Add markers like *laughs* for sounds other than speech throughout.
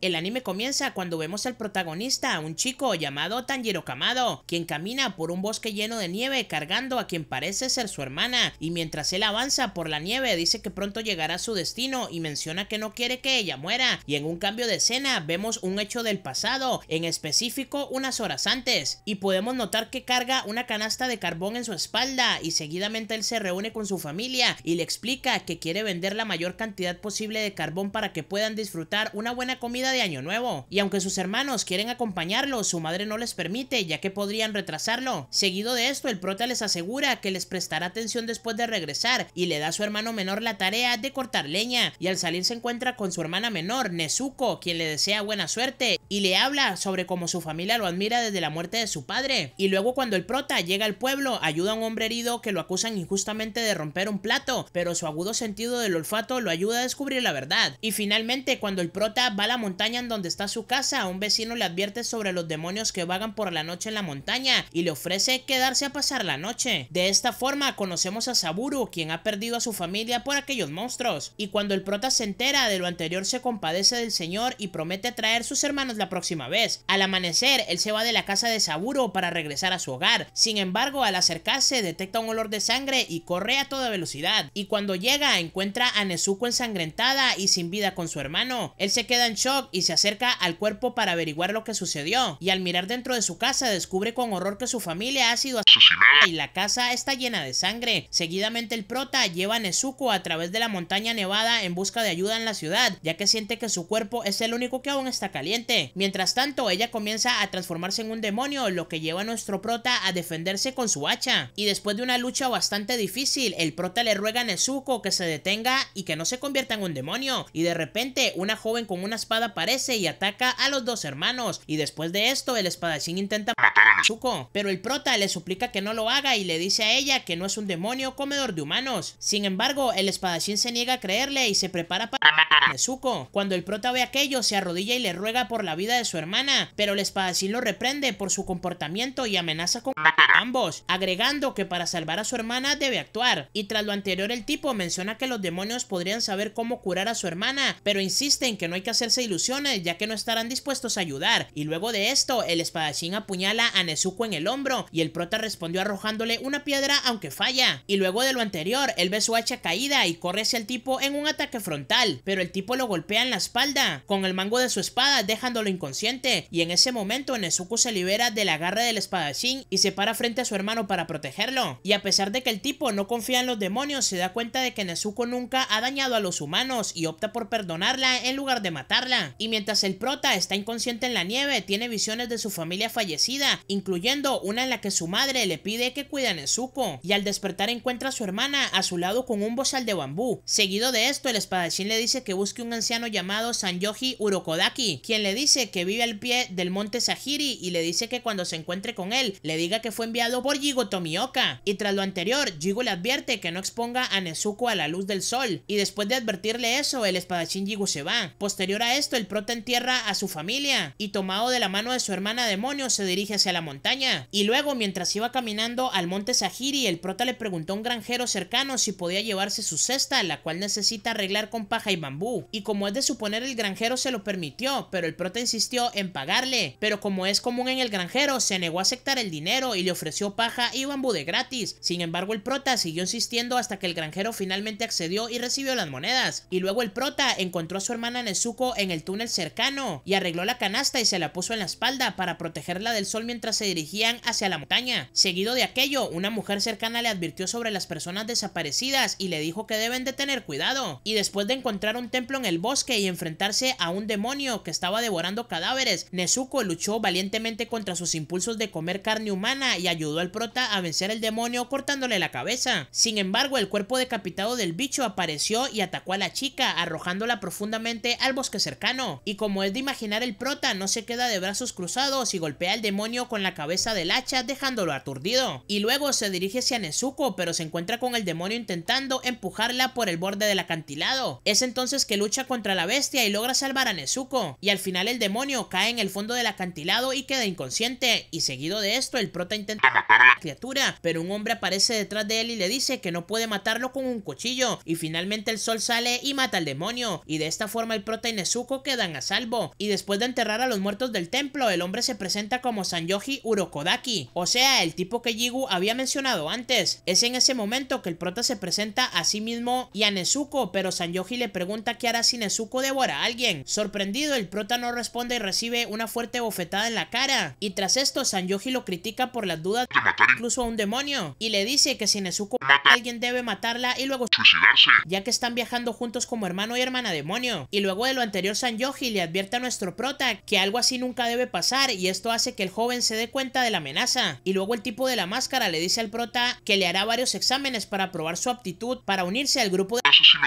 El anime comienza cuando vemos al protagonista, un chico llamado Tanjiro Kamado, quien camina por un bosque lleno de nieve cargando a quien parece ser su hermana, y mientras él avanza por la nieve dice que pronto llegará a su destino y menciona que no quiere que ella muera, y en un cambio de escena vemos un hecho del pasado, en específico unas horas antes, y podemos notar que carga una canasta de carbón en su espalda y seguidamente él se reúne con su familia y le explica que quiere vender la mayor cantidad posible de carbón para que puedan disfrutar una buena comida de Año Nuevo, y aunque sus hermanos quieren acompañarlo, su madre no les permite ya que podrían retrasarlo. Seguido de esto, el prota les asegura que les prestará atención después de regresar y le da a su hermano menor la tarea de cortar leña, y al salir se encuentra con su hermana menor, Nezuko, quien le desea buena suerte, y le habla sobre cómo su familia lo admira desde la muerte de su padre. Y luego cuando el prota llega al pueblo, ayuda a un hombre herido que lo acusan injustamente de romper un plato, pero su agudo sentido del olfato lo ayuda a descubrir la verdad. Y finalmente, cuando el prota va a la montaña, en donde está su casa, un vecino le advierte sobre los demonios que vagan por la noche en la montaña y le ofrece quedarse a pasar la noche. De esta forma conocemos a Saburo, quien ha perdido a su familia por aquellos monstruos, y cuando el prota se entera de lo anterior se compadece del señor y promete traer sus hermanos la próxima vez. Al amanecer, él se va de la casa de Saburo para regresar a su hogar, sin embargo al acercarse detecta un olor de sangre y corre a toda velocidad, y cuando llega encuentra a Nezuko ensangrentada y sin vida con su hermano. Él se queda en shock y se acerca al cuerpo para averiguar lo que sucedió. Y al mirar dentro de su casa descubre con horror que su familia ha sido asesinada y la casa está llena de sangre. Seguidamente el prota lleva a Nezuko a través de la montaña nevada en busca de ayuda en la ciudad, ya que siente que su cuerpo es el único que aún está caliente. Mientras tanto, ella comienza a transformarse en un demonio, lo que lleva a nuestro prota a defenderse con su hacha. Y después de una lucha bastante difícil, el prota le ruega a Nezuko que se detenga y que no se convierta en un demonio. Y de repente, una joven con una espada aparece y ataca a los dos hermanos. Y después de esto, el espadachín intenta matar a Nezuko. Pero el prota le suplica que no lo haga y le dice a ella que no es un demonio comedor de humanos. Sin embargo, el espadachín se niega a creerle y se prepara para matar a Nezuko. Cuando el prota ve aquello, se arrodilla y le ruega por la vida de su hermana. Pero el espadachín lo reprende por su comportamiento y amenaza con matar a ambos, agregando que para salvar a su hermana debe actuar. Y tras lo anterior, el tipo menciona que los demonios podrían saber cómo curar a su hermana, pero insiste en que no hay que hacerse ilusión ya que no estarán dispuestos a ayudar, y luego de esto el espadachín apuñala a Nezuko en el hombro y el prota respondió arrojándole una piedra aunque falla, y luego de lo anterior él ve su hacha caída y corre hacia el tipo en un ataque frontal, pero el tipo lo golpea en la espalda con el mango de su espada dejándolo inconsciente, y en ese momento Nezuko se libera de la garra del espadachín y se para frente a su hermano para protegerlo, y a pesar de que el tipo no confía en los demonios se da cuenta de que Nezuko nunca ha dañado a los humanos y opta por perdonarla en lugar de matarla y mientras el prota está inconsciente en la nieve, tiene visiones de su familia fallecida, incluyendo una en la que su madre le pide que cuide a Nezuko, y al despertar encuentra a su hermana a su lado con un bozal de bambú. Seguido de esto, el espadachín le dice que busque un anciano llamado Sanyoji Urokodaki, quien le dice que vive al pie del monte Sahiri y le dice que cuando se encuentre con él, le diga que fue enviado por Jigo Tomioka. Y tras lo anterior, Jigo le advierte que no exponga a Nezuko a la luz del sol, y después de advertirle eso, el espadachín Jigo se va. Posterior a esto, el prota en tierra a su familia y tomado de la mano de su hermana demonio se dirige hacia la montaña. Y luego, mientras iba caminando al monte Sahiri, el prota le preguntó a un granjero cercano si podía llevarse su cesta, la cual necesita arreglar con paja y bambú. Y como es de suponer, el granjero se lo permitió, pero el prota insistió en pagarle. Pero como es común en el granjero, se negó a aceptar el dinero y le ofreció paja y bambú de gratis. Sin embargo, el prota siguió insistiendo hasta que el granjero finalmente accedió y recibió las monedas. Y luego el prota encontró a su hermana Nezuko en el túnel cercano y arregló la canasta y se la puso en la espalda para protegerla del sol mientras se dirigían hacia la montaña. Seguido de aquello, una mujer cercana le advirtió sobre las personas desaparecidas y le dijo que deben de tener cuidado. Y después de encontrar un templo en el bosque y enfrentarse a un demonio que estaba devorando cadáveres, Nezuko luchó valientemente contra sus impulsos de comer carne humana y ayudó al prota a vencer el demonio cortándole la cabeza. Sin embargo, el cuerpo decapitado del bicho apareció y atacó a la chica, arrojándola profundamente al bosque cercano. Y como es de imaginar el prota, no se queda de brazos cruzados y golpea al demonio con la cabeza del hacha dejándolo aturdido. Y luego se dirige hacia Nezuko, pero se encuentra con el demonio intentando empujarla por el borde del acantilado. Es entonces que lucha contra la bestia y logra salvar a Nezuko. Y al final el demonio cae en el fondo del acantilado y queda inconsciente. Y seguido de esto, el prota intenta matar a la criatura, pero un hombre aparece detrás de él y le dice que no puede matarlo con un cuchillo. Y finalmente el sol sale y mata al demonio. Y de esta forma el prota y Nezuko quedan a salvo. Y después de enterrar a los muertos del templo, el hombre se presenta como Sanyoji Urokodaki, o sea, el tipo que Jigu había mencionado antes. Es en ese momento que el prota se presenta a sí mismo y a Nezuko, pero Sanyoji le pregunta qué hará si Nezuko devora a alguien. Sorprendido, el prota no responde y recibe una fuerte bofetada en la cara. Y tras esto, Sanyoji lo critica por las dudas de incluso a un demonio, y le dice que si Nezuko alguien debe matarla y luego suicidarse, ya que están viajando juntos como hermano y hermana demonio. Y luego de lo anterior, Sanyoji Yoji le advierte a nuestro prota que algo así nunca debe pasar y esto hace que el joven se dé cuenta de la amenaza. Y luego el tipo de la máscara le dice al prota que le hará varios exámenes para probar su aptitud para unirse al grupo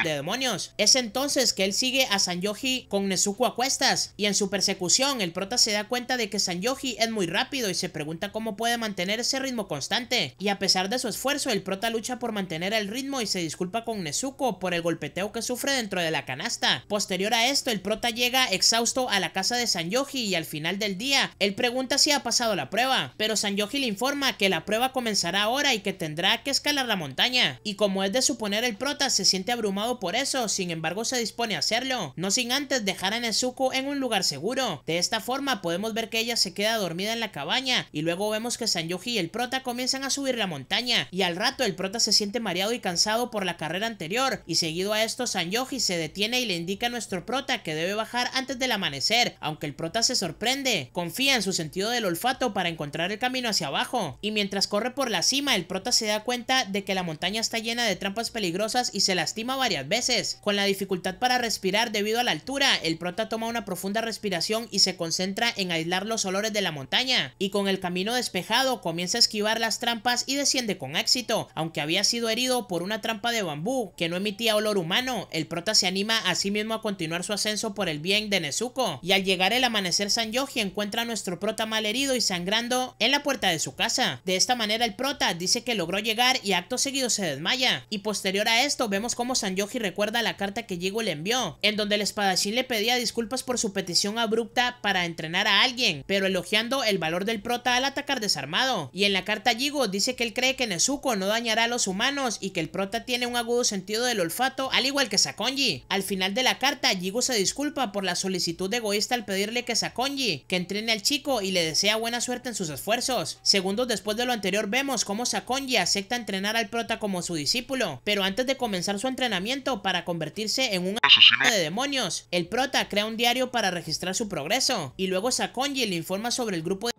de, demonios. Es entonces que él sigue a Yoji con Nezuko a cuestas y en su persecución el prota se da cuenta de que Yoji es muy rápido y se pregunta cómo puede mantener ese ritmo constante. Y a pesar de su esfuerzo el prota lucha por mantener el ritmo y se disculpa con Nezuko por el golpeteo que sufre dentro de la canasta. Posterior a esto el prota llega llega exhausto a la casa de Sanyoji y al final del día, él pregunta si ha pasado la prueba, pero Sanyoji le informa que la prueba comenzará ahora y que tendrá que escalar la montaña. Y como es de suponer el prota, se siente abrumado por eso, sin embargo se dispone a hacerlo, no sin antes dejar a Nezuko en un lugar seguro. De esta forma podemos ver que ella se queda dormida en la cabaña y luego vemos que Sanyoji y el prota comienzan a subir la montaña y al rato el prota se siente mareado y cansado por la carrera anterior y seguido a esto Sanyoji se detiene y le indica a nuestro prota que debe bajar antes del amanecer, aunque el prota se sorprende, confía en su sentido del olfato para encontrar el camino hacia abajo, y mientras corre por la cima el prota se da cuenta de que la montaña está llena de trampas peligrosas y se lastima varias veces. Con la dificultad para respirar debido a la altura, el prota toma una profunda respiración y se concentra en aislar los olores de la montaña, y con el camino despejado comienza a esquivar las trampas y desciende con éxito, aunque había sido herido por una trampa de bambú que no emitía olor humano, el prota se anima a sí mismo a continuar su ascenso por el bien de Nezuko. Y al llegar el amanecer Yoji encuentra a nuestro prota mal herido y sangrando en la puerta de su casa. De esta manera el prota dice que logró llegar y acto seguido se desmaya. Y posterior a esto vemos cómo Yoji recuerda la carta que Jigo le envió, en donde el espadachín le pedía disculpas por su petición abrupta para entrenar a alguien, pero elogiando el valor del prota al atacar desarmado. Y en la carta Jigo dice que él cree que Nezuko no dañará a los humanos y que el prota tiene un agudo sentido del olfato al igual que Sakonji. Al final de la carta Jigo se disculpa por la solicitud egoísta al pedirle que Sakonji, que entrene al chico y le desea buena suerte en sus esfuerzos. Segundos después de lo anterior vemos cómo Sakonji acepta entrenar al prota como su discípulo, pero antes de comenzar su entrenamiento para convertirse en un asesino de demonios, el prota crea un diario para registrar su progreso, y luego Sakonji le informa sobre el grupo de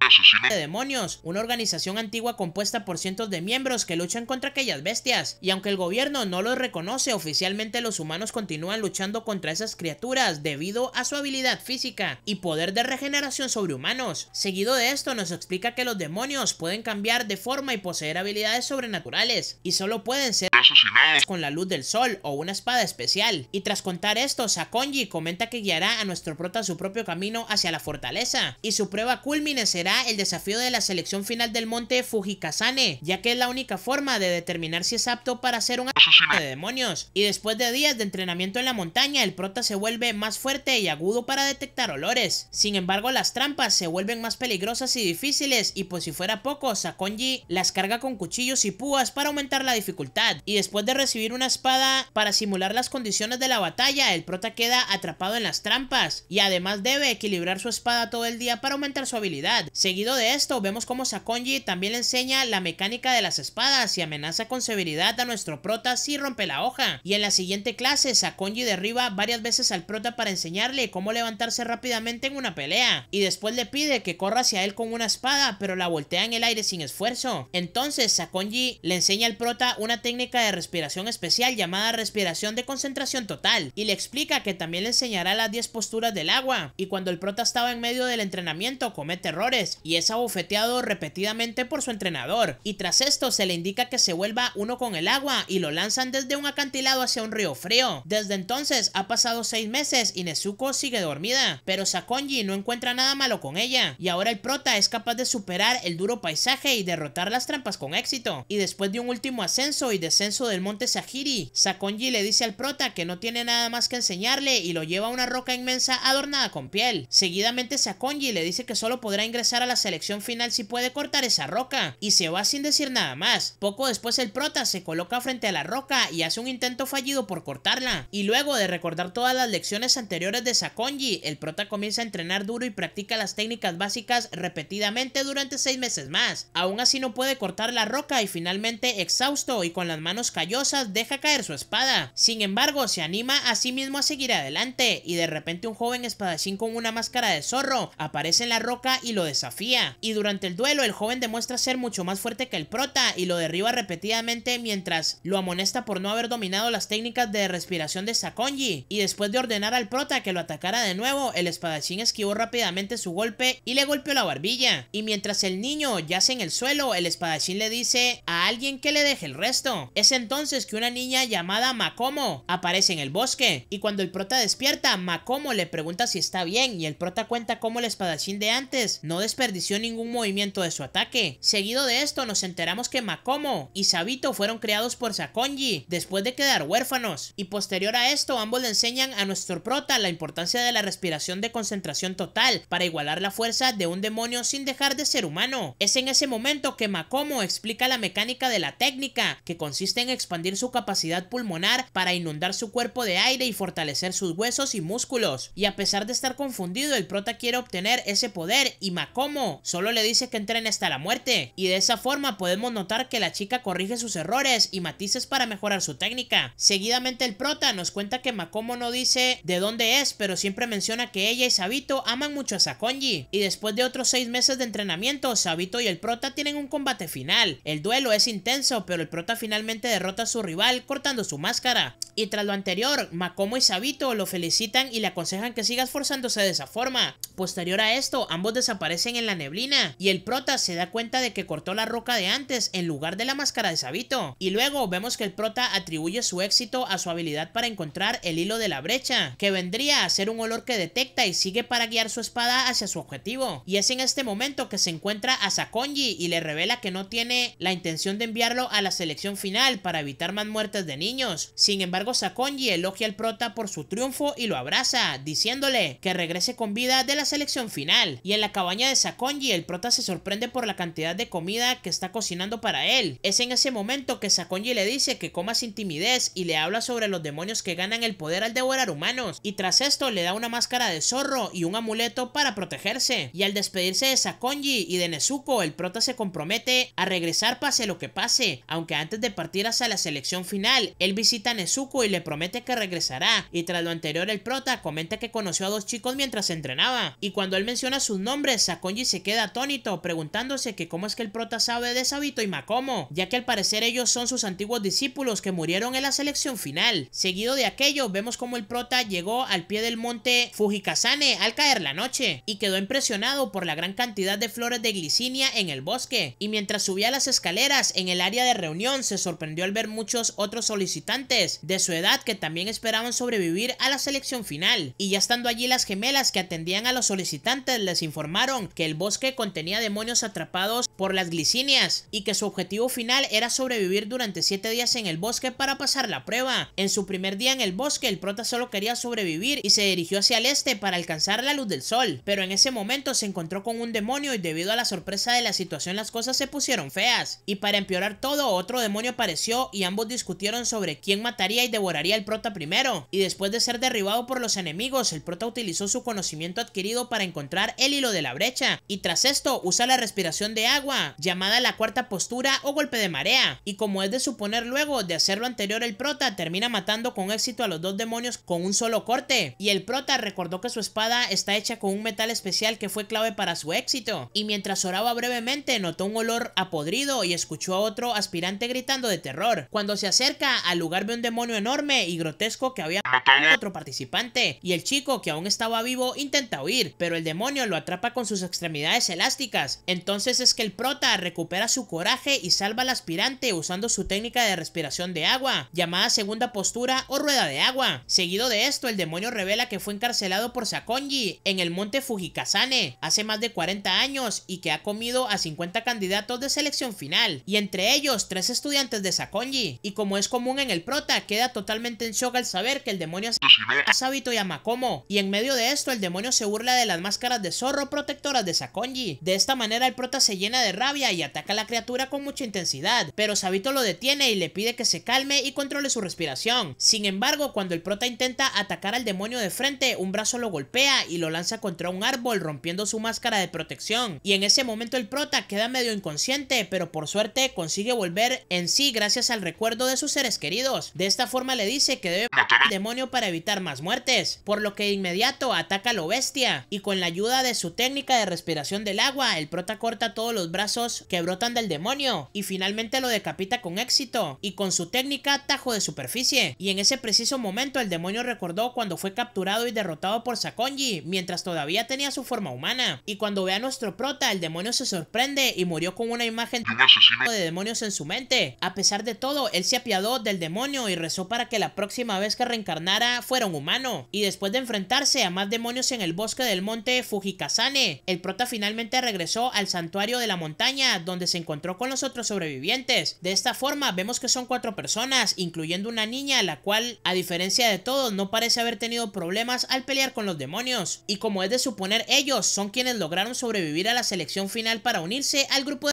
de demonios, una organización antigua compuesta por cientos de miembros que luchan contra aquellas bestias, y aunque el gobierno no los reconoce oficialmente los humanos continúan luchando contra esas criaturas debido a su habilidad física y poder de regeneración sobre humanos. Seguido de esto nos explica que los demonios pueden cambiar de forma y poseer habilidades sobrenaturales y solo pueden ser asesinados con la luz del sol o una espada especial. Y tras contar esto, Sakonji comenta que guiará a nuestro prota su propio camino hacia la fortaleza y su prueba culmine será el desafío de la selección final del monte Fujikasane, ya que es la única forma de determinar si es apto para ser un asesino de demonios. Y después de días de entrenamiento en la montaña, el prota se vuelve más fuerte y agudo para detectar olores. Sin embargo, las trampas se vuelven más peligrosas y difíciles y por pues si fuera poco, Sakonji las carga con cuchillos y púas para aumentar la dificultad. Y después de recibir una espada para simular las condiciones de la batalla, el prota queda atrapado en las trampas y además debe equilibrar su espada todo el día para aumentar su habilidad. Seguido de esto, vemos cómo Sakonji también le enseña la mecánica de las espadas y amenaza con severidad a nuestro prota si rompe la hoja. Y en la siguiente clase, Sakonji derriba varias veces al prota para enseñar enseñarle cómo levantarse rápidamente en una pelea, y después le pide que corra hacia él con una espada, pero la voltea en el aire sin esfuerzo. Entonces, Sakonji le enseña al prota una técnica de respiración especial llamada respiración de concentración total, y le explica que también le enseñará las 10 posturas del agua, y cuando el prota estaba en medio del entrenamiento comete errores, y es abofeteado repetidamente por su entrenador, y tras esto se le indica que se vuelva uno con el agua y lo lanzan desde un acantilado hacia un río frío. Desde entonces ha pasado 6 meses y Suko sigue dormida, pero Sakonji no encuentra nada malo con ella, y ahora el prota es capaz de superar el duro paisaje y derrotar las trampas con éxito. Y después de un último ascenso y descenso del monte Sahiri, Sakonji le dice al prota que no tiene nada más que enseñarle y lo lleva a una roca inmensa adornada con piel. Seguidamente Sakonji le dice que solo podrá ingresar a la selección final si puede cortar esa roca, y se va sin decir nada más. Poco después el prota se coloca frente a la roca y hace un intento fallido por cortarla, y luego de recordar todas las lecciones anteriores de Sakonji, el prota comienza a entrenar duro y practica las técnicas básicas repetidamente durante seis meses más. Aún así no puede cortar la roca y finalmente exhausto y con las manos callosas deja caer su espada. Sin embargo, se anima a sí mismo a seguir adelante y de repente un joven espadachín con una máscara de zorro aparece en la roca y lo desafía. Y durante el duelo el joven demuestra ser mucho más fuerte que el prota y lo derriba repetidamente mientras lo amonesta por no haber dominado las técnicas de respiración de Sakonji y después de ordenar al prota que lo atacara de nuevo, el espadachín esquivó rápidamente su golpe y le golpeó la barbilla. Y mientras el niño yace en el suelo, el espadachín le dice a alguien que le deje el resto. Es entonces que una niña llamada Makomo aparece en el bosque y cuando el prota despierta, Makomo le pregunta si está bien y el prota cuenta cómo el espadachín de antes no desperdició ningún movimiento de su ataque. Seguido de esto nos enteramos que Makomo y Sabito fueron creados por Sakonji después de quedar huérfanos y posterior a esto ambos le enseñan a nuestro prota la importancia de la respiración de concentración total para igualar la fuerza de un demonio sin dejar de ser humano. Es en ese momento que Makomo explica la mecánica de la técnica, que consiste en expandir su capacidad pulmonar para inundar su cuerpo de aire y fortalecer sus huesos y músculos. Y a pesar de estar confundido, el prota quiere obtener ese poder y Makomo solo le dice que entren hasta la muerte. Y de esa forma podemos notar que la chica corrige sus errores y matices para mejorar su técnica. Seguidamente el prota nos cuenta que Makomo no dice de dónde es pero siempre menciona que ella y Sabito aman mucho a Sakonji. Y después de otros 6 meses de entrenamiento, Sabito y el prota tienen un combate final. El duelo es intenso, pero el prota finalmente derrota a su rival cortando su máscara. Y tras lo anterior, Makomo y Sabito lo felicitan y le aconsejan que siga esforzándose de esa forma. Posterior a esto, ambos desaparecen en la neblina y el prota se da cuenta de que cortó la roca de antes en lugar de la máscara de Sabito. Y luego vemos que el prota atribuye su éxito a su habilidad para encontrar el hilo de la brecha, que vendría hacer un olor que detecta y sigue para guiar su espada hacia su objetivo. Y es en este momento que se encuentra a Sakonji y le revela que no tiene la intención de enviarlo a la selección final para evitar más muertes de niños. Sin embargo, Sakonji elogia al prota por su triunfo y lo abraza, diciéndole que regrese con vida de la selección final. Y en la cabaña de Sakonji, el prota se sorprende por la cantidad de comida que está cocinando para él. Es en ese momento que Sakonji le dice que coma sin timidez y le habla sobre los demonios que ganan el poder al devorar humanos. Y tras esto le da una máscara de zorro y un amuleto para protegerse. Y al despedirse de Sakonji y de Nezuko, el prota se compromete a regresar pase lo que pase, aunque antes de partir hacia la selección final, él visita a Nezuko y le promete que regresará. Y tras lo anterior el prota comenta que conoció a dos chicos mientras entrenaba. Y cuando él menciona sus nombres, Sakonji se queda atónito preguntándose que cómo es que el prota sabe de Sabito y Makomo, ya que al parecer ellos son sus antiguos discípulos que murieron en la selección final. Seguido de aquello, vemos como el prota llegó al pie del monte Fujikazane al caer la noche y quedó impresionado por la gran cantidad de flores de glicinia en el bosque y mientras subía las escaleras en el área de reunión se sorprendió al ver muchos otros solicitantes de su edad que también esperaban sobrevivir a la selección final y ya estando allí las gemelas que atendían a los solicitantes les informaron que el bosque contenía demonios atrapados por las glicinias y que su objetivo final era sobrevivir durante 7 días en el bosque para pasar la prueba. En su primer día en el bosque el prota solo quería sobrevivir y se dirigió hacia el este para alcanzar la luz del sol, pero en ese momento se encontró con un demonio y debido a la sorpresa de la situación las cosas se pusieron feas, y para empeorar todo otro demonio apareció y ambos discutieron sobre quién mataría y devoraría el prota primero, y después de ser derribado por los enemigos, el prota utilizó su conocimiento adquirido para encontrar el hilo de la brecha, y tras esto usa la respiración de agua, llamada la cuarta postura o golpe de marea, y como es de suponer luego de hacer lo anterior el prota termina matando con éxito a los dos demonios con un solo corte, y el prota recordó que su espada está hecha con un metal especial que fue clave para su éxito. Y mientras oraba brevemente, notó un olor apodrido y escuchó a otro aspirante gritando de terror. Cuando se acerca, al lugar ve un demonio enorme y grotesco que había matado a otro participante. Y el chico, que aún estaba vivo, intenta huir, pero el demonio lo atrapa con sus extremidades elásticas. Entonces es que el prota recupera su coraje y salva al aspirante usando su técnica de respiración de agua, llamada segunda postura o rueda de agua. Seguido de esto, el demonio revela que fue encarcelado por Sakonji en el monte Fujikasane hace más de 40 años y que ha comido a 50 candidatos de selección final, y entre ellos tres estudiantes de Sakonji. Y como es común en el prota, queda totalmente en shock al saber que el demonio a Sabito y a Makomo, y en medio de esto el demonio se burla de las máscaras de zorro protectoras de Sakonji. De esta manera el prota se llena de rabia y ataca a la criatura con mucha intensidad, pero Sabito lo detiene y le pide que se calme y controle su respiración. Sin embargo, cuando el prota intenta atacar al demonio, de frente, un brazo lo golpea y lo lanza contra un árbol rompiendo su máscara de protección. Y en ese momento el prota queda medio inconsciente, pero por suerte consigue volver en sí gracias al recuerdo de sus seres queridos. De esta forma le dice que debe matar al demonio para evitar más muertes, por lo que de inmediato ataca a lo bestia y con la ayuda de su técnica de respiración del agua, el prota corta todos los brazos que brotan del demonio y finalmente lo decapita con éxito y con su técnica tajo de superficie. Y en ese preciso momento el demonio recordó cuando fue capturado y derrotado por Sakonji mientras todavía tenía su forma humana. Y cuando ve a nuestro prota, el demonio se sorprende y murió con una imagen de demonios en su mente. A pesar de todo, él se apiadó del demonio y rezó para que la próxima vez que reencarnara fuera un humano. Y después de enfrentarse a más demonios en el bosque del monte Fujikasane, el prota finalmente regresó al santuario de la montaña donde se encontró con los otros sobrevivientes. De esta forma vemos que son cuatro personas, incluyendo una niña la cual, a diferencia de todos, no parece haber tenido problemas al pelear con los demonios, y como es de suponer ellos son quienes lograron sobrevivir a la selección final para unirse al grupo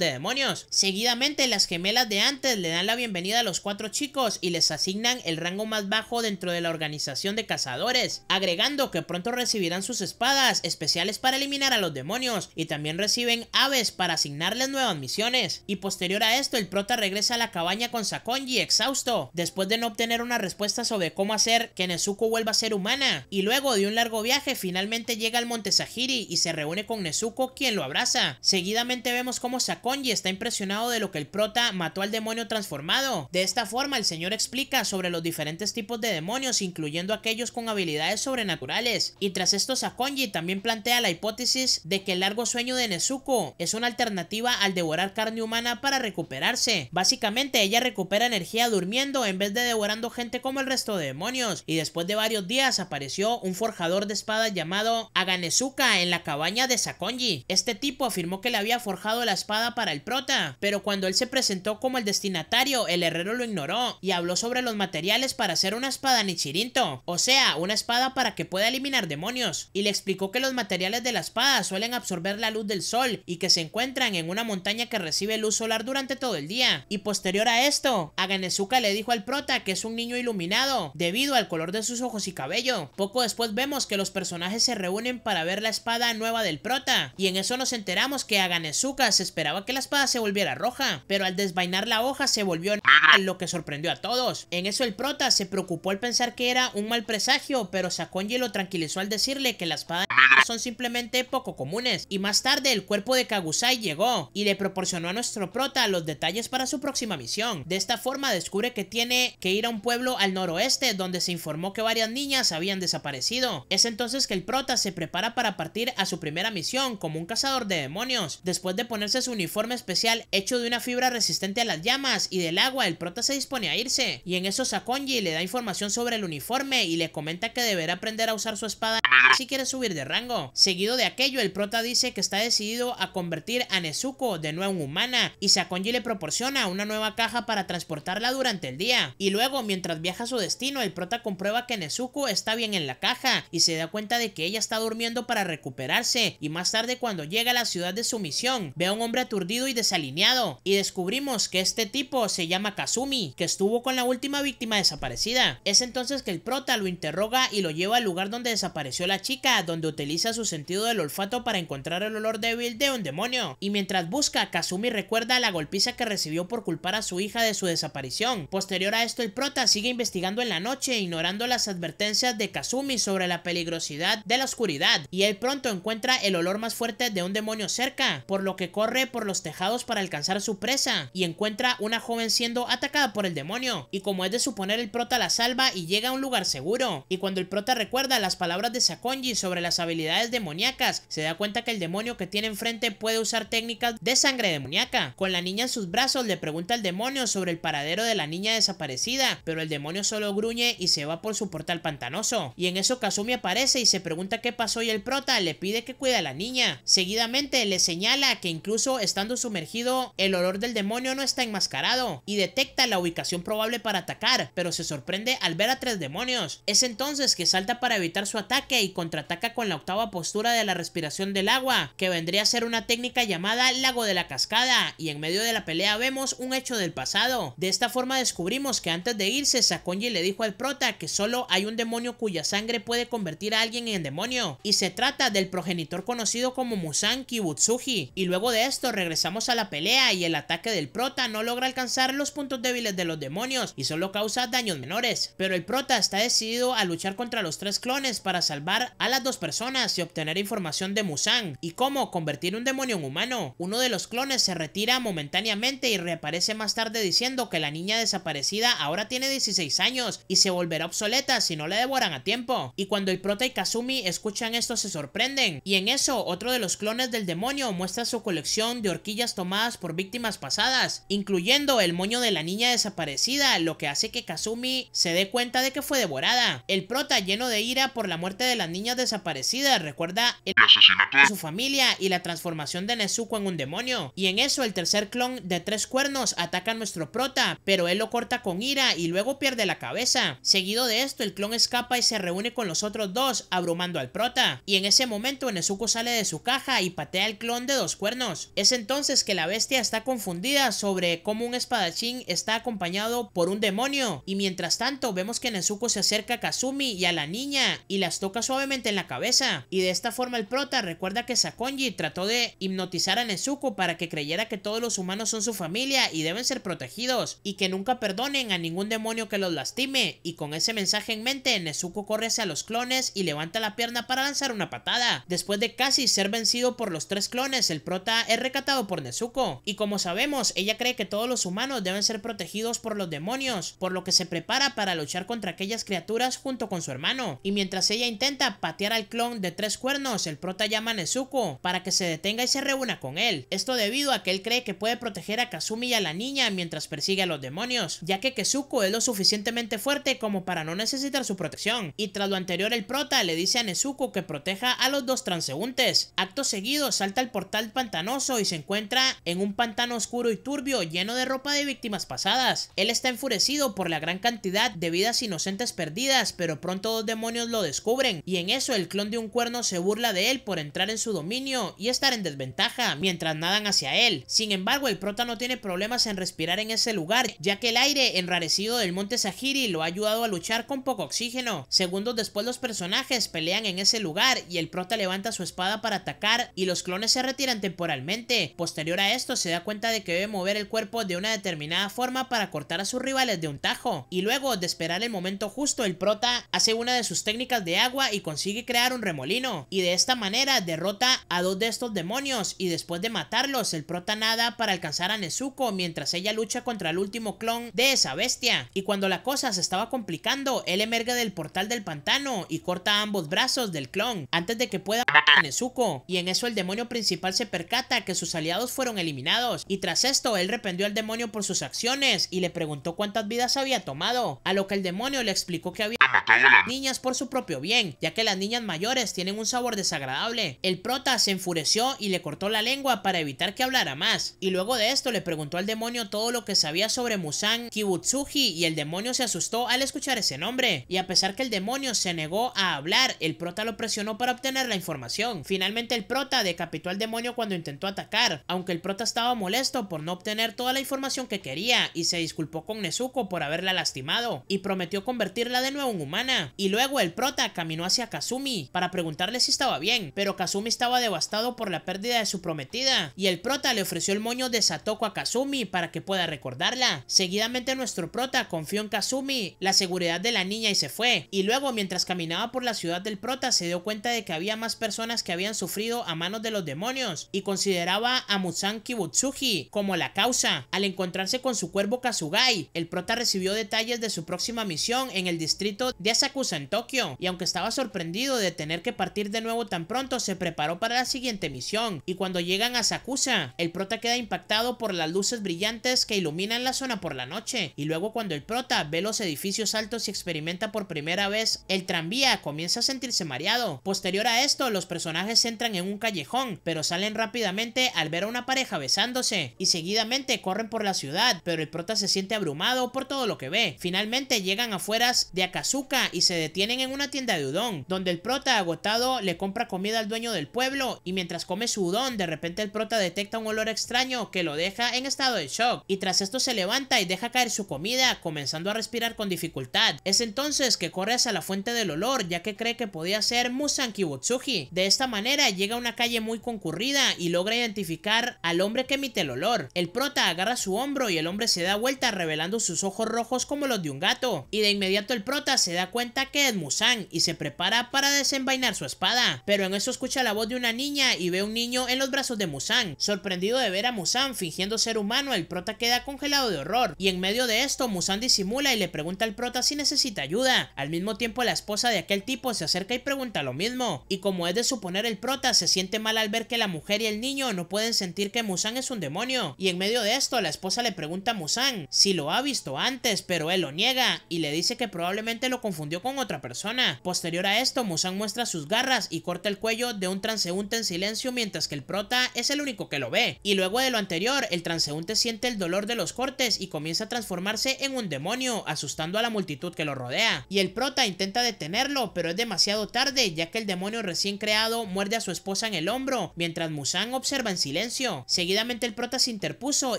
de demonios. Seguidamente las gemelas de antes le dan la bienvenida a los cuatro chicos y les asignan el rango más bajo dentro de la organización de cazadores, agregando que pronto recibirán sus espadas especiales para eliminar a los demonios y también reciben aves para asignarles nuevas misiones. Y posterior a esto el prota regresa a la cabaña con Sakonji exhausto, después de no obtener una respuesta sobre cómo hacer que Nezuko vuelva va a ser humana. Y luego de un largo viaje finalmente llega al monte Sahiri y se reúne con Nezuko quien lo abraza. Seguidamente vemos cómo Sakonji está impresionado de lo que el prota mató al demonio transformado. De esta forma el señor explica sobre los diferentes tipos de demonios incluyendo aquellos con habilidades sobrenaturales. Y tras esto Sakonji también plantea la hipótesis de que el largo sueño de Nezuko es una alternativa al devorar carne humana para recuperarse. Básicamente ella recupera energía durmiendo en vez de devorando gente como el resto de demonios y después de varios días apareció un forjador de espadas llamado Aganezuka en la cabaña de Sakonji. Este tipo afirmó que le había forjado la espada para el prota, pero cuando él se presentó como el destinatario, el herrero lo ignoró y habló sobre los materiales para hacer una espada Nichirinto, o sea, una espada para que pueda eliminar demonios, y le explicó que los materiales de la espada suelen absorber la luz del sol y que se encuentran en una montaña que recibe luz solar durante todo el día. Y posterior a esto, Aganezuka le dijo al prota que es un niño iluminado debido al color de sus ojos y cabello. Poco después vemos que los personajes se reúnen para ver la espada nueva del prota, y en eso nos enteramos que a Ganezuka se esperaba que la espada se volviera roja, pero al desvainar la hoja se volvió negra, lo que sorprendió a todos. En eso el prota se preocupó al pensar que era un mal presagio, pero Sakonji lo tranquilizó al decirle que la espada son simplemente poco comunes. Y más tarde el cuerpo de Kagusai llegó y le proporcionó a nuestro prota los detalles para su próxima misión. De esta forma descubre que tiene que ir a un pueblo al noroeste donde se informó que varias niñas habían desaparecido. Es entonces que el prota se prepara para partir a su primera misión como un cazador de demonios. Después de ponerse su uniforme especial hecho de una fibra resistente a las llamas y del agua, el prota se dispone a irse. Y en eso Sakonji le da información sobre el uniforme y le comenta que deberá aprender a usar su espada si quiere subir de rango. Seguido de aquello, el prota dice que está decidido a convertir a Nezuko de nuevo en humana y Sakonji le proporciona una nueva caja para transportarla durante el día. Y luego, mientras viaja a su destino, el prota comprueba que Nezuko está bien en la caja y se da cuenta de que ella está durmiendo para recuperarse y más tarde cuando llega a la ciudad de su misión ve a un hombre aturdido y desalineado y descubrimos que este tipo se llama Kazumi que estuvo con la última víctima desaparecida. Es entonces que el prota lo interroga y lo lleva al lugar donde desapareció la chica donde utiliza su sentido del olfato para encontrar el olor débil de un demonio y mientras busca Kazumi recuerda la golpiza que recibió por culpar a su hija de su desaparición. Posterior a esto el prota sigue investigando en la noche ignorando las advertencias de Kazumi sobre la peligrosidad de la oscuridad y él pronto encuentra el olor más fuerte de un demonio cerca, por lo que corre por los tejados para alcanzar su presa y encuentra una joven siendo atacada por el demonio y como es de suponer el prota la salva y llega a un lugar seguro y cuando el prota recuerda las palabras de Sakonji sobre las habilidades demoníacas se da cuenta que el demonio que tiene enfrente puede usar técnicas de sangre demoníaca. Con la niña en sus brazos le pregunta al demonio sobre el paradero de la niña desaparecida pero el demonio solo gruñe y se va por su portal pantanoso. Y en eso Kazumi aparece y se pregunta qué pasó y el prota le pide que cuide a la niña. Seguidamente le señala que incluso estando sumergido, el olor del demonio no está enmascarado y detecta la ubicación probable para atacar, pero se sorprende al ver a tres demonios. Es entonces que salta para evitar su ataque y contraataca con la octava postura de la respiración del agua, que vendría a ser una técnica llamada lago de la cascada, y en medio de la pelea vemos un hecho del pasado. De esta forma descubrimos que antes de irse, Sakonji le dijo al prota que solo hay un demonio cuya sangre puede convertir a alguien en demonio, y se trata del progenitor conocido como Musan Kibutsuji. Y luego de esto regresamos a la pelea y el ataque del prota no logra alcanzar los puntos débiles de los demonios y solo causa daños menores, pero el prota está decidido a luchar contra los tres clones para salvar a las dos personas y obtener información de Musan y cómo convertir un demonio en humano. Uno de los clones se retira momentáneamente y reaparece más tarde diciendo que la niña desaparecida ahora tiene 16 años y se volverá obsoleta si no le devoran a tiempo. Y cuando el prota y Kazumi escuchan esto se sorprenden. Y en eso, otro de los clones del demonio muestra su colección de horquillas tomadas por víctimas pasadas, incluyendo el moño de la niña desaparecida, lo que hace que Kazumi se dé cuenta de que fue devorada. El prota, lleno de ira por la muerte de las niñas desaparecidas, recuerda el asesinato de su familia y la transformación de Nezuko en un demonio. Y en eso, el tercer clon de tres cuernos ataca a nuestro prota, pero él lo corta con ira y luego pierde la cabeza. Seguido de esto, el clon escapa y se reúne con los otros dos, abrumando al prota. Y en ese momento Nezuko sale de su caja y patea al clon de dos cuernos. Es entonces que la bestia está confundida sobre cómo un espadachín está acompañado por un demonio. Y mientras tanto vemos que Nezuko se acerca a Kazumi y a la niña y las toca suavemente en la cabeza. Y de esta forma el prota recuerda que Sakonji trató de hipnotizar a Nezuko para que creyera que todos los humanos son su familia y deben ser protegidos y que nunca perdonen a ningún demonio que los lastime y con ese mensaje en mente Nezuko corre hacia los clones y levanta la pierna para lanzar una patada. Después de casi ser vencido por los tres clones, el prota es recatado por Nezuko. Y como sabemos, ella cree que todos los humanos deben ser protegidos por los demonios, por lo que se prepara para luchar contra aquellas criaturas junto con su hermano. Y mientras ella intenta patear al clon de tres cuernos, el prota llama a Nezuko para que se detenga y se reúna con él. Esto debido a que él cree que puede proteger a Kazumi y a la niña mientras persigue a los demonios, ya que Kesuko es lo suficientemente fuerte como para no necesitar su protección, y tras lo anterior el prota le dice a Nezuko que proteja a los dos transeúntes. Acto seguido salta al portal pantanoso y se encuentra en un pantano oscuro y turbio lleno de ropa de víctimas pasadas. Él está enfurecido por la gran cantidad de vidas inocentes perdidas, pero pronto dos demonios lo descubren, y en eso el clon de un cuerno se burla de él por entrar en su dominio y estar en desventaja mientras nadan hacia él. Sin embargo, el prota no tiene problemas en respirar en ese lugar, ya que el aire enrarecido del monte Sahiri lo ha ayudado a luchar con poco oxígeno. Segundos después los personajes pelean en ese lugar y el prota levanta su espada para atacar y los clones se retiran temporalmente. Posterior a esto se da cuenta de que debe mover el cuerpo de una determinada forma para cortar a sus rivales de un tajo. Y luego de esperar el momento justo el prota hace una de sus técnicas de agua y consigue crear un remolino. Y de esta manera derrota a dos de estos demonios y después de matarlos el prota nada para alcanzar a Nezuko mientras ella lucha contra el último clon de esa bestia. Y cuando la cosa se estaba complicando él emerge del portal del pantano y corta ambos brazos del clon antes de que pueda matar a Nezuko. Y en eso el demonio principal se percata que sus aliados fueron eliminados y tras esto él rependió al demonio por sus acciones y le preguntó cuántas vidas había tomado, a lo que el demonio le explicó que había matado a las niñas por su propio bien, ya que las niñas mayores tienen un sabor desagradable. El prota se enfureció y le cortó la lengua para evitar que hablara más, y luego de esto le preguntó al demonio todo lo que sabía sobre Musan Kibutsuji y el demonio se asustó al escuchar ese nombre, y a pesar que el demonio se negó a hablar, el prota lo presionó para obtener la información. Finalmente el prota decapitó al demonio cuando intentó atacar, aunque el prota estaba molesto por no obtener toda la información que quería y se disculpó con Nezuko por haberla lastimado y prometió convertirla de nuevo en humana. Y luego el prota caminó hacia Kazumi para preguntarle si estaba bien, pero Kazumi estaba devastado por la pérdida de su prometida y el prota le ofreció el moño de Satoko a Kazumi para que pueda recordarla. Seguidamente nuestro prota confió en Kazumi la seguridad de la niña y se fue. Y luego, mientras caminaba por la ciudad del prota, se dio cuenta de que había más personas que habían sufrido a manos de los demonios y consideraba a Musan Kibutsuji como la causa. Al encontrarse con su cuervo Kazugai el prota recibió detalles de su próxima misión en el distrito de Asakusa en Tokio, y aunque estaba sorprendido de tener que partir de nuevo tan pronto, se preparó para la siguiente misión. Y cuando llegan a Asakusa, el prota queda impactado por las luces brillantes que iluminan la zona por la noche, y luego cuando el prota ve los edificios altos y experimenta por primera vez, el tranvía comienza a sentirse mareado. Posterior a esto, los personajes entran en un callejón, pero salen rápidamente al ver a una pareja besándose, y seguidamente corren por la ciudad, pero el prota se siente abrumado por todo lo que ve. Finalmente llegan afueras de Akazuka y se detienen en una tienda de udon, donde el prota agotado le compra comida al dueño del pueblo, y mientras come su udon, de repente el prota detecta un olor extraño que lo deja en estado de shock, y tras esto se levanta y deja caer su comida, comenzando a respirar con dificultad. Es entonces que corre hacia la fuente del olor, ya que cree que podía ser Musan Kibutsuji. De esta manera llega a una calle muy concurrida y logra identificar al hombre que emite el olor. El prota agarra su hombro y el hombre se da vuelta revelando sus ojos rojos como los de un gato. Y de inmediato el prota se da cuenta que es Musan y se prepara para desenvainar su espada. Pero en eso escucha la voz de una niña y ve a un niño en los brazos de Musan. Sorprendido de ver a Musan fingiendo ser humano, el prota queda congelado de horror. Y en medio de esto, Musan disimula y le pregunta al prota si necesita ayuda al mismo tiempo la esposa de aquel tipo se acerca y pregunta lo mismo, y como es de suponer el prota se siente mal al ver que la mujer y el niño no pueden sentir que Musan es un demonio, y en medio de esto la esposa le pregunta a Musan si lo ha visto antes, pero él lo niega, y le dice que probablemente lo confundió con otra persona. Posterior a esto, Musan muestra sus garras y corta el cuello de un transeúnte en silencio mientras que el prota es el único que lo ve. Y luego de lo anterior, el transeúnte siente el dolor de los cortes y comienza a transformarse en un demonio, asustando a la multitud que lo rodea y el prota intenta detenerlo, pero es demasiado tarde ya que el demonio recién creado muerde a su esposa en el hombro, mientras Musan observa en silencio. Seguidamente el prota se interpuso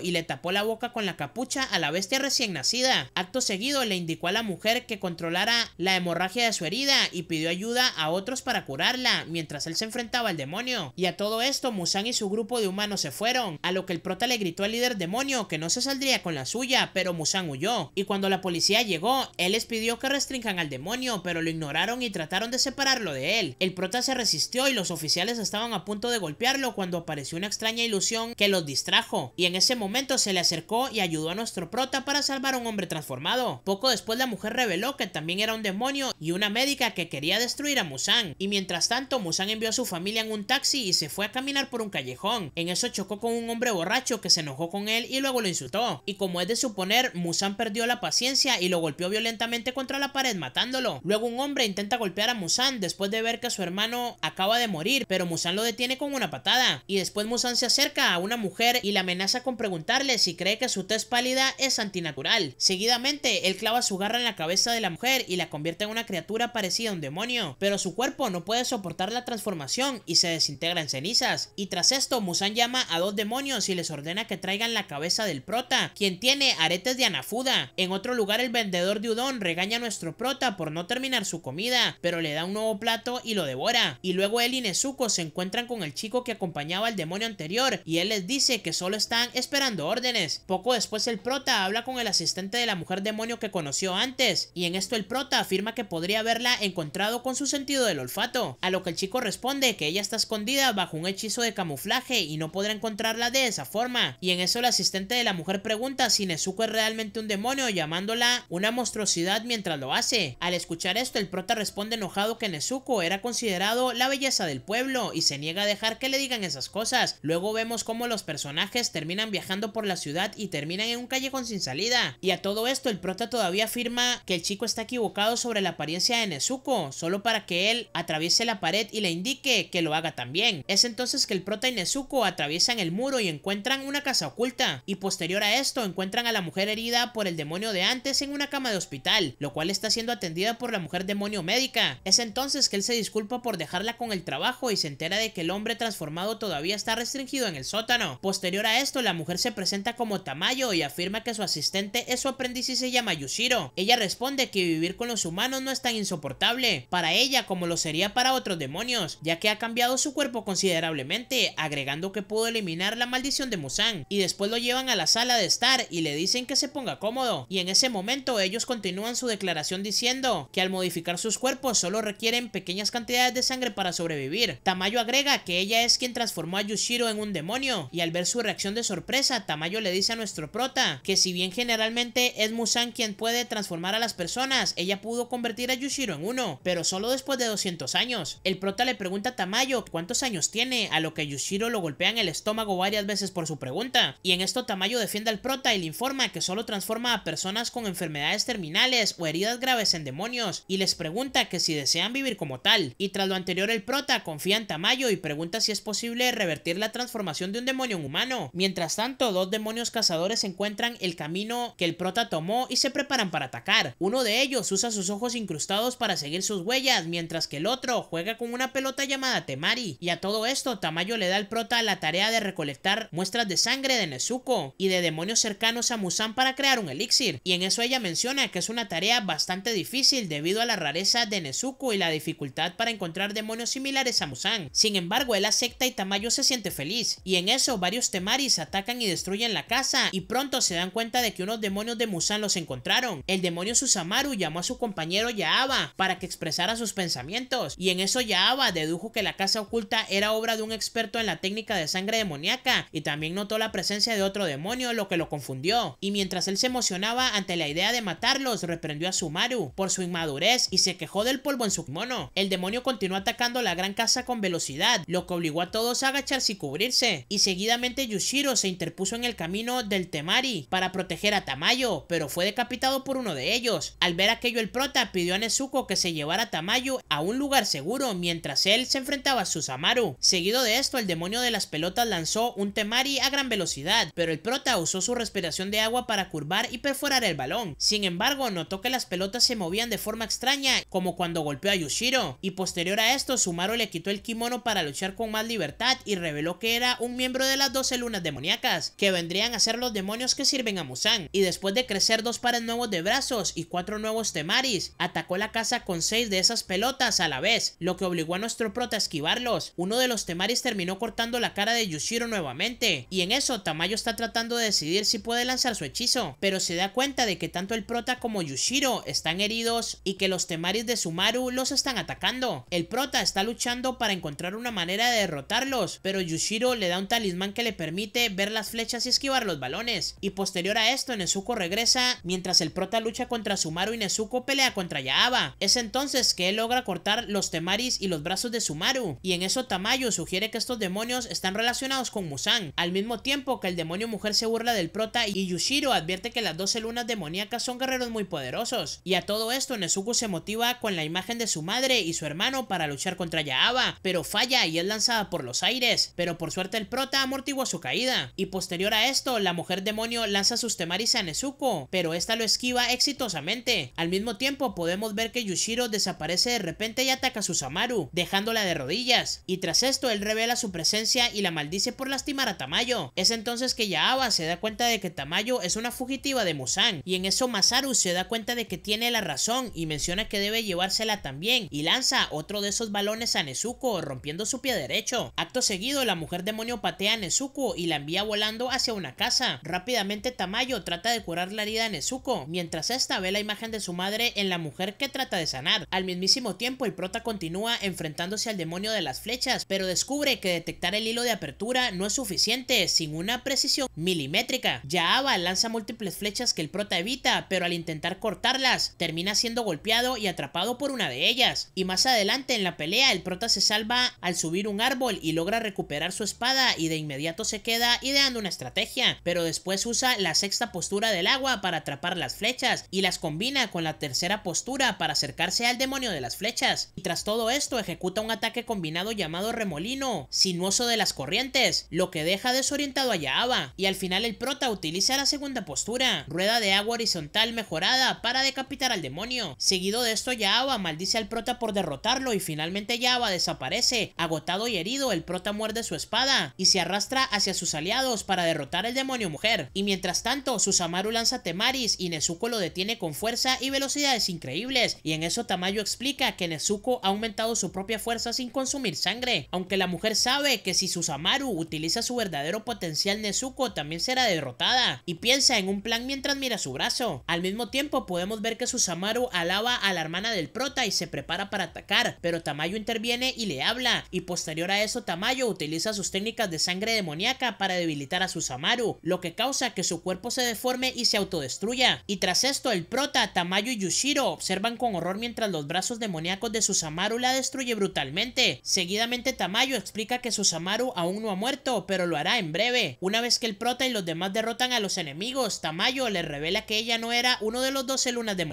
y le tapó la boca con la capucha a la bestia recién nacida. Acto seguido le indicó a la mujer que controlara la hemorragia de su herida y pidió ayuda a otros para curarla, mientras él se enfrentaba al demonio. Y a todo esto Musan y su grupo de humanos se fueron, a lo que el prota le gritó al líder demonio que no se saldría con la suya, pero Musan huyó. Y cuando la policía llegó, él les pidió que trinjan al demonio, pero lo ignoraron y trataron de separarlo de él. El prota se resistió y los oficiales estaban a punto de golpearlo cuando apareció una extraña ilusión que los distrajo, y en ese momento se le acercó y ayudó a nuestro prota para salvar a un hombre transformado. Poco después la mujer reveló que también era un demonio y una médica que quería destruir a Musan, y mientras tanto Musan envió a su familia en un taxi y se fue a caminar por un callejón. En eso chocó con un hombre borracho que se enojó con él y luego lo insultó, y como es de suponer, Musan perdió la paciencia y lo golpeó violentamente contra la pared matándolo. Luego un hombre intenta golpear a Musan después de ver que su hermano acaba de morir, pero Musan lo detiene con una patada. Y después Musan se acerca a una mujer y la amenaza con preguntarle si cree que su tez pálida es antinatural. Seguidamente, él clava su garra en la cabeza de la mujer y la convierte en una criatura parecida a un demonio, pero su cuerpo no puede soportar la transformación y se desintegra en cenizas. Y tras esto, Musan llama a dos demonios y les ordena que traigan la cabeza del prota, quien tiene aretes de Anafuda. En otro lugar, el vendedor de Udon regaña a nuestro prota por no terminar su comida, pero le da un nuevo plato y lo devora. Y luego él y Nezuko se encuentran con el chico que acompañaba al demonio anterior y él les dice que solo están esperando órdenes. Poco después el prota habla con el asistente de la mujer demonio que conoció antes y en esto el prota afirma que podría haberla encontrado con su sentido del olfato, a lo que el chico responde que ella está escondida bajo un hechizo de camuflaje y no podrá encontrarla de esa forma. Y en eso el asistente de la mujer pregunta si Nezuko es realmente un demonio llamándola una monstruosidad mientras lo hace al escuchar esto, el prota responde enojado que Nezuko era considerado la belleza del pueblo y se niega a dejar que le digan esas cosas. Luego vemos cómo los personajes terminan viajando por la ciudad y terminan en un callejón sin salida. Y a todo esto, el prota todavía afirma que el chico está equivocado sobre la apariencia de Nezuko, solo para que él atraviese la pared y le indique que lo haga también. Es entonces que el prota y Nezuko atraviesan el muro y encuentran una casa oculta. Y posterior a esto, encuentran a la mujer herida por el demonio de antes en una cama de hospital, lo cual está siendo atendida por la mujer demonio médica. Es entonces que él se disculpa por dejarla con el trabajo y se entera de que el hombre transformado todavía está restringido en el sótano. Posterior a esto, la mujer se presenta como Tamayo y afirma que su asistente es su aprendiz y se llama Yushiro. Ella responde que vivir con los humanos no es tan insoportable para ella como lo sería para otros demonios, ya que ha cambiado su cuerpo considerablemente, agregando que pudo eliminar la maldición de Musan, y después lo llevan a la sala de estar y le dicen que se ponga cómodo, y en ese momento ellos continúan su declaración diciendo que al modificar sus cuerpos solo requieren pequeñas cantidades de sangre para sobrevivir. Tamayo agrega que ella es quien transformó a Yushiro en un demonio y al ver su reacción de sorpresa, Tamayo le dice a nuestro prota que si bien generalmente es Musan quien puede transformar a las personas, ella pudo convertir a Yushiro en uno, pero solo después de 200 años. El prota le pregunta a Tamayo cuántos años tiene, a lo que Yushiro lo golpea en el estómago varias veces por su pregunta, y en esto Tamayo defiende al prota y le informa que solo transforma a personas con enfermedades terminales o heridas graves en demonios y les pregunta que si desean vivir como tal. Y tras lo anterior el prota confía en Tamayo y pregunta si es posible revertir la transformación de un demonio en humano. Mientras tanto, dos demonios cazadores encuentran el camino que el prota tomó y se preparan para atacar. Uno de ellos usa sus ojos incrustados para seguir sus huellas, mientras que el otro juega con una pelota llamada Temari. Y a todo esto, Tamayo le da al prota la tarea de recolectar muestras de sangre de Nezuko y de demonios cercanos a Musan para crear un elixir. Y en eso ella menciona que es una tarea bastante difícil debido a la rareza de Nezuko y la dificultad para encontrar demonios similares a Musan. Sin embargo, él acepta y Tamayo se siente feliz, y en eso varios Temaris atacan y destruyen la casa y pronto se dan cuenta de que unos demonios de Musan los encontraron. El demonio Susamaru llamó a su compañero Yaaba para que expresara sus pensamientos, y en eso Yaaba dedujo que la casa oculta era obra de un experto en la técnica de sangre demoníaca y también notó la presencia de otro demonio, lo que lo confundió. Y mientras él se emocionaba ante la idea de matarlos, reprendió a su por su inmadurez y se quejó del polvo en su mono. El demonio continuó atacando la gran casa con velocidad, lo que obligó a todos a agacharse y cubrirse, y seguidamente Yushiro se interpuso en el camino del Temari para proteger a Tamayo, pero fue decapitado por uno de ellos. Al ver aquello el prota pidió a Nezuko que se llevara a Tamayo a un lugar seguro mientras él se enfrentaba a Susamaru. Seguido de esto, el demonio de las pelotas lanzó un Temari a gran velocidad, pero el prota usó su respiración de agua para curvar y perforar el balón. Sin embargo, notó que las pelotas se movían de forma extraña, como cuando golpeó a Yushiro, y posterior a esto, Sumaru le quitó el kimono para luchar con más libertad y reveló que era un miembro de las 12 lunas demoníacas, que vendrían a ser los demonios que sirven a Musan, y después de crecer dos pares nuevos de brazos y cuatro nuevos temaris, atacó la casa con seis de esas pelotas a la vez, lo que obligó a nuestro prota a esquivarlos. Uno de los temaris terminó cortando la cara de Yushiro nuevamente, y en eso Tamayo está tratando de decidir si puede lanzar su hechizo, pero se da cuenta de que tanto el prota como Yushiro están heridos y que los temaris de Sumaru los están atacando. El prota está luchando para encontrar una manera de derrotarlos, pero Yushiro le da un talismán que le permite ver las flechas y esquivar los balones. Y posterior a esto, Nezuko regresa, mientras el prota lucha contra Sumaru y Nezuko pelea contra Yaaba. Es entonces que él logra cortar los temaris y los brazos de Sumaru, y en eso Tamayo sugiere que estos demonios están relacionados con Musan, al mismo tiempo que el demonio mujer se burla del prota y Yushiro advierte que las 12 lunas demoníacas son guerreros muy poderosos. Y a todo esto, Nezuko se motiva con la imagen de su madre y su hermano para luchar contra Yaaba, pero falla y es lanzada por los aires, pero por suerte el prota amortigua su caída. Y posterior a esto, la mujer demonio lanza sus temaris a Nezuko, pero esta lo esquiva exitosamente. Al mismo tiempo, podemos ver que Yushiro desaparece de repente y ataca a Susamaru, dejándola de rodillas. Y tras esto, él revela su presencia y la maldice por lastimar a Tamayo. Es entonces que Yaaba se da cuenta de que Tamayo es una fugitiva de Musan, y en eso Masaru se da cuenta de que tiene tiene la razón y menciona que debe llevársela también y lanza otro de esos balones a Nezuko rompiendo su pie derecho. Acto seguido la mujer demonio patea a Nezuko y la envía volando hacia una casa. Rápidamente Tamayo trata de curar la herida a Nezuko mientras esta ve la imagen de su madre en la mujer que trata de sanar. Al mismísimo tiempo el prota continúa enfrentándose al demonio de las flechas pero descubre que detectar el hilo de apertura no es suficiente sin una precisión milimétrica. Yaaba lanza múltiples flechas que el prota evita pero al intentar cortarlas termina siendo golpeado y atrapado por una de ellas. Y más adelante en la pelea el prota se salva al subir un árbol y logra recuperar su espada y de inmediato se queda ideando una estrategia, pero después usa la sexta postura del agua para atrapar las flechas y las combina con la tercera postura para acercarse al demonio de las flechas. Y tras todo esto ejecuta un ataque combinado llamado remolino, sinuoso de las corrientes, lo que deja desorientado a Yaaba. Y al final el prota utiliza la segunda postura, rueda de agua horizontal mejorada para decapitar al demonio. Seguido de esto, Yaaba maldice al prota por derrotarlo y finalmente Yaaba desaparece. Agotado y herido, el prota muerde su espada y se arrastra hacia sus aliados para derrotar al demonio mujer. Y mientras tanto, Susamaru lanza Temaris y Nezuko lo detiene con fuerza y velocidades increíbles. Y en eso Tamayo explica que Nezuko ha aumentado su propia fuerza sin consumir sangre, aunque la mujer sabe que si Susamaru utiliza su verdadero potencial Nezuko también será derrotada y piensa en un plan mientras mira su brazo. Al mismo tiempo podemos ver que Susamaru alaba a la hermana del prota y se prepara para atacar, pero Tamayo interviene y le habla, y posterior a eso Tamayo utiliza sus técnicas de sangre demoníaca para debilitar a Susamaru, lo que causa que su cuerpo se deforme y se autodestruya. Y tras esto, el prota, Tamayo y Yushiro observan con horror mientras los brazos demoníacos de Susamaru la destruye brutalmente. Seguidamente Tamayo explica que Susamaru aún no ha muerto, pero lo hará en breve. Una vez que el prota y los demás derrotan a los enemigos, Tamayo le revela que ella no era uno de los 12 lunas de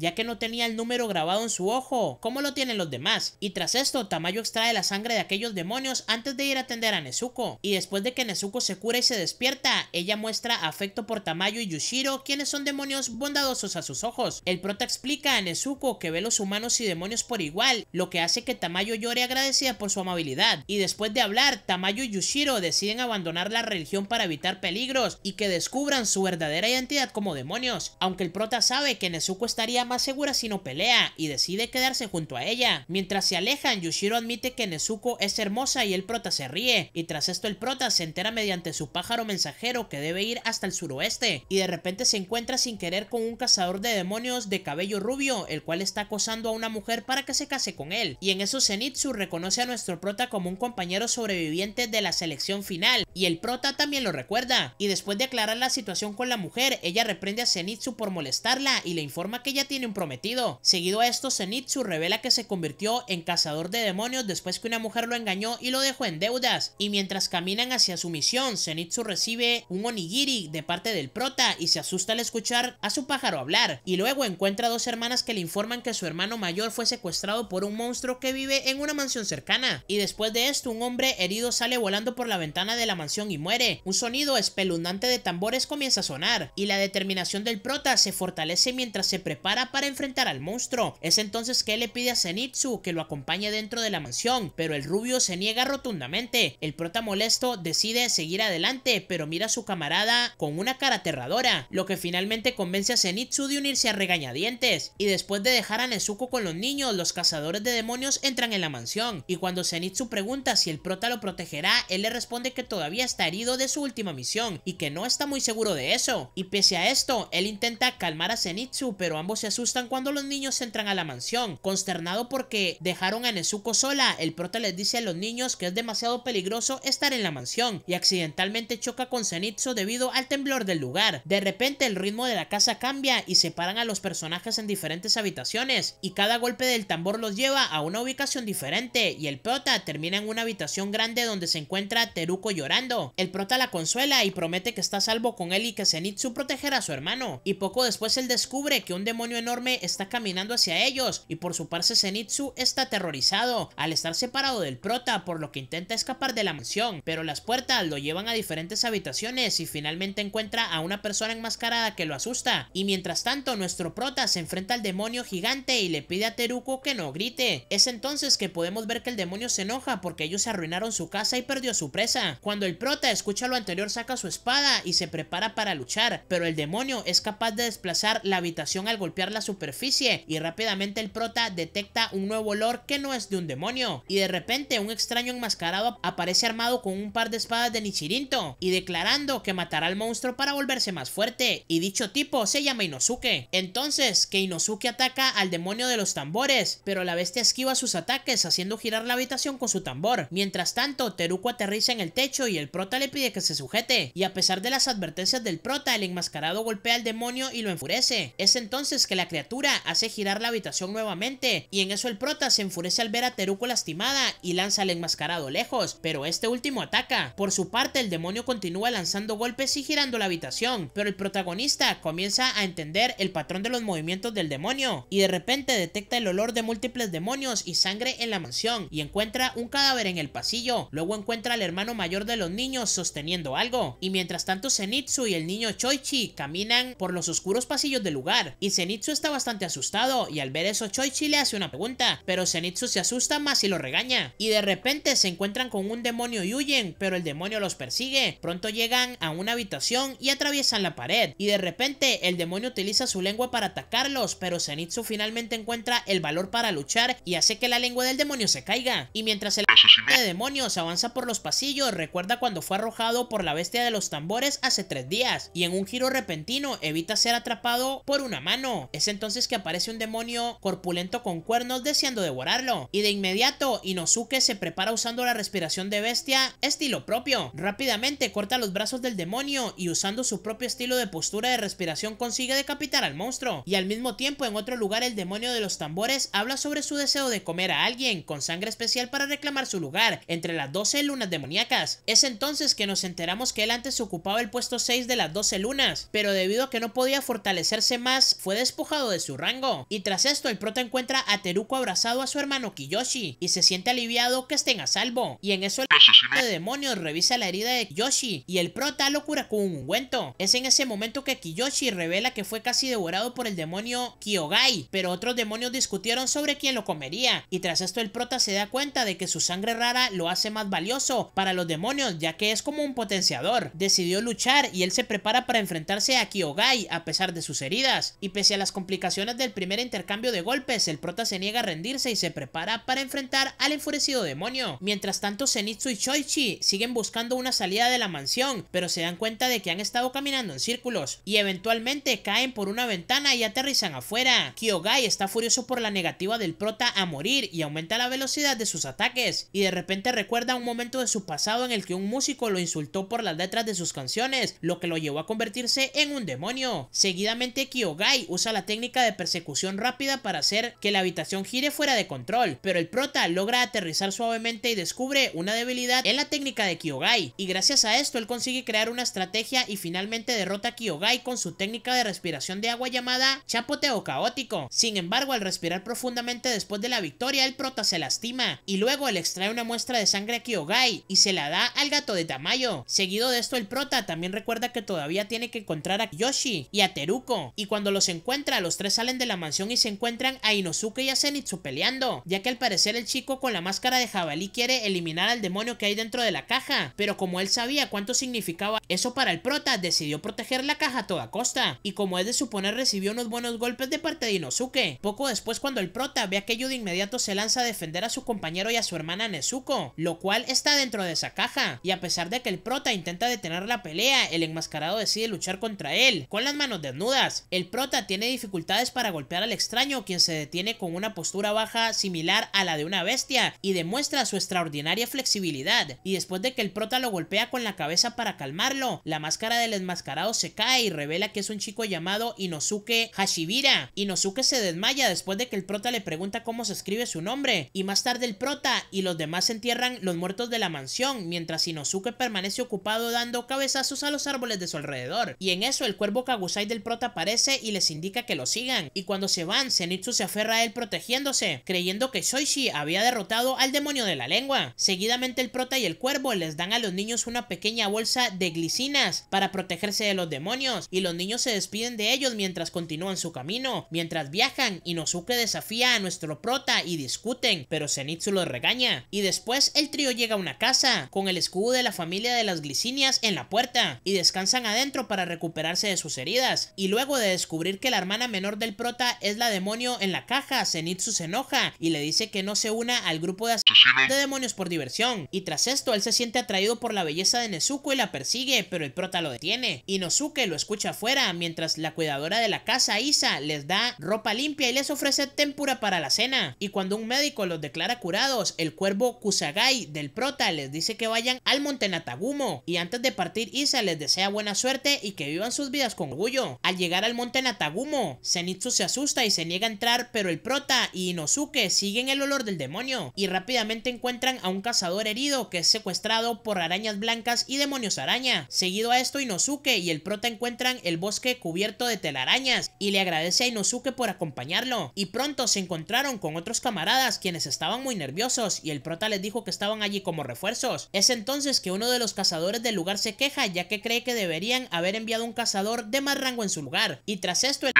ya que no tenía el número grabado en su ojo, como lo tienen los demás. Y tras esto, Tamayo extrae la sangre de aquellos demonios antes de ir a atender a Nezuko. Y después de que Nezuko se cura y se despierta, ella muestra afecto por Tamayo y Yushiro, quienes son demonios bondadosos a sus ojos. El prota explica a Nezuko que ve los humanos y demonios por igual, lo que hace que Tamayo llore agradecida por su amabilidad. Y después de hablar, Tamayo y Yushiro deciden abandonar la religión para evitar peligros y que descubran su verdadera identidad como demonios. Aunque el prota sabe que Nezuko Nezuko estaría más segura si no pelea y decide quedarse junto a ella. Mientras se alejan, Yushiro admite que Nezuko es hermosa y el prota se ríe, y tras esto el prota se entera mediante su pájaro mensajero que debe ir hasta el suroeste, y de repente se encuentra sin querer con un cazador de demonios de cabello rubio, el cual está acosando a una mujer para que se case con él, y en eso Zenitsu reconoce a nuestro prota como un compañero sobreviviente de la selección final, y el prota también lo recuerda, y después de aclarar la situación con la mujer, ella reprende a Zenitsu por molestarla y le forma que ya tiene un prometido. Seguido a esto, Zenitsu revela que se convirtió en cazador de demonios después que una mujer lo engañó y lo dejó en deudas. Y mientras caminan hacia su misión, Zenitsu recibe un onigiri de parte del prota y se asusta al escuchar a su pájaro hablar. Y luego encuentra dos hermanas que le informan que su hermano mayor fue secuestrado por un monstruo que vive en una mansión cercana. Y después de esto, un hombre herido sale volando por la ventana de la mansión y muere. Un sonido espeluznante de tambores comienza a sonar. Y la determinación del prota se fortalece mientras se prepara para enfrentar al monstruo. Es entonces que él le pide a Zenitsu que lo acompañe dentro de la mansión, pero el rubio se niega rotundamente. El prota molesto decide seguir adelante, pero mira a su camarada con una cara aterradora, lo que finalmente convence a Zenitsu de unirse a regañadientes. Y después de dejar a Nezuko con los niños, los cazadores de demonios entran en la mansión, y cuando Zenitsu pregunta si el prota lo protegerá, él le responde que todavía está herido de su última misión, y que no está muy seguro de eso. Y pese a esto, él intenta calmar a Zenitsu pero ambos se asustan cuando los niños entran a la mansión. Consternado porque dejaron a Nezuko sola, el prota les dice a los niños que es demasiado peligroso estar en la mansión y accidentalmente choca con Zenitsu debido al temblor del lugar. De repente el ritmo de la casa cambia y separan a los personajes en diferentes habitaciones y cada golpe del tambor los lleva a una ubicación diferente y el prota termina en una habitación grande donde se encuentra Teruko llorando. El prota la consuela y promete que está salvo con él y que Zenitsu protegerá a su hermano y poco después él descubre que un demonio enorme está caminando hacia ellos y por su parte Zenitsu está aterrorizado al estar separado del prota por lo que intenta escapar de la mansión, pero las puertas lo llevan a diferentes habitaciones y finalmente encuentra a una persona enmascarada que lo asusta y mientras tanto nuestro prota se enfrenta al demonio gigante y le pide a Teruko que no grite. Es entonces que podemos ver que el demonio se enoja porque ellos arruinaron su casa y perdió su presa. Cuando el prota escucha lo anterior saca su espada y se prepara para luchar, pero el demonio es capaz de desplazar la habitación al golpear la superficie y rápidamente el prota detecta un nuevo olor que no es de un demonio. Y de repente un extraño enmascarado aparece armado con un par de espadas de Nichirinto y declarando que matará al monstruo para volverse más fuerte y dicho tipo se llama Inosuke. Entonces que Inosuke ataca al demonio de los tambores pero la bestia esquiva sus ataques haciendo girar la habitación con su tambor. Mientras tanto Teruko aterriza en el techo y el prota le pide que se sujete y a pesar de las advertencias del prota el enmascarado golpea al demonio y lo enfurece entonces que la criatura hace girar la habitación nuevamente y en eso el prota se enfurece al ver a Teruko lastimada y lanza al enmascarado lejos, pero este último ataca. Por su parte el demonio continúa lanzando golpes y girando la habitación, pero el protagonista comienza a entender el patrón de los movimientos del demonio y de repente detecta el olor de múltiples demonios y sangre en la mansión y encuentra un cadáver en el pasillo. Luego encuentra al hermano mayor de los niños sosteniendo algo y mientras tanto Zenitsu y el niño Choichi caminan por los oscuros pasillos del lugar y Zenitsu está bastante asustado y al ver eso Choichi le hace una pregunta, pero Senitsu se asusta más y lo regaña. Y de repente se encuentran con un demonio y huyen, pero el demonio los persigue. Pronto llegan a una habitación y atraviesan la pared. Y de repente el demonio utiliza su lengua para atacarlos, pero Zenitsu finalmente encuentra el valor para luchar y hace que la lengua del demonio se caiga. Y mientras el asesino de demonios avanza por los pasillos, recuerda cuando fue arrojado por la bestia de los tambores hace tres días. Y en un giro repentino evita ser atrapado por un mano. Es entonces que aparece un demonio corpulento con cuernos deseando devorarlo. Y de inmediato, Inosuke se prepara usando la respiración de bestia estilo propio. Rápidamente corta los brazos del demonio y usando su propio estilo de postura de respiración consigue decapitar al monstruo. Y al mismo tiempo, en otro lugar, el demonio de los tambores habla sobre su deseo de comer a alguien con sangre especial para reclamar su lugar entre las 12 lunas demoníacas. Es entonces que nos enteramos que él antes ocupaba el puesto 6 de las 12 lunas, pero debido a que no podía fortalecerse más fue despojado de su rango, y tras esto el prota encuentra a Teruko abrazado a su hermano Kiyoshi, y se siente aliviado que estén a salvo, y en eso el pues demonio demonios revisa la herida de Kiyoshi, y el prota lo cura con un ungüento. Es en ese momento que Kiyoshi revela que fue casi devorado por el demonio Kyogai, pero otros demonios discutieron sobre quién lo comería, y tras esto el prota se da cuenta de que su sangre rara lo hace más valioso para los demonios, ya que es como un potenciador. Decidió luchar y él se prepara para enfrentarse a Kyogai a pesar de sus heridas, y pese a las complicaciones del primer intercambio de golpes, el prota se niega a rendirse y se prepara para enfrentar al enfurecido demonio. Mientras tanto, Zenitsu y Choichi siguen buscando una salida de la mansión, pero se dan cuenta de que han estado caminando en círculos, y eventualmente caen por una ventana y aterrizan afuera. Kyogai está furioso por la negativa del prota a morir y aumenta la velocidad de sus ataques, y de repente recuerda un momento de su pasado en el que un músico lo insultó por las letras de sus canciones, lo que lo llevó a convertirse en un demonio. Seguidamente Kyogai Kiyogai usa la técnica de persecución rápida para hacer que la habitación gire fuera de control, pero el prota logra aterrizar suavemente y descubre una debilidad en la técnica de Kyogai, y gracias a esto él consigue crear una estrategia y finalmente derrota a Kyogai con su técnica de respiración de agua llamada chapoteo caótico. Sin embargo, al respirar profundamente después de la victoria, el prota se lastima, y luego él extrae una muestra de sangre a Kyogai y se la da al gato de Tamayo. Seguido de esto, el prota también recuerda que todavía tiene que encontrar a Yoshi y a Teruko, y cuando los encuentra, los tres salen de la mansión y se encuentran a Inosuke y a Zenitsu peleando, ya que al parecer el chico con la máscara de jabalí quiere eliminar al demonio que hay dentro de la caja, pero como él sabía cuánto significaba eso para el prota, decidió proteger la caja a toda costa, y como es de suponer recibió unos buenos golpes de parte de Inosuke. Poco después cuando el prota ve aquello de inmediato se lanza a defender a su compañero y a su hermana Nezuko, lo cual está dentro de esa caja, y a pesar de que el prota intenta detener la pelea, el enmascarado decide luchar contra él, con las manos desnudas. El prota tiene dificultades para golpear al extraño, quien se detiene con una postura baja similar a la de una bestia y demuestra su extraordinaria flexibilidad. Y después de que el prota lo golpea con la cabeza para calmarlo, la máscara del enmascarado se cae y revela que es un chico llamado Inosuke Hashibira. Inosuke se desmaya después de que el prota le pregunta cómo se escribe su nombre, y más tarde el prota y los demás entierran los muertos de la mansión, mientras Inosuke permanece ocupado dando cabezazos a los árboles de su alrededor. Y en eso el cuervo Kagusai del prota aparece y les indica que lo sigan. Y cuando se van, Zenitsu se aferra a él protegiéndose, creyendo que Shoichi había derrotado al demonio de la lengua. Seguidamente el prota y el cuervo les dan a los niños una pequeña bolsa de glicinas para protegerse de los demonios y los niños se despiden de ellos mientras continúan su camino. Mientras viajan, Inosuke desafía a nuestro prota y discuten, pero Zenitsu los regaña. Y después el trío llega a una casa, con el escudo de la familia de las glicinias en la puerta, y descansan adentro para recuperarse de sus heridas. Y luego de descubrir descubrir que la hermana menor del prota es la demonio en la caja, Zenitsu se enoja y le dice que no se una al grupo de asesinos de demonios por diversión. Y tras esto, él se siente atraído por la belleza de Nezuko y la persigue, pero el prota lo detiene. y Nozuke lo escucha afuera, mientras la cuidadora de la casa, Isa, les da ropa limpia y les ofrece tempura para la cena. Y cuando un médico los declara curados, el cuervo Kusagai del prota les dice que vayan al monte Natagumo. Y antes de partir, Isa les desea buena suerte y que vivan sus vidas con orgullo. Al llegar al monte a Tagumo, Zenitsu se asusta y se niega a entrar, pero el prota y Inosuke siguen el olor del demonio y rápidamente encuentran a un cazador herido que es secuestrado por arañas blancas y demonios araña. Seguido a esto, Inosuke y el prota encuentran el bosque cubierto de telarañas y le agradece a Inosuke por acompañarlo. Y pronto se encontraron con otros camaradas quienes estaban muy nerviosos y el prota les dijo que estaban allí como refuerzos. Es entonces que uno de los cazadores del lugar se queja ya que cree que deberían haber enviado un cazador de más rango en su lugar y tras esto, el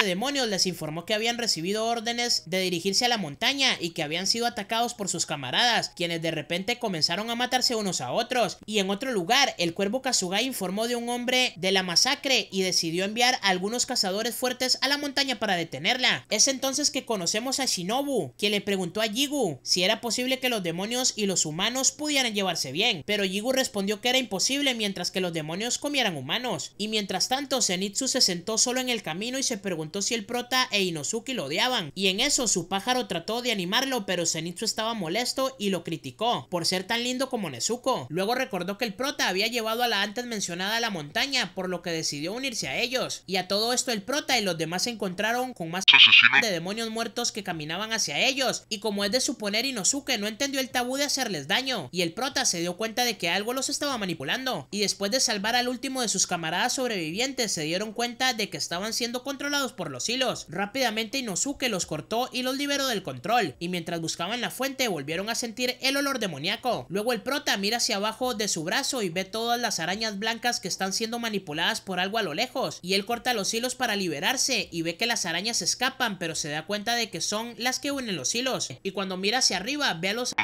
de demonios les informó que habían recibido órdenes de dirigirse a la montaña y que habían sido atacados por sus camaradas, quienes de repente comenzaron a matarse unos a otros. Y en otro lugar, el cuervo Kasugai informó de un hombre de la masacre y decidió enviar a algunos cazadores fuertes a la montaña para detenerla. Es entonces que conocemos a Shinobu, quien le preguntó a Jigu si era posible que los demonios y los humanos pudieran llevarse bien, pero Jigu respondió que era imposible mientras que los demonios comieran humanos. Y mientras tanto, Zenitsu se sentó solo en el camino y se preguntó si el prota e Inosuke lo odiaban. Y en eso su pájaro trató de animarlo, pero Zenitsu estaba molesto y lo criticó por ser tan lindo como Nezuko. Luego recordó que el prota había llevado a la antes mencionada a la montaña, por lo que decidió unirse a ellos. Y a todo esto el prota y los demás se encontraron con más de demonios muertos que caminaban hacia ellos. Y como es de suponer, Inosuke no entendió el tabú de hacerles daño. Y el prota se dio cuenta de que algo los estaba manipulando. Y después de salvar al último de sus camaradas sobrevivientes, se dieron cuenta de que estaba siendo controlados por los hilos. Rápidamente Inosuke los cortó y los liberó del control, y mientras buscaban la fuente volvieron a sentir el olor demoníaco. Luego el prota mira hacia abajo de su brazo y ve todas las arañas blancas que están siendo manipuladas por algo a lo lejos, y él corta los hilos para liberarse y ve que las arañas escapan, pero se da cuenta de que son las que unen los hilos. Y cuando mira hacia arriba, ve a los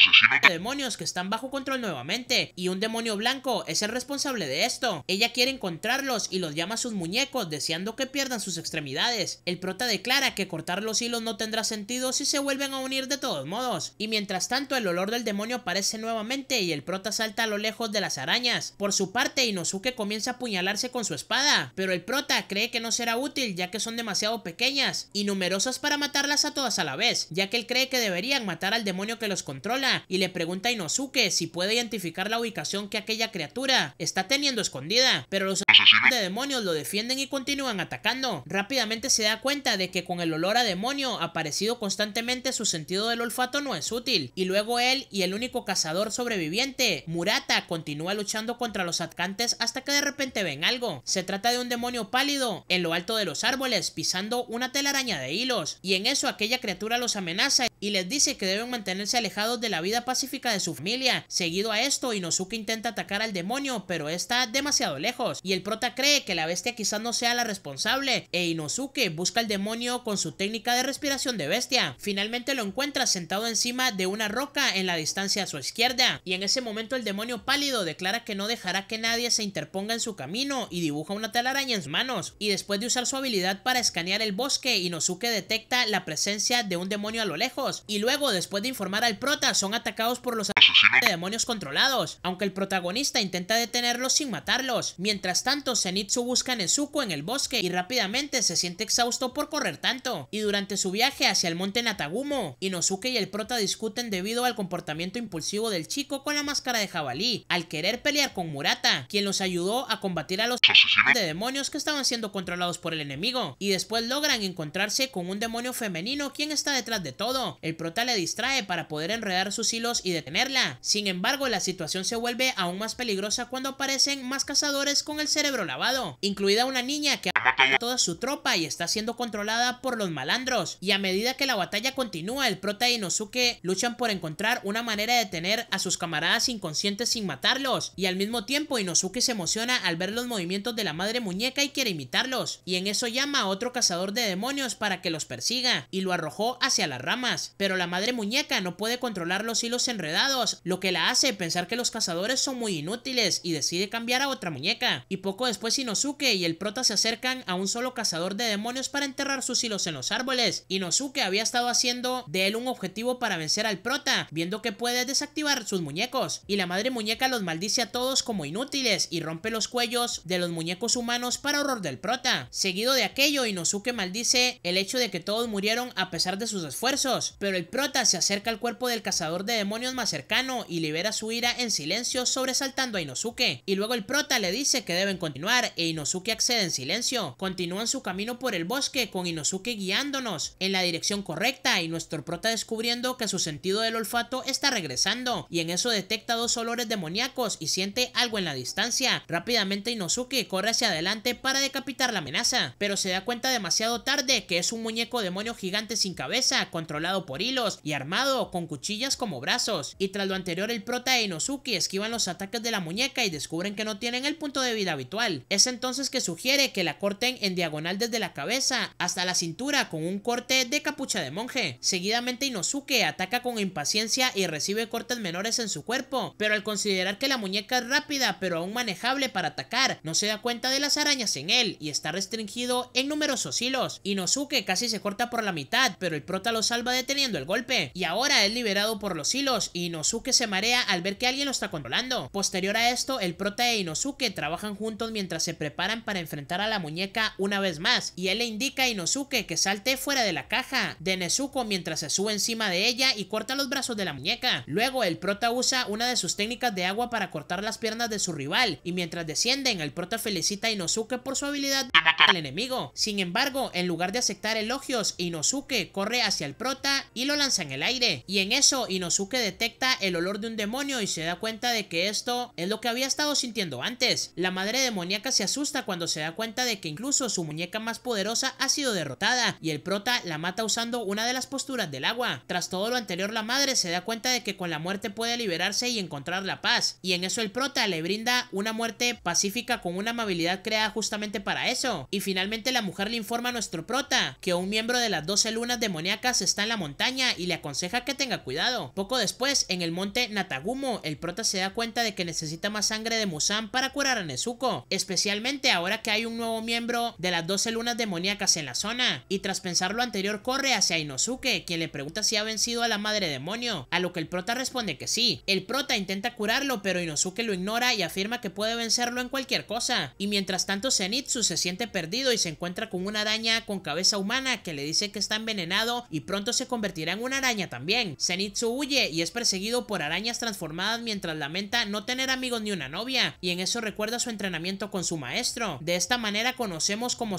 demonios que están bajo control nuevamente, y un demonio blanco es el responsable de esto. Ella quiere encontrarlos y los llama a sus muñecos, deseando que pierdan sus extremidades. El prota declara que cortar los hilos no tendrá sentido si se vuelven a unir de todos modos. Y mientras tanto el olor del demonio aparece nuevamente y el prota salta a lo lejos de las arañas. Por su parte Inosuke comienza a apuñalarse con su espada, pero el prota cree que no será útil ya que son demasiado pequeñas y numerosas para matarlas a todas a la vez, ya que él cree que deberían matar al demonio que los controla y le pregunta a Inosuke si puede identificar la ubicación que aquella criatura está teniendo escondida, pero los de demonios lo defienden y continúan atacando Rápidamente se da cuenta de que con el olor a demonio aparecido constantemente su sentido del olfato no es útil, y luego él y el único cazador sobreviviente, Murata, continúa luchando contra los atacantes hasta que de repente ven algo. Se trata de un demonio pálido en lo alto de los árboles, pisando una telaraña de hilos, y en eso aquella criatura los amenaza y les dice que deben mantenerse alejados de la vida pacífica de su familia. Seguido a esto, Inosuke intenta atacar al demonio, pero está demasiado lejos, y el prota cree que la bestia quizás no sea la responsable e Inosuke busca al demonio con su técnica de respiración de bestia. Finalmente lo encuentra sentado encima de una roca en la distancia a su izquierda y en ese momento el demonio pálido declara que no dejará que nadie se interponga en su camino y dibuja una telaraña en sus manos y después de usar su habilidad para escanear el bosque Inosuke detecta la presencia de un demonio a lo lejos y luego después de informar al prota son atacados por los asesinos de demonios controlados aunque el protagonista intenta detenerlos sin matarlos mientras tanto Zenitsu busca a Nezuko en el bosque y rápidamente Rápidamente se siente exhausto por correr tanto, y durante su viaje hacia el monte Natagumo, Inosuke y el prota discuten debido al comportamiento impulsivo del chico con la máscara de jabalí, al querer pelear con Murata, quien los ayudó a combatir a los de demonios que estaban siendo controlados por el enemigo, y después logran encontrarse con un demonio femenino quien está detrás de todo. El prota le distrae para poder enredar sus hilos y detenerla. Sin embargo, la situación se vuelve aún más peligrosa cuando aparecen más cazadores con el cerebro lavado, incluida una niña que toda su tropa y está siendo controlada por los malandros. Y a medida que la batalla continúa, el prota y Inosuke luchan por encontrar una manera de tener a sus camaradas inconscientes sin matarlos. Y al mismo tiempo, Inosuke se emociona al ver los movimientos de la madre muñeca y quiere imitarlos. Y en eso llama a otro cazador de demonios para que los persiga y lo arrojó hacia las ramas. Pero la madre muñeca no puede controlar los hilos enredados, lo que la hace pensar que los cazadores son muy inútiles y decide cambiar a otra muñeca. Y poco después Inosuke y el prota se acercan a un solo cazador de demonios para enterrar sus hilos en los árboles. Inosuke había estado haciendo de él un objetivo para vencer al prota, viendo que puede desactivar sus muñecos. Y la madre muñeca los maldice a todos como inútiles y rompe los cuellos de los muñecos humanos para horror del prota. Seguido de aquello, Inosuke maldice el hecho de que todos murieron a pesar de sus esfuerzos, pero el prota se acerca al cuerpo del cazador de demonios más cercano y libera su ira en silencio sobresaltando a Inosuke. Y luego el prota le dice que deben continuar e Inosuke accede en silencio. Con continúan su camino por el bosque con Inosuke guiándonos en la dirección correcta y nuestro prota descubriendo que su sentido del olfato está regresando y en eso detecta dos olores demoníacos y siente algo en la distancia. Rápidamente Inosuke corre hacia adelante para decapitar la amenaza, pero se da cuenta demasiado tarde que es un muñeco demonio gigante sin cabeza, controlado por hilos y armado con cuchillas como brazos. Y tras lo anterior el prota e Inosuke esquivan los ataques de la muñeca y descubren que no tienen el punto de vida habitual. Es entonces que sugiere que la corten en en diagonal desde la cabeza hasta la cintura con un corte de capucha de monje. Seguidamente Inosuke ataca con impaciencia y recibe cortes menores en su cuerpo, pero al considerar que la muñeca es rápida pero aún manejable para atacar, no se da cuenta de las arañas en él y está restringido en numerosos hilos. Inosuke casi se corta por la mitad, pero el prota lo salva deteniendo el golpe, y ahora es liberado por los hilos y Inosuke se marea al ver que alguien lo está controlando. Posterior a esto, el prota e Inosuke trabajan juntos mientras se preparan para enfrentar a la muñeca una vez más y él le indica a Inosuke que salte fuera de la caja de Nezuko mientras se sube encima de ella y corta los brazos de la muñeca. Luego el prota usa una de sus técnicas de agua para cortar las piernas de su rival y mientras descienden el prota felicita a Inosuke por su habilidad de al enemigo. Sin embargo, en lugar de aceptar elogios, Inosuke corre hacia el prota y lo lanza en el aire. Y en eso Inosuke detecta el olor de un demonio y se da cuenta de que esto es lo que había estado sintiendo antes. La madre demoníaca se asusta cuando se da cuenta de que incluso su muñeca más poderosa ha sido derrotada y el prota la mata usando una de las posturas del agua. Tras todo lo anterior la madre se da cuenta de que con la muerte puede liberarse y encontrar la paz y en eso el prota le brinda una muerte pacífica con una amabilidad creada justamente para eso. Y finalmente la mujer le informa a nuestro prota que un miembro de las 12 lunas demoníacas está en la montaña y le aconseja que tenga cuidado. Poco después en el monte Natagumo el prota se da cuenta de que necesita más sangre de Musan para curar a Nezuko, especialmente ahora que hay un nuevo miembro de las 12 lunas demoníacas en la zona, y tras pensar lo anterior corre hacia Inosuke, quien le pregunta si ha vencido a la madre demonio, a lo que el prota responde que sí. El prota intenta curarlo, pero Inosuke lo ignora y afirma que puede vencerlo en cualquier cosa, y mientras tanto Zenitsu se siente perdido y se encuentra con una araña con cabeza humana que le dice que está envenenado y pronto se convertirá en una araña también. Zenitsu huye y es perseguido por arañas transformadas mientras lamenta no tener amigos ni una novia, y en eso recuerda su entrenamiento con su maestro. De esta manera conocemos como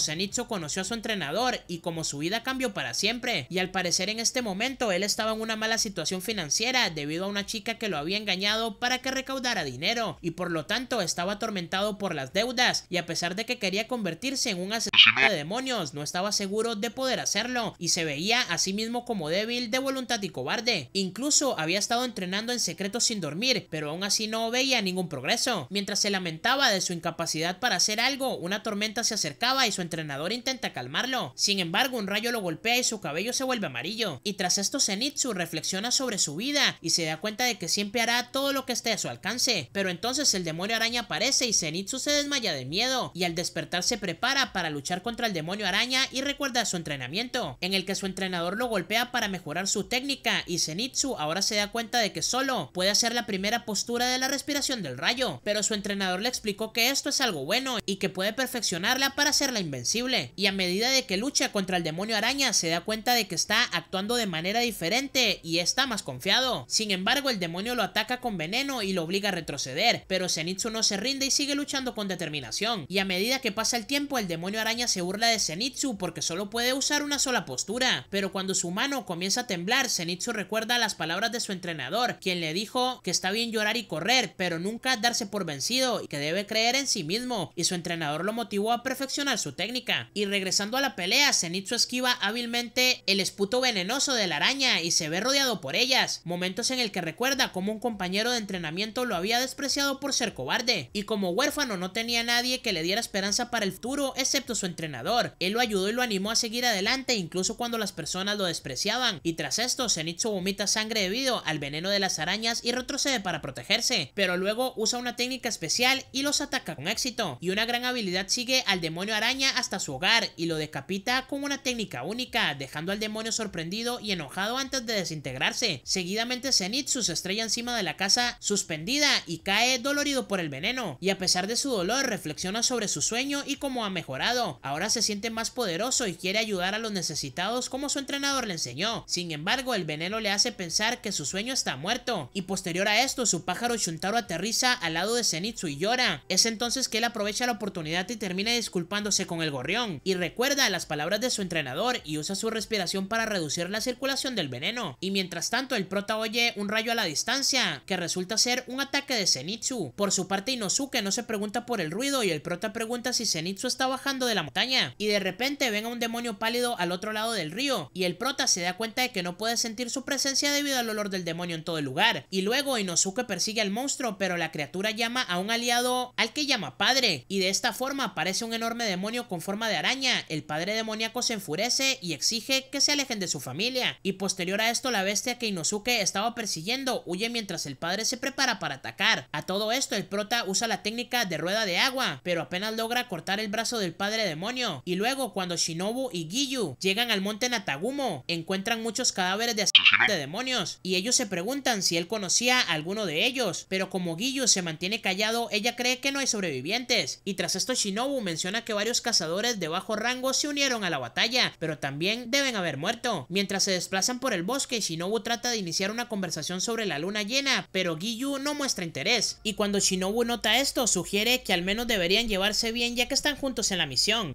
conoció a su entrenador y como su vida cambió para siempre, y al parecer en este momento él estaba en una mala situación financiera debido a una chica que lo había engañado para que recaudara dinero, y por lo tanto estaba atormentado por las deudas, y a pesar de que quería convertirse en un asesino de demonios, no estaba seguro de poder hacerlo, y se veía a sí mismo como débil de voluntad y cobarde. Incluso había estado entrenando en secreto sin dormir, pero aún así no veía ningún progreso. Mientras se lamentaba de su incapacidad para hacer algo, una tormenta se acercaba y su entrenador intenta calmarlo. Sin embargo, un rayo lo golpea y su cabello se vuelve amarillo. Y tras esto, Zenitsu reflexiona sobre su vida y se da cuenta de que siempre hará todo lo que esté a su alcance. Pero entonces el demonio araña aparece y Zenitsu se desmaya de miedo y al despertar se prepara para luchar contra el demonio araña y recuerda su entrenamiento, en el que su entrenador lo golpea para mejorar su técnica y Zenitsu ahora se da cuenta de que solo puede hacer la primera postura de la respiración del rayo, pero su entrenador le explicó que esto es algo bueno y que puede perfeccionarla para la invencible, y a medida de que lucha contra el demonio araña se da cuenta de que está actuando de manera diferente y está más confiado. Sin embargo, el demonio lo ataca con veneno y lo obliga a retroceder, pero Senitsu no se rinde y sigue luchando con determinación, y a medida que pasa el tiempo el demonio araña se burla de Senitsu porque solo puede usar una sola postura, pero cuando su mano comienza a temblar, Senitsu recuerda las palabras de su entrenador, quien le dijo que está bien llorar y correr, pero nunca darse por vencido y que debe creer en sí mismo, y su entrenador lo motivó a perfeccionar su técnica. Y regresando a la pelea, Zenitsu esquiva hábilmente el esputo venenoso de la araña y se ve rodeado por ellas, momentos en el que recuerda cómo un compañero de entrenamiento lo había despreciado por ser cobarde, y como huérfano no tenía nadie que le diera esperanza para el futuro excepto su entrenador. Él lo ayudó y lo animó a seguir adelante incluso cuando las personas lo despreciaban, y tras esto Zenitsu vomita sangre debido al veneno de las arañas y retrocede para protegerse, pero luego usa una técnica especial y los ataca con éxito, y una gran habilidad sigue al demonio araña hasta su hogar y lo decapita con una técnica única, dejando al demonio sorprendido y enojado antes de desintegrarse. Seguidamente Zenitsu se estrella encima de la casa suspendida y cae dolorido por el veneno, y a pesar de su dolor reflexiona sobre su sueño y cómo ha mejorado. Ahora se siente más poderoso y quiere ayudar a los necesitados como su entrenador le enseñó. Sin embargo, el veneno le hace pensar que su sueño está muerto, y posterior a esto su pájaro Shuntaro aterriza al lado de Zenitsu y llora. Es entonces que él aprovecha la oportunidad y termina disculpando con el gorrión y recuerda las palabras de su entrenador y usa su respiración para reducir la circulación del veneno. Y mientras tanto el prota oye un rayo a la distancia que resulta ser un ataque de Zenitsu. Por su parte Inosuke no se pregunta por el ruido y el prota pregunta si Zenitsu está bajando de la montaña y de repente ven a un demonio pálido al otro lado del río y el prota se da cuenta de que no puede sentir su presencia debido al olor del demonio en todo el lugar. Y luego Inosuke persigue al monstruo pero la criatura llama a un aliado al que llama padre y de esta forma aparece un enorme demonio demonio con forma de araña, el padre demoníaco se enfurece y exige que se alejen de su familia. Y posterior a esto, la bestia que Inosuke estaba persiguiendo huye mientras el padre se prepara para atacar. A todo esto, el prota usa la técnica de rueda de agua, pero apenas logra cortar el brazo del padre demonio. Y luego, cuando Shinobu y Giyu llegan al monte Natagumo, encuentran muchos cadáveres de, de demonios, y ellos se preguntan si él conocía a alguno de ellos, pero como Giyu se mantiene callado, ella cree que no hay sobrevivientes. Y tras esto, Shinobu menciona que varios cazadores de bajo rango se unieron a la batalla, pero también deben haber muerto. Mientras se desplazan por el bosque, Shinobu trata de iniciar una conversación sobre la luna llena, pero Giyu no muestra interés. Y cuando Shinobu nota esto, sugiere que al menos deberían llevarse bien ya que están juntos en la misión.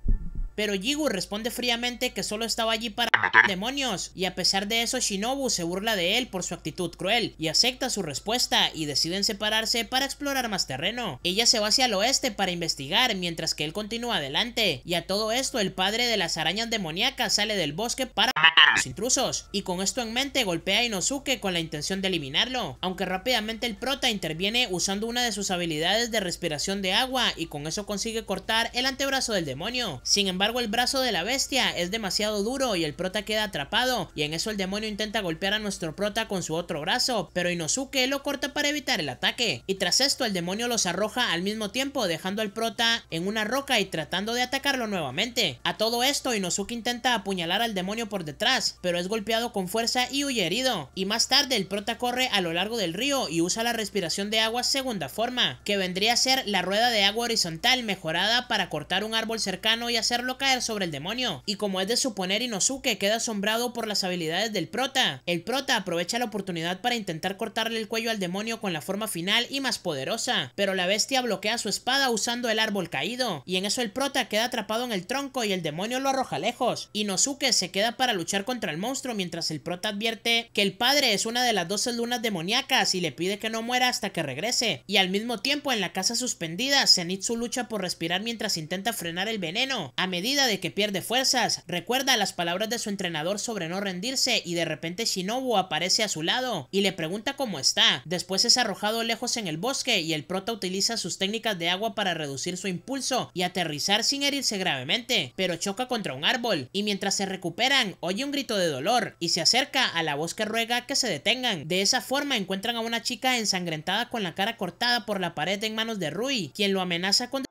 Pero Jigu responde fríamente que solo estaba allí para demonios, y a pesar de eso Shinobu se burla de él por su actitud cruel, y acepta su respuesta, y deciden separarse para explorar más terreno. Ella se va hacia el oeste para investigar, mientras que él continúa adelante, y a todo esto el padre de las arañas demoníacas sale del bosque para matar a los intrusos, y con esto en mente golpea a Inosuke con la intención de eliminarlo, aunque rápidamente el prota interviene usando una de sus habilidades de respiración de agua, y con eso consigue cortar el antebrazo del demonio. Sin embargo, embargo, el brazo de la bestia es demasiado duro y el prota queda atrapado, y en eso el demonio intenta golpear a nuestro prota con su otro brazo, pero Inosuke lo corta para evitar el ataque. Y tras esto, el demonio los arroja al mismo tiempo, dejando al prota en una roca y tratando de atacarlo nuevamente. A todo esto, Inosuke intenta apuñalar al demonio por detrás, pero es golpeado con fuerza y huye herido. Y más tarde, el prota corre a lo largo del río y usa la respiración de agua segunda forma, que vendría a ser la rueda de agua horizontal mejorada para cortar un árbol cercano y hacerlo caer sobre el demonio. Y como es de suponer, Inosuke queda asombrado por las habilidades del prota. El prota aprovecha la oportunidad para intentar cortarle el cuello al demonio con la forma final y más poderosa, pero la bestia bloquea su espada usando el árbol caído, y en eso el prota queda atrapado en el tronco y el demonio lo arroja lejos. Inosuke se queda para luchar contra el monstruo mientras el prota advierte que el padre es una de las 12 lunas demoníacas y le pide que no muera hasta que regrese, y al mismo tiempo en la casa suspendida, Zenitsu lucha por respirar mientras intenta frenar el veneno. A medida medida de que pierde fuerzas, recuerda las palabras de su entrenador sobre no rendirse y de repente Shinobu aparece a su lado y le pregunta cómo está. Después es arrojado lejos en el bosque y el prota utiliza sus técnicas de agua para reducir su impulso y aterrizar sin herirse gravemente, pero choca contra un árbol y mientras se recuperan oye un grito de dolor y se acerca a la voz que ruega que se detengan. De esa forma encuentran a una chica ensangrentada con la cara cortada por la pared en manos de Rui, quien lo amenaza con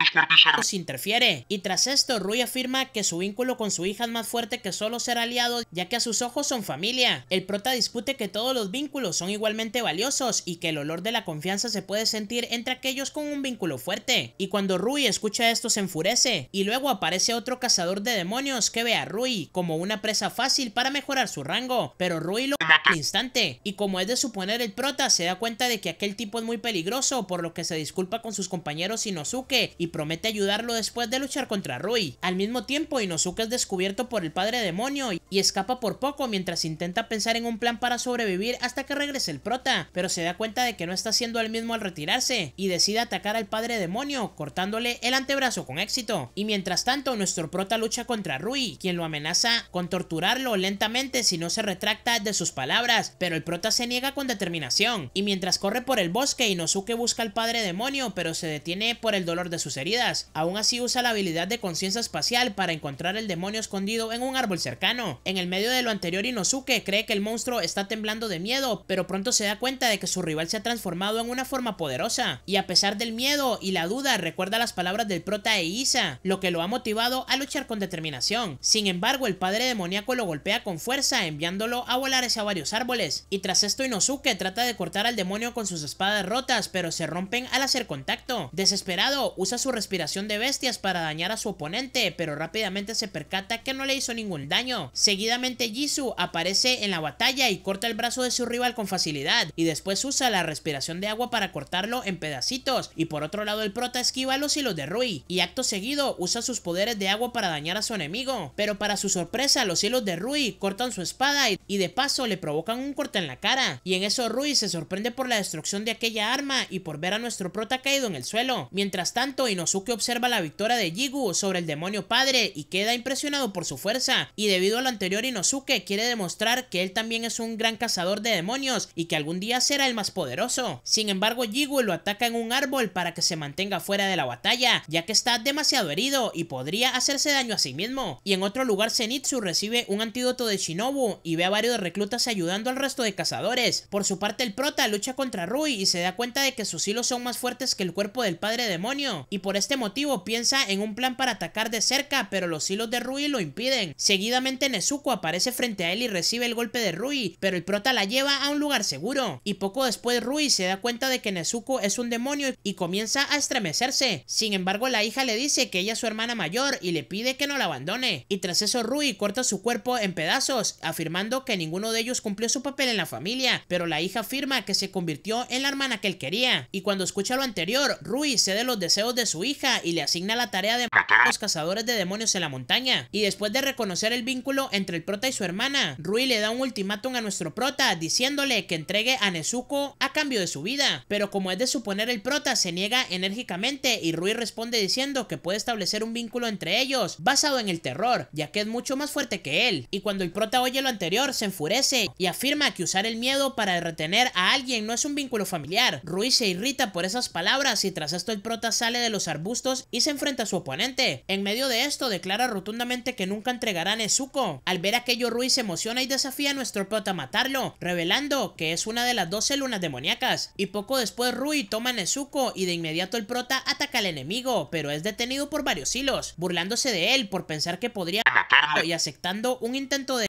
si interfiere y tras esto Rui afirma que su vínculo con su hija es más fuerte que solo ser aliado, ya que a sus ojos son familia. El prota discute que todos los vínculos son igualmente valiosos y que el olor de la confianza se puede sentir entre aquellos con un vínculo fuerte. Y cuando Rui escucha esto se enfurece, y luego aparece otro cazador de demonios que ve a Rui como una presa fácil para mejorar su rango, pero Rui lo al instante, y como es de suponer el prota se da cuenta de que aquel tipo es muy peligroso, por lo que se disculpa con sus compañeros Inosuke y promete ayudarlo después de luchar contra Rui. Al mismo tiempo, Inosuke es descubierto por el padre demonio y escapa por poco mientras intenta pensar en un plan para sobrevivir hasta que regrese el prota, pero se da cuenta de que no está siendo el mismo al retirarse y decide atacar al padre demonio, cortándole el antebrazo con éxito. Y mientras tanto, nuestro prota lucha contra Rui, quien lo amenaza con torturarlo lentamente si no se retracta de sus palabras, pero el prota se niega con determinación. Y mientras corre por el bosque, Inosuke busca al padre demonio, pero se detiene por el dolor de sus heridas. Aún así usa la habilidad de conciencia espacial para encontrar el demonio escondido en un árbol cercano. En el medio de lo anterior Inosuke cree que el monstruo está temblando de miedo, pero pronto se da cuenta de que su rival se ha transformado en una forma poderosa. Y a pesar del miedo y la duda, recuerda las palabras del prota e Isa, lo que lo ha motivado a luchar con determinación. Sin embargo, el padre demoníaco lo golpea con fuerza, enviándolo a volar hacia varios árboles. Y tras esto Inosuke trata de cortar al demonio con sus espadas rotas, pero se rompen al hacer contacto. Desesperado, usa su respiración de bestias para dañar a su oponente, pero rápidamente se percata que no le hizo ningún daño. Seguidamente Jisoo aparece en la batalla y corta el brazo de su rival con facilidad y después usa la respiración de agua para cortarlo en pedacitos y por otro lado el prota esquiva los hilos de Rui y acto seguido usa sus poderes de agua para dañar a su enemigo, pero para su sorpresa los hilos de Rui cortan su espada y, de paso le provocan un corte en la cara y en eso Rui se sorprende por la destrucción de aquella arma y por ver a nuestro prota caído en el suelo. Mientras tanto Inosuke observa la victoria de Jigu sobre el demonio y queda impresionado por su fuerza y debido a lo anterior Inosuke quiere demostrar que él también es un gran cazador de demonios y que algún día será el más poderoso. Sin embargo Jigu lo ataca en un árbol para que se mantenga fuera de la batalla ya que está demasiado herido y podría hacerse daño a sí mismo. Y en otro lugar Zenitsu recibe un antídoto de Shinobu y ve a varios reclutas ayudando al resto de cazadores. Por su parte el prota lucha contra Rui y se da cuenta de que sus hilos son más fuertes que el cuerpo del padre demonio y por este motivo piensa en un plan para atacar de cerca pero los hilos de Rui lo impiden. Seguidamente Nezuko aparece frente a él y recibe el golpe de Rui, pero el prota la lleva a un lugar seguro. Y poco después Rui se da cuenta de que Nezuko es un demonio y comienza a estremecerse. Sin embargo, la hija le dice que ella es su hermana mayor y le pide que no la abandone. Y tras eso Rui corta su cuerpo en pedazos, afirmando que ninguno de ellos cumplió su papel en la familia, pero la hija afirma que se convirtió en la hermana que él quería. Y cuando escucha lo anterior, Rui cede los deseos de su hija y le asigna la tarea de matar a los cazadores de demonios en la montaña. Y después de reconocer el vínculo entre el prota y su hermana, Rui le da un ultimátum a nuestro prota diciéndole que entregue a Nezuko a cambio de su vida. Pero como es de suponer el prota se niega enérgicamente y Rui responde diciendo que puede establecer un vínculo entre ellos basado en el terror, ya que es mucho más fuerte que él. Y cuando el prota oye lo anterior se enfurece y afirma que usar el miedo para retener a alguien no es un vínculo familiar. Rui se irrita por esas palabras y tras esto el prota sale de los arbustos y se enfrenta a su oponente. En medio de esto, declara rotundamente que nunca entregará a Nezuko. Al ver aquello, Rui se emociona y desafía a nuestro prota a matarlo, revelando que es una de las 12 lunas demoníacas. Y poco después, Rui toma a Nezuko y de inmediato el prota ataca al enemigo, pero es detenido por varios hilos, burlándose de él por pensar que podría matarlo y aceptando un intento de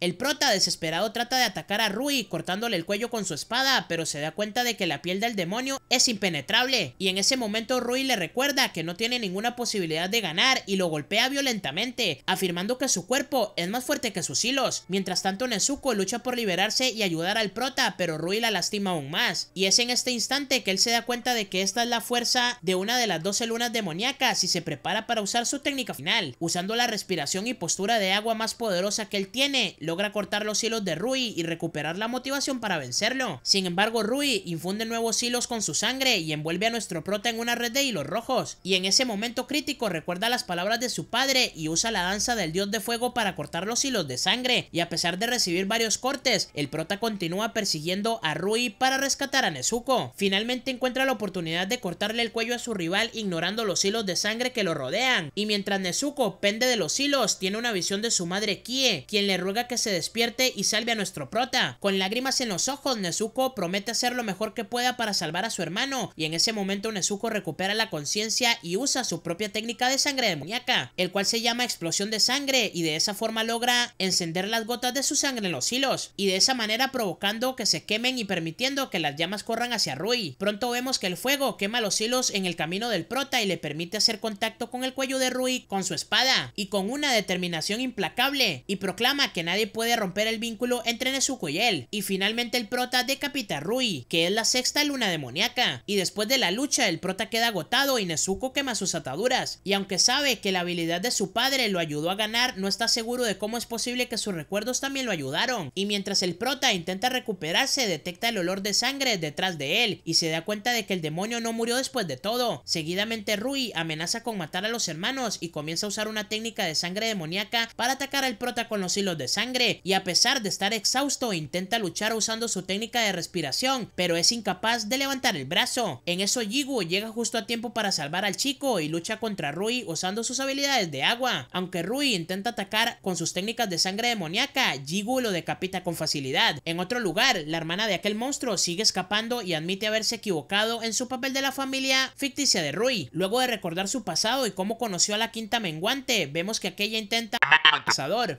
el prota desesperado trata de atacar a Rui cortándole el cuello con su espada, pero se da cuenta de que la piel del demonio es impenetrable y en ese momento Rui le recuerda que no tiene ninguna posibilidad de ganar y lo golpea violentamente, afirmando que su cuerpo es más fuerte que sus hilos. Mientras tanto Nezuko lucha por liberarse y ayudar al prota, pero Rui la lastima aún más y es en este instante que él se da cuenta de que esta es la fuerza de una de las 12 lunas demoníacas y se prepara para usar su técnica final, usando la respiración y postura de agua más poderosa que él tiene, logra cortar los hilos de Rui y recuperar la motivación para vencerlo. Sin embargo, Rui infunde nuevos hilos con su sangre y envuelve a nuestro prota en una red de hilos rojos. Y en ese momento crítico recuerda las palabras de su padre y usa la danza del dios de fuego para cortar los hilos de sangre. Y a pesar de recibir varios cortes, el prota continúa persiguiendo a Rui para rescatar a Nezuko. Finalmente encuentra la oportunidad de cortarle el cuello a su rival ignorando los hilos de sangre que lo rodean. Y mientras Nezuko pende de los hilos, tiene una visión de su madre Kie, quien le ruega que se despierte y salve a nuestro prota. Con lágrimas en los ojos, Nezuko promete hacer lo mejor que pueda para salvar a su hermano, y en ese momento Nezuko recupera la conciencia y usa su propia técnica de sangre demoníaca, el cual se llama explosión de sangre, y de esa forma logra encender las gotas de su sangre en los hilos, y de esa manera provocando que se quemen y permitiendo que las llamas corran hacia Rui. Pronto vemos que el fuego quema los hilos en el camino del prota y le permite hacer contacto con el cuello de Rui con su espada, y con una determinación implacable, y procura proclama que nadie puede romper el vínculo entre Nezuko y él, y finalmente el prota decapita a Rui, que es la sexta luna demoníaca, y después de la lucha el prota queda agotado y Nezuko quema sus ataduras, y aunque sabe que la habilidad de su padre lo ayudó a ganar, no está seguro de cómo es posible que sus recuerdos también lo ayudaron, y mientras el prota intenta recuperarse detecta el olor de sangre detrás de él, y se da cuenta de que el demonio no murió después de todo, seguidamente Rui amenaza con matar a los hermanos y comienza a usar una técnica de sangre demoníaca para atacar al prota con los hilos de sangre y a pesar de estar exhausto intenta luchar usando su técnica de respiración, pero es incapaz de levantar el brazo. En eso Jigu llega justo a tiempo para salvar al chico y lucha contra Rui usando sus habilidades de agua. Aunque Rui intenta atacar con sus técnicas de sangre demoníaca, Jigu lo decapita con facilidad. En otro lugar, la hermana de aquel monstruo sigue escapando y admite haberse equivocado en su papel de la familia ficticia de Rui. Luego de recordar su pasado y cómo conoció a la quinta menguante, vemos que aquella intenta...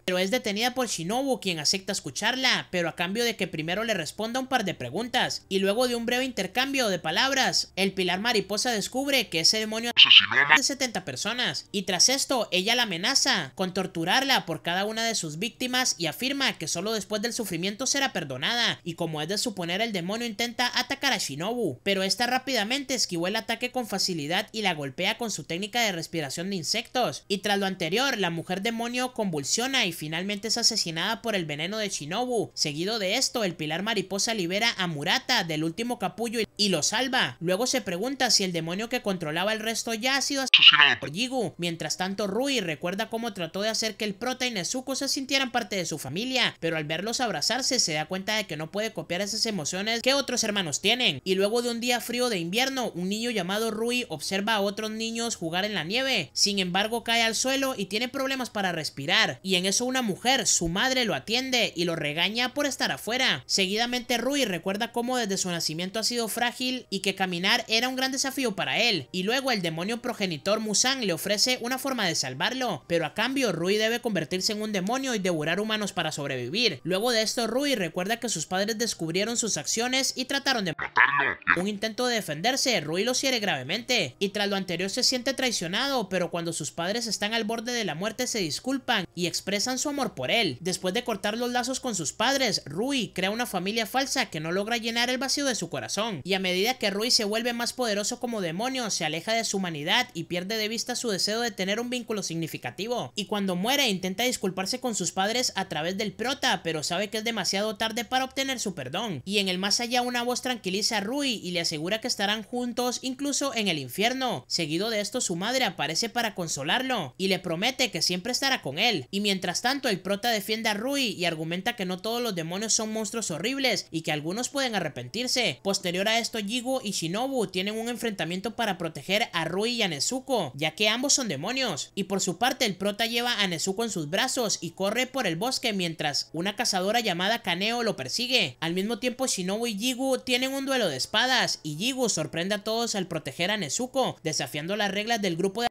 Pero es de detenida por Shinobu, quien acepta escucharla, pero a cambio de que primero le responda un par de preguntas, y luego de un breve intercambio de palabras, el Pilar Mariposa descubre que ese demonio asesinó a 70 personas, y tras esto, ella la amenaza con torturarla por cada una de sus víctimas y afirma que solo después del sufrimiento será perdonada, y como es de suponer, el demonio intenta atacar a Shinobu, pero esta rápidamente esquivó el ataque con facilidad y la golpea con su técnica de respiración de insectos, y tras lo anterior, la mujer demonio convulsiona y finalmente es asesinada por el veneno de Shinobu. Seguido de esto, el pilar mariposa libera a Murata del último capullo y lo salva. Luego se pregunta si el demonio que controlaba el resto ya ha sido asesinado por Jigu. Mientras tanto, Rui recuerda cómo trató de hacer que el prota y Nezuko se sintieran parte de su familia, pero al verlos abrazarse se da cuenta de que no puede copiar esas emociones que otros hermanos tienen. Y luego de un día frío de invierno, un niño llamado Rui observa a otros niños jugar en la nieve. Sin embargo, cae al suelo y tiene problemas para respirar. Y en eso una mujer su madre lo atiende y lo regaña por estar afuera. Seguidamente Rui recuerda cómo desde su nacimiento ha sido frágil y que caminar era un gran desafío para él, y luego el demonio progenitor Musan le ofrece una forma de salvarlo, pero a cambio Rui debe convertirse en un demonio y devorar humanos para sobrevivir. Luego de esto Rui recuerda que sus padres descubrieron sus acciones y trataron de matarlo. Un intento de defenderse, Rui lo hiere gravemente, y tras lo anterior se siente traicionado, pero cuando sus padres están al borde de la muerte se disculpan y expresan su amor por él. Después de cortar los lazos con sus padres, Rui crea una familia falsa que no logra llenar el vacío de su corazón, y a medida que Rui se vuelve más poderoso como demonio, se aleja de su humanidad y pierde de vista su deseo de tener un vínculo significativo. Y cuando muere, intenta disculparse con sus padres a través del prota, pero sabe que es demasiado tarde para obtener su perdón. Y en el más allá, una voz tranquiliza a Rui y le asegura que estarán juntos incluso en el infierno. Seguido de esto, su madre aparece para consolarlo y le promete que siempre estará con él. Y mientras tanto, el el prota defiende a Rui y argumenta que no todos los demonios son monstruos horribles y que algunos pueden arrepentirse. Posterior a esto, yigo y Shinobu tienen un enfrentamiento para proteger a Rui y a Nezuko, ya que ambos son demonios. Y por su parte, el prota lleva a Nezuko en sus brazos y corre por el bosque mientras una cazadora llamada Kaneo lo persigue. Al mismo tiempo, Shinobu y Jigu tienen un duelo de espadas y Jigu sorprende a todos al proteger a Nezuko, desafiando las reglas del grupo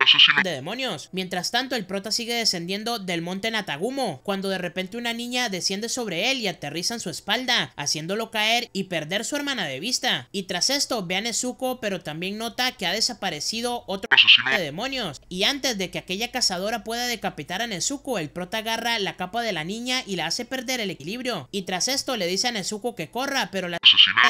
de demonios. Mientras tanto, el prota sigue descendiendo del monte Natagumo cuando de repente una niña desciende sobre él y aterriza en su espalda, haciéndolo caer y perder su hermana de vista. Y tras esto ve a Nezuko, pero también nota que ha desaparecido otro de demonios. Y antes de que aquella cazadora pueda decapitar a Nezuko, el prota agarra la capa de la niña y la hace perder el equilibrio. Y tras esto le dice a Nezuko que corra, pero la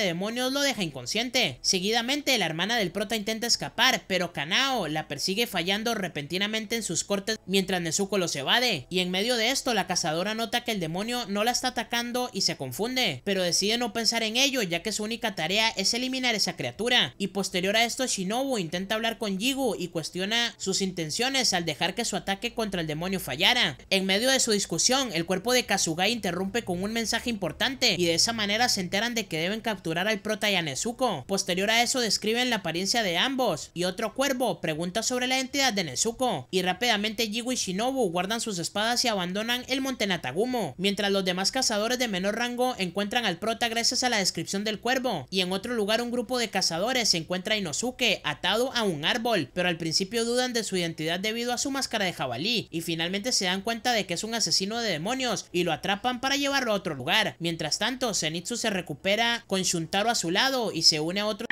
de demonios lo deja inconsciente. Seguidamente, la hermana del prota intenta escapar, pero Kanao la persigue fallando repentinamente en sus cortes mientras Nezuko los evade. Y en medio de esto, la cazadora nota que el demonio no la está atacando y se confunde, pero decide no pensar en ello ya que su única tarea es eliminar esa criatura. Y posterior a esto, Shinobu intenta hablar con Jigu y cuestiona sus intenciones al dejar que su ataque contra el demonio fallara. En medio de su discusión, el cuerpo de Kazugai interrumpe con un mensaje importante y de esa manera se enteran de que deben capturar al prota a Nezuko, Posterior a eso describen la apariencia de ambos y otro cuervo pregunta sobre la entidad de Nezuko y rápidamente Jigu y Shinobu guardan sus espadas y abandonan el Montenatagumo, mientras los demás cazadores de menor rango encuentran al prota gracias a la descripción del cuervo, y en otro lugar un grupo de cazadores se encuentra a Inosuke atado a un árbol, pero al principio dudan de su identidad debido a su máscara de jabalí, y finalmente se dan cuenta de que es un asesino de demonios y lo atrapan para llevarlo a otro lugar. Mientras tanto, Zenitsu se recupera con Shuntaro a su lado y se une a otro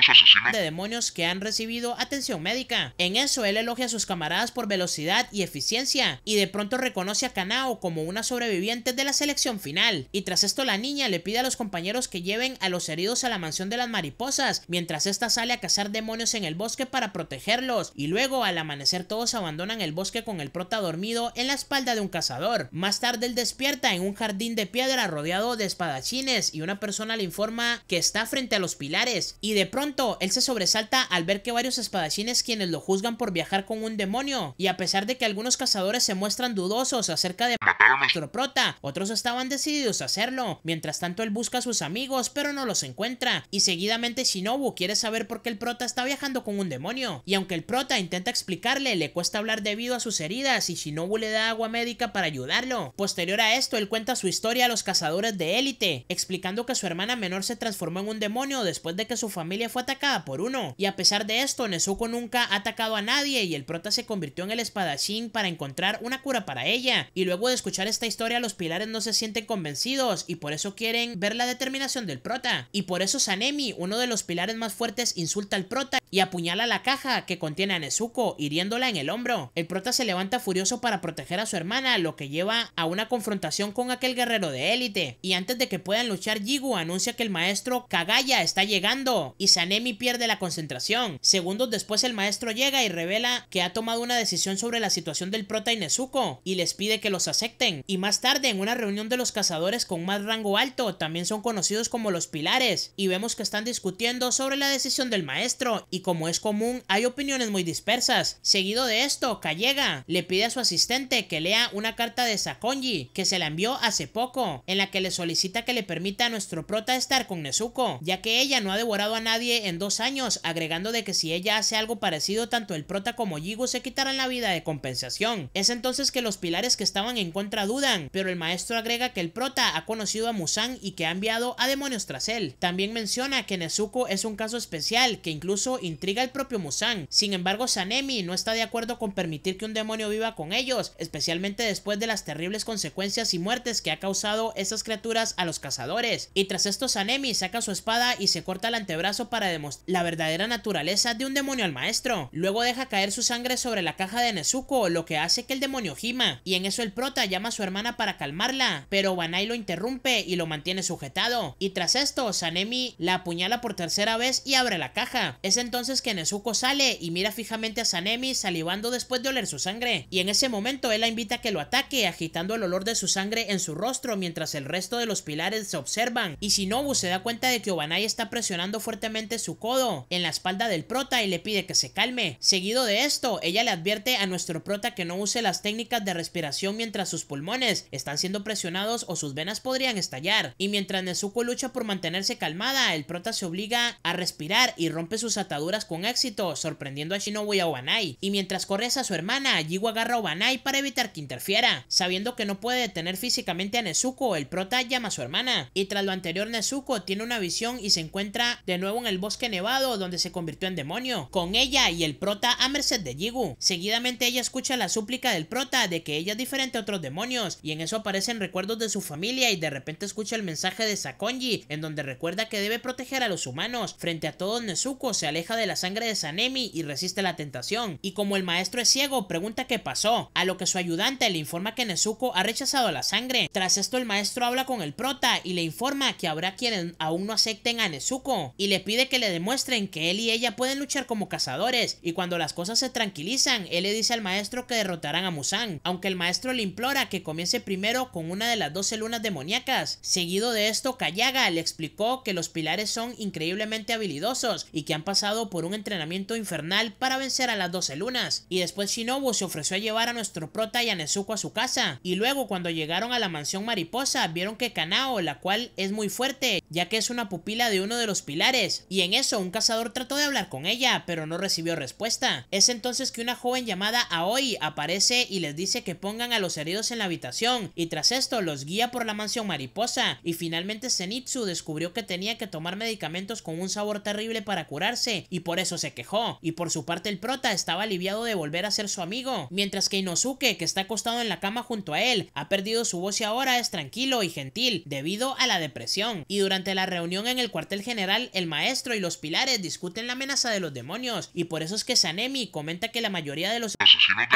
de demonios que han recibido atención médica. En eso, él elogia a sus camaradas por velocidad y eficiencia, y de pronto reconoce a Kanao como como una sobreviviente de la selección final, y tras esto la niña le pide a los compañeros que lleven a los heridos a la mansión de las mariposas, mientras esta sale a cazar demonios en el bosque para protegerlos, y luego al amanecer todos abandonan el bosque con el prota dormido en la espalda de un cazador. Más tarde él despierta en un jardín de piedra rodeado de espadachines y una persona le informa que está frente a los pilares, y de pronto él se sobresalta al ver que varios espadachines quienes lo juzgan por viajar con un demonio, y a pesar de que algunos cazadores se muestran dudosos acerca de nuestro prota. Otros estaban decididos a hacerlo. Mientras tanto, él busca a sus amigos, pero no los encuentra. Y seguidamente, Shinobu quiere saber por qué el prota está viajando con un demonio. Y aunque el prota intenta explicarle, le cuesta hablar debido a sus heridas y Shinobu le da agua médica para ayudarlo. Posterior a esto, él cuenta su historia a los cazadores de élite, explicando que su hermana menor se transformó en un demonio después de que su familia fue atacada por uno. Y a pesar de esto, Nezuko nunca ha atacado a nadie y el prota se convirtió en el espadachín para encontrar una cura para ella. Y luego de escuchar esta historia los pilares no se sienten convencidos y por eso quieren ver la determinación del prota. Y por eso Sanemi, uno de los pilares más fuertes, insulta al prota y apuñala la caja que contiene a Nezuko, hiriéndola en el hombro. El prota se levanta furioso para proteger a su hermana, lo que lleva a una confrontación con aquel guerrero de élite. Y antes de que puedan luchar, Jigu anuncia que el maestro Kagaya está llegando y Sanemi pierde la concentración. Segundos después el maestro llega y revela que ha tomado una decisión sobre la situación del prota y Nezuko y les pide que los acepten y más tarde, en una reunión de los cazadores con más rango alto, también son conocidos como los pilares, y vemos que están discutiendo sobre la decisión del maestro, y como es común, hay opiniones muy dispersas. Seguido de esto, Callega le pide a su asistente que lea una carta de Sakonji, que se la envió hace poco, en la que le solicita que le permita a nuestro prota estar con Nezuko, ya que ella no ha devorado a nadie en dos años, agregando de que si ella hace algo parecido, tanto el prota como Yigo se quitarán la vida de compensación. Es entonces que los pilares que estaban en contra dudan, pero el maestro agrega que el prota ha conocido a Musan y que ha enviado a demonios tras él. También menciona que Nezuko es un caso especial que incluso intriga al propio Musan. Sin embargo, Sanemi no está de acuerdo con permitir que un demonio viva con ellos, especialmente después de las terribles consecuencias y muertes que ha causado esas criaturas a los cazadores. Y tras esto Sanemi saca su espada y se corta el antebrazo para demostrar la verdadera naturaleza de un demonio al maestro. Luego deja caer su sangre sobre la caja de Nezuko, lo que hace que el demonio gima. Y en eso el prota llama a su hermana para calmarla, pero Wanai lo interrumpe y lo mantiene sujetado. Y tras esto, Sanemi la apuñala por tercera vez y abre la caja. Es entonces que Nezuko sale y mira fijamente a Sanemi salivando después de oler su sangre. Y en ese momento él la invita a que lo ataque, agitando el olor de su sangre en su rostro mientras el resto de los pilares se observan. Y Shinobu se da cuenta de que Obanai está presionando fuertemente su codo en la espalda del prota y le pide que se calme. Seguido de esto, ella le advierte a nuestro prota que no use las técnicas de respiración mientras sus pulmones están siendo presionados o sus venas podrían estallar. Y mientras Nezuko lucha por mantenerse calmada, el prota se obliga a respirar y rompe sus ataduras con éxito, sorprendiendo a Shinobu y a Obanai. Y mientras corre a su hermana, Jigu agarra a Obanai para evitar que interfiera. Sabiendo que no puede detener físicamente a Nezuko, el prota llama a su hermana. Y tras lo anterior, Nezuko tiene una visión y se encuentra de nuevo en el bosque nevado donde se convirtió en demonio, con ella y el prota a merced de Jigu. Seguidamente ella escucha la súplica del prota de que ella es diferente a otros demonios y en eso aparecen recuerdos de su familia y de repente escucha el mensaje de Sakonji en donde recuerda que debe proteger a los humanos. Frente a todos Nezuko se aleja de la sangre de Sanemi y resiste la tentación y como el maestro es ciego pregunta qué pasó, a lo que su ayudante le informa que Nezuko ha rechazado la sangre. Tras esto el maestro habla con el prota y le informa que habrá quienes aún no acepten a Nezuko y le pide que le demuestren que él y ella pueden luchar como cazadores y cuando las cosas se tranquilizan él le dice al maestro que derrotarán a Musan, aunque el maestro le implora que comience primero con una de las 12 lunas demoníacas. Seguido de esto, Kayaga le explicó que los pilares son increíblemente habilidosos y que han pasado por un entrenamiento infernal para vencer a las 12 lunas. Y después Shinobu se ofreció a llevar a nuestro prota y a Nezuko a su casa. Y luego, cuando llegaron a la mansión mariposa, vieron que Kanao, la cual es muy fuerte, ya que es una pupila de uno de los pilares. Y en eso, un cazador trató de hablar con ella, pero no recibió respuesta. Es entonces que una joven llamada Aoi aparece y les dice que pongan a los heridos en la habitación y tras esto los guía por la mansión mariposa y finalmente Zenitsu descubrió que tenía que tomar medicamentos con un sabor terrible para curarse y por eso se quejó y por su parte el prota estaba aliviado de volver a ser su amigo mientras que Inosuke que está acostado en la cama junto a él ha perdido su voz y ahora es tranquilo y gentil debido a la depresión y durante la reunión en el cuartel general el maestro y los pilares discuten la amenaza de los demonios y por eso es que Sanemi comenta que la mayoría de los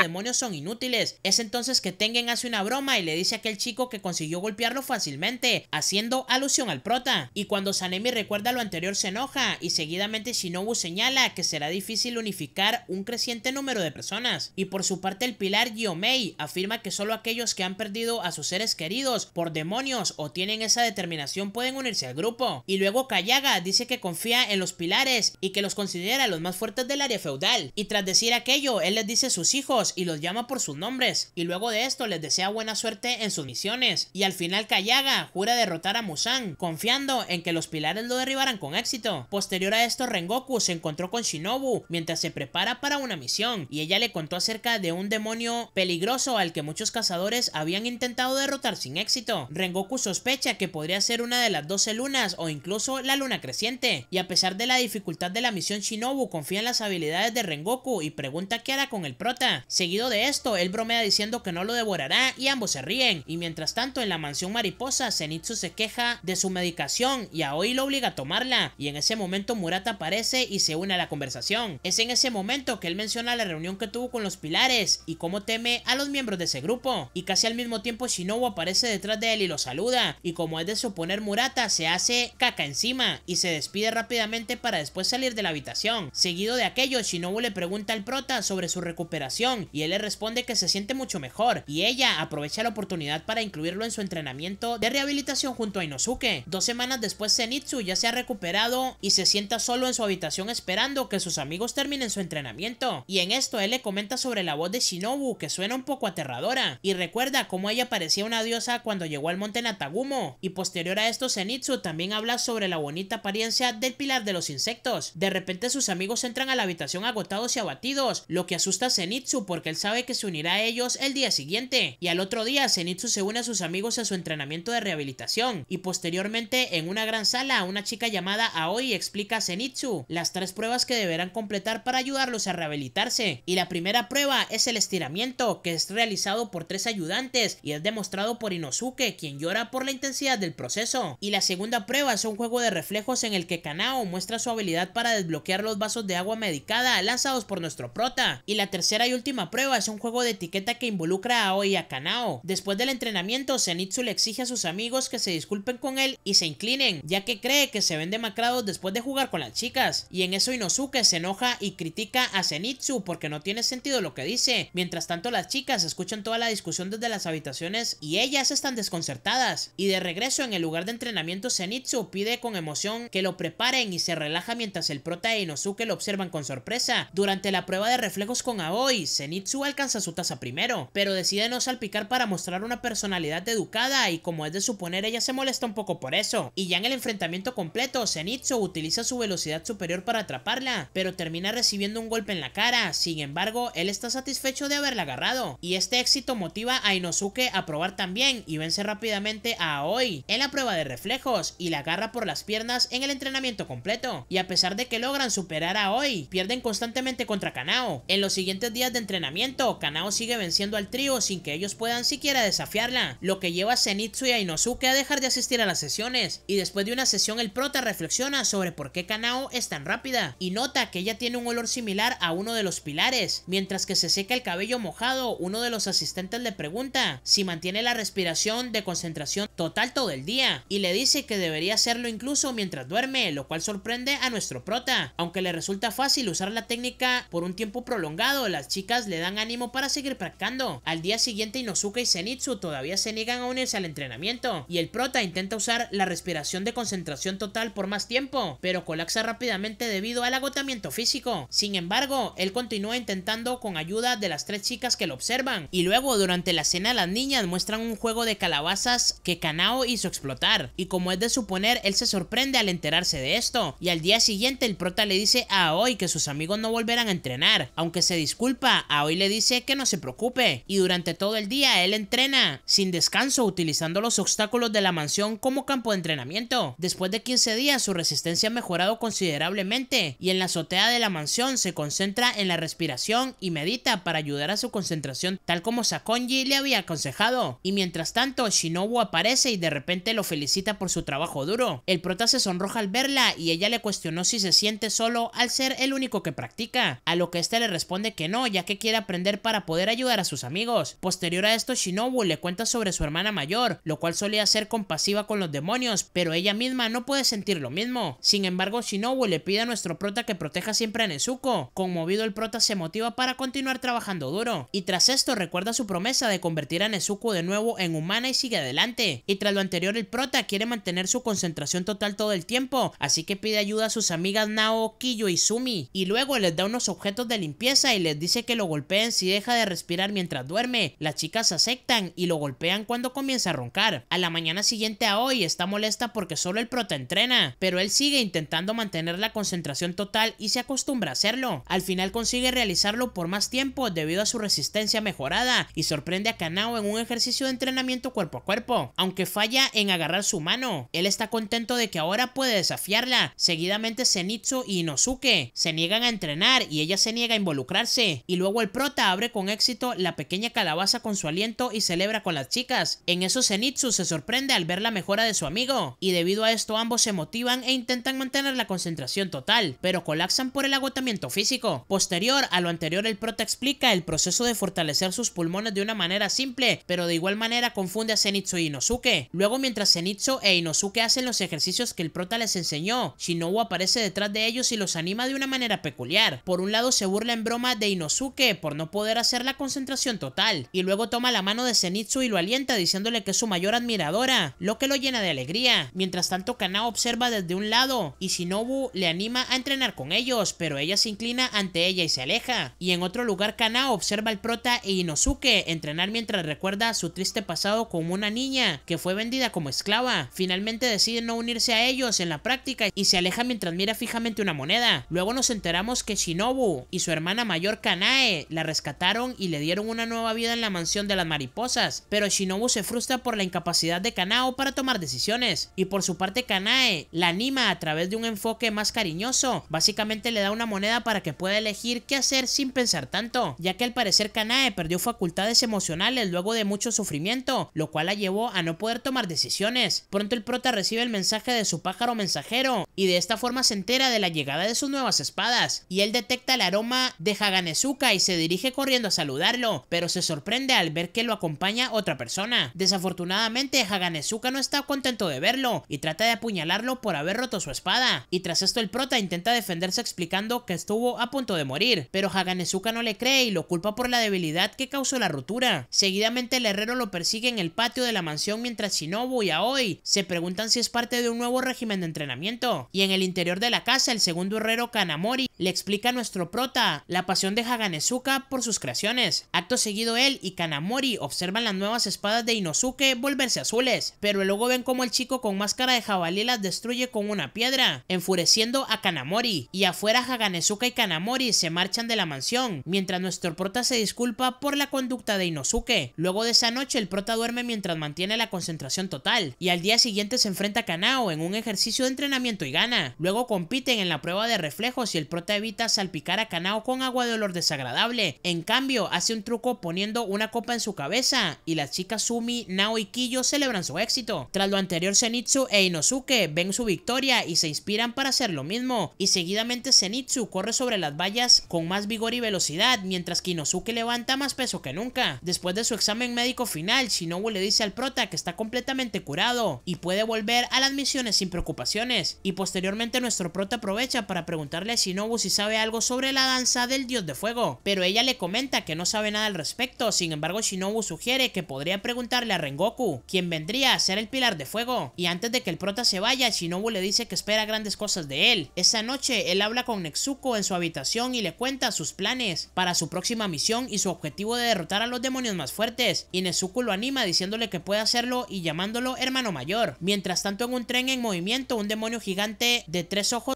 demonios son inútiles es entonces que Tengen hace una broma y le dice a aquel chico que consiguió golpearlo fácilmente, haciendo alusión al prota. Y cuando Sanemi recuerda lo anterior se enoja y seguidamente Shinobu señala que será difícil unificar un creciente número de personas. Y por su parte el pilar Yomei afirma que solo aquellos que han perdido a sus seres queridos por demonios o tienen esa determinación pueden unirse al grupo. Y luego Kayaga dice que confía en los pilares y que los considera los más fuertes del área feudal. Y tras decir aquello, él les dice sus hijos y los llama por sus nombres. Y luego de esto les decía buena suerte en sus misiones, y al final Kayaga jura derrotar a Musan, confiando en que los pilares lo derribarán con éxito. Posterior a esto, Rengoku se encontró con Shinobu mientras se prepara para una misión, y ella le contó acerca de un demonio peligroso al que muchos cazadores habían intentado derrotar sin éxito. Rengoku sospecha que podría ser una de las 12 lunas o incluso la luna creciente, y a pesar de la dificultad de la misión Shinobu confía en las habilidades de Rengoku y pregunta qué hará con el prota. Seguido de esto, él bromea diciendo que no lo devorará y ambos se ríen. Y mientras tanto, en la mansión mariposa, Zenitsu se queja de su medicación y Aoi lo obliga a tomarla. Y en ese momento, Murata aparece y se une a la conversación. Es en ese momento que él menciona la reunión que tuvo con los pilares y cómo teme a los miembros de ese grupo. Y casi al mismo tiempo, Shinobu aparece detrás de él y lo saluda. Y como es de suponer, Murata se hace caca encima y se despide rápidamente para después salir de la habitación. Seguido de aquello, Shinobu le pregunta al prota sobre su recuperación y él le responde que se siente mucho mejor. Y ella aprovecha la oportunidad para incluirlo en su entrenamiento de rehabilitación junto a Inosuke. Dos semanas después Zenitsu ya se ha recuperado y se sienta solo en su habitación esperando que sus amigos terminen su entrenamiento. Y en esto él le comenta sobre la voz de Shinobu que suena un poco aterradora y recuerda cómo ella parecía una diosa cuando llegó al monte Natagumo. Y posterior a esto Zenitsu también habla sobre la bonita apariencia del pilar de los insectos. De repente sus amigos entran a la habitación agotados y abatidos, lo que asusta a Zenitsu porque él sabe que se unirá a ellos el día siguiente y al otro día Senitsu se une a sus amigos a su entrenamiento de rehabilitación y posteriormente en una gran sala una chica llamada Aoi explica a Zenitsu las tres pruebas que deberán completar para ayudarlos a rehabilitarse y la primera prueba es el estiramiento que es realizado por tres ayudantes y es demostrado por Inosuke quien llora por la intensidad del proceso y la segunda prueba es un juego de reflejos en el que Kanao muestra su habilidad para desbloquear los vasos de agua medicada lanzados por nuestro prota y la tercera y última prueba es un juego de etiqueta que involucra a Aoi y a Kanao. Después del entrenamiento, Senitsu le exige a sus amigos que se disculpen con él y se inclinen, ya que cree que se ven demacrados después de jugar con las chicas. Y en eso Inosuke se enoja y critica a Senitsu porque no tiene sentido lo que dice. Mientras tanto, las chicas escuchan toda la discusión desde las habitaciones y ellas están desconcertadas. Y de regreso en el lugar de entrenamiento, Senitsu pide con emoción que lo preparen y se relaja mientras el prota e Inosuke lo observan con sorpresa. Durante la prueba de reflejos con Aoi, Senitsu alcanza su taza primero, pero decide no picar para mostrar una personalidad educada y como es de suponer ella se molesta un poco por eso. Y ya en el enfrentamiento completo, Zenitsu utiliza su velocidad superior para atraparla, pero termina recibiendo un golpe en la cara, sin embargo, él está satisfecho de haberla agarrado. Y este éxito motiva a Inosuke a probar también y vence rápidamente a Aoi en la prueba de reflejos y la agarra por las piernas en el entrenamiento completo. Y a pesar de que logran superar a Aoi, pierden constantemente contra Kanao. En los siguientes días de entrenamiento, Kanao sigue venciendo al trío sin que ellos puedan siquiera desafiarla, lo que lleva a Zenitsu y a Inosuke a dejar de asistir a las sesiones, y después de una sesión el prota reflexiona sobre por qué Kanao es tan rápida, y nota que ella tiene un olor similar a uno de los pilares, mientras que se seca el cabello mojado, uno de los asistentes le pregunta si mantiene la respiración de concentración total todo el día, y le dice que debería hacerlo incluso mientras duerme, lo cual sorprende a nuestro prota, aunque le resulta fácil usar la técnica por un tiempo prolongado, las chicas le dan ánimo para seguir practicando. Al día siguiente y y Senitsu todavía se niegan a unirse al entrenamiento, y el prota intenta usar la respiración de concentración total por más tiempo, pero colapsa rápidamente debido al agotamiento físico. Sin embargo, él continúa intentando con ayuda de las tres chicas que lo observan, y luego durante la cena las niñas muestran un juego de calabazas que Kanao hizo explotar, y como es de suponer, él se sorprende al enterarse de esto, y al día siguiente el prota le dice a Aoi que sus amigos no volverán a entrenar, aunque se disculpa, Aoi le dice que no se preocupe, y durante todo el día él entrena sin descanso utilizando los obstáculos de la mansión como campo de entrenamiento. Después de 15 días su resistencia ha mejorado considerablemente y en la azotea de la mansión se concentra en la respiración y medita para ayudar a su concentración tal como Sakonji le había aconsejado. Y mientras tanto Shinobu aparece y de repente lo felicita por su trabajo duro. El prota se sonroja al verla y ella le cuestionó si se siente solo al ser el único que practica, a lo que este le responde que no ya que quiere aprender para poder ayudar a sus amigos. Posteriormente a esto, Shinobu le cuenta sobre su hermana mayor, lo cual solía ser compasiva con los demonios, pero ella misma no puede sentir lo mismo. Sin embargo, Shinobu le pide a nuestro prota que proteja siempre a Nezuko. Conmovido, el prota se motiva para continuar trabajando duro, y tras esto recuerda su promesa de convertir a Nezuko de nuevo en humana y sigue adelante. Y tras lo anterior, el prota quiere mantener su concentración total todo el tiempo, así que pide ayuda a sus amigas Nao, Kiyo y Sumi, y luego les da unos objetos de limpieza y les dice que lo golpeen si deja de respirar mientras duerme. La aceptan y lo golpean cuando comienza a roncar. A la mañana siguiente a hoy está molesta porque solo el prota entrena, pero él sigue intentando mantener la concentración total y se acostumbra a hacerlo. Al final consigue realizarlo por más tiempo debido a su resistencia mejorada y sorprende a Kanao en un ejercicio de entrenamiento cuerpo a cuerpo, aunque falla en agarrar su mano. Él está contento de que ahora puede desafiarla. Seguidamente Zenitsu y Inosuke se niegan a entrenar y ella se niega a involucrarse y luego el prota abre con éxito la pequeña calabaza su aliento y celebra con las chicas. En eso Zenitsu se sorprende al ver la mejora de su amigo, y debido a esto ambos se motivan e intentan mantener la concentración total, pero colapsan por el agotamiento físico. Posterior a lo anterior el prota explica el proceso de fortalecer sus pulmones de una manera simple, pero de igual manera confunde a Zenitsu e Inosuke. Luego mientras Zenitsu e Inosuke hacen los ejercicios que el prota les enseñó, Shinobu aparece detrás de ellos y los anima de una manera peculiar. Por un lado se burla en broma de Inosuke por no poder hacer la concentración total, y luego Luego toma la mano de Zenitsu y lo alienta diciéndole que es su mayor admiradora, lo que lo llena de alegría. Mientras tanto Kanao observa desde un lado y Shinobu le anima a entrenar con ellos, pero ella se inclina ante ella y se aleja. Y en otro lugar Kanao observa al prota e Inosuke entrenar mientras recuerda su triste pasado con una niña que fue vendida como esclava. Finalmente decide no unirse a ellos en la práctica y se aleja mientras mira fijamente una moneda. Luego nos enteramos que Shinobu y su hermana mayor Kanae la rescataron y le dieron una nueva vida en la mansión de las mariposas, pero Shinobu se frustra por la incapacidad de Kanao para tomar decisiones, y por su parte Kanae la anima a través de un enfoque más cariñoso, básicamente le da una moneda para que pueda elegir qué hacer sin pensar tanto, ya que al parecer Kanae perdió facultades emocionales luego de mucho sufrimiento, lo cual la llevó a no poder tomar decisiones. Pronto el prota recibe el mensaje de su pájaro mensajero, y de esta forma se entera de la llegada de sus nuevas espadas, y él detecta el aroma de Haganezuka y se dirige corriendo a saludarlo, pero se sorprende al ver que lo acompaña otra persona. Desafortunadamente, Haganezuka no está contento de verlo y trata de apuñalarlo por haber roto su espada. Y tras esto el prota intenta defenderse explicando que estuvo a punto de morir, pero Haganezuka no le cree y lo culpa por la debilidad que causó la ruptura. Seguidamente el herrero lo persigue en el patio de la mansión mientras Shinobu y Aoi se preguntan si es parte de un nuevo régimen de entrenamiento. Y en el interior de la casa el segundo herrero Kanamori le explica a nuestro prota la pasión de Haganezuka por sus creaciones. Acto seguido él y Kanamori Kanamori observan las nuevas espadas de Inosuke volverse azules, pero luego ven como el chico con máscara de jabalí las destruye con una piedra, enfureciendo a Kanamori, y afuera Haganesuka y Kanamori se marchan de la mansión, mientras nuestro prota se disculpa por la conducta de Inosuke. Luego de esa noche el prota duerme mientras mantiene la concentración total, y al día siguiente se enfrenta a Kanao en un ejercicio de entrenamiento y gana. Luego compiten en la prueba de reflejos y el prota evita salpicar a Kanao con agua de olor desagradable. En cambio, hace un truco poniendo una en su cabeza y las chicas Sumi, Nao y Kiyo celebran su éxito. Tras lo anterior Senitsu e Inosuke ven su victoria y se inspiran para hacer lo mismo y seguidamente Senitsu corre sobre las vallas con más vigor y velocidad mientras que Inosuke levanta más peso que nunca. Después de su examen médico final Shinobu le dice al prota que está completamente curado y puede volver a las misiones sin preocupaciones y posteriormente nuestro prota aprovecha para preguntarle a Shinobu si sabe algo sobre la danza del dios de fuego pero ella le comenta que no sabe nada al respecto sin embargo embargo Shinobu sugiere que podría preguntarle a Rengoku, quien vendría a ser el pilar de fuego. Y antes de que el prota se vaya, Shinobu le dice que espera grandes cosas de él. Esa noche, él habla con Nezuko en su habitación y le cuenta sus planes para su próxima misión y su objetivo de derrotar a los demonios más fuertes. Y Nezuko lo anima diciéndole que puede hacerlo y llamándolo hermano mayor. Mientras tanto, en un tren en movimiento, un demonio gigante de tres ojos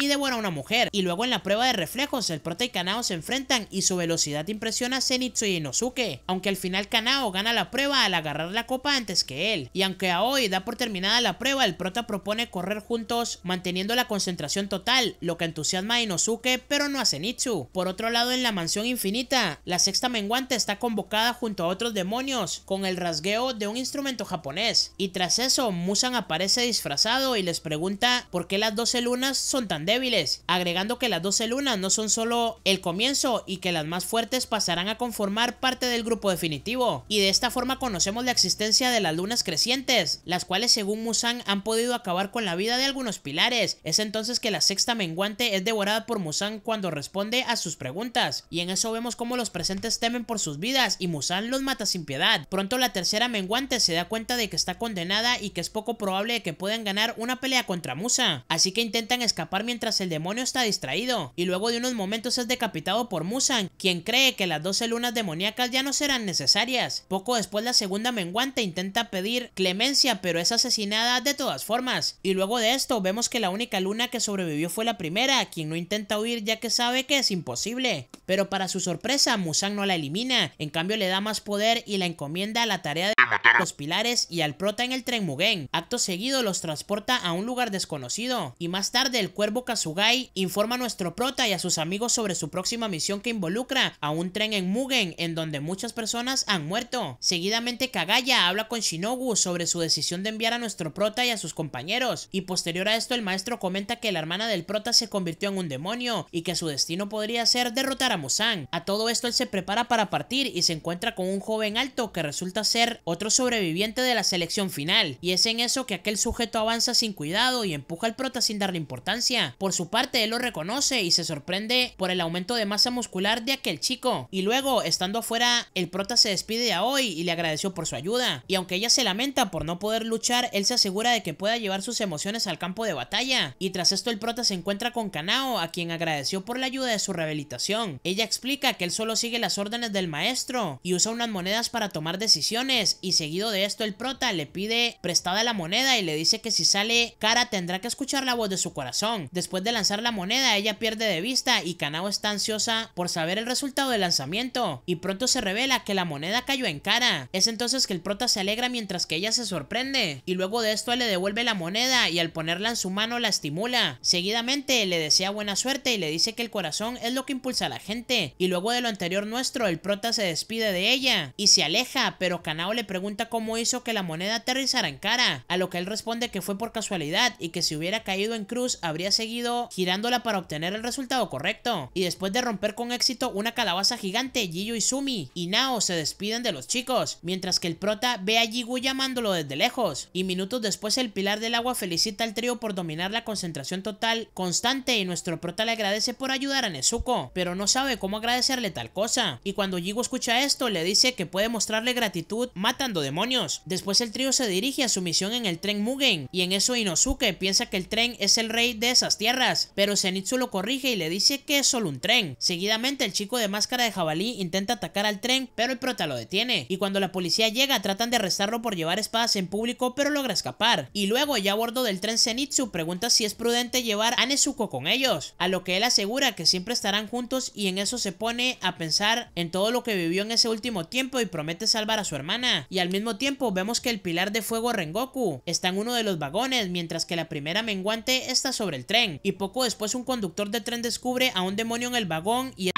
y devora a una mujer. Y luego en la prueba de reflejos, el prota y Kanao se enfrentan y su velocidad impresiona a Zenitsu y Inosuke aunque al final Kanao gana la prueba al agarrar la copa antes que él. Y aunque Aoi da por terminada la prueba, el prota propone correr juntos manteniendo la concentración total, lo que entusiasma a Inosuke pero no a Zenitsu. Por otro lado, en la mansión infinita, la sexta menguante está convocada junto a otros demonios con el rasgueo de un instrumento japonés. Y tras eso, Musan aparece disfrazado y les pregunta por qué las 12 lunas son tan débiles, agregando que las 12 lunas no son solo el comienzo y que las más fuertes pasarán a conformar parte del grupo definitivo, y de esta forma conocemos la existencia de las lunas crecientes, las cuales según Musan han podido acabar con la vida de algunos pilares. Es entonces que la sexta menguante es devorada por Musan cuando responde a sus preguntas, y en eso vemos cómo los presentes temen por sus vidas y Musan los mata sin piedad. Pronto la tercera menguante se da cuenta de que está condenada y que es poco probable que puedan ganar una pelea contra Musa, así que intentan escapar mientras el demonio está distraído, y luego de unos momentos es decapitado por Musan, quien cree que las 12 lunas demoníacas ya no eran necesarias. Poco después la segunda menguante intenta pedir clemencia pero es asesinada de todas formas. Y luego de esto vemos que la única luna que sobrevivió fue la primera, quien no intenta huir ya que sabe que es imposible. Pero para su sorpresa Musan no la elimina, en cambio le da más poder y la encomienda a la tarea de matar los pilares y al prota en el tren Mugen. Acto seguido los transporta a un lugar desconocido. Y más tarde el cuervo Kazugai informa a nuestro prota y a sus amigos sobre su próxima misión que involucra a un tren en Mugen en donde muchas personas han muerto. Seguidamente Kagaya habla con Shinobu sobre su decisión de enviar a nuestro prota y a sus compañeros, y posterior a esto el maestro comenta que la hermana del prota se convirtió en un demonio y que su destino podría ser derrotar a Musan. A todo esto él se prepara para partir y se encuentra con un joven alto que resulta ser otro sobreviviente de la selección final, y es en eso que aquel sujeto avanza sin cuidado y empuja al prota sin darle importancia. Por su parte él lo reconoce y se sorprende por el aumento de masa muscular de aquel chico, y luego estando afuera el prota se despide de Aoi y le agradeció por su ayuda, y aunque ella se lamenta por no poder luchar, él se asegura de que pueda llevar sus emociones al campo de batalla, y tras esto el prota se encuentra con Kanao, a quien agradeció por la ayuda de su rehabilitación. Ella explica que él solo sigue las órdenes del maestro, y usa unas monedas para tomar decisiones, y seguido de esto el prota le pide prestada la moneda y le dice que si sale cara tendrá que escuchar la voz de su corazón. Después de lanzar la moneda, ella pierde de vista y Kanao está ansiosa por saber el resultado del lanzamiento, y pronto se revela que la moneda cayó en cara. Es entonces que el prota se alegra mientras que ella se sorprende, y luego de esto le devuelve la moneda y al ponerla en su mano la estimula. Seguidamente le desea buena suerte y le dice que el corazón es lo que impulsa a la gente, y luego de lo anterior nuestro el prota se despide de ella y se aleja, pero Kanao le pregunta cómo hizo que la moneda aterrizara en cara, a lo que él responde que fue por casualidad y que si hubiera caído en cruz habría seguido girándola para obtener el resultado correcto, y después de romper con éxito una calabaza gigante, y Sumi y Nao o se despiden de los chicos, mientras que el prota ve a Jigu llamándolo desde lejos, y minutos después el Pilar del Agua felicita al trío por dominar la concentración total constante y nuestro prota le agradece por ayudar a Nezuko, pero no sabe cómo agradecerle tal cosa, y cuando Jigu escucha esto le dice que puede mostrarle gratitud matando demonios. Después el trío se dirige a su misión en el tren Mugen, y en eso Inosuke piensa que el tren es el rey de esas tierras, pero Zenitsu lo corrige y le dice que es solo un tren. Seguidamente el chico de máscara de jabalí intenta atacar al tren, pero el prota lo detiene, y cuando la policía llega tratan de arrestarlo por llevar espadas en público, pero logra escapar, y luego ya a bordo del tren Zenitsu pregunta si es prudente llevar a Nezuko con ellos, a lo que él asegura que siempre estarán juntos y en eso se pone a pensar en todo lo que vivió en ese último tiempo y promete salvar a su hermana, y al mismo tiempo vemos que el pilar de fuego Rengoku está en uno de los vagones, mientras que la primera menguante está sobre el tren, y poco después un conductor de tren descubre a un demonio en el vagón y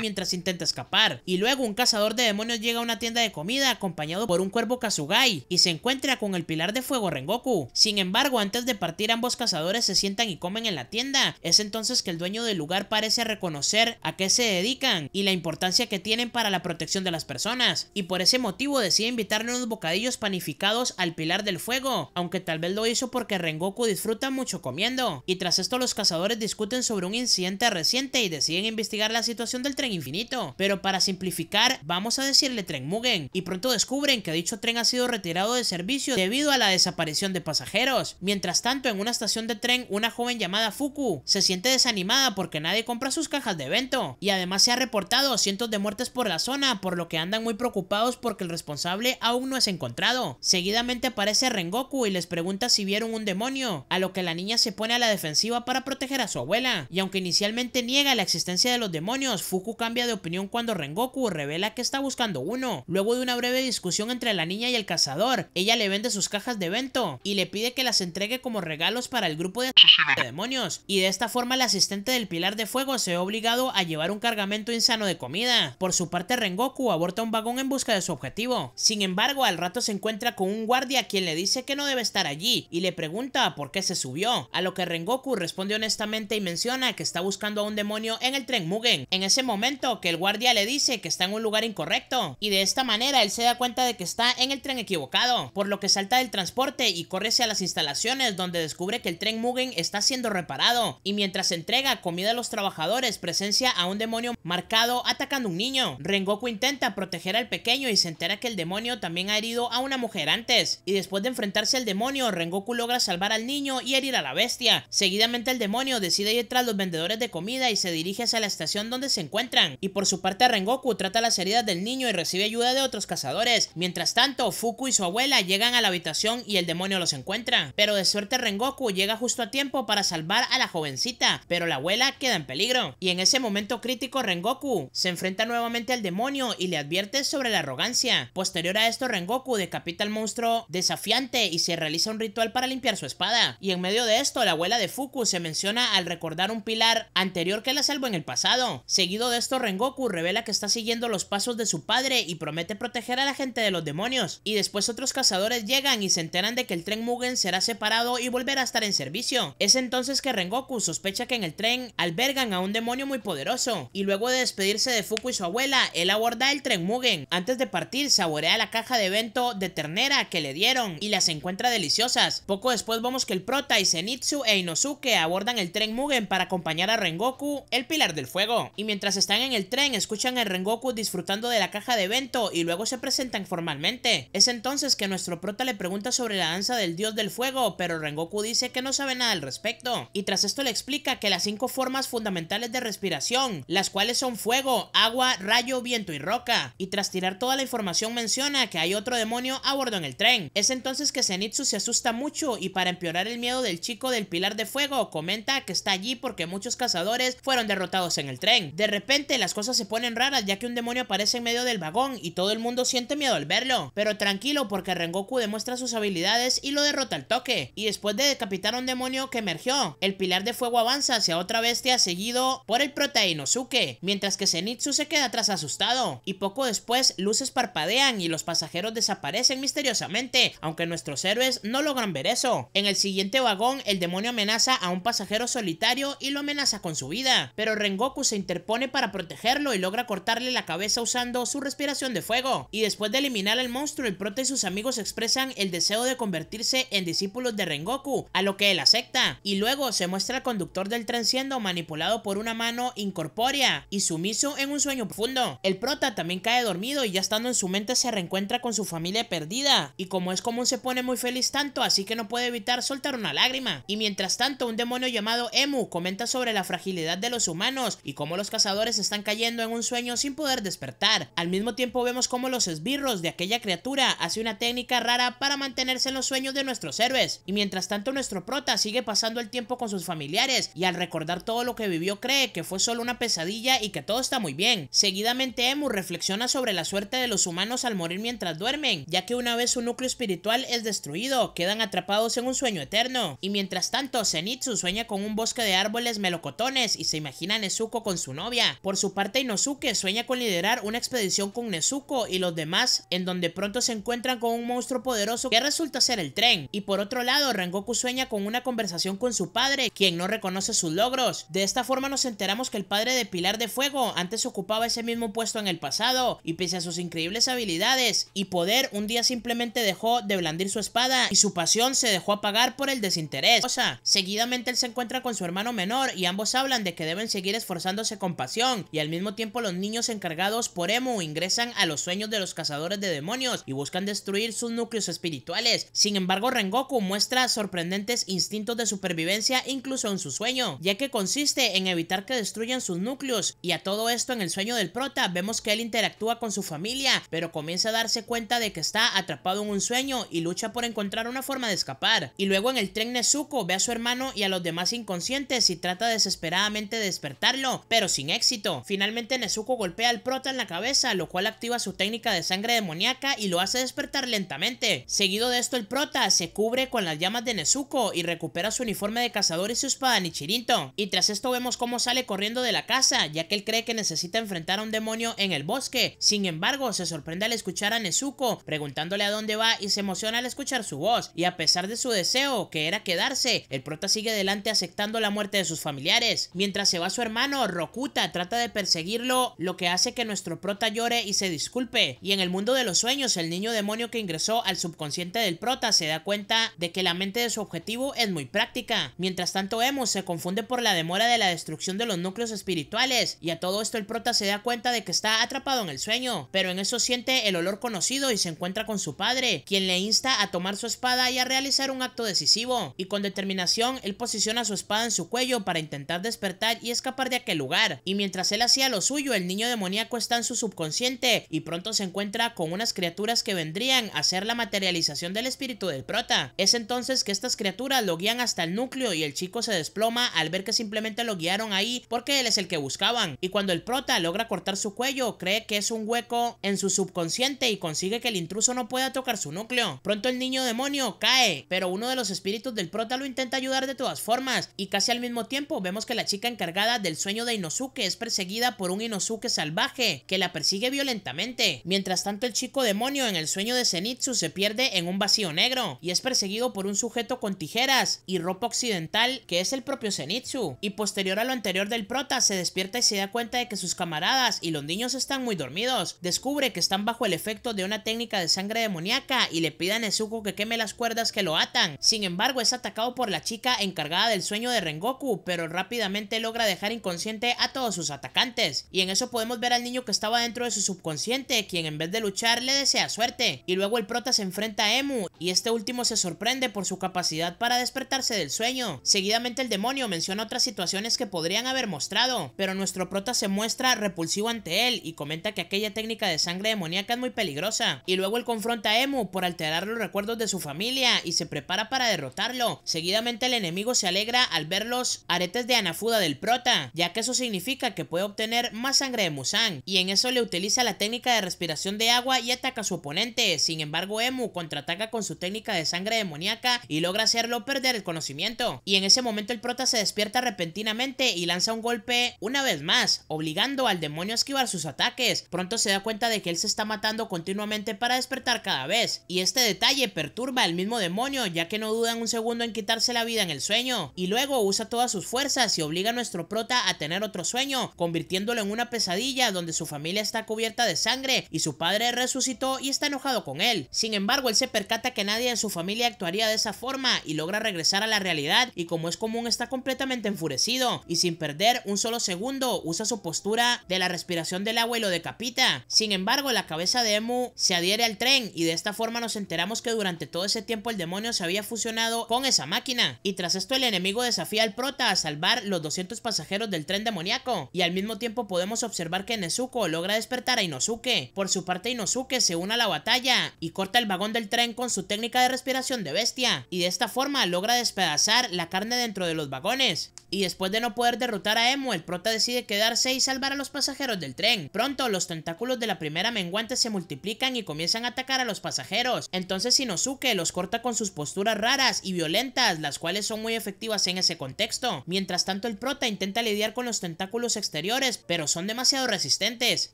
mientras intenta escapar. Y luego un cazador de demonios llega a una tienda de comida acompañado por un cuervo Kazugai y se encuentra con el pilar de fuego Rengoku. Sin embargo, antes de partir ambos cazadores se sientan y comen en la tienda. Es entonces que el dueño del lugar parece reconocer a qué se dedican y la importancia que tienen para la protección de las personas. Y por ese motivo decide invitarle unos bocadillos panificados al pilar del fuego, aunque tal vez lo hizo porque Rengoku disfruta mucho comiendo. Y tras esto los cazadores discuten sobre un incidente reciente y deciden investigar las situación del tren infinito, pero para simplificar vamos a decirle tren Mugen, y pronto descubren que dicho tren ha sido retirado de servicio debido a la desaparición de pasajeros. Mientras tanto, en una estación de tren, una joven llamada Fuku se siente desanimada porque nadie compra sus cajas de evento, y además se ha reportado cientos de muertes por la zona, por lo que andan muy preocupados porque el responsable aún no es encontrado. Seguidamente aparece Rengoku y les pregunta si vieron un demonio, a lo que la niña se pone a la defensiva para proteger a su abuela, y aunque inicialmente niega la existencia de los demonios, Fuku cambia de opinión cuando Rengoku revela que está buscando uno. Luego de una breve discusión entre la niña y el cazador, ella le vende sus cajas de evento y le pide que las entregue como regalos para el grupo de de *laughs* demonios. Y de esta forma el asistente del Pilar de Fuego se ve obligado a llevar un cargamento insano de comida. Por su parte Rengoku aborta un vagón en busca de su objetivo. Sin embargo, al rato se encuentra con un guardia quien le dice que no debe estar allí y le pregunta por qué se subió. A lo que Rengoku responde honestamente y menciona que está buscando a un demonio en el tren Mugen, en ese momento que el guardia le dice que está en un lugar incorrecto y de esta manera él se da cuenta de que está en el tren equivocado, por lo que salta del transporte y corre hacia las instalaciones donde descubre que el tren Mugen está siendo reparado y mientras entrega comida a los trabajadores presencia a un demonio marcado atacando a un niño. Rengoku intenta proteger al pequeño y se entera que el demonio también ha herido a una mujer antes y después de enfrentarse al demonio Rengoku logra salvar al niño y herir a la bestia. Seguidamente el demonio decide ir tras los vendedores de comida y se dirige hacia la estación donde se encuentran. Y por su parte Rengoku trata las heridas del niño y recibe ayuda de otros cazadores. Mientras tanto, Fuku y su abuela llegan a la habitación y el demonio los encuentra. Pero de suerte Rengoku llega justo a tiempo para salvar a la jovencita, pero la abuela queda en peligro. Y en ese momento crítico Rengoku se enfrenta nuevamente al demonio y le advierte sobre la arrogancia. Posterior a esto Rengoku decapita al monstruo desafiante y se realiza un ritual para limpiar su espada. Y en medio de esto la abuela de Fuku se menciona al recordar un pilar anterior que la salvó en el pasado. Seguido de esto, Rengoku revela que está siguiendo los pasos de su padre y promete proteger a la gente de los demonios. Y después otros cazadores llegan y se enteran de que el tren Mugen será separado y volverá a estar en servicio. Es entonces que Rengoku sospecha que en el tren albergan a un demonio muy poderoso. Y luego de despedirse de Fuku y su abuela, él aborda el tren Mugen. Antes de partir, saborea la caja de evento de ternera que le dieron y las encuentra deliciosas. Poco después vemos que el prota y Zenitsu e Inosuke abordan el tren Mugen para acompañar a Rengoku, el Pilar del Fuego y mientras están en el tren escuchan a Rengoku disfrutando de la caja de evento y luego se presentan formalmente. Es entonces que nuestro prota le pregunta sobre la danza del dios del fuego, pero Rengoku dice que no sabe nada al respecto. Y tras esto le explica que las cinco formas fundamentales de respiración, las cuales son fuego, agua, rayo, viento y roca. Y tras tirar toda la información menciona que hay otro demonio a bordo en el tren. Es entonces que Zenitsu se asusta mucho y para empeorar el miedo del chico del pilar de fuego comenta que está allí porque muchos cazadores fueron derrotados en el tren. De repente las cosas se ponen raras ya que un demonio aparece en medio del vagón y todo el mundo siente miedo al verlo. Pero tranquilo porque Rengoku demuestra sus habilidades y lo derrota al toque. Y después de decapitar a un demonio que emergió, el pilar de fuego avanza hacia otra bestia seguido por el Inosuke, mientras que Zenitsu se queda atrás asustado. Y poco después luces parpadean y los pasajeros desaparecen misteriosamente, aunque nuestros héroes no logran ver eso. En el siguiente vagón el demonio amenaza a un pasajero solitario y lo amenaza con su vida, pero Rengoku se interpone para protegerlo y logra cortarle la cabeza usando su respiración de fuego. Y después de eliminar al monstruo, el prota y sus amigos expresan el deseo de convertirse en discípulos de Rengoku, a lo que él acepta. Y luego se muestra al conductor del tren siendo manipulado por una mano incorpórea y sumiso en un sueño profundo. El prota también cae dormido y ya estando en su mente se reencuentra con su familia perdida. Y como es común se pone muy feliz tanto, así que no puede evitar soltar una lágrima. Y mientras tanto, un demonio llamado Emu comenta sobre la fragilidad de los humanos y cómo los cazadores están cayendo en un sueño sin poder despertar. Al mismo tiempo vemos cómo los esbirros de aquella criatura hace una técnica rara para mantenerse en los sueños de nuestros héroes. Y mientras tanto nuestro prota sigue pasando el tiempo con sus familiares y al recordar todo lo que vivió cree que fue solo una pesadilla y que todo está muy bien. Seguidamente Emu reflexiona sobre la suerte de los humanos al morir mientras duermen, ya que una vez su núcleo espiritual es destruido, quedan atrapados en un sueño eterno. Y mientras tanto Zenitsu sueña con un bosque de árboles melocotones y se imagina a Nezuko con su su novia. Por su parte, Inosuke sueña con liderar una expedición con Nezuko y los demás, en donde pronto se encuentran con un monstruo poderoso que resulta ser el tren. Y por otro lado, Rangoku sueña con una conversación con su padre, quien no reconoce sus logros. De esta forma nos enteramos que el padre de Pilar de Fuego antes ocupaba ese mismo puesto en el pasado, y pese a sus increíbles habilidades y poder, un día simplemente dejó de blandir su espada y su pasión se dejó apagar por el desinterés. Seguidamente él se encuentra con su hermano menor y ambos hablan de que deben seguir esforzándose compasión, y al mismo tiempo los niños encargados por Emu ingresan a los sueños de los cazadores de demonios y buscan destruir sus núcleos espirituales. Sin embargo, Rengoku muestra sorprendentes instintos de supervivencia incluso en su sueño, ya que consiste en evitar que destruyan sus núcleos, y a todo esto en el sueño del prota vemos que él interactúa con su familia, pero comienza a darse cuenta de que está atrapado en un sueño y lucha por encontrar una forma de escapar. Y luego en el tren Nezuko ve a su hermano y a los demás inconscientes y trata desesperadamente de despertarlo, pero sin éxito. Finalmente Nezuko golpea al prota en la cabeza, lo cual activa su técnica de sangre demoníaca y lo hace despertar lentamente. Seguido de esto el prota se cubre con las llamas de Nezuko y recupera su uniforme de cazador y su espada Nichirinto. Y tras esto vemos cómo sale corriendo de la casa, ya que él cree que necesita enfrentar a un demonio en el bosque. Sin embargo, se sorprende al escuchar a Nezuko preguntándole a dónde va y se emociona al escuchar su voz. Y a pesar de su deseo, que era quedarse, el prota sigue adelante aceptando la muerte de sus familiares. Mientras se va su hermano, Roku trata de perseguirlo, lo que hace que nuestro prota llore y se disculpe. Y en el mundo de los sueños, el niño demonio que ingresó al subconsciente del prota se da cuenta de que la mente de su objetivo es muy práctica. Mientras tanto, hemos se confunde por la demora de la destrucción de los núcleos espirituales, y a todo esto el prota se da cuenta de que está atrapado en el sueño, pero en eso siente el olor conocido y se encuentra con su padre, quien le insta a tomar su espada y a realizar un acto decisivo, y con determinación él posiciona su espada en su cuello para intentar despertar y escapar de aquel lugar y mientras él hacía lo suyo, el niño demoníaco está en su subconsciente y pronto se encuentra con unas criaturas que vendrían a ser la materialización del espíritu del prota. Es entonces que estas criaturas lo guían hasta el núcleo y el chico se desploma al ver que simplemente lo guiaron ahí porque él es el que buscaban. Y cuando el prota logra cortar su cuello, cree que es un hueco en su subconsciente y consigue que el intruso no pueda tocar su núcleo. Pronto el niño demonio cae, pero uno de los espíritus del prota lo intenta ayudar de todas formas y casi al mismo tiempo vemos que la chica encargada del sueño de Inosuke es perseguida por un Inosuke salvaje que la persigue violentamente. Mientras tanto el chico demonio en el sueño de Zenitsu se pierde en un vacío negro y es perseguido por un sujeto con tijeras y ropa occidental que es el propio Zenitsu. Y posterior a lo anterior del prota se despierta y se da cuenta de que sus camaradas y los niños están muy dormidos. Descubre que están bajo el efecto de una técnica de sangre demoníaca y le pide a Nezuko que queme las cuerdas que lo atan. Sin embargo es atacado por la chica encargada del sueño de Rengoku pero rápidamente logra dejar inconsciente a todos sus atacantes. Y en eso podemos ver al niño que estaba dentro de su subconsciente, quien en vez de luchar le desea suerte. Y luego el prota se enfrenta a Emu, y este último se sorprende por su capacidad para despertarse del sueño. Seguidamente el demonio menciona otras situaciones que podrían haber mostrado, pero nuestro prota se muestra repulsivo ante él y comenta que aquella técnica de sangre demoníaca es muy peligrosa. Y luego él confronta a Emu por alterar los recuerdos de su familia y se prepara para derrotarlo. Seguidamente el enemigo se alegra al ver los aretes de Anafuda del prota, ya que eso significa significa que puede obtener más sangre de Musan, y en eso le utiliza la técnica de respiración de agua y ataca a su oponente. Sin embargo, Emu contraataca con su técnica de sangre demoníaca y logra hacerlo perder el conocimiento. Y en ese momento el prota se despierta repentinamente y lanza un golpe una vez más, obligando al demonio a esquivar sus ataques. Pronto se da cuenta de que él se está matando continuamente para despertar cada vez, y este detalle perturba al mismo demonio ya que no duda en un segundo en quitarse la vida en el sueño, y luego usa todas sus fuerzas y obliga a nuestro prota a tener otro sueño, convirtiéndolo en una pesadilla donde su familia está cubierta de sangre y su padre resucitó y está enojado con él. Sin embargo, él se percata que nadie en su familia actuaría de esa forma y logra regresar a la realidad y como es común está completamente enfurecido y sin perder un solo segundo usa su postura de la respiración del agua y lo decapita. Sin embargo, la cabeza de Emu se adhiere al tren y de esta forma nos enteramos que durante todo ese tiempo el demonio se había fusionado con esa máquina y tras esto el enemigo desafía al prota a salvar los 200 pasajeros del tren demoníaco y al mismo tiempo podemos observar que Nezuko logra despertar a Inosuke. Por su parte Inosuke se une a la batalla y corta el vagón del tren con su técnica de respiración de bestia, y de esta forma logra despedazar la carne dentro de los vagones. Y después de no poder derrotar a Emu el prota decide quedarse y salvar a los pasajeros del tren. Pronto, los tentáculos de la primera menguante se multiplican y comienzan a atacar a los pasajeros. Entonces Inosuke los corta con sus posturas raras y violentas, las cuales son muy efectivas en ese contexto. Mientras tanto, el prota intenta lidiar con los tentáculos tentáculos exteriores, pero son demasiado resistentes.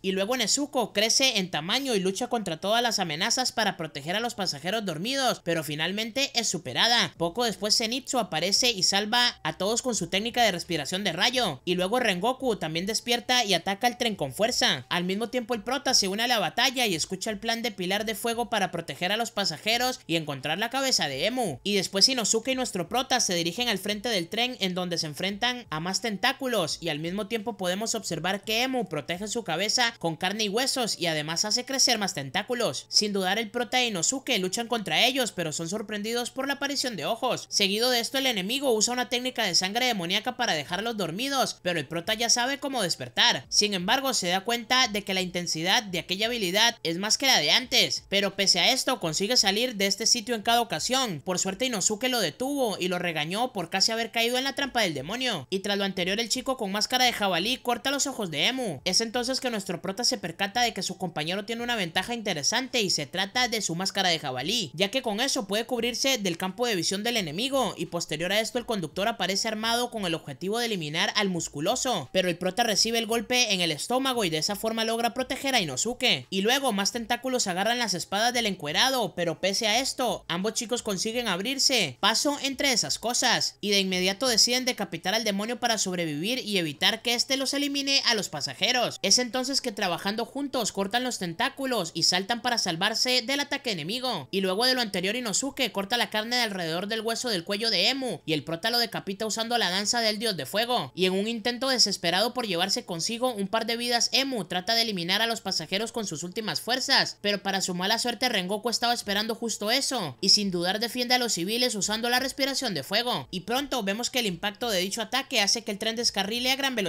Y luego Nezuko crece en tamaño y lucha contra todas las amenazas para proteger a los pasajeros dormidos, pero finalmente es superada. Poco después Zenitsu aparece y salva a todos con su técnica de respiración de rayo. Y luego Rengoku también despierta y ataca el tren con fuerza. Al mismo tiempo el prota se une a la batalla y escucha el plan de Pilar de Fuego para proteger a los pasajeros y encontrar la cabeza de Emu. Y después Inosuke y nuestro prota se dirigen al frente del tren en donde se enfrentan a más tentáculos y al mismo mismo tiempo podemos observar que Emu protege su cabeza con carne y huesos y además hace crecer más tentáculos. Sin dudar el prota y Inosuke luchan contra ellos pero son sorprendidos por la aparición de ojos. Seguido de esto el enemigo usa una técnica de sangre demoníaca para dejarlos dormidos pero el prota ya sabe cómo despertar. Sin embargo se da cuenta de que la intensidad de aquella habilidad es más que la de antes pero pese a esto consigue salir de este sitio en cada ocasión. Por suerte Inosuke lo detuvo y lo regañó por casi haber caído en la trampa del demonio. Y tras lo anterior el chico con máscara de jabalí corta los ojos de Emu. Es entonces que nuestro prota se percata de que su compañero tiene una ventaja interesante y se trata de su máscara de jabalí, ya que con eso puede cubrirse del campo de visión del enemigo y posterior a esto el conductor aparece armado con el objetivo de eliminar al musculoso, pero el prota recibe el golpe en el estómago y de esa forma logra proteger a Inosuke. Y luego más tentáculos agarran las espadas del encuerado, pero pese a esto, ambos chicos consiguen abrirse, paso entre esas cosas, y de inmediato deciden decapitar al demonio para sobrevivir y evitar que este los elimine a los pasajeros. Es entonces que trabajando juntos cortan los tentáculos y saltan para salvarse del ataque enemigo. Y luego de lo anterior Inosuke corta la carne de alrededor del hueso del cuello de Emu y el prota lo decapita usando la danza del dios de fuego. Y en un intento desesperado por llevarse consigo un par de vidas Emu trata de eliminar a los pasajeros con sus últimas fuerzas, pero para su mala suerte Rengoku estaba esperando justo eso y sin dudar defiende a los civiles usando la respiración de fuego. Y pronto vemos que el impacto de dicho ataque hace que el tren descarrile a gran velocidad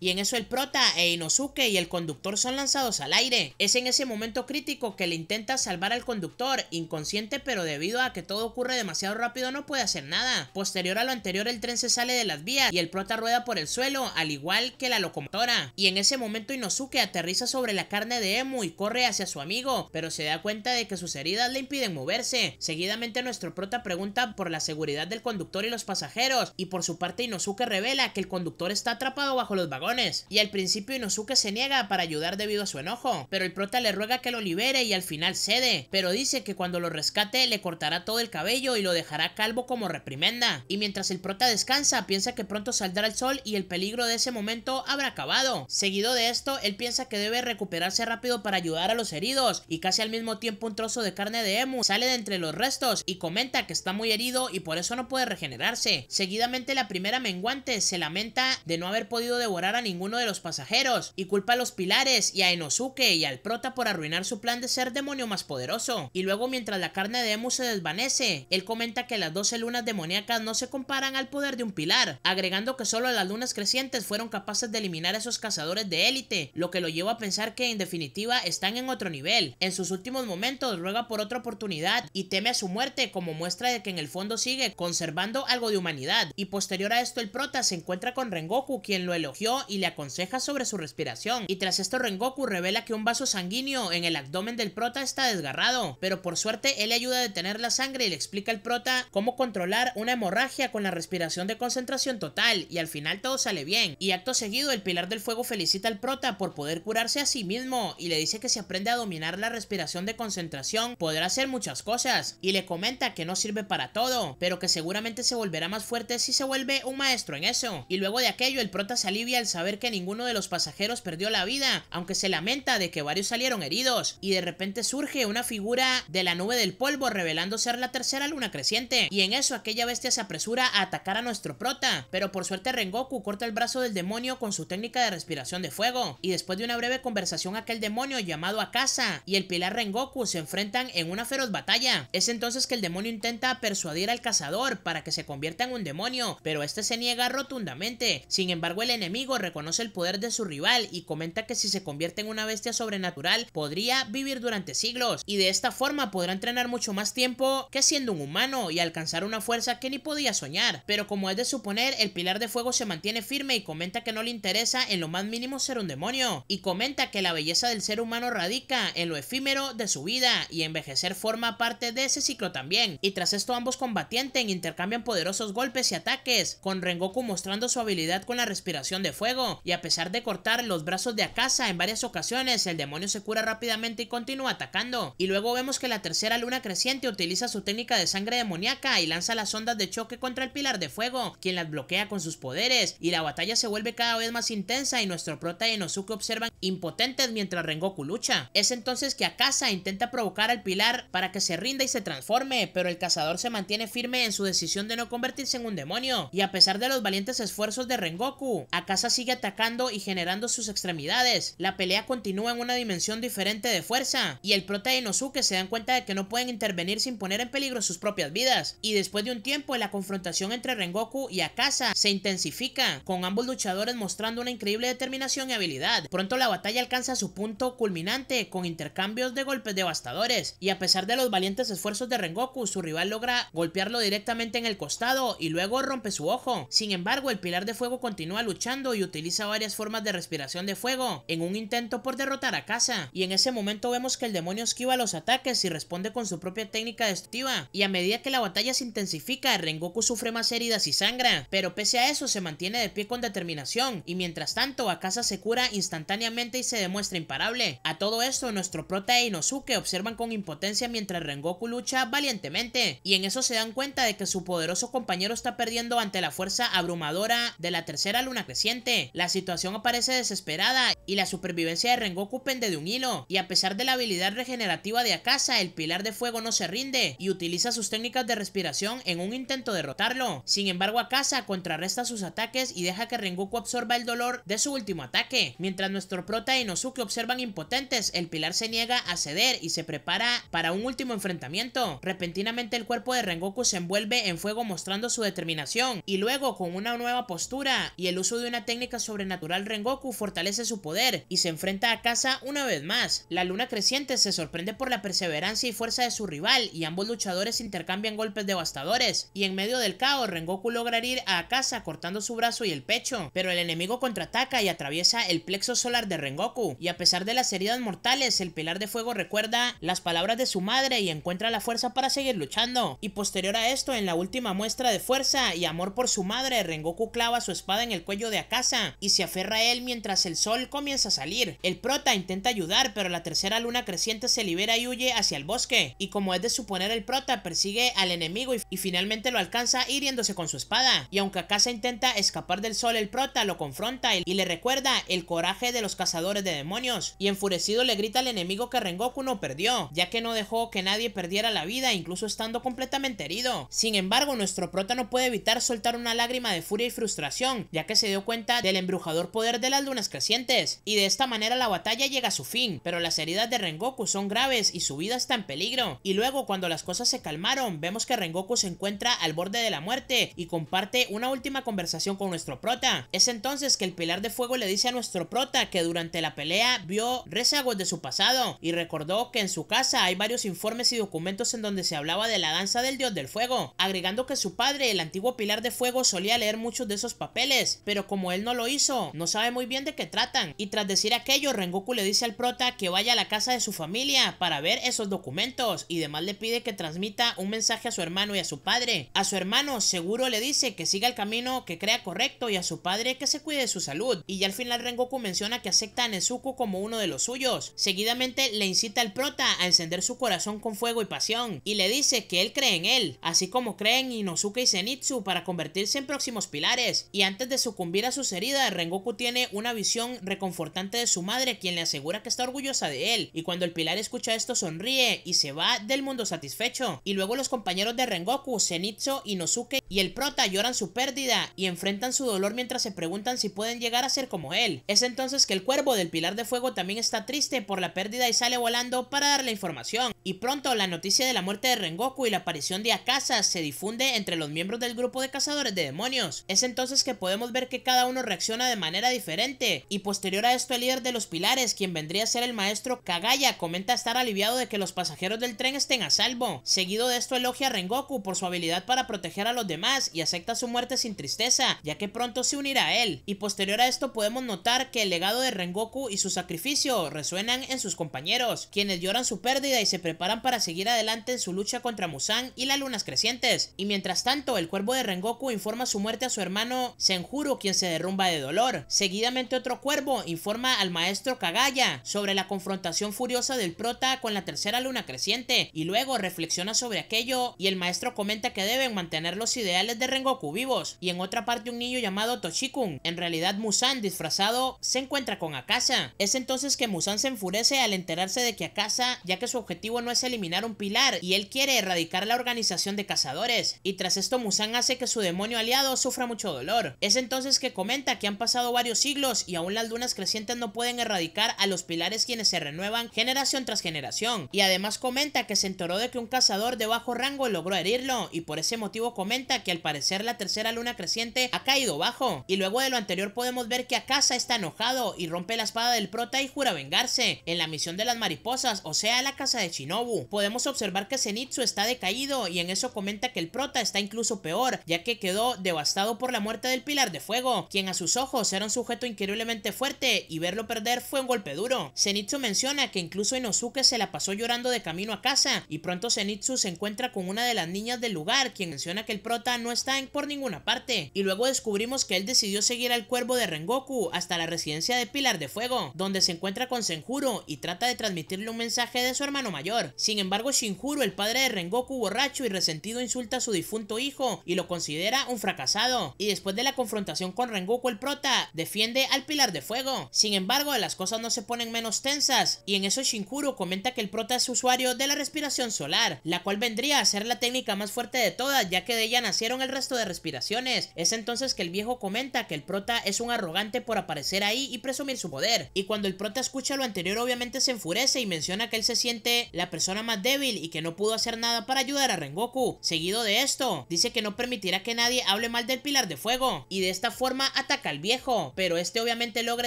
y en eso el prota e Inosuke y el conductor son lanzados al aire. Es en ese momento crítico que le intenta salvar al conductor, inconsciente pero debido a que todo ocurre demasiado rápido no puede hacer nada. Posterior a lo anterior el tren se sale de las vías y el prota rueda por el suelo, al igual que la locomotora. Y en ese momento Inosuke aterriza sobre la carne de Emu y corre hacia su amigo, pero se da cuenta de que sus heridas le impiden moverse. Seguidamente nuestro prota pregunta por la seguridad del conductor y los pasajeros, y por su parte Inosuke revela que el conductor está atrapado bajo los vagones, y al principio Inosuke se niega para ayudar debido a su enojo, pero el prota le ruega que lo libere y al final cede, pero dice que cuando lo rescate le cortará todo el cabello y lo dejará calvo como reprimenda, y mientras el prota descansa piensa que pronto saldrá el sol y el peligro de ese momento habrá acabado. Seguido de esto, él piensa que debe recuperarse rápido para ayudar a los heridos, y casi al mismo tiempo un trozo de carne de Emu sale de entre los restos y comenta que está muy herido y por eso no puede regenerarse. Seguidamente la primera menguante se lamenta de no haber podido podido devorar a ninguno de los pasajeros y culpa a los pilares y a Enosuke y al prota por arruinar su plan de ser demonio más poderoso. Y luego mientras la carne de Emu se desvanece, él comenta que las 12 lunas demoníacas no se comparan al poder de un pilar, agregando que solo las lunas crecientes fueron capaces de eliminar a esos cazadores de élite, lo que lo lleva a pensar que en definitiva están en otro nivel. En sus últimos momentos ruega por otra oportunidad y teme a su muerte como muestra de que en el fondo sigue conservando algo de humanidad. Y posterior a esto el prota se encuentra con Rengoku quien lo elogió y le aconseja sobre su respiración. Y tras esto Rengoku revela que un vaso sanguíneo en el abdomen del prota está desgarrado, pero por suerte él le ayuda a detener la sangre y le explica al prota cómo controlar una hemorragia con la respiración de concentración total y al final todo sale bien. Y acto seguido el Pilar del Fuego felicita al prota por poder curarse a sí mismo y le dice que si aprende a dominar la respiración de concentración podrá hacer muchas cosas y le comenta que no sirve para todo, pero que seguramente se volverá más fuerte si se vuelve un maestro en eso. Y luego de aquello el prota se alivia al saber que ninguno de los pasajeros perdió la vida, aunque se lamenta de que varios salieron heridos, y de repente surge una figura de la nube del polvo revelando ser la tercera luna creciente, y en eso aquella bestia se apresura a atacar a nuestro prota, pero por suerte Rengoku corta el brazo del demonio con su técnica de respiración de fuego, y después de una breve conversación aquel demonio llamado Akasa y el pilar Rengoku se enfrentan en una feroz batalla. Es entonces que el demonio intenta persuadir al cazador para que se convierta en un demonio, pero este se niega rotundamente, sin embargo el enemigo, reconoce el poder de su rival y comenta que si se convierte en una bestia sobrenatural podría vivir durante siglos y de esta forma podrá entrenar mucho más tiempo que siendo un humano y alcanzar una fuerza que ni podía soñar. Pero como es de suponer, el pilar de fuego se mantiene firme y comenta que no le interesa en lo más mínimo ser un demonio y comenta que la belleza del ser humano radica en lo efímero de su vida y envejecer forma parte de ese ciclo también. Y tras esto ambos combatientes intercambian poderosos golpes y ataques, con Rengoku mostrando su habilidad con la respiración de fuego, y a pesar de cortar los brazos de Akasa en varias ocasiones, el demonio se cura rápidamente y continúa atacando. Y luego vemos que la tercera luna creciente utiliza su técnica de sangre demoníaca y lanza las ondas de choque contra el pilar de fuego, quien las bloquea con sus poderes, y la batalla se vuelve cada vez más intensa y nuestro prota y enosuke observan impotentes mientras Rengoku lucha. Es entonces que Akasa intenta provocar al pilar para que se rinda y se transforme, pero el cazador se mantiene firme en su decisión de no convertirse en un demonio, y a pesar de los valientes esfuerzos de Rengoku, Akasa sigue atacando y generando sus extremidades. La pelea continúa en una dimensión diferente de fuerza. Y el prota de Inosuke se dan cuenta de que no pueden intervenir sin poner en peligro sus propias vidas. Y después de un tiempo, la confrontación entre Rengoku y Akasa se intensifica, con ambos luchadores mostrando una increíble determinación y habilidad. Pronto la batalla alcanza su punto culminante, con intercambios de golpes devastadores. Y a pesar de los valientes esfuerzos de Rengoku, su rival logra golpearlo directamente en el costado y luego rompe su ojo. Sin embargo, el pilar de fuego continúa luchando y utiliza varias formas de respiración de fuego en un intento por derrotar a Casa. Y en ese momento vemos que el demonio esquiva los ataques y responde con su propia técnica destructiva. Y a medida que la batalla se intensifica, Rengoku sufre más heridas y sangra. Pero pese a eso se mantiene de pie con determinación. Y mientras tanto, Akasa se cura instantáneamente y se demuestra imparable. A todo esto, nuestro prota e Inosuke observan con impotencia mientras Rengoku lucha valientemente. Y en eso se dan cuenta de que su poderoso compañero está perdiendo ante la fuerza abrumadora de la tercera luna creciente. La situación aparece desesperada y la supervivencia de Rengoku pende de un hilo. Y a pesar de la habilidad regenerativa de Akasa, el pilar de fuego no se rinde y utiliza sus técnicas de respiración en un intento de derrotarlo. Sin embargo, Akasa contrarresta sus ataques y deja que Rengoku absorba el dolor de su último ataque. Mientras nuestro prota y Nosuke observan impotentes, el pilar se niega a ceder y se prepara para un último enfrentamiento. Repentinamente el cuerpo de Rengoku se envuelve en fuego mostrando su determinación y luego con una nueva postura y el uso de una técnica sobrenatural Rengoku fortalece su poder y se enfrenta a casa una vez más. La luna creciente se sorprende por la perseverancia y fuerza de su rival y ambos luchadores intercambian golpes devastadores y en medio del caos Rengoku logra herir a casa cortando su brazo y el pecho, pero el enemigo contraataca y atraviesa el plexo solar de Rengoku y a pesar de las heridas mortales el pilar de fuego recuerda las palabras de su madre y encuentra la fuerza para seguir luchando y posterior a esto en la última muestra de fuerza y amor por su madre Rengoku clava su espada en el cuello de Akasa y se aferra a él mientras el sol comienza a salir. El prota intenta ayudar, pero la tercera luna creciente se libera y huye hacia el bosque. Y como es de suponer, el prota persigue al enemigo y, finalmente lo alcanza hiriéndose con su espada. Y aunque Akasa intenta escapar del sol, el prota lo confronta y, y le recuerda el coraje de los cazadores de demonios. Y enfurecido le grita al enemigo que Rengoku no perdió, ya que no dejó que nadie perdiera la vida, incluso estando completamente herido. Sin embargo, nuestro prota no puede evitar soltar una lágrima de furia y frustración, ya que se dio cuenta del embrujador poder de las lunas crecientes, y de esta manera la batalla llega a su fin, pero las heridas de Rengoku son graves y su vida está en peligro. Y luego, cuando las cosas se calmaron, vemos que Rengoku se encuentra al borde de la muerte y comparte una última conversación con nuestro prota. Es entonces que el Pilar de Fuego le dice a nuestro prota que durante la pelea vio rezagos de su pasado y recordó que en su casa hay varios informes y documentos en donde se hablaba de la danza del dios del fuego, agregando que su padre, el antiguo Pilar de Fuego, solía leer muchos de esos papeles, pero pero como él no lo hizo, no sabe muy bien de qué tratan. Y tras decir aquello, Rengoku le dice al prota que vaya a la casa de su familia para ver esos documentos y además le pide que transmita un mensaje a su hermano y a su padre. A su hermano seguro le dice que siga el camino que crea correcto y a su padre que se cuide de su salud. Y ya al final Rengoku menciona que acepta a Nezuko como uno de los suyos. Seguidamente le incita al prota a encender su corazón con fuego y pasión y le dice que él cree en él, así como creen en Inosuke y Zenitsu para convertirse en próximos pilares. Y antes de sucumbir vida a sus heridas, Rengoku tiene una visión reconfortante de su madre, quien le asegura que está orgullosa de él, y cuando el pilar escucha esto sonríe y se va del mundo satisfecho. Y luego los compañeros de Rengoku, Zenitsu, Inosuke y el prota lloran su pérdida y enfrentan su dolor mientras se preguntan si pueden llegar a ser como él. Es entonces que el cuervo del pilar de fuego también está triste por la pérdida y sale volando para dar la información. Y pronto la noticia de la muerte de Rengoku y la aparición de Akasa se difunde entre los miembros del grupo de cazadores de demonios. Es entonces que podemos ver que cada uno reacciona de manera diferente. Y posterior a esto el líder de los pilares, quien vendría a ser el maestro Kagaya, comenta estar aliviado de que los pasajeros del tren estén a salvo. Seguido de esto elogia a Rengoku por su habilidad para proteger a los demás y acepta su muerte sin tristeza, ya que pronto se unirá a él. Y posterior a esto podemos notar que el legado de Rengoku y su sacrificio resuenan en sus compañeros, quienes lloran su pérdida y se preparan para seguir adelante en su lucha contra Musan y las lunas crecientes. Y mientras tanto, el cuervo de Rengoku informa su muerte a su hermano Senjuro, quien se derrumba de dolor. Seguidamente otro cuervo informa al maestro Kagaya sobre la confrontación furiosa del prota con la tercera luna creciente y luego reflexiona sobre aquello y el maestro comenta que deben mantener los ideales de Rengoku vivos. Y en otra parte un niño llamado Toshikun, en realidad Musan disfrazado, se encuentra con Akasa. Es entonces que Musan se enfurece al enterarse de que Akasa, ya que su objetivo no es eliminar un pilar y él quiere erradicar la organización de cazadores. Y tras esto Musan hace que su demonio aliado sufra mucho dolor. Es entonces es que comenta que han pasado varios siglos y aún las lunas crecientes no pueden erradicar a los pilares quienes se renuevan generación tras generación. Y además comenta que se enteró de que un cazador de bajo rango logró herirlo y por ese motivo comenta que al parecer la tercera luna creciente ha caído bajo. Y luego de lo anterior podemos ver que Akasa está enojado y rompe la espada del prota y jura vengarse en la misión de las mariposas, o sea la casa de Shinobu. Podemos observar que Zenitsu está decaído y en eso comenta que el prota está incluso peor, ya que quedó devastado por la muerte del pilar de fuego quien a sus ojos era un sujeto increíblemente fuerte y verlo perder fue un golpe duro. Zenitsu menciona que incluso Inosuke se la pasó llorando de camino a casa y pronto Zenitsu se encuentra con una de las niñas del lugar quien menciona que el prota no está en por ninguna parte y luego descubrimos que él decidió seguir al cuervo de Rengoku hasta la residencia de Pilar de Fuego, donde se encuentra con Senjuro y trata de transmitirle un mensaje de su hermano mayor. Sin embargo, Shinjuro, el padre de Rengoku borracho y resentido, insulta a su difunto hijo y lo considera un fracasado. Y después de la confrontación con Rengoku el prota, defiende al Pilar de Fuego. Sin embargo, las cosas no se ponen menos tensas, y en eso Shinkuru comenta que el prota es usuario de la respiración solar, la cual vendría a ser la técnica más fuerte de todas, ya que de ella nacieron el resto de respiraciones. Es entonces que el viejo comenta que el prota es un arrogante por aparecer ahí y presumir su poder, y cuando el prota escucha lo anterior obviamente se enfurece y menciona que él se siente la persona más débil y que no pudo hacer nada para ayudar a Rengoku. Seguido de esto, dice que no permitirá que nadie hable mal del Pilar de Fuego, y de esta forma ataca al viejo, pero este obviamente logra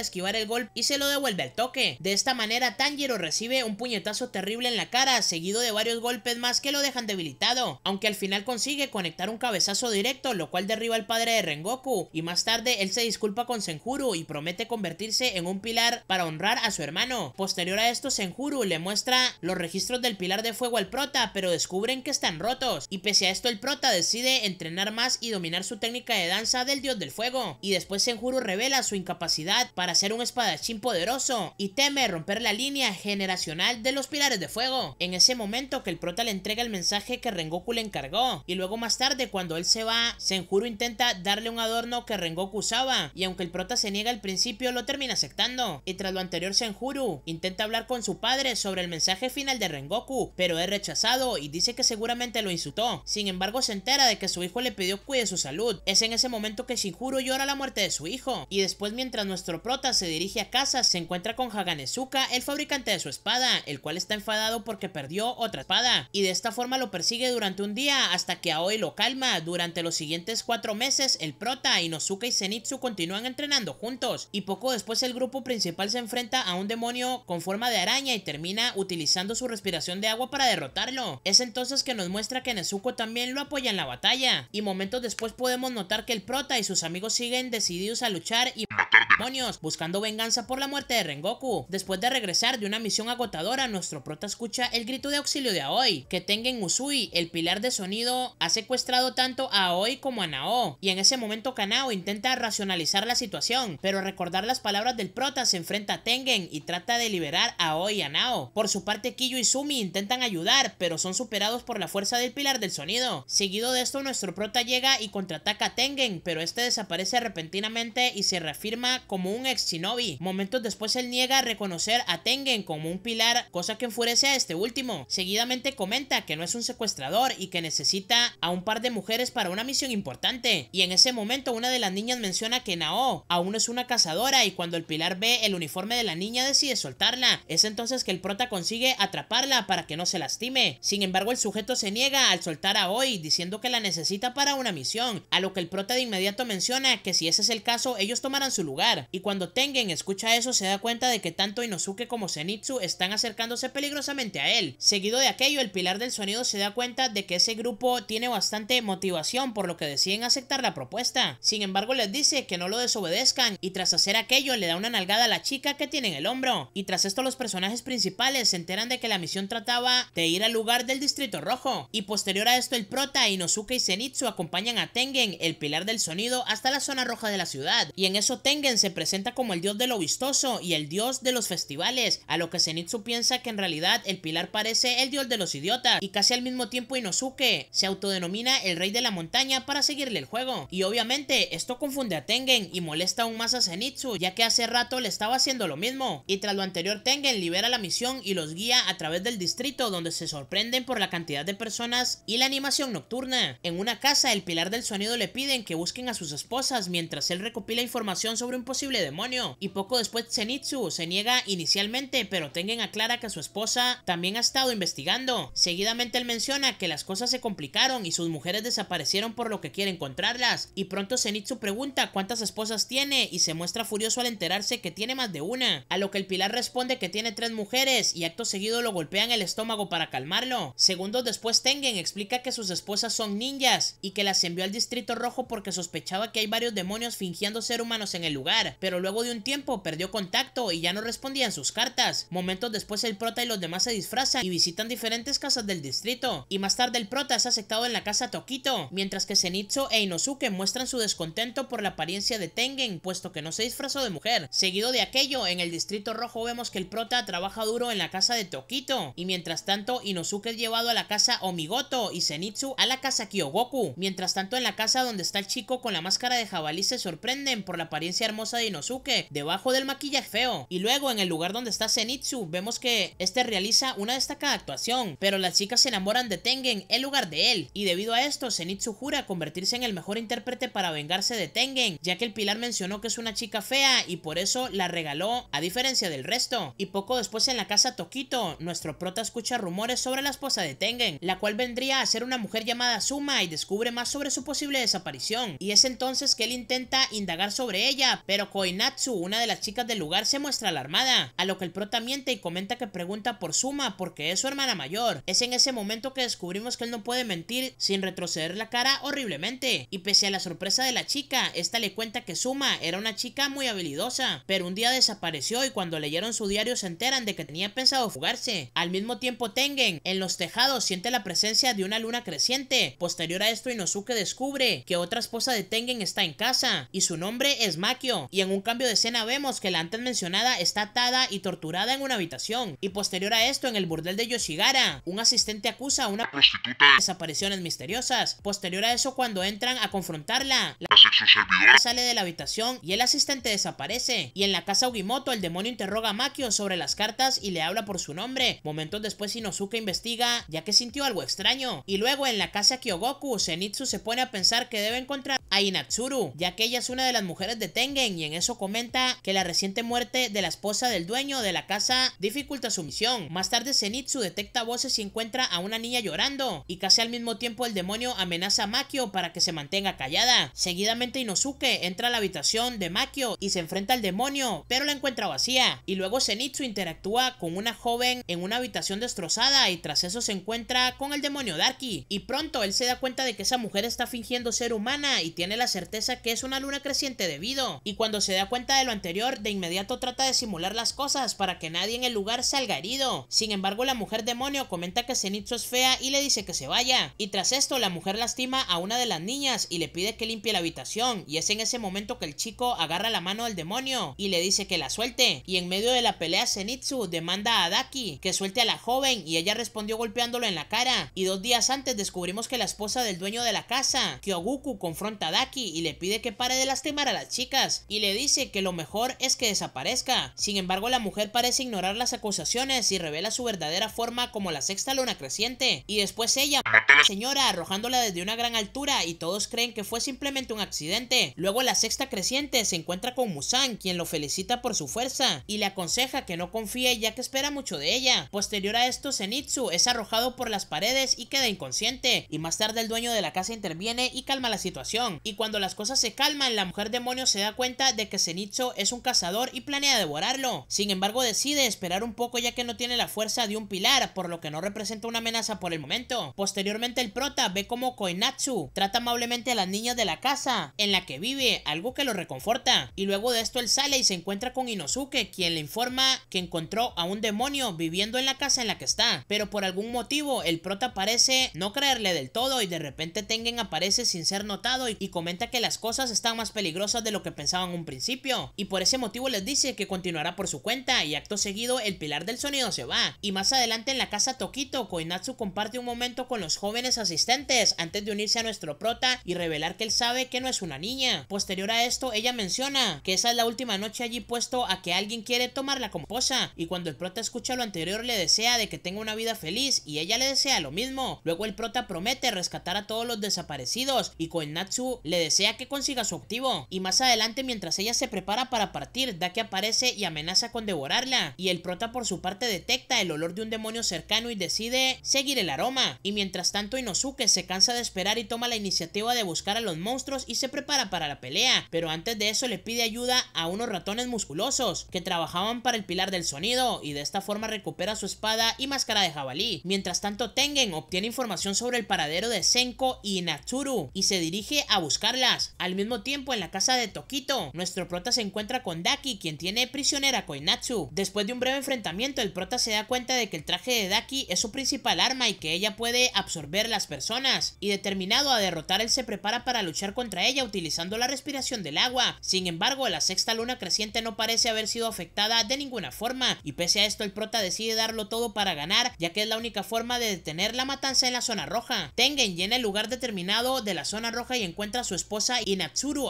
esquivar el golpe y se lo devuelve al toque. De esta manera Tanjiro recibe un puñetazo terrible en la cara, seguido de varios golpes más que lo dejan debilitado, aunque al final consigue conectar un cabezazo directo, lo cual derriba al padre de Rengoku, y más tarde él se disculpa con Senjuru y promete convertirse en un pilar para honrar a su hermano. Posterior a esto Senjuru le muestra los registros del pilar de fuego al prota, pero descubren que están rotos, y pese a esto el prota decide entrenar más y dominar su técnica de danza del dios del fuego y después Senjuro revela su incapacidad para ser un espadachín poderoso y teme romper la línea generacional de los pilares de fuego. En ese momento que el prota le entrega el mensaje que Rengoku le encargó, y luego más tarde cuando él se va, Senjuro intenta darle un adorno que Rengoku usaba, y aunque el prota se niega al principio lo termina aceptando, y tras lo anterior Senjuro intenta hablar con su padre sobre el mensaje final de Rengoku, pero es rechazado y dice que seguramente lo insultó, sin embargo se entera de que su hijo le pidió cuide su salud, es en ese momento que Shinjuro llora la muerte de su hijo. Y después mientras nuestro prota se dirige a casa, se encuentra con Haganezuka, el fabricante de su espada, el cual está enfadado porque perdió otra espada. Y de esta forma lo persigue durante un día hasta que Aoi lo calma. Durante los siguientes cuatro meses, el prota, y Nozuka y Zenitsu continúan entrenando juntos. Y poco después el grupo principal se enfrenta a un demonio con forma de araña y termina utilizando su respiración de agua para derrotarlo. Es entonces que nos muestra que Nezuko también lo apoya en la batalla. Y momentos después podemos notar que el prota y sus amigos siguen decididos a luchar y matar demonios, buscando venganza por la muerte de Rengoku. Después de regresar de una misión agotadora, nuestro prota escucha el grito de auxilio de Aoi, que Tengen Usui, el pilar de sonido, ha secuestrado tanto a Aoi como a Nao, y en ese momento Kanao intenta racionalizar la situación, pero al recordar las palabras del prota se enfrenta a Tengen y trata de liberar a Aoi y a Nao. Por su parte, Kiyo y Sumi intentan ayudar, pero son superados por la fuerza del pilar del sonido. Seguido de esto, nuestro prota llega y contraataca a Tengen, pero este desaparece repentinamente y se reafirma como un ex shinobi. Momentos después él niega reconocer a Tengen como un pilar, cosa que enfurece a este último. Seguidamente comenta que no es un secuestrador y que necesita a un par de mujeres para una misión importante. Y en ese momento una de las niñas menciona que Nao aún es una cazadora y cuando el pilar ve el uniforme de la niña decide soltarla. Es entonces que el prota consigue atraparla para que no se lastime. Sin embargo el sujeto se niega al soltar a Oi diciendo que la necesita para una misión, a lo que el prota de inmediato menciona que si ese es el caso, ellos tomarán su lugar. Y cuando Tengen escucha eso, se da cuenta de que tanto Inosuke como Zenitsu están acercándose peligrosamente a él. Seguido de aquello, el Pilar del Sonido se da cuenta de que ese grupo tiene bastante motivación, por lo que deciden aceptar la propuesta. Sin embargo, les dice que no lo desobedezcan, y tras hacer aquello, le da una nalgada a la chica que tiene en el hombro. Y tras esto, los personajes principales se enteran de que la misión trataba de ir al lugar del Distrito Rojo. Y posterior a esto, el prota, Inosuke y Zenitsu acompañan a Tengen, el Pilar del Sonido, hasta la zona roja de la ciudad, y en eso Tengen se presenta como el dios de lo vistoso y el dios de los festivales, a lo que Senitsu piensa que en realidad el pilar parece el dios de los idiotas, y casi al mismo tiempo Inosuke se autodenomina el rey de la montaña para seguirle el juego. Y obviamente esto confunde a Tengen y molesta aún más a Zenitsu, ya que hace rato le estaba haciendo lo mismo, y tras lo anterior Tengen libera la misión y los guía a través del distrito donde se sorprenden por la cantidad de personas y la animación nocturna. En una casa el pilar del sonido le piden que busquen a sus esposas mientras él recopila información sobre un posible demonio. Y poco después Zenitsu se niega inicialmente, pero Tengen aclara que su esposa también ha estado investigando. Seguidamente él menciona que las cosas se complicaron y sus mujeres desaparecieron por lo que quiere encontrarlas. Y pronto Zenitsu pregunta cuántas esposas tiene y se muestra furioso al enterarse que tiene más de una. A lo que el Pilar responde que tiene tres mujeres y acto seguido lo golpean el estómago para calmarlo. Segundos después Tengen explica que sus esposas son ninjas y que las envió al distrito rojo porque sospechaba que hay demonios fingiendo ser humanos en el lugar, pero luego de un tiempo perdió contacto y ya no respondían sus cartas. Momentos después el prota y los demás se disfrazan y visitan diferentes casas del distrito, y más tarde el prota se ha aceptado en la casa Tokito, mientras que Senitsu e Inosuke muestran su descontento por la apariencia de Tengen, puesto que no se disfrazó de mujer. Seguido de aquello, en el distrito rojo vemos que el prota trabaja duro en la casa de Tokito, y mientras tanto Inosuke es llevado a la casa Omigoto y Senitsu a la casa Kyogoku, mientras tanto en la casa donde está el chico con la máscara de jabalí se sorprenden por la apariencia hermosa de Inosuke debajo del maquillaje feo. Y luego en el lugar donde está Zenitsu vemos que este realiza una destacada actuación, pero las chicas se enamoran de Tengen en lugar de él. Y debido a esto Zenitsu jura convertirse en el mejor intérprete para vengarse de Tengen, ya que el pilar mencionó que es una chica fea y por eso la regaló a diferencia del resto. Y poco después en la casa Tokito, nuestro prota escucha rumores sobre la esposa de Tengen, la cual vendría a ser una mujer llamada Suma y descubre más sobre su posible desaparición. Y es entonces que que él intenta indagar sobre ella, pero Koinatsu, una de las chicas del lugar, se muestra alarmada, a lo que el prota miente y comenta que pregunta por Suma porque es su hermana mayor. Es en ese momento que descubrimos que él no puede mentir sin retroceder la cara horriblemente, y pese a la sorpresa de la chica, esta le cuenta que Suma era una chica muy habilidosa, pero un día desapareció y cuando leyeron su diario se enteran de que tenía pensado fugarse. Al mismo tiempo Tengen, en los tejados, siente la presencia de una luna creciente. Posterior a esto, Inosuke descubre que otra esposa de Tengen está en casa y su nombre es Makio. Y en un cambio de escena vemos que la antes mencionada está atada y torturada en una habitación. Y posterior a esto, en el burdel de Yoshigara, un asistente acusa a una prostituta de desapariciones misteriosas. Posterior a eso, cuando entran a confrontarla, la sale de la habitación y el asistente desaparece. Y en la casa Ugimoto el demonio interroga a Makio sobre las cartas y le habla por su nombre. Momentos después, Inosuke investiga ya que sintió algo extraño. Y luego en la casa Kyogoku, Senitsu se pone a pensar que debe encontrar a Inatsuru ya que ella es una de las mujeres de Tengen y en eso comenta que la reciente muerte de la esposa del dueño de la casa dificulta su misión. Más tarde Zenitsu detecta voces y encuentra a una niña llorando y casi al mismo tiempo el demonio amenaza a Makio para que se mantenga callada. Seguidamente Inosuke entra a la habitación de Makio y se enfrenta al demonio, pero la encuentra vacía y luego Zenitsu interactúa con una joven en una habitación destrozada y tras eso se encuentra con el demonio Darky y pronto él se da cuenta de que esa mujer está fingiendo ser humana y tiene la certeza que es una luna creciente debido, y cuando se da cuenta de lo anterior, de inmediato trata de simular las cosas para que nadie en el lugar salga herido. Sin embargo, la mujer demonio comenta que Zenitsu es fea y le dice que se vaya, y tras esto la mujer lastima a una de las niñas y le pide que limpie la habitación, y es en ese momento que el chico agarra la mano al demonio y le dice que la suelte, y en medio de la pelea Zenitsu demanda a Daki que suelte a la joven y ella respondió golpeándolo en la cara, y dos días antes descubrimos que la esposa del dueño de la casa, Kyoguku, confronta a Daki y le le pide que pare de lastimar a las chicas y le dice que lo mejor es que desaparezca. Sin embargo, la mujer parece ignorar las acusaciones y revela su verdadera forma como la sexta luna creciente. Y después ella mata a la señora arrojándola desde una gran altura y todos creen que fue simplemente un accidente. Luego la sexta creciente se encuentra con Musan, quien lo felicita por su fuerza y le aconseja que no confíe ya que espera mucho de ella. Posterior a esto, Zenitsu es arrojado por las paredes y queda inconsciente. Y más tarde el dueño de la casa interviene y calma la situación. Y cuando las cosas se calman, la mujer demonio se da cuenta de que Zenitsu es un cazador y planea devorarlo. Sin embargo, decide esperar un poco ya que no tiene la fuerza de un pilar, por lo que no representa una amenaza por el momento. Posteriormente, el prota ve como Koinatsu trata amablemente a las niñas de la casa en la que vive, algo que lo reconforta. Y luego de esto, él sale y se encuentra con Inosuke, quien le informa que encontró a un demonio viviendo en la casa en la que está. Pero por algún motivo, el prota parece no creerle del todo y de repente Tengen aparece sin ser notado y, y comenta que la cosas están más peligrosas de lo que pensaban un principio, y por ese motivo les dice que continuará por su cuenta, y acto seguido el pilar del sonido se va. Y más adelante en la casa Tokito, Koinatsu comparte un momento con los jóvenes asistentes antes de unirse a nuestro prota y revelar que él sabe que no es una niña. Posterior a esto, ella menciona que esa es la última noche allí puesto a que alguien quiere tomarla como esposa, y cuando el prota escucha lo anterior le desea de que tenga una vida feliz y ella le desea lo mismo. Luego el prota promete rescatar a todos los desaparecidos y Koinatsu le desea que consiga su objetivo. Y más adelante, mientras ella se prepara para partir, Daki aparece y amenaza con devorarla. Y el prota por su parte detecta el olor de un demonio cercano y decide seguir el aroma. Y mientras tanto, Inosuke se cansa de esperar y toma la iniciativa de buscar a los monstruos y se prepara para la pelea. Pero antes de eso le pide ayuda a unos ratones musculosos que trabajaban para el pilar del sonido y de esta forma recupera su espada y máscara de jabalí. Mientras tanto, Tengen obtiene información sobre el paradero de Senko y Natsuru y se dirige a buscarlas. Al mismo tiempo, en la casa de Tokito, nuestro prota se encuentra con Daki, quien tiene prisionera a Koinatsu. Después de un breve enfrentamiento, el prota se da cuenta de que el traje de Daki es su principal arma y que ella puede absorber las personas. Y determinado a derrotar, él se prepara para luchar contra ella utilizando la respiración del agua. Sin embargo, la sexta luna creciente no parece haber sido afectada de ninguna forma, y pese a esto, el prota decide darlo todo para ganar, ya que es la única forma de detener la matanza en la zona roja. Tengen llena el lugar determinado de la zona roja y encuentra a su esposa y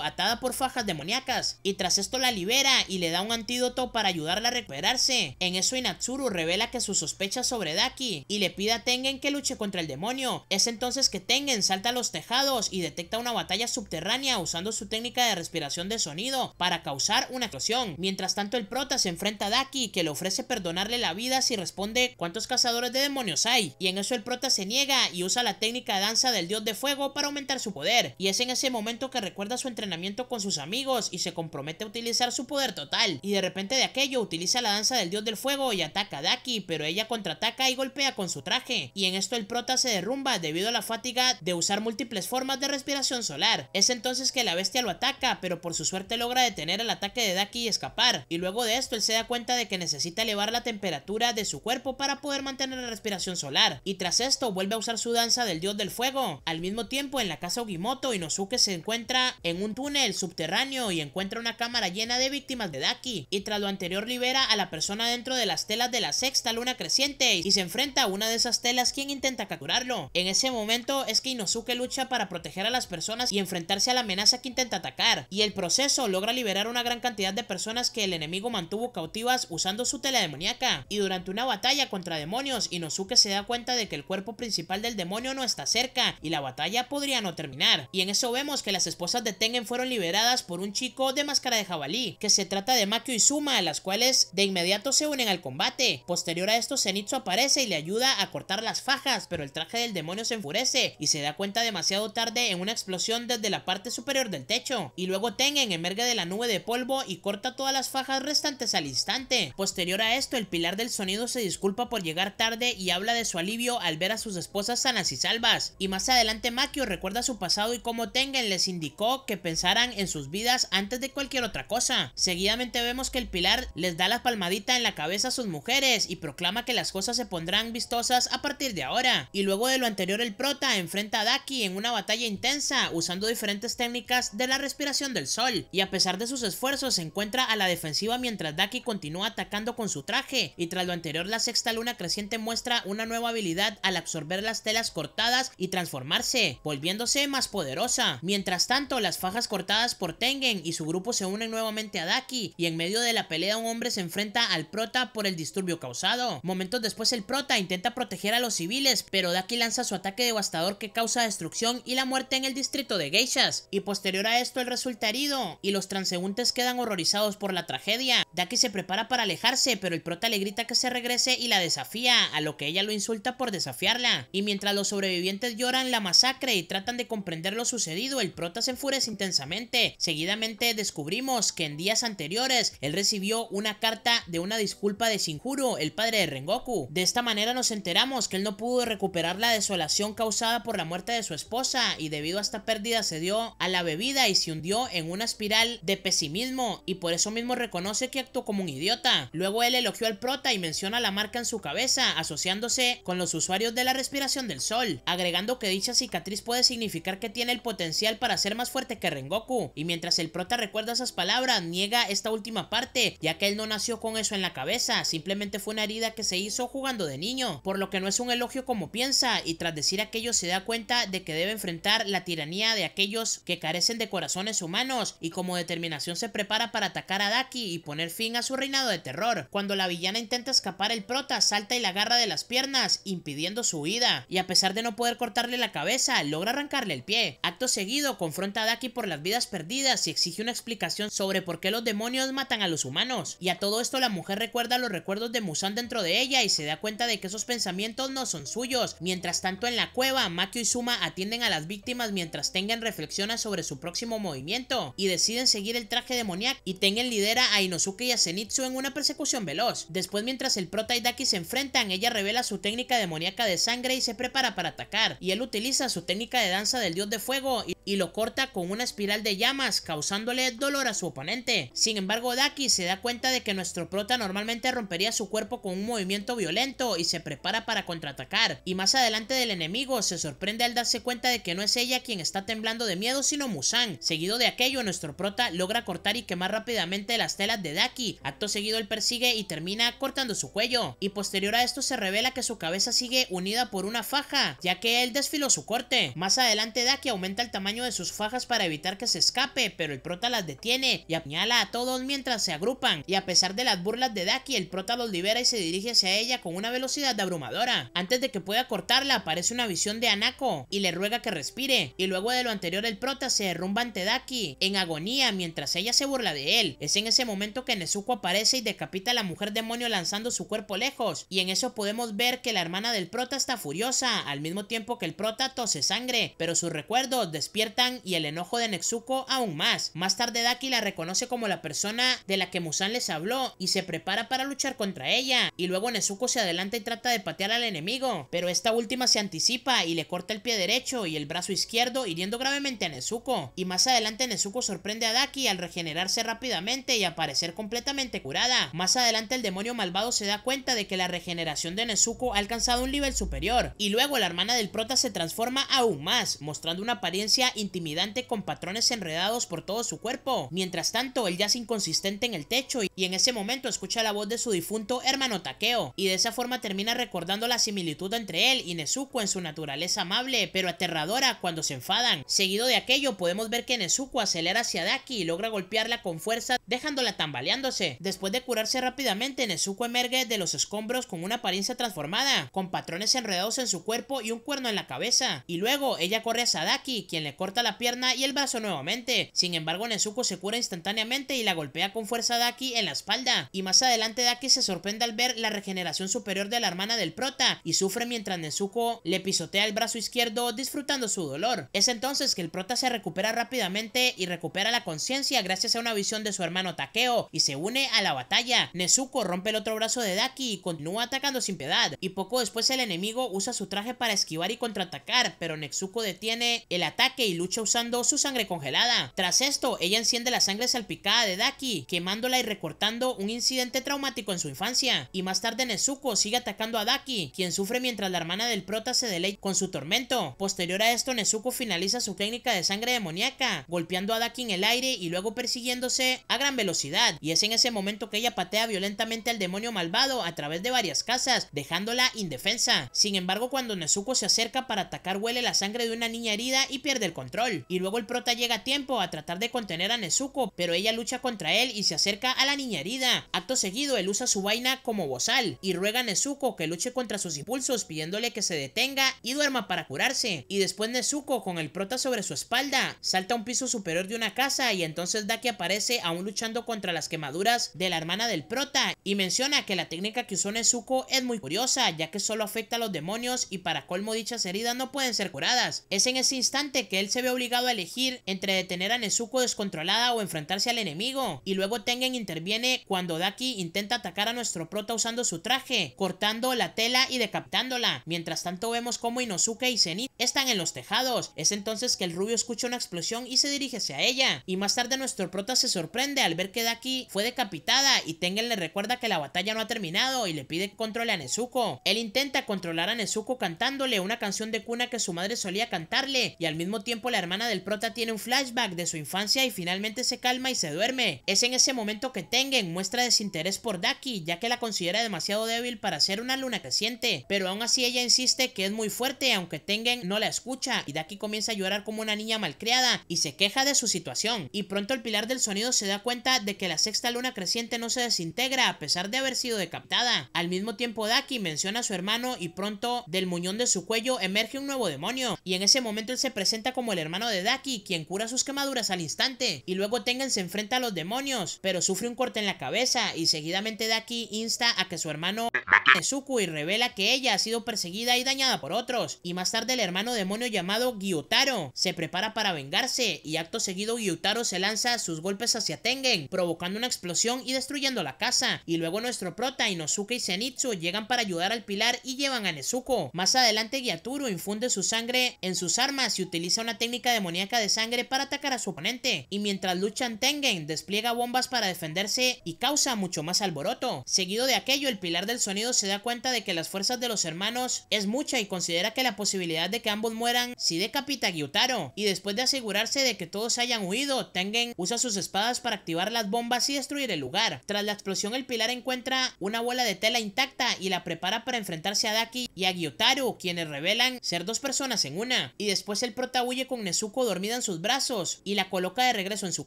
atada por fajas demoníacas y tras esto la libera y le da un antídoto para ayudarla a recuperarse. En eso Inatsuru revela que su sospecha sobre Daki y le pide a Tengen que luche contra el demonio. Es entonces que Tengen salta a los tejados y detecta una batalla subterránea usando su técnica de respiración de sonido para causar una explosión. Mientras tanto el prota se enfrenta a Daki que le ofrece perdonarle la vida si responde cuántos cazadores de demonios hay y en eso el prota se niega y usa la técnica de danza del dios de fuego para aumentar su poder y es en ese momento que recuerda su entrenamiento con sus amigos y se compromete a utilizar su poder total. Y de repente de aquello utiliza la danza del dios del fuego y ataca a Daki, pero ella contraataca y golpea con su traje. Y en esto el prota se derrumba debido a la fatiga de usar múltiples formas de respiración solar. Es entonces que la bestia lo ataca, pero por su suerte logra detener el ataque de Daki y escapar. Y luego de esto él se da cuenta de que necesita elevar la temperatura de su cuerpo para poder mantener la respiración solar. Y tras esto vuelve a usar su danza del dios del fuego. Al mismo tiempo en la casa Ogimoto, Inosuke se encuentra en un túnel subterráneo y encuentra una cámara llena de víctimas de Daki. Y tras lo anterior libera a la persona dentro de las telas de la sexta luna creciente y se enfrenta a una de esas telas quien intenta capturarlo. En ese momento es que Inosuke lucha para proteger a las personas y enfrentarse a la amenaza que intenta atacar. Y el proceso logra liberar una gran cantidad de personas que el enemigo mantuvo cautivas usando su tela demoníaca. Y durante una batalla contra demonios, Inosuke se da cuenta de que el cuerpo principal del demonio no está cerca y la batalla podría no terminar. Y en eso vemos que las esposas de Tengen fueron liberadas por un chico de máscara de jabalí, que se trata de Makio y Suma, las cuales de inmediato se unen al combate. Posterior a esto, Zenitsu aparece y le ayuda a cortar las fajas, pero el traje del demonio se enfurece y se da cuenta demasiado tarde en una explosión desde la parte superior del techo. Y luego Tengen emerge de la nube de polvo y corta todas las fajas restantes al instante. Posterior a esto, el pilar del sonido se disculpa por llegar tarde y habla de su alivio al ver a sus esposas sanas y salvas. Y más adelante Makio recuerda su pasado y cómo Tengen les indica indicó que pensaran en sus vidas antes de cualquier otra cosa. Seguidamente vemos que el pilar les da la palmadita en la cabeza a sus mujeres y proclama que las cosas se pondrán vistosas a partir de ahora. Y luego de lo anterior el prota enfrenta a Daki en una batalla intensa usando diferentes técnicas de la respiración del sol y a pesar de sus esfuerzos se encuentra a la defensiva mientras Daki continúa atacando con su traje y tras lo anterior la sexta luna creciente muestra una nueva habilidad al absorber las telas cortadas y transformarse, volviéndose más poderosa. Mientras tanto, las fajas cortadas por Tengen y su grupo se unen nuevamente a Daki y en medio de la pelea un hombre se enfrenta al prota por el disturbio causado. Momentos después el prota intenta proteger a los civiles, pero Daki lanza su ataque devastador que causa destrucción y la muerte en el distrito de Geishas, y posterior a esto él resulta herido y los transeúntes quedan horrorizados por la tragedia. Daki se prepara para alejarse, pero el prota le grita que se regrese y la desafía, a lo que ella lo insulta por desafiarla. Y mientras los sobrevivientes lloran la masacre y tratan de comprender lo sucedido, el prota se enfurece intensamente. Seguidamente descubrimos que en días anteriores él recibió una carta de una disculpa de Shinjuro, el padre de Rengoku. De esta manera nos enteramos que él no pudo recuperar la desolación causada por la muerte de su esposa y debido a esta pérdida se dio a la bebida y se hundió en una espiral de pesimismo y por eso mismo reconoce que actuó como un idiota. Luego él elogió al prota y menciona la marca en su cabeza, asociándose con los usuarios de la respiración del sol, agregando que dicha cicatriz puede significar que tiene el potencial para ser más fuerte que Rengoku. Y mientras el prota recuerda esas palabras, niega esta última parte, ya que él no nació con eso en la cabeza, simplemente fue una herida que se hizo jugando de niño, por lo que no es un elogio como piensa, y tras decir aquello se da cuenta de que debe enfrentar la tiranía de aquellos que carecen de corazones humanos, y como determinación se prepara para atacar a Daki y poner fin a su reinado de terror. Cuando la villana intenta escapar, el prota salta y la agarra de las piernas, impidiendo su huida, y a pesar de no poder cortarle la cabeza, logra arrancarle el pie. Acto seguido, con a Daki por las vidas perdidas y exige una explicación sobre por qué los demonios matan a los humanos. Y a todo esto la mujer recuerda los recuerdos de Musan dentro de ella y se da cuenta de que esos pensamientos no son suyos. Mientras tanto en la cueva, Makio y Suma atienden a las víctimas mientras Tengen reflexiona sobre su próximo movimiento y deciden seguir el traje demoníaco y Tengen lidera a Inosuke y a Zenitsu en una persecución veloz. Después mientras el prota y Daki se enfrentan, ella revela su técnica demoníaca de sangre y se prepara para atacar y él utiliza su técnica de danza del dios de fuego y, y lo corta con una espiral de llamas, causándole dolor a su oponente. Sin embargo, Daki se da cuenta de que nuestro prota normalmente rompería su cuerpo con un movimiento violento y se prepara para contraatacar. Y más adelante del enemigo, se sorprende al darse cuenta de que no es ella quien está temblando de miedo, sino Musan. Seguido de aquello, nuestro prota logra cortar y quemar rápidamente las telas de Daki. Acto seguido, él persigue y termina cortando su cuello. Y posterior a esto, se revela que su cabeza sigue unida por una faja, ya que él desfiló su corte. Más adelante, Daki aumenta el tamaño de sus fajas para evitar que se escape, pero el prota las detiene y apuñala a todos mientras se agrupan, y a pesar de las burlas de Daki, el prota los libera y se dirige hacia ella con una velocidad abrumadora. Antes de que pueda cortarla, aparece una visión de Anako y le ruega que respire, y luego de lo anterior el prota se derrumba ante Daki, en agonía, mientras ella se burla de él. Es en ese momento que Nezuko aparece y decapita a la mujer demonio lanzando su cuerpo lejos, y en eso podemos ver que la hermana del prota está furiosa, al mismo tiempo que el prota tose sangre, pero sus recuerdos despiertan y el enojo de Nezuko aún más. Más tarde Daki la reconoce como la persona de la que Musan les habló y se prepara para luchar contra ella. Y luego Nezuko se adelanta y trata de patear al enemigo, pero esta última se anticipa y le corta el pie derecho y el brazo izquierdo hiriendo gravemente a Nezuko. Y más adelante Nezuko sorprende a Daki al regenerarse rápidamente y aparecer completamente curada. Más adelante el demonio malvado se da cuenta de que la regeneración de Nezuko ha alcanzado un nivel superior y luego la hermana del prota se transforma aún más, mostrando una apariencia intimidante con patrones enredados por todo su cuerpo. Mientras tanto, él ya es inconsistente en el techo y en ese momento escucha la voz de su difunto hermano Takeo, y de esa forma termina recordando la similitud entre él y Nezuko en su naturaleza amable, pero aterradora cuando se enfadan. Seguido de aquello, podemos ver que Nezuko acelera hacia Daki y logra golpearla con fuerza, dejándola tambaleándose. Después de curarse rápidamente, Nezuko emerge de los escombros con una apariencia transformada, con patrones enredados en su cuerpo y un cuerno en la cabeza. Y luego, ella corre hacia Daki quien le corta la pierna y el brazo nuevamente. Sin embargo, Nezuko se cura instantáneamente y la golpea con fuerza a Daki en la espalda. Y más adelante Daki se sorprende al ver la regeneración superior de la hermana del prota y sufre mientras Nezuko le pisotea el brazo izquierdo disfrutando su dolor. Es entonces que el prota se recupera rápidamente y recupera la conciencia gracias a una visión de su hermano Takeo y se une a la batalla. Nezuko rompe el otro brazo de Daki y continúa atacando sin piedad. Y poco después el enemigo usa su traje para esquivar y contraatacar, pero Nezuko detiene el ataque y lucha usando su sangre congelada. Tras esto, ella enciende la sangre salpicada de Daki, quemándola y recortando un incidente traumático en su infancia. Y más tarde Nezuko sigue atacando a Daki, quien sufre mientras la hermana del prota se deleite con su tormento. Posterior a esto, Nezuko finaliza su técnica de sangre demoníaca, golpeando a Daki en el aire y luego persiguiéndose a gran velocidad. Y es en ese momento que ella patea violentamente al demonio malvado a través de varias casas, dejándola indefensa. Sin embargo, cuando Nezuko se acerca para atacar, huele la sangre de una niña herida y pierde el control. Y luego el prota llega a tiempo a tratar de contener a Nezuko, pero ella lucha contra él y se acerca a la niña herida. Acto seguido, él usa su vaina como bozal y ruega a Nezuko que luche contra sus impulsos pidiéndole que se detenga y duerma para curarse. Y después Nezuko, con el prota sobre su espalda, salta a un piso superior de una casa y entonces Daki aparece aún luchando contra las quemaduras de la hermana del prota y menciona que la técnica que usó Nezuko es muy curiosa ya que solo afecta a los demonios y para colmo dichas heridas no pueden ser curadas. Es en ese instante que él se ve obligado a elegir entre detener a Nezuko descontrolada o enfrentarse al enemigo. Y luego Tengen interviene cuando Daki intenta atacar a nuestro prota usando su traje, cortando la tela y decapitándola. Mientras tanto vemos cómo Inosuke y Zenith están en los tejados. Es entonces que el rubio escucha una explosión y se dirige hacia ella. Y más tarde nuestro prota se sorprende al ver que Daki fue decapitada y Tengen le recuerda que la batalla no ha terminado y le pide que controle a Nezuko. Él intenta controlar a Nezuko cantándole una canción de cuna que su madre solía cantarle y al mismo tiempo la hermana del prota tiene un flashback de su infancia y finalmente se calma y se duerme. Es en ese momento que Tengen muestra desinterés por Daki, ya que la considera demasiado débil para ser una luna creciente, pero aún así ella insiste que es muy fuerte, aunque Tengen no la escucha, y Daki comienza a llorar como una niña malcriada y se queja de su situación. Y pronto el pilar del sonido se da cuenta de que la sexta luna creciente no se desintegra a pesar de haber sido decaptada. Al mismo tiempo Daki menciona a su hermano y pronto del muñón de su cuello emerge un nuevo demonio, y en ese momento él se presenta como el hermano de Daki, quien cura sus quemaduras al instante, y luego Tengen se enfrenta a los demonios, pero sufre un corte en la cabeza, y seguidamente Daki insta a que su hermano Nezuku y revela que ella ha sido perseguida y dañada por otros, y más tarde el hermano demonio llamado Gyutaro se prepara para vengarse, y acto seguido Gyutaro se lanza sus golpes hacia Tengen, provocando una explosión y destruyendo la casa, y luego nuestro prota Inosuke y Senitsu llegan para ayudar al pilar y llevan a Nezuko. Más adelante Gyaturo infunde su sangre en sus armas y utiliza una técnica de demoníaca de sangre para atacar a su oponente, y mientras luchan Tengen despliega bombas para defenderse y causa mucho más alboroto. Seguido de aquello, el pilar del sonido se da cuenta de que las fuerzas de los hermanos es mucha y considera que la posibilidad de que ambos mueran si decapita a Gyutaro, y después de asegurarse de que todos hayan huido, Tengen usa sus espadas para activar las bombas y destruir el lugar. Tras la explosión, el pilar encuentra una bola de tela intacta y la prepara para enfrentarse a Daki y a Gyutaro, quienes revelan ser dos personas en una, y después el prota huye con Nezuko dormida en sus brazos y la coloca de regreso en su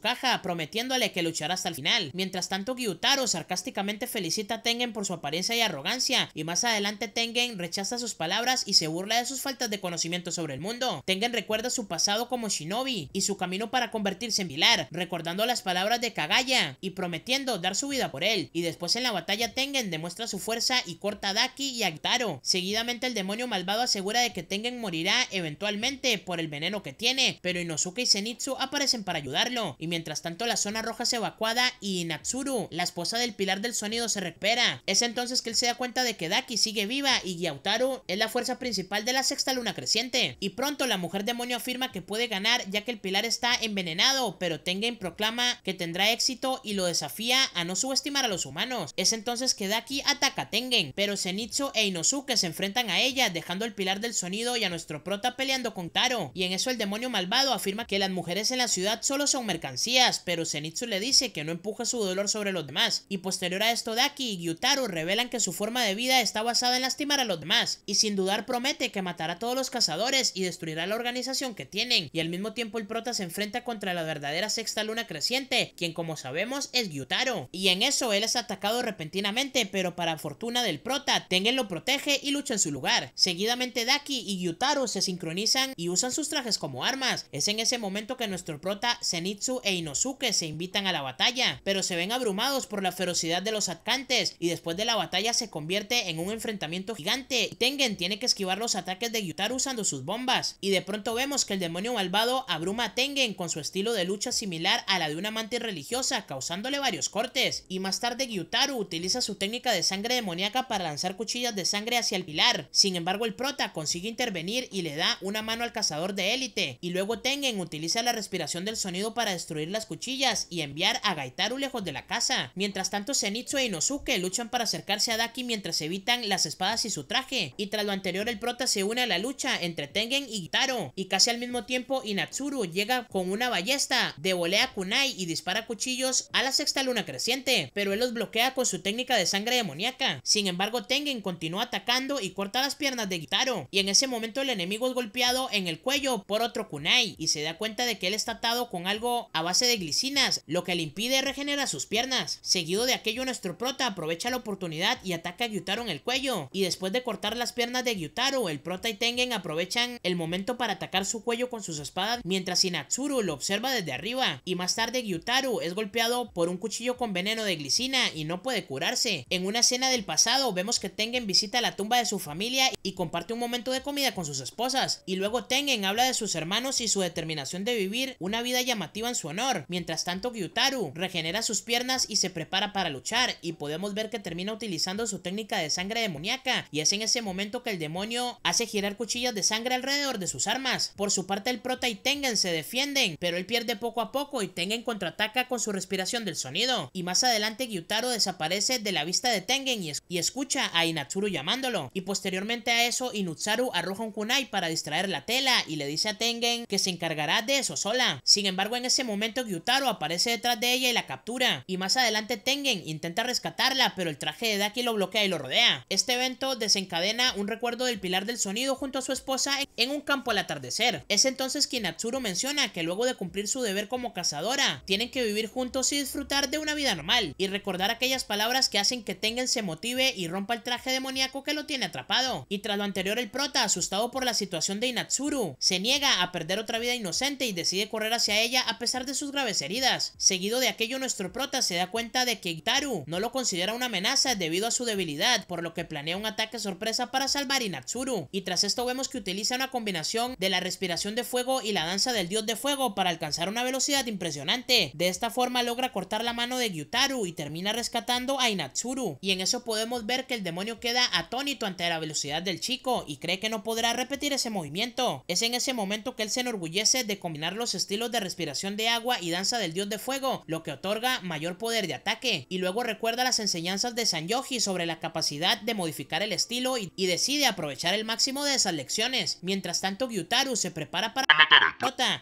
caja, prometiéndole que luchará hasta el final. Mientras tanto, Gyutaro sarcásticamente felicita a Tengen por su apariencia y arrogancia, y más adelante Tengen rechaza sus palabras y se burla de sus faltas de conocimiento sobre el mundo. Tengen recuerda su pasado como shinobi y su camino para convertirse en Vilar, recordando las palabras de Kagaya y prometiendo dar su vida por él. Y después en la batalla Tengen demuestra su fuerza y corta a Daki y a Gyutaro. Seguidamente el demonio malvado asegura de que Tengen morirá eventualmente por el veneno que tiene pero Inosuke y Zenitsu aparecen para ayudarlo, y mientras tanto la zona roja se evacuada y Natsuru, la esposa del Pilar del Sonido, se recupera. Es entonces que él se da cuenta de que Daki sigue viva y Gyautaro es la fuerza principal de la sexta luna creciente, y pronto la mujer demonio afirma que puede ganar ya que el Pilar está envenenado, pero Tengen proclama que tendrá éxito y lo desafía a no subestimar a los humanos. Es entonces que Daki ataca a Tengen, pero Zenitsu e Inosuke se enfrentan a ella, dejando el Pilar del Sonido y a nuestro prota peleando con Taro, y en eso el demonio malvado afirma que las mujeres en la ciudad solo son mercancías, pero Zenitsu le dice que no empuje su dolor sobre los demás. Y posterior a esto, Daki y Gyutaro revelan que su forma de vida está basada en lastimar a los demás, y sin dudar promete que matará a todos los cazadores y destruirá la organización que tienen. Y al mismo tiempo, el prota se enfrenta contra la verdadera sexta luna creciente, quien como sabemos es Gyutaro. Y en eso, él es atacado repentinamente, pero para fortuna del prota, Tengen lo protege y lucha en su lugar. Seguidamente, Daki y Gyutaro se sincronizan y usan sus trajes como armas es en ese momento que nuestro prota Zenitsu e Inosuke se invitan a la batalla, pero se ven abrumados por la ferocidad de los atacantes y después de la batalla se convierte en un enfrentamiento gigante. Tengen tiene que esquivar los ataques de Gyutaro usando sus bombas y de pronto vemos que el demonio malvado abruma a Tengen con su estilo de lucha similar a la de una amante religiosa causándole varios cortes y más tarde Gyutaro utiliza su técnica de sangre demoníaca para lanzar cuchillas de sangre hacia el pilar. Sin embargo el prota consigue intervenir y le da una mano al cazador de élite luego Tengen utiliza la respiración del sonido para destruir las cuchillas y enviar a Gaitaru lejos de la casa. Mientras tanto Zenitsu e Inosuke luchan para acercarse a Daki mientras evitan las espadas y su traje, y tras lo anterior el prota se une a la lucha entre Tengen y Gitaro, y casi al mismo tiempo Inatsuru llega con una ballesta, devolea a Kunai y dispara cuchillos a la sexta luna creciente, pero él los bloquea con su técnica de sangre demoníaca. Sin embargo Tengen continúa atacando y corta las piernas de Gitaro, y en ese momento el enemigo es golpeado en el cuello por otro Kunai y se da cuenta de que él está atado con algo a base de glicinas, lo que le impide regenerar sus piernas. Seguido de aquello nuestro prota aprovecha la oportunidad y ataca a Gyutaro en el cuello, y después de cortar las piernas de Gyutaro, el prota y Tengen aprovechan el momento para atacar su cuello con sus espadas mientras Inatsuru lo observa desde arriba, y más tarde Gyutaro es golpeado por un cuchillo con veneno de glicina y no puede curarse. En una escena del pasado vemos que Tengen visita la tumba de su familia y comparte un momento de comida con sus esposas, y luego Tengen habla de sus hermanos y su determinación de vivir una vida llamativa en su honor. Mientras tanto, Gyutaru regenera sus piernas y se prepara para luchar, y podemos ver que termina utilizando su técnica de sangre demoníaca, y es en ese momento que el demonio hace girar cuchillas de sangre alrededor de sus armas. Por su parte, el prota y Tengen se defienden, pero él pierde poco a poco y Tengen contraataca con su respiración del sonido. Y más adelante, Gyutaro desaparece de la vista de Tengen y, y escucha a Inatsuru llamándolo. Y posteriormente a eso, Inutsaru arroja un kunai para distraer la tela y le dice a Tengen que se encargará de eso sola. Sin embargo, en ese momento Gyutaro aparece detrás de ella y la captura. Y más adelante Tengen intenta rescatarla, pero el traje de Daki lo bloquea y lo rodea. Este evento desencadena un recuerdo del Pilar del Sonido junto a su esposa en un campo al atardecer. Es entonces que Inatsuru menciona que luego de cumplir su deber como cazadora, tienen que vivir juntos y disfrutar de una vida normal, y recordar aquellas palabras que hacen que Tengen se motive y rompa el traje demoníaco que lo tiene atrapado. Y tras lo anterior el prota, asustado por la situación de Inatsuru, se niega a perder otra vida inocente y decide correr hacia ella a pesar de sus graves heridas. Seguido de aquello nuestro prota se da cuenta de que Gitaru no lo considera una amenaza debido a su debilidad, por lo que planea un ataque sorpresa para salvar a Inatsuru. Y tras esto vemos que utiliza una combinación de la respiración de fuego y la danza del dios de fuego para alcanzar una velocidad impresionante. De esta forma logra cortar la mano de Yutaru y termina rescatando a Inatsuru. Y en eso podemos ver que el demonio queda atónito ante la velocidad del chico y cree que no podrá repetir ese movimiento. Es en ese momento que el se enorgullece de combinar los estilos de respiración de agua y danza del dios de fuego, lo que otorga mayor poder de ataque, y luego recuerda las enseñanzas de San sobre la capacidad de modificar el estilo y, decide aprovechar el máximo de esas lecciones. Mientras tanto, Gyutaru se prepara para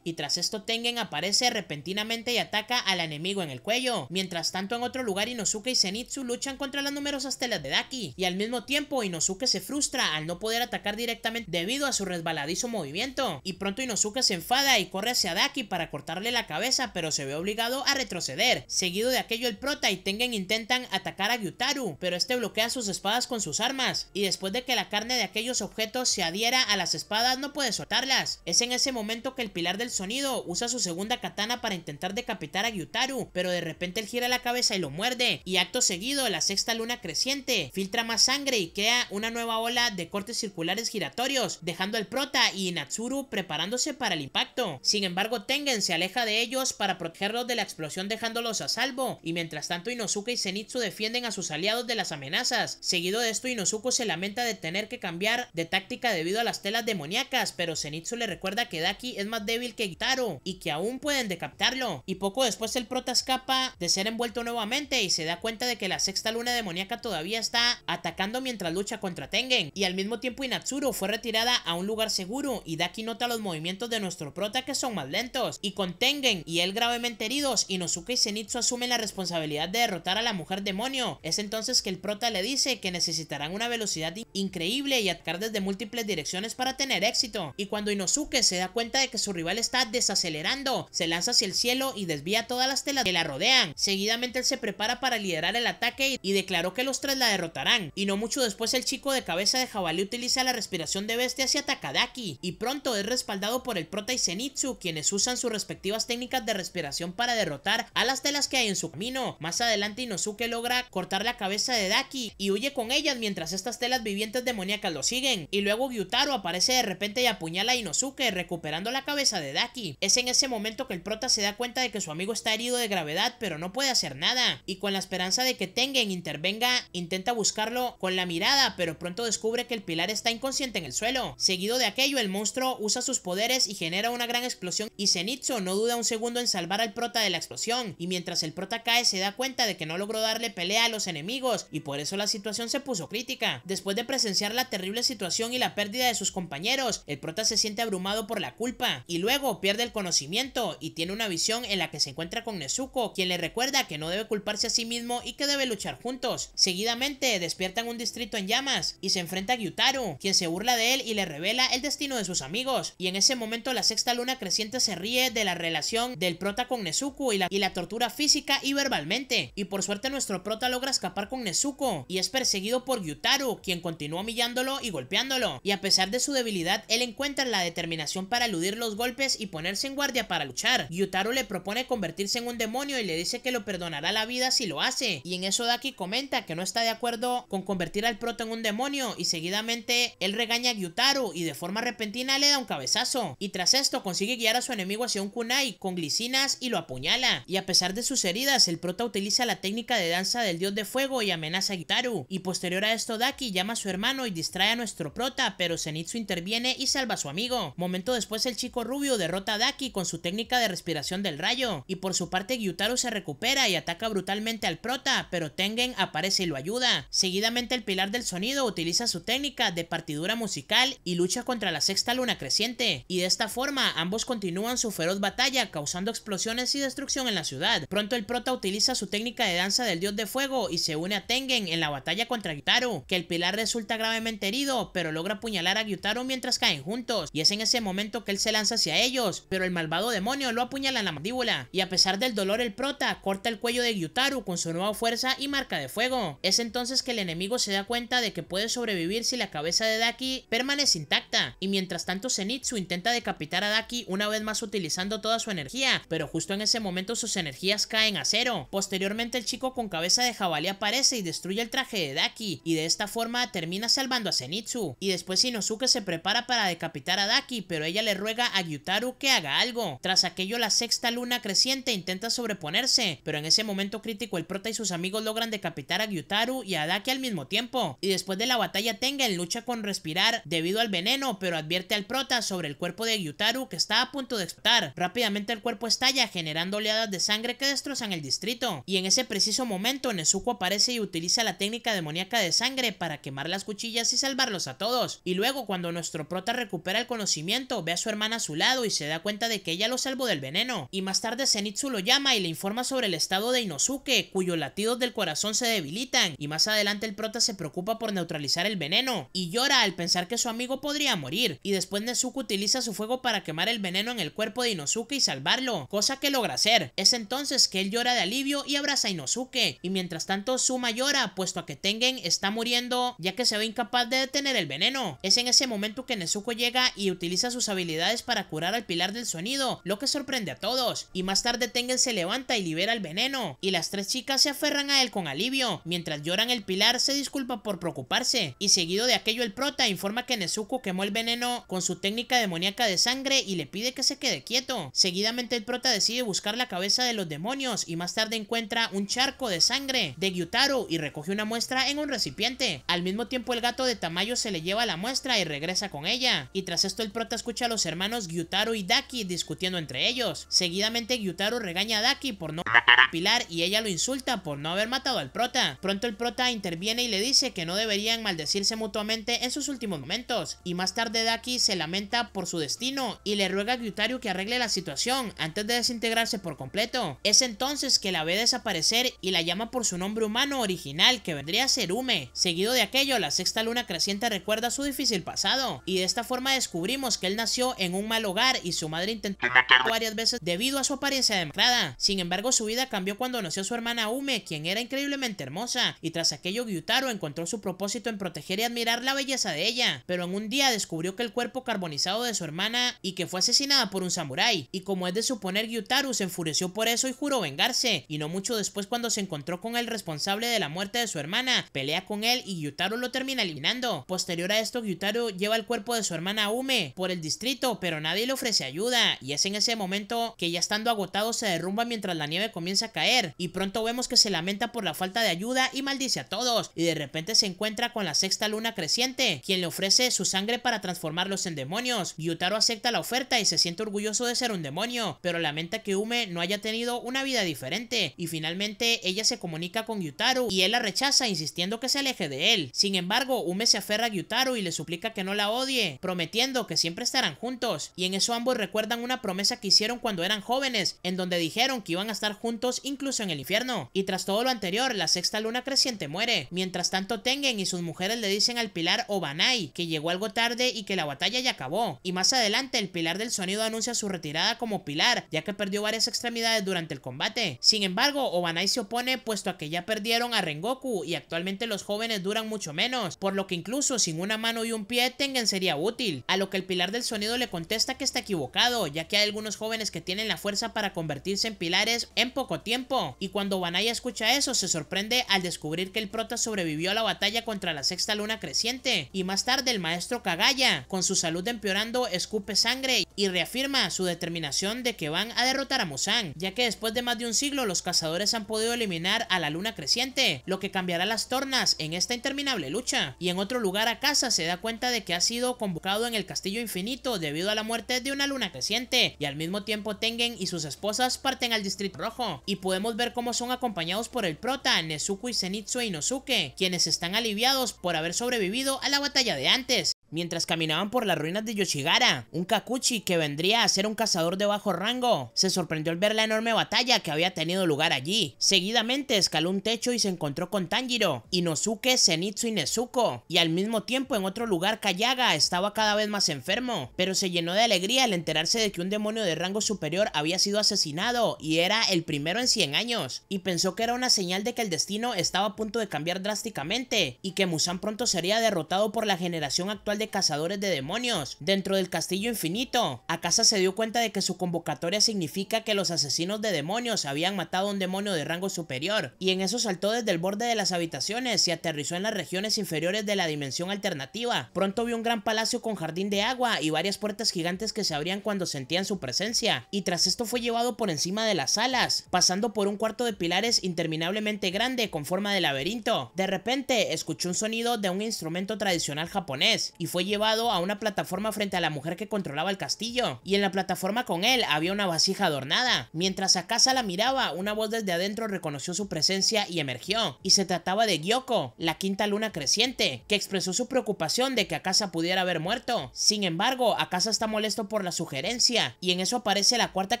y tras esto Tengen aparece repentinamente y ataca al enemigo en el cuello. Mientras tanto, en otro lugar, Inosuke y Zenitsu luchan contra las numerosas telas de Daki, y al mismo tiempo Inosuke se frustra al no poder atacar directamente debido a su resbaladizo movimiento, y pronto Inosuke Orosuka se enfada y corre hacia Daki para cortarle la cabeza, pero se ve obligado a retroceder. Seguido de aquello el prota y Tengen intentan atacar a Gyutaru, pero este bloquea sus espadas con sus armas, y después de que la carne de aquellos objetos se adhiera a las espadas no puede soltarlas. Es en ese momento que el Pilar del Sonido usa su segunda katana para intentar decapitar a Gyutaru, pero de repente él gira la cabeza y lo muerde, y acto seguido la sexta luna creciente filtra más sangre y crea una nueva ola de cortes circulares giratorios, dejando al prota y Natsuru preparándose para el impacto. Sin embargo, Tengen se aleja de ellos para protegerlos de la explosión dejándolos a salvo, y mientras tanto Inosuke y Zenitsu defienden a sus aliados de las amenazas. Seguido de esto, Inosuke se lamenta de tener que cambiar de táctica debido a las telas demoníacas, pero Zenitsu le recuerda que Daki es más débil que Gitaro y que aún pueden decapitarlo. Y poco después el prota escapa de ser envuelto nuevamente y se da cuenta de que la sexta luna demoníaca todavía está atacando mientras lucha contra Tengen. Y al mismo tiempo Inatsuru fue retirada a un lugar seguro y Daki nota los movimientos de nuestro prota que son más lentos, y con Tengen y él gravemente heridos, Inosuke y Zenitsu asumen la responsabilidad de derrotar a la mujer demonio. Es entonces que el prota le dice que necesitarán una velocidad increíble y atacar desde múltiples direcciones para tener éxito, y cuando Inosuke se da cuenta de que su rival está desacelerando, se lanza hacia el cielo y desvía todas las telas que la rodean. Seguidamente él se prepara para liderar el ataque y declaró que los tres la derrotarán, y no mucho después el chico de cabeza de jabalí utiliza la respiración de bestia hacia Takadaki, y pronto es respaldado por por el prota y Zenitsu, quienes usan sus respectivas técnicas de respiración para derrotar a las telas que hay en su camino. Más adelante Inosuke logra cortar la cabeza de Daki y huye con ellas mientras estas telas vivientes demoníacas lo siguen. Y luego Gyutaro aparece de repente y apuñala a Inosuke recuperando la cabeza de Daki. Es en ese momento que el prota se da cuenta de que su amigo está herido de gravedad pero no puede hacer nada. Y con la esperanza de que Tengen intervenga, intenta buscarlo con la mirada pero pronto descubre que el pilar está inconsciente en el suelo. Seguido de aquello el monstruo usa sus poderes y genera una gran explosión y Zenitsu no duda un segundo en salvar al prota de la explosión y mientras el prota cae se da cuenta de que no logró darle pelea a los enemigos y por eso la situación se puso crítica. Después de presenciar la terrible situación y la pérdida de sus compañeros, el prota se siente abrumado por la culpa y luego pierde el conocimiento y tiene una visión en la que se encuentra con Nezuko, quien le recuerda que no debe culparse a sí mismo y que debe luchar juntos. Seguidamente despiertan un distrito en llamas y se enfrenta a Gyutaro, quien se burla de él y le revela el destino de sus amigos y en ese momento momento la sexta luna creciente se ríe de la relación del prota con Nezuko y la, tortura física y verbalmente. Y por suerte nuestro prota logra escapar con Nezuko y es perseguido por Yutaru, quien continúa humillándolo y golpeándolo. Y a pesar de su debilidad, él encuentra la determinación para eludir los golpes y ponerse en guardia para luchar. Yutaru le propone convertirse en un demonio y le dice que lo perdonará la vida si lo hace. Y en eso Daki comenta que no está de acuerdo con convertir al prota en un demonio y seguidamente él regaña a Yutaru y de forma repentina le da un cabezazo y tras esto consigue guiar a su enemigo hacia un kunai con glicinas y lo apuñala. Y a pesar de sus heridas, el prota utiliza la técnica de danza del dios de fuego y amenaza a Gitaru. Y posterior a esto, Daki llama a su hermano y distrae a nuestro prota, pero Zenitsu interviene y salva a su amigo. Momento después, el chico rubio derrota a Daki con su técnica de respiración del rayo. Y por su parte, Gyutaro se recupera y ataca brutalmente al prota, pero Tengen aparece y lo ayuda. Seguidamente, el pilar del sonido utiliza su técnica de partidura musical y lucha contra la sexta luna creciente. Y de esta forma ambos continúan su feroz batalla causando explosiones y destrucción en la ciudad. Pronto el prota utiliza su técnica de danza del dios de fuego y se une a Tengen en la batalla contra Gyutaro, que el pilar resulta gravemente herido pero logra apuñalar a Gyutaro mientras caen juntos y es en ese momento que él se lanza hacia ellos, pero el malvado demonio lo apuñala en la mandíbula y a pesar del dolor el prota corta el cuello de Gyutaro con su nueva fuerza y marca de fuego. Es entonces que el enemigo se da cuenta de que puede sobrevivir si la cabeza de Daki permanece intacta y mientras tanto Zenitsu intenta decapitar a Daki una vez más utilizando toda su energía, pero justo en ese momento sus energías caen a cero. Posteriormente el chico con cabeza de jabalí aparece y destruye el traje de Daki, y de esta forma termina salvando a Zenitsu. Y después Inosuke se prepara para decapitar a Daki, pero ella le ruega a Gyutaru que haga algo. Tras aquello la sexta luna creciente intenta sobreponerse, pero en ese momento crítico el prota y sus amigos logran decapitar a Gyutaru y a Daki al mismo tiempo. Y después de la batalla Tengen lucha con respirar debido al veneno, pero advierte al prota sobre el cuerpo de Yutaru que está a punto de explotar. Rápidamente el cuerpo estalla generando oleadas de sangre que destrozan el distrito. Y en ese preciso momento Nezuko aparece y utiliza la técnica demoníaca de sangre para quemar las cuchillas y salvarlos a todos. Y luego cuando nuestro prota recupera el conocimiento ve a su hermana a su lado y se da cuenta de que ella lo salvó del veneno. Y más tarde Zenitsu lo llama y le informa sobre el estado de Inosuke cuyos latidos del corazón se debilitan. Y más adelante el prota se preocupa por neutralizar el veneno y llora al pensar que su amigo podría morir. Y después Nezuko utiliza su fuego para quemar el veneno en el cuerpo de Inosuke y salvarlo, cosa que logra hacer. Es entonces que él llora de alivio y abraza a Inosuke, y mientras tanto Suma llora, puesto a que Tengen está muriendo ya que se ve incapaz de detener el veneno. Es en ese momento que Nezuko llega y utiliza sus habilidades para curar al pilar del sonido, lo que sorprende a todos, y más tarde Tengen se levanta y libera el veneno, y las tres chicas se aferran a él con alivio, mientras lloran el pilar se disculpa por preocuparse, y seguido de aquello el prota informa que Nezuko quemó el veneno con su técnica demoníaca de sangre y le pide que se quede quieto. Seguidamente el prota decide buscar la cabeza de los demonios y más tarde encuentra un charco de sangre de Gyutaro y recoge una muestra en un recipiente. Al mismo tiempo el gato de Tamayo se le lleva la muestra y regresa con ella. Y tras esto el prota escucha a los hermanos Gyutaro y Daki discutiendo entre ellos. Seguidamente Gyutaro regaña a Daki por no apilar Pilar y ella lo insulta por no haber matado al prota. Pronto el prota interviene y le dice que no deberían maldecirse mutuamente en sus últimos momentos. Y más tarde Daki se lamenta por su destino y le ruega a Gyutaro que arregle la situación antes de desintegrarse por completo. Es entonces que la ve desaparecer y la llama por su nombre humano original que vendría a ser Ume. Seguido de aquello, la sexta luna creciente recuerda su difícil pasado y de esta forma descubrimos que él nació en un mal hogar y su madre intentó varias veces debido a su apariencia demacrada. Sin embargo, su vida cambió cuando nació su hermana Ume, quien era increíblemente hermosa, y tras aquello Gyutaro encontró su propósito en proteger y admirar la belleza de ella, pero en un día descubrió que el cuerpo carbonizado de su hermana y que fue asesinada por un samurái. Y como es de suponer, Gyutaru se enfureció por eso y juró vengarse. Y no mucho después cuando se encontró con el responsable de la muerte de su hermana, pelea con él y Gyutaru lo termina eliminando. Posterior a esto, Gyutaru lleva el cuerpo de su hermana Ume por el distrito, pero nadie le ofrece ayuda. Y es en ese momento que ya estando agotado se derrumba mientras la nieve comienza a caer. Y pronto vemos que se lamenta por la falta de ayuda y maldice a todos. Y de repente se encuentra con la sexta luna creciente, quien le ofrece su sangre para transformarlos en demonios. Gyutaru acepta la oferta y se siente orgulloso de ser un demonio, pero lamenta que Ume no haya tenido una vida diferente, y finalmente ella se comunica con Yutaru y él la rechaza insistiendo que se aleje de él. Sin embargo, Ume se aferra a Yutaru y le suplica que no la odie, prometiendo que siempre estarán juntos, y en eso ambos recuerdan una promesa que hicieron cuando eran jóvenes, en donde dijeron que iban a estar juntos incluso en el infierno. Y tras todo lo anterior, la sexta luna creciente muere. Mientras tanto, Tengen y sus mujeres le dicen al pilar Obanai que llegó algo tarde y que la batalla ya acabó. Y más adelante, el Pilar del Sonido anuncia su retirada como Pilar, ya que perdió varias extremidades durante el combate. Sin embargo, Obanai se opone puesto a que ya perdieron a Rengoku y actualmente los jóvenes duran mucho menos, por lo que incluso sin una mano y un pie Tengen sería útil, a lo que el Pilar del Sonido le contesta que está equivocado, ya que hay algunos jóvenes que tienen la fuerza para convertirse en pilares en poco tiempo, y cuando Obanai escucha eso se sorprende al descubrir que el prota sobrevivió a la batalla contra la sexta luna creciente, y más tarde el maestro Kagaya, con su salud empeorando, escupe sangre y reafirma su determinación de que van a derrotar a Musan, ya que después de más de un siglo los cazadores han podido eliminar a la luna creciente, lo que cambiará las tornas en esta interminable lucha. Y en otro lugar a casa se da cuenta de que ha sido convocado en el castillo infinito debido a la muerte de una luna creciente, y al mismo tiempo Tengen y sus esposas parten al distrito rojo, y podemos ver cómo son acompañados por el prota, Nezuko y Zenitsu e Inosuke, quienes están aliviados por haber sobrevivido a la batalla de antes, mientras caminaban por las ruinas de Yoshigara. Un Kakuchi que vendría a ser un cazador de bajo rango se sorprendió al ver la enorme batalla que había tenido lugar allí. Seguidamente escaló un techo y se encontró con Tanjiro, Inosuke, Senitsu y Nezuko. Y al mismo tiempo en otro lugar Kayaga estaba cada vez más enfermo, pero se llenó de alegría al enterarse de que un demonio de rango superior había sido asesinado y era el primero en 100 años. Y pensó que era una señal de que el destino estaba a punto de cambiar drásticamente y que Musan pronto sería derrotado por la generación actual de cazadores de demonios dentro del castillo infinito. a casa se dio cuenta de que su convocatoria significa que los asesinos de demonios habían matado a un demonio de rango superior, y en eso saltó desde el borde de las habitaciones y aterrizó en las regiones inferiores de la dimensión alternativa. Pronto vio un gran palacio con jardín de agua y varias puertas gigantes que se abrían cuando sentían su presencia, y tras esto fue llevado por encima de las alas, pasando por un cuarto de pilares interminablemente grande con forma de laberinto. De repente, escuchó un sonido de un instrumento tradicional japonés, y fue llevado a una plataforma frente a la mujer que controlaba el castillo, y en la plataforma con él había una vasija adornada. Mientras Akasa la miraba, una voz desde adentro reconoció su presencia y emergió, y se trataba de Gyoko, la quinta luna creciente, que expresó su preocupación de que Akasa pudiera haber muerto. Sin embargo, Akasa está molesto por la sugerencia, y en eso aparece la cuarta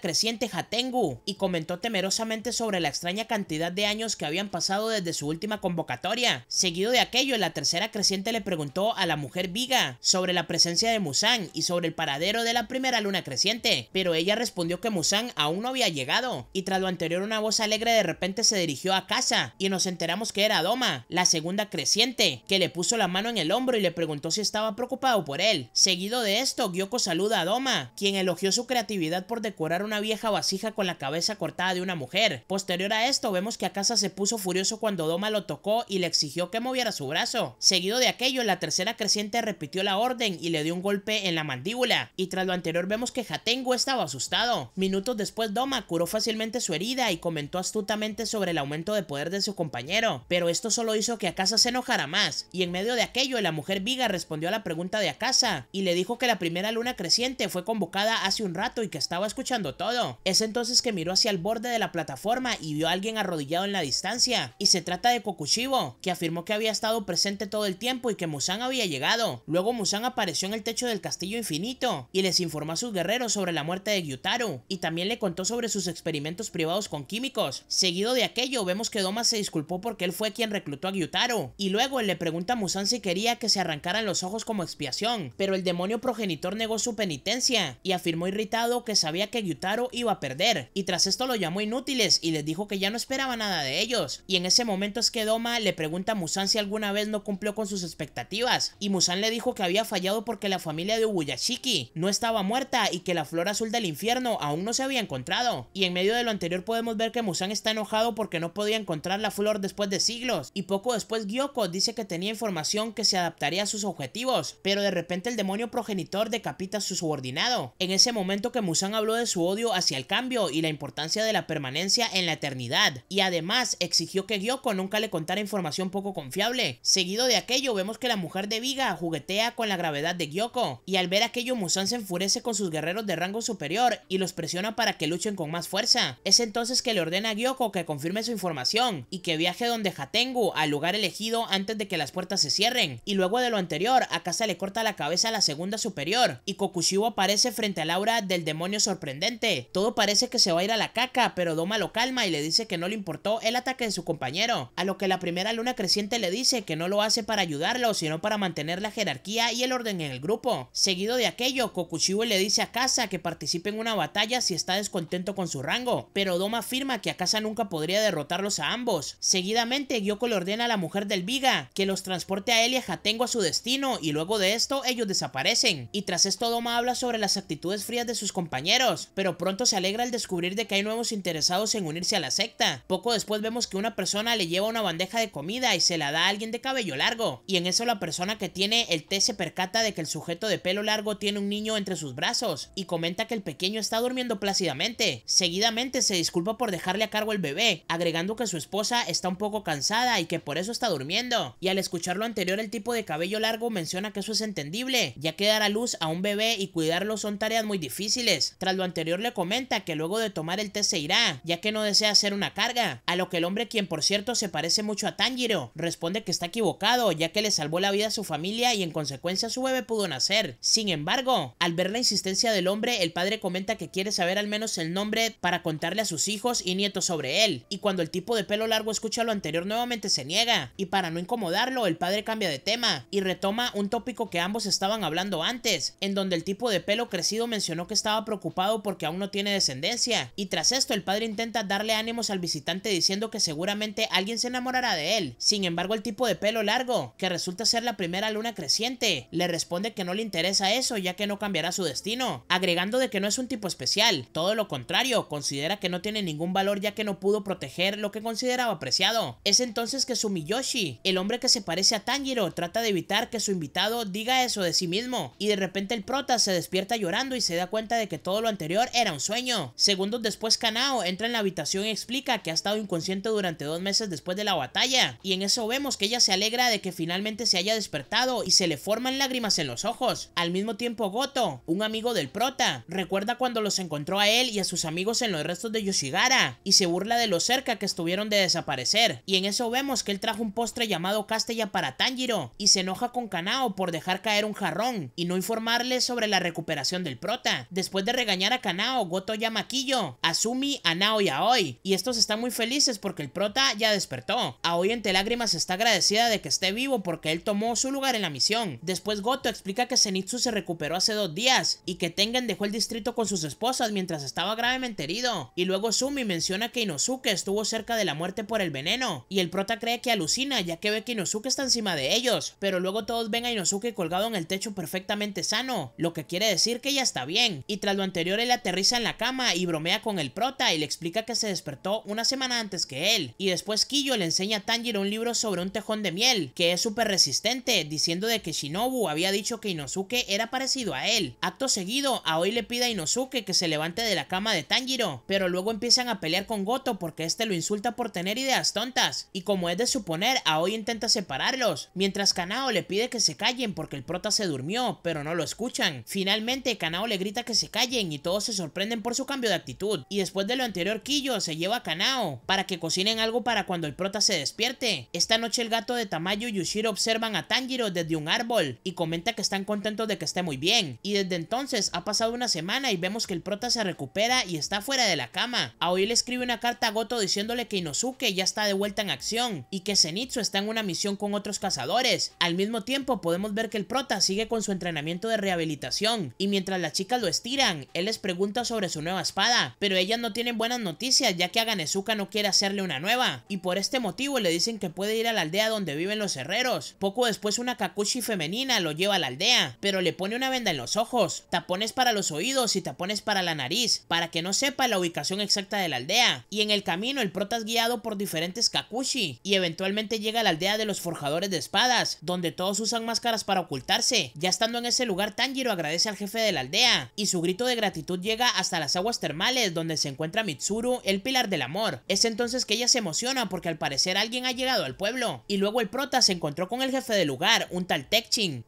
creciente Hatengu, y comentó temerosamente sobre la extraña cantidad de años que habían pasado desde su última convocatoria. Seguido de aquello, la tercera creciente le preguntó a la mujer Viga sobre la presencia de Musan y sobre el paradero de la primera luna creciente, pero ella respondió que Musan aún no había llegado, y tras lo anterior una voz alegre de repente se dirigió a casa, y nos enteramos que era Doma, la segunda creciente, que le puso la mano en el hombro y le preguntó si estaba preocupado por él. Seguido de esto, Gyoko saluda a Doma, quien elogió su creatividad por decorar una vieja vasija con la cabeza cortada de una mujer. Posterior a esto, vemos que casa se puso furioso cuando Doma lo tocó y le exigió que moviera su brazo. Seguido de aquello, la tercera creciente repitió la orden y le dio un golpe en la mandíbula, y tras lo anterior vemos que Jatengo estaba asustado. Minutos después Doma curó fácilmente su herida y comentó astutamente sobre el aumento de poder de su compañero, pero esto solo hizo que Akasa se enojara más, y en medio de aquello la mujer Viga respondió a la pregunta de Akasa, y le dijo que la primera luna creciente fue convocada hace un rato y que estaba escuchando todo. Es entonces que miró hacia el borde de la plataforma y vio a alguien arrodillado en la distancia, y se trata de Kokushibo, que afirmó que había estado presente todo el tiempo y que Musan había llegado. Luego Musan apareció en el techo del castillo infinito y les informó a sus guerreros sobre la muerte de Gyutaro. y también le contó sobre sus experimentos privados con químicos. Seguido de aquello vemos que Doma se disculpó porque él fue quien reclutó a Gyutaro y luego él le pregunta a Musan si quería que se arrancaran los ojos como expiación, pero el demonio progenitor negó su penitencia y afirmó irritado que sabía que Gyutaro iba a perder y tras esto lo llamó inútiles y les dijo que ya no esperaba nada de ellos y en ese momento es que Doma le pregunta a Musan si alguna vez no cumplió con sus expectativas y Musan le dijo dijo que había fallado porque la familia de Ubuyashiki no estaba muerta y que la flor azul del infierno aún no se había encontrado. Y en medio de lo anterior podemos ver que Musan está enojado porque no podía encontrar la flor después de siglos. Y poco después Gyoko dice que tenía información que se adaptaría a sus objetivos, pero de repente el demonio progenitor decapita a su subordinado. En ese momento que Musan habló de su odio hacia el cambio y la importancia de la permanencia en la eternidad. Y además exigió que Gyoko nunca le contara información poco confiable. Seguido de aquello vemos que la mujer de Viga juguete con la gravedad de Gyoko, y al ver aquello Musan se enfurece con sus guerreros de rango superior y los presiona para que luchen con más fuerza. Es entonces que le ordena a Gyoko que confirme su información y que viaje donde Hatengu, al lugar elegido antes de que las puertas se cierren, y luego de lo anterior, a casa le corta la cabeza a la segunda superior, y Kokushibo aparece frente al aura del demonio sorprendente. Todo parece que se va a ir a la caca, pero Doma lo calma y le dice que no le importó el ataque de su compañero, a lo que la primera luna creciente le dice que no lo hace para ayudarlo, sino para mantener la jerarquía y el orden en el grupo. Seguido de aquello, Kokushibo le dice a Kasa que participe en una batalla si está descontento con su rango, pero Doma afirma que a Kaza nunca podría derrotarlos a ambos. Seguidamente, Gyoko le ordena a la mujer del Viga que los transporte a él y a a su destino, y luego de esto, ellos desaparecen. Y tras esto, Doma habla sobre las actitudes frías de sus compañeros, pero pronto se alegra al descubrir de que hay nuevos interesados en unirse a la secta. Poco después vemos que una persona le lleva una bandeja de comida y se la da a alguien de cabello largo, y en eso la persona que tiene el se percata de que el sujeto de pelo largo tiene un niño entre sus brazos y comenta que el pequeño está durmiendo plácidamente. Seguidamente se disculpa por dejarle a cargo el bebé, agregando que su esposa está un poco cansada y que por eso está durmiendo. Y al escuchar lo anterior el tipo de cabello largo menciona que eso es entendible, ya que dar a luz a un bebé y cuidarlo son tareas muy difíciles. Tras lo anterior le comenta que luego de tomar el té se irá, ya que no desea hacer una carga, a lo que el hombre quien por cierto se parece mucho a Tanjiro, responde que está equivocado, ya que le salvó la vida a su familia y en consecuencia su bebé pudo nacer. Sin embargo, al ver la insistencia del hombre, el padre comenta que quiere saber al menos el nombre para contarle a sus hijos y nietos sobre él, y cuando el tipo de pelo largo escucha lo anterior nuevamente se niega, y para no incomodarlo, el padre cambia de tema y retoma un tópico que ambos estaban hablando antes, en donde el tipo de pelo crecido mencionó que estaba preocupado porque aún no tiene descendencia, y tras esto el padre intenta darle ánimos al visitante diciendo que seguramente alguien se enamorará de él, sin embargo el tipo de pelo largo, que resulta ser la primera luna creciente, le responde que no le interesa eso ya que no cambiará su destino, agregando de que no es un tipo especial, todo lo contrario, considera que no tiene ningún valor ya que no pudo proteger lo que consideraba preciado. Es entonces que Sumiyoshi, el hombre que se parece a Tanjiro, trata de evitar que su invitado diga eso de sí mismo, y de repente el prota se despierta llorando y se da cuenta de que todo lo anterior era un sueño. Segundos después Kanao entra en la habitación y explica que ha estado inconsciente durante dos meses después de la batalla, y en eso vemos que ella se alegra de que finalmente se haya despertado y se le forman lágrimas en los ojos. Al mismo tiempo Goto, un amigo del prota, recuerda cuando los encontró a él y a sus amigos en los restos de Yoshigara y se burla de lo cerca que estuvieron de desaparecer. Y en eso vemos que él trajo un postre llamado Castella para Tanjiro y se enoja con Kanao por dejar caer un jarrón y no informarle sobre la recuperación del prota. Después de regañar a Kanao, Goto llama a Kiyo, Asumi, a y Aoi y estos están muy felices porque el prota ya despertó. Aoi entre lágrimas está agradecida de que esté vivo porque él tomó su lugar en la misión Después Goto explica que Zenitsu se recuperó hace dos días y que Tengen dejó el distrito con sus esposas mientras estaba gravemente herido. Y luego Sumi menciona que Inosuke estuvo cerca de la muerte por el veneno y el prota cree que alucina ya que ve que Inosuke está encima de ellos, pero luego todos ven a Inosuke colgado en el techo perfectamente sano, lo que quiere decir que ya está bien. Y tras lo anterior él aterriza en la cama y bromea con el prota y le explica que se despertó una semana antes que él. Y después Kiyo le enseña a Tanjiro un libro sobre un tejón de miel que es súper resistente, diciendo de que Shinobu había dicho que Inosuke era parecido a él. Acto seguido, Aoi le pide a Inosuke que se levante de la cama de Tanjiro, pero luego empiezan a pelear con Goto porque este lo insulta por tener ideas tontas, y como es de suponer, Aoi intenta separarlos, mientras Kanao le pide que se callen porque el prota se durmió, pero no lo escuchan. Finalmente, Kanao le grita que se callen y todos se sorprenden por su cambio de actitud, y después de lo anterior, Kiyo se lleva a Kanao para que cocinen algo para cuando el prota se despierte. Esta noche el gato de Tamayo y Yushiro observan a Tanjiro desde un y comenta que están contentos de que esté muy bien. Y desde entonces ha pasado una semana y vemos que el prota se recupera y está fuera de la cama. Aoi le escribe una carta a Goto diciéndole que Inosuke ya está de vuelta en acción y que Zenitsu está en una misión con otros cazadores. Al mismo tiempo podemos ver que el prota sigue con su entrenamiento de rehabilitación y mientras las chicas lo estiran, él les pregunta sobre su nueva espada, pero ellas no tienen buenas noticias ya que Aganezuka no quiere hacerle una nueva y por este motivo le dicen que puede ir a la aldea donde viven los herreros. Poco después una Kakushi femenina lo lleva a la aldea, pero le pone una venda en los ojos, tapones para los oídos y tapones para la nariz, para que no sepa la ubicación exacta de la aldea. Y en el camino el prota es guiado por diferentes Kakushi, y eventualmente llega a la aldea de los forjadores de espadas, donde todos usan máscaras para ocultarse. Ya estando en ese lugar, Tanjiro agradece al jefe de la aldea, y su grito de gratitud llega hasta las aguas termales, donde se encuentra Mitsuru, el pilar del amor. Es entonces que ella se emociona porque al parecer alguien ha llegado al pueblo, y luego el prota se encontró con el jefe del lugar, un tal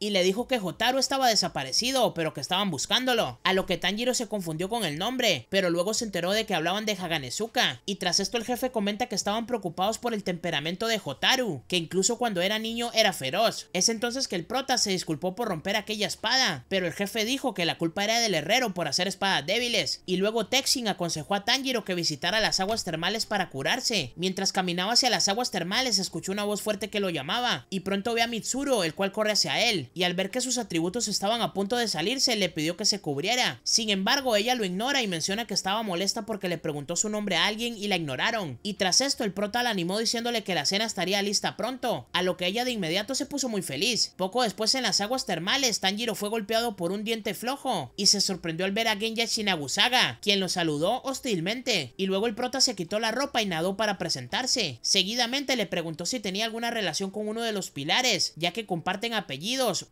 y le dijo que Jotaro estaba desaparecido, pero que estaban buscándolo, a lo que Tanjiro se confundió con el nombre, pero luego se enteró de que hablaban de Haganezuka, y tras esto el jefe comenta que estaban preocupados por el temperamento de Hotaru que incluso cuando era niño era feroz. Es entonces que el prota se disculpó por romper aquella espada, pero el jefe dijo que la culpa era del herrero por hacer espadas débiles, y luego Texin aconsejó a Tanjiro que visitara las aguas termales para curarse. Mientras caminaba hacia las aguas termales escuchó una voz fuerte que lo llamaba, y pronto ve a Mitsuru el cual corre a él, y al ver que sus atributos estaban a punto de salirse, le pidió que se cubriera. Sin embargo, ella lo ignora y menciona que estaba molesta porque le preguntó su nombre a alguien y la ignoraron. Y tras esto, el prota la animó diciéndole que la cena estaría lista pronto, a lo que ella de inmediato se puso muy feliz. Poco después, en las aguas termales, Tanjiro fue golpeado por un diente flojo, y se sorprendió al ver a Genja Shinagusaga, quien lo saludó hostilmente, y luego el prota se quitó la ropa y nadó para presentarse. Seguidamente le preguntó si tenía alguna relación con uno de los pilares, ya que comparten a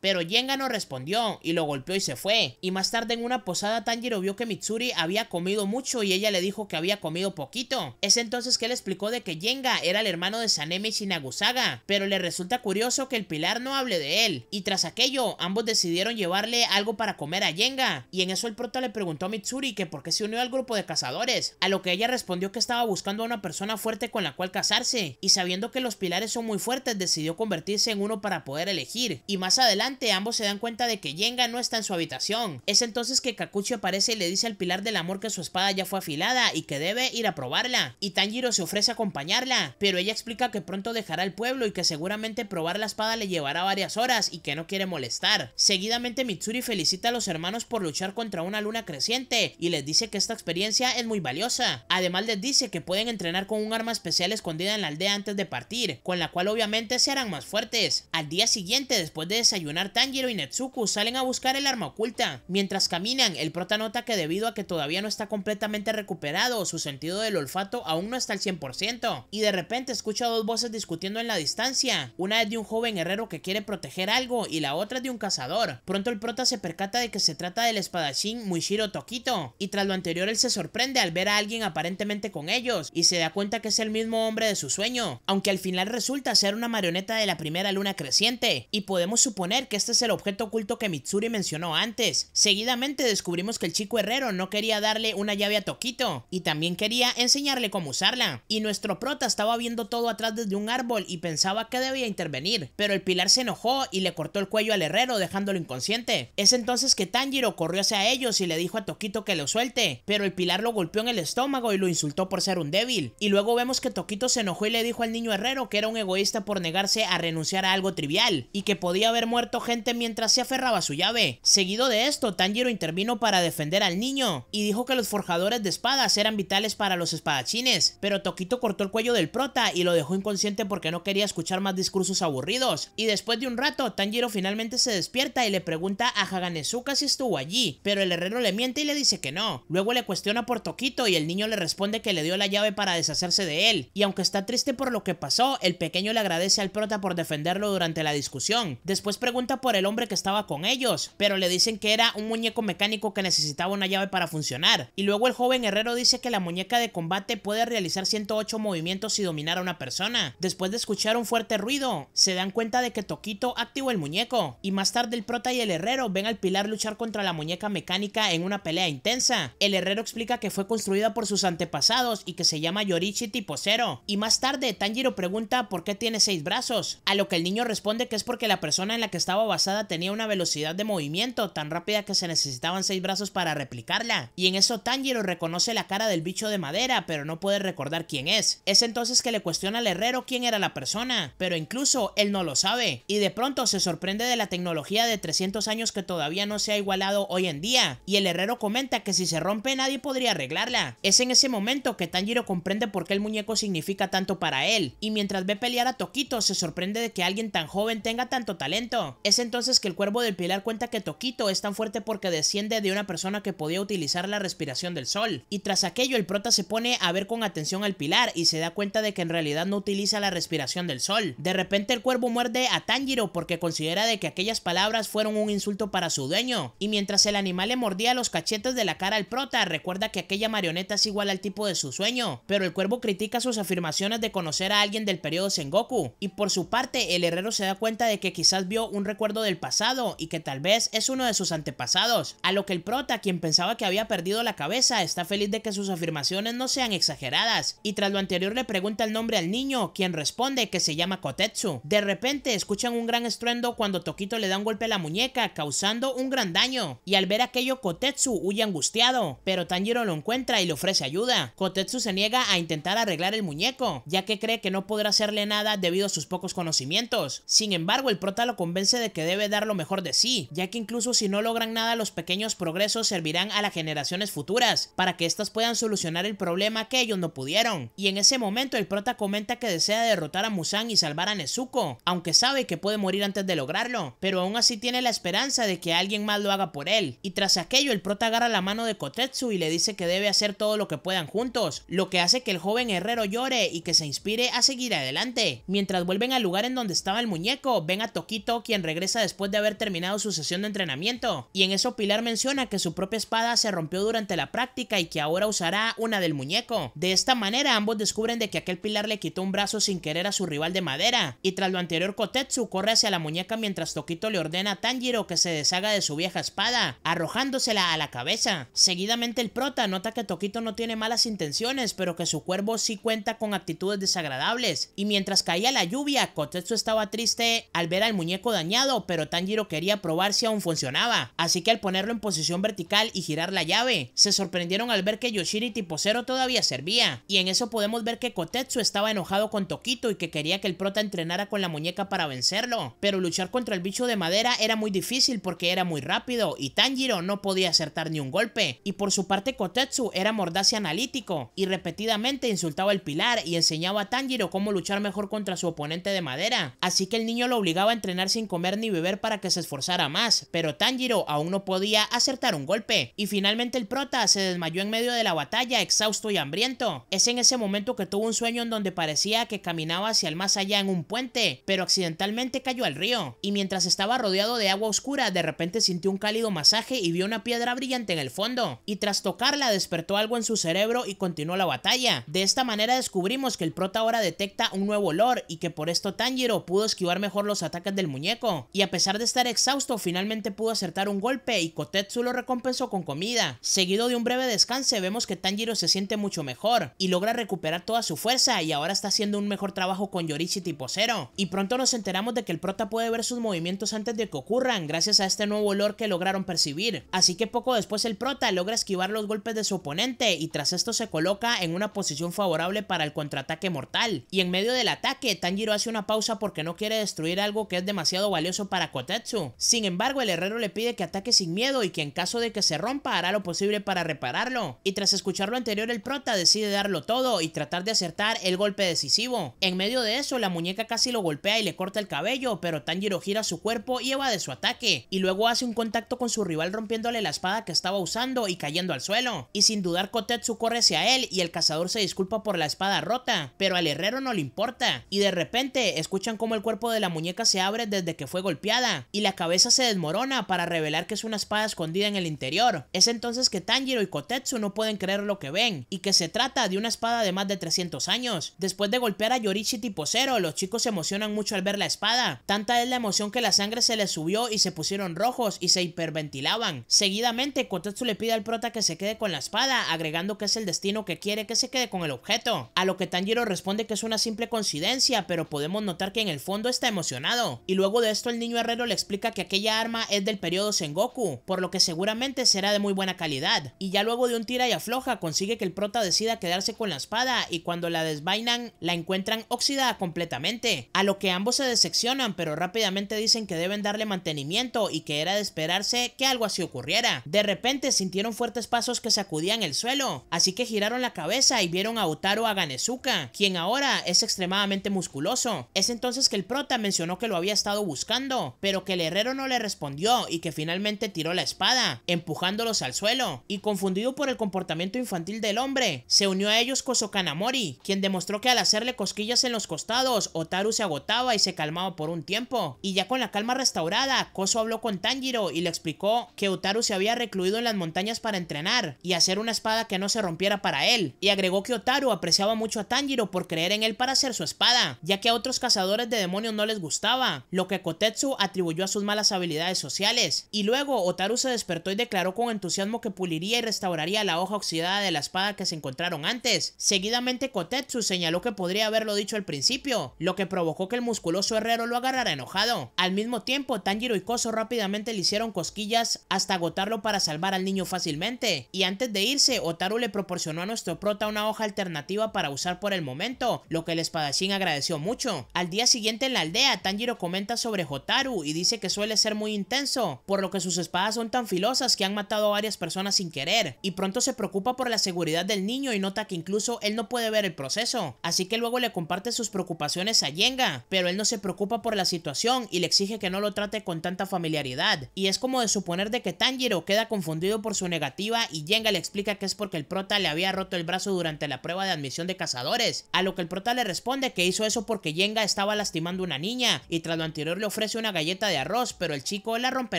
pero Jenga no respondió y lo golpeó y se fue. Y más tarde en una posada Tanjiro vio que Mitsuri había comido mucho y ella le dijo que había comido poquito. Es entonces que él explicó de que Jenga era el hermano de Sanemi Shinagusaga, pero le resulta curioso que el pilar no hable de él. Y tras aquello, ambos decidieron llevarle algo para comer a Jenga. Y en eso el prota le preguntó a Mitsuri que por qué se unió al grupo de cazadores, a lo que ella respondió que estaba buscando a una persona fuerte con la cual casarse, y sabiendo que los pilares son muy fuertes decidió convertirse en uno para poder elegir, y más adelante ambos se dan cuenta de que Jenga no está en su habitación. Es entonces que Kakuchi aparece y le dice al Pilar del Amor que su espada ya fue afilada y que debe ir a probarla, y Tanjiro se ofrece a acompañarla, pero ella explica que pronto dejará el pueblo y que seguramente probar la espada le llevará varias horas y que no quiere molestar. Seguidamente Mitsuri felicita a los hermanos por luchar contra una luna creciente y les dice que esta experiencia es muy valiosa. Además les dice que pueden entrenar con un arma especial escondida en la aldea antes de partir, con la cual obviamente se harán más fuertes. Al día siguiente, después de desayunar, Tanjiro y Netsuku salen a buscar el arma oculta. Mientras caminan, el prota nota que debido a que todavía no está completamente recuperado, su sentido del olfato aún no está al 100%, y de repente escucha dos voces discutiendo en la distancia. Una es de un joven herrero que quiere proteger algo y la otra es de un cazador. Pronto el prota se percata de que se trata del espadachín Muishiro Tokito, y tras lo anterior él se sorprende al ver a alguien aparentemente con ellos, y se da cuenta que es el mismo hombre de su sueño, aunque al final resulta ser una marioneta de la primera luna creciente, y puede podemos suponer que este es el objeto oculto que Mitsuri mencionó antes. Seguidamente descubrimos que el chico herrero no quería darle una llave a Toquito y también quería enseñarle cómo usarla. Y nuestro prota estaba viendo todo atrás desde un árbol y pensaba que debía intervenir, pero el pilar se enojó y le cortó el cuello al herrero dejándolo inconsciente. Es entonces que Tanjiro corrió hacia ellos y le dijo a Toquito que lo suelte, pero el pilar lo golpeó en el estómago y lo insultó por ser un débil. Y luego vemos que Toquito se enojó y le dijo al niño herrero que era un egoísta por negarse a renunciar a algo trivial y que podía haber muerto gente mientras se aferraba a su llave. Seguido de esto, Tanjiro intervino para defender al niño y dijo que los forjadores de espadas eran vitales para los espadachines, pero Toquito cortó el cuello del prota y lo dejó inconsciente porque no quería escuchar más discursos aburridos. Y después de un rato, Tanjiro finalmente se despierta y le pregunta a Haganesuka si estuvo allí, pero el herrero le miente y le dice que no. Luego le cuestiona por Toquito y el niño le responde que le dio la llave para deshacerse de él. Y aunque está triste por lo que pasó, el pequeño le agradece al prota por defenderlo durante la discusión. Después pregunta por el hombre que estaba con ellos, pero le dicen que era un muñeco mecánico que necesitaba una llave para funcionar. Y luego el joven herrero dice que la muñeca de combate puede realizar 108 movimientos y dominar a una persona. Después de escuchar un fuerte ruido, se dan cuenta de que Toquito activó el muñeco. Y más tarde el prota y el herrero ven al pilar luchar contra la muñeca mecánica en una pelea intensa. El herrero explica que fue construida por sus antepasados y que se llama Yorichi tipo 0. Y más tarde Tanjiro pregunta por qué tiene seis brazos, a lo que el niño responde que es porque la persona persona en la que estaba basada tenía una velocidad de movimiento tan rápida que se necesitaban seis brazos para replicarla. Y en eso Tanjiro reconoce la cara del bicho de madera, pero no puede recordar quién es. Es entonces que le cuestiona al herrero quién era la persona, pero incluso él no lo sabe. Y de pronto se sorprende de la tecnología de 300 años que todavía no se ha igualado hoy en día. Y el herrero comenta que si se rompe nadie podría arreglarla. Es en ese momento que Tanjiro comprende por qué el muñeco significa tanto para él. Y mientras ve pelear a Toquito, se sorprende de que alguien tan joven tenga tanto talento. Es entonces que el cuervo del pilar cuenta que Toquito es tan fuerte porque desciende de una persona que podía utilizar la respiración del sol. Y tras aquello el prota se pone a ver con atención al pilar y se da cuenta de que en realidad no utiliza la respiración del sol. De repente el cuervo muerde a Tanjiro porque considera de que aquellas palabras fueron un insulto para su dueño. Y mientras el animal le mordía los cachetes de la cara al prota, recuerda que aquella marioneta es igual al tipo de su sueño. Pero el cuervo critica sus afirmaciones de conocer a alguien del periodo Sengoku. Y por su parte el herrero se da cuenta de que quizá quizás vio un recuerdo del pasado y que tal vez es uno de sus antepasados, a lo que el prota, quien pensaba que había perdido la cabeza, está feliz de que sus afirmaciones no sean exageradas, y tras lo anterior le pregunta el nombre al niño, quien responde que se llama Kotetsu. De repente escuchan un gran estruendo cuando Tokito le da un golpe a la muñeca, causando un gran daño, y al ver aquello Kotetsu huye angustiado, pero Tanjiro lo encuentra y le ofrece ayuda. Kotetsu se niega a intentar arreglar el muñeco, ya que cree que no podrá hacerle nada debido a sus pocos conocimientos. Sin embargo, el prota lo convence de que debe dar lo mejor de sí, ya que incluso si no logran nada los pequeños progresos servirán a las generaciones futuras, para que éstas puedan solucionar el problema que ellos no pudieron. Y en ese momento el prota comenta que desea derrotar a Musan y salvar a Nezuko, aunque sabe que puede morir antes de lograrlo, pero aún así tiene la esperanza de que alguien más lo haga por él. Y tras aquello el prota agarra la mano de Kotetsu y le dice que debe hacer todo lo que puedan juntos, lo que hace que el joven herrero llore y que se inspire a seguir adelante. Mientras vuelven al lugar en donde estaba el muñeco, ven a tocar quien regresa después de haber terminado su sesión de entrenamiento. Y en eso Pilar menciona que su propia espada se rompió durante la práctica y que ahora usará una del muñeco. De esta manera ambos descubren de que aquel Pilar le quitó un brazo sin querer a su rival de madera. Y tras lo anterior Kotetsu corre hacia la muñeca mientras Tokito le ordena a Tanjiro que se deshaga de su vieja espada, arrojándosela a la cabeza. Seguidamente el prota nota que Tokito no tiene malas intenciones, pero que su cuervo sí cuenta con actitudes desagradables. Y mientras caía la lluvia, Kotetsu estaba triste al ver a el muñeco dañado, pero Tanjiro quería probar si aún funcionaba, así que al ponerlo en posición vertical y girar la llave, se sorprendieron al ver que Yoshiri tipo 0 todavía servía, y en eso podemos ver que Kotetsu estaba enojado con Tokito y que quería que el prota entrenara con la muñeca para vencerlo, pero luchar contra el bicho de madera era muy difícil porque era muy rápido y Tanjiro no podía acertar ni un golpe, y por su parte Kotetsu era mordaz y analítico, y repetidamente insultaba el pilar y enseñaba a Tanjiro cómo luchar mejor contra su oponente de madera, así que el niño lo obligaba a entrenar sin comer ni beber para que se esforzara más, pero Tanjiro aún no podía acertar un golpe, y finalmente el prota se desmayó en medio de la batalla exhausto y hambriento. Es en ese momento que tuvo un sueño en donde parecía que caminaba hacia el más allá en un puente, pero accidentalmente cayó al río, y mientras estaba rodeado de agua oscura, de repente sintió un cálido masaje y vio una piedra brillante en el fondo, y tras tocarla despertó algo en su cerebro y continuó la batalla. De esta manera descubrimos que el prota ahora detecta un nuevo olor y que por esto Tanjiro pudo esquivar mejor los ataques del muñeco. Y a pesar de estar exhausto, finalmente pudo acertar un golpe y Kotetsu lo recompensó con comida. Seguido de un breve descanso, vemos que Tanjiro se siente mucho mejor y logra recuperar toda su fuerza y ahora está haciendo un mejor trabajo con Yorichi tipo cero Y pronto nos enteramos de que el prota puede ver sus movimientos antes de que ocurran gracias a este nuevo olor que lograron percibir. Así que poco después el prota logra esquivar los golpes de su oponente y tras esto se coloca en una posición favorable para el contraataque mortal. Y en medio del ataque, Tanjiro hace una pausa porque no quiere destruir algo que demasiado valioso para Kotetsu. Sin embargo, el herrero le pide que ataque sin miedo y que en caso de que se rompa hará lo posible para repararlo. Y tras escuchar lo anterior, el prota decide darlo todo y tratar de acertar el golpe decisivo. En medio de eso, la muñeca casi lo golpea y le corta el cabello, pero Tanjiro gira su cuerpo y evade su ataque, y luego hace un contacto con su rival rompiéndole la espada que estaba usando y cayendo al suelo. Y sin dudar Kotetsu corre hacia él y el cazador se disculpa por la espada rota, pero al herrero no le importa, y de repente escuchan como el cuerpo de la muñeca se abre desde que fue golpeada, y la cabeza se desmorona para revelar que es una espada escondida en el interior. Es entonces que Tanjiro y Kotetsu no pueden creer lo que ven, y que se trata de una espada de más de 300 años. Después de golpear a Yorichi tipo cero, los chicos se emocionan mucho al ver la espada. Tanta es la emoción que la sangre se les subió y se pusieron rojos y se hiperventilaban. Seguidamente, Kotetsu le pide al prota que se quede con la espada, agregando que es el destino que quiere que se quede con el objeto. A lo que Tanjiro responde que es una simple coincidencia, pero podemos notar que en el fondo está emocionado. Y luego de esto el niño herrero le explica que aquella arma es del periodo Sengoku, por lo que seguramente será de muy buena calidad. Y ya luego de un tira y afloja consigue que el prota decida quedarse con la espada y cuando la desvainan la encuentran oxidada completamente, a lo que ambos se decepcionan pero rápidamente dicen que deben darle mantenimiento y que era de esperarse que algo así ocurriera. De repente sintieron fuertes pasos que sacudían el suelo, así que giraron la cabeza y vieron a a Aganezuka, quien ahora es extremadamente musculoso. Es entonces que el prota mencionó que lo había estado buscando, pero que el herrero no le respondió y que finalmente tiró la espada, empujándolos al suelo, y confundido por el comportamiento infantil del hombre, se unió a ellos Koso Kanamori quien demostró que al hacerle cosquillas en los costados, Otaru se agotaba y se calmaba por un tiempo, y ya con la calma restaurada, Koso habló con Tanjiro y le explicó que Otaru se había recluido en las montañas para entrenar y hacer una espada que no se rompiera para él, y agregó que Otaru apreciaba mucho a Tanjiro por creer en él para hacer su espada, ya que a otros cazadores de demonios no les gustaba, lo que Kotetsu atribuyó a sus malas habilidades sociales. Y luego Otaru se despertó y declaró con entusiasmo que puliría y restauraría la hoja oxidada de la espada que se encontraron antes. Seguidamente Kotetsu señaló que podría haberlo dicho al principio, lo que provocó que el musculoso herrero lo agarrara enojado. Al mismo tiempo, Tanjiro y Koso rápidamente le hicieron cosquillas hasta agotarlo para salvar al niño fácilmente. Y antes de irse, Otaru le proporcionó a nuestro prota una hoja alternativa para usar por el momento, lo que el espadachín agradeció mucho. Al día siguiente en la aldea, Tanjiro comenta sobre Hotaru y dice que suele ser muy intenso, por lo que sus espadas son tan filosas que han matado a varias personas sin querer, y pronto se preocupa por la seguridad del niño y nota que incluso él no puede ver el proceso, así que luego le comparte sus preocupaciones a Jenga pero él no se preocupa por la situación y le exige que no lo trate con tanta familiaridad, y es como de suponer de que Tanjiro queda confundido por su negativa y Jenga le explica que es porque el prota le había roto el brazo durante la prueba de admisión de cazadores, a lo que el prota le responde que hizo eso porque Jenga estaba lastimando a una niña y lo anterior le ofrece una galleta de arroz, pero el chico la rompe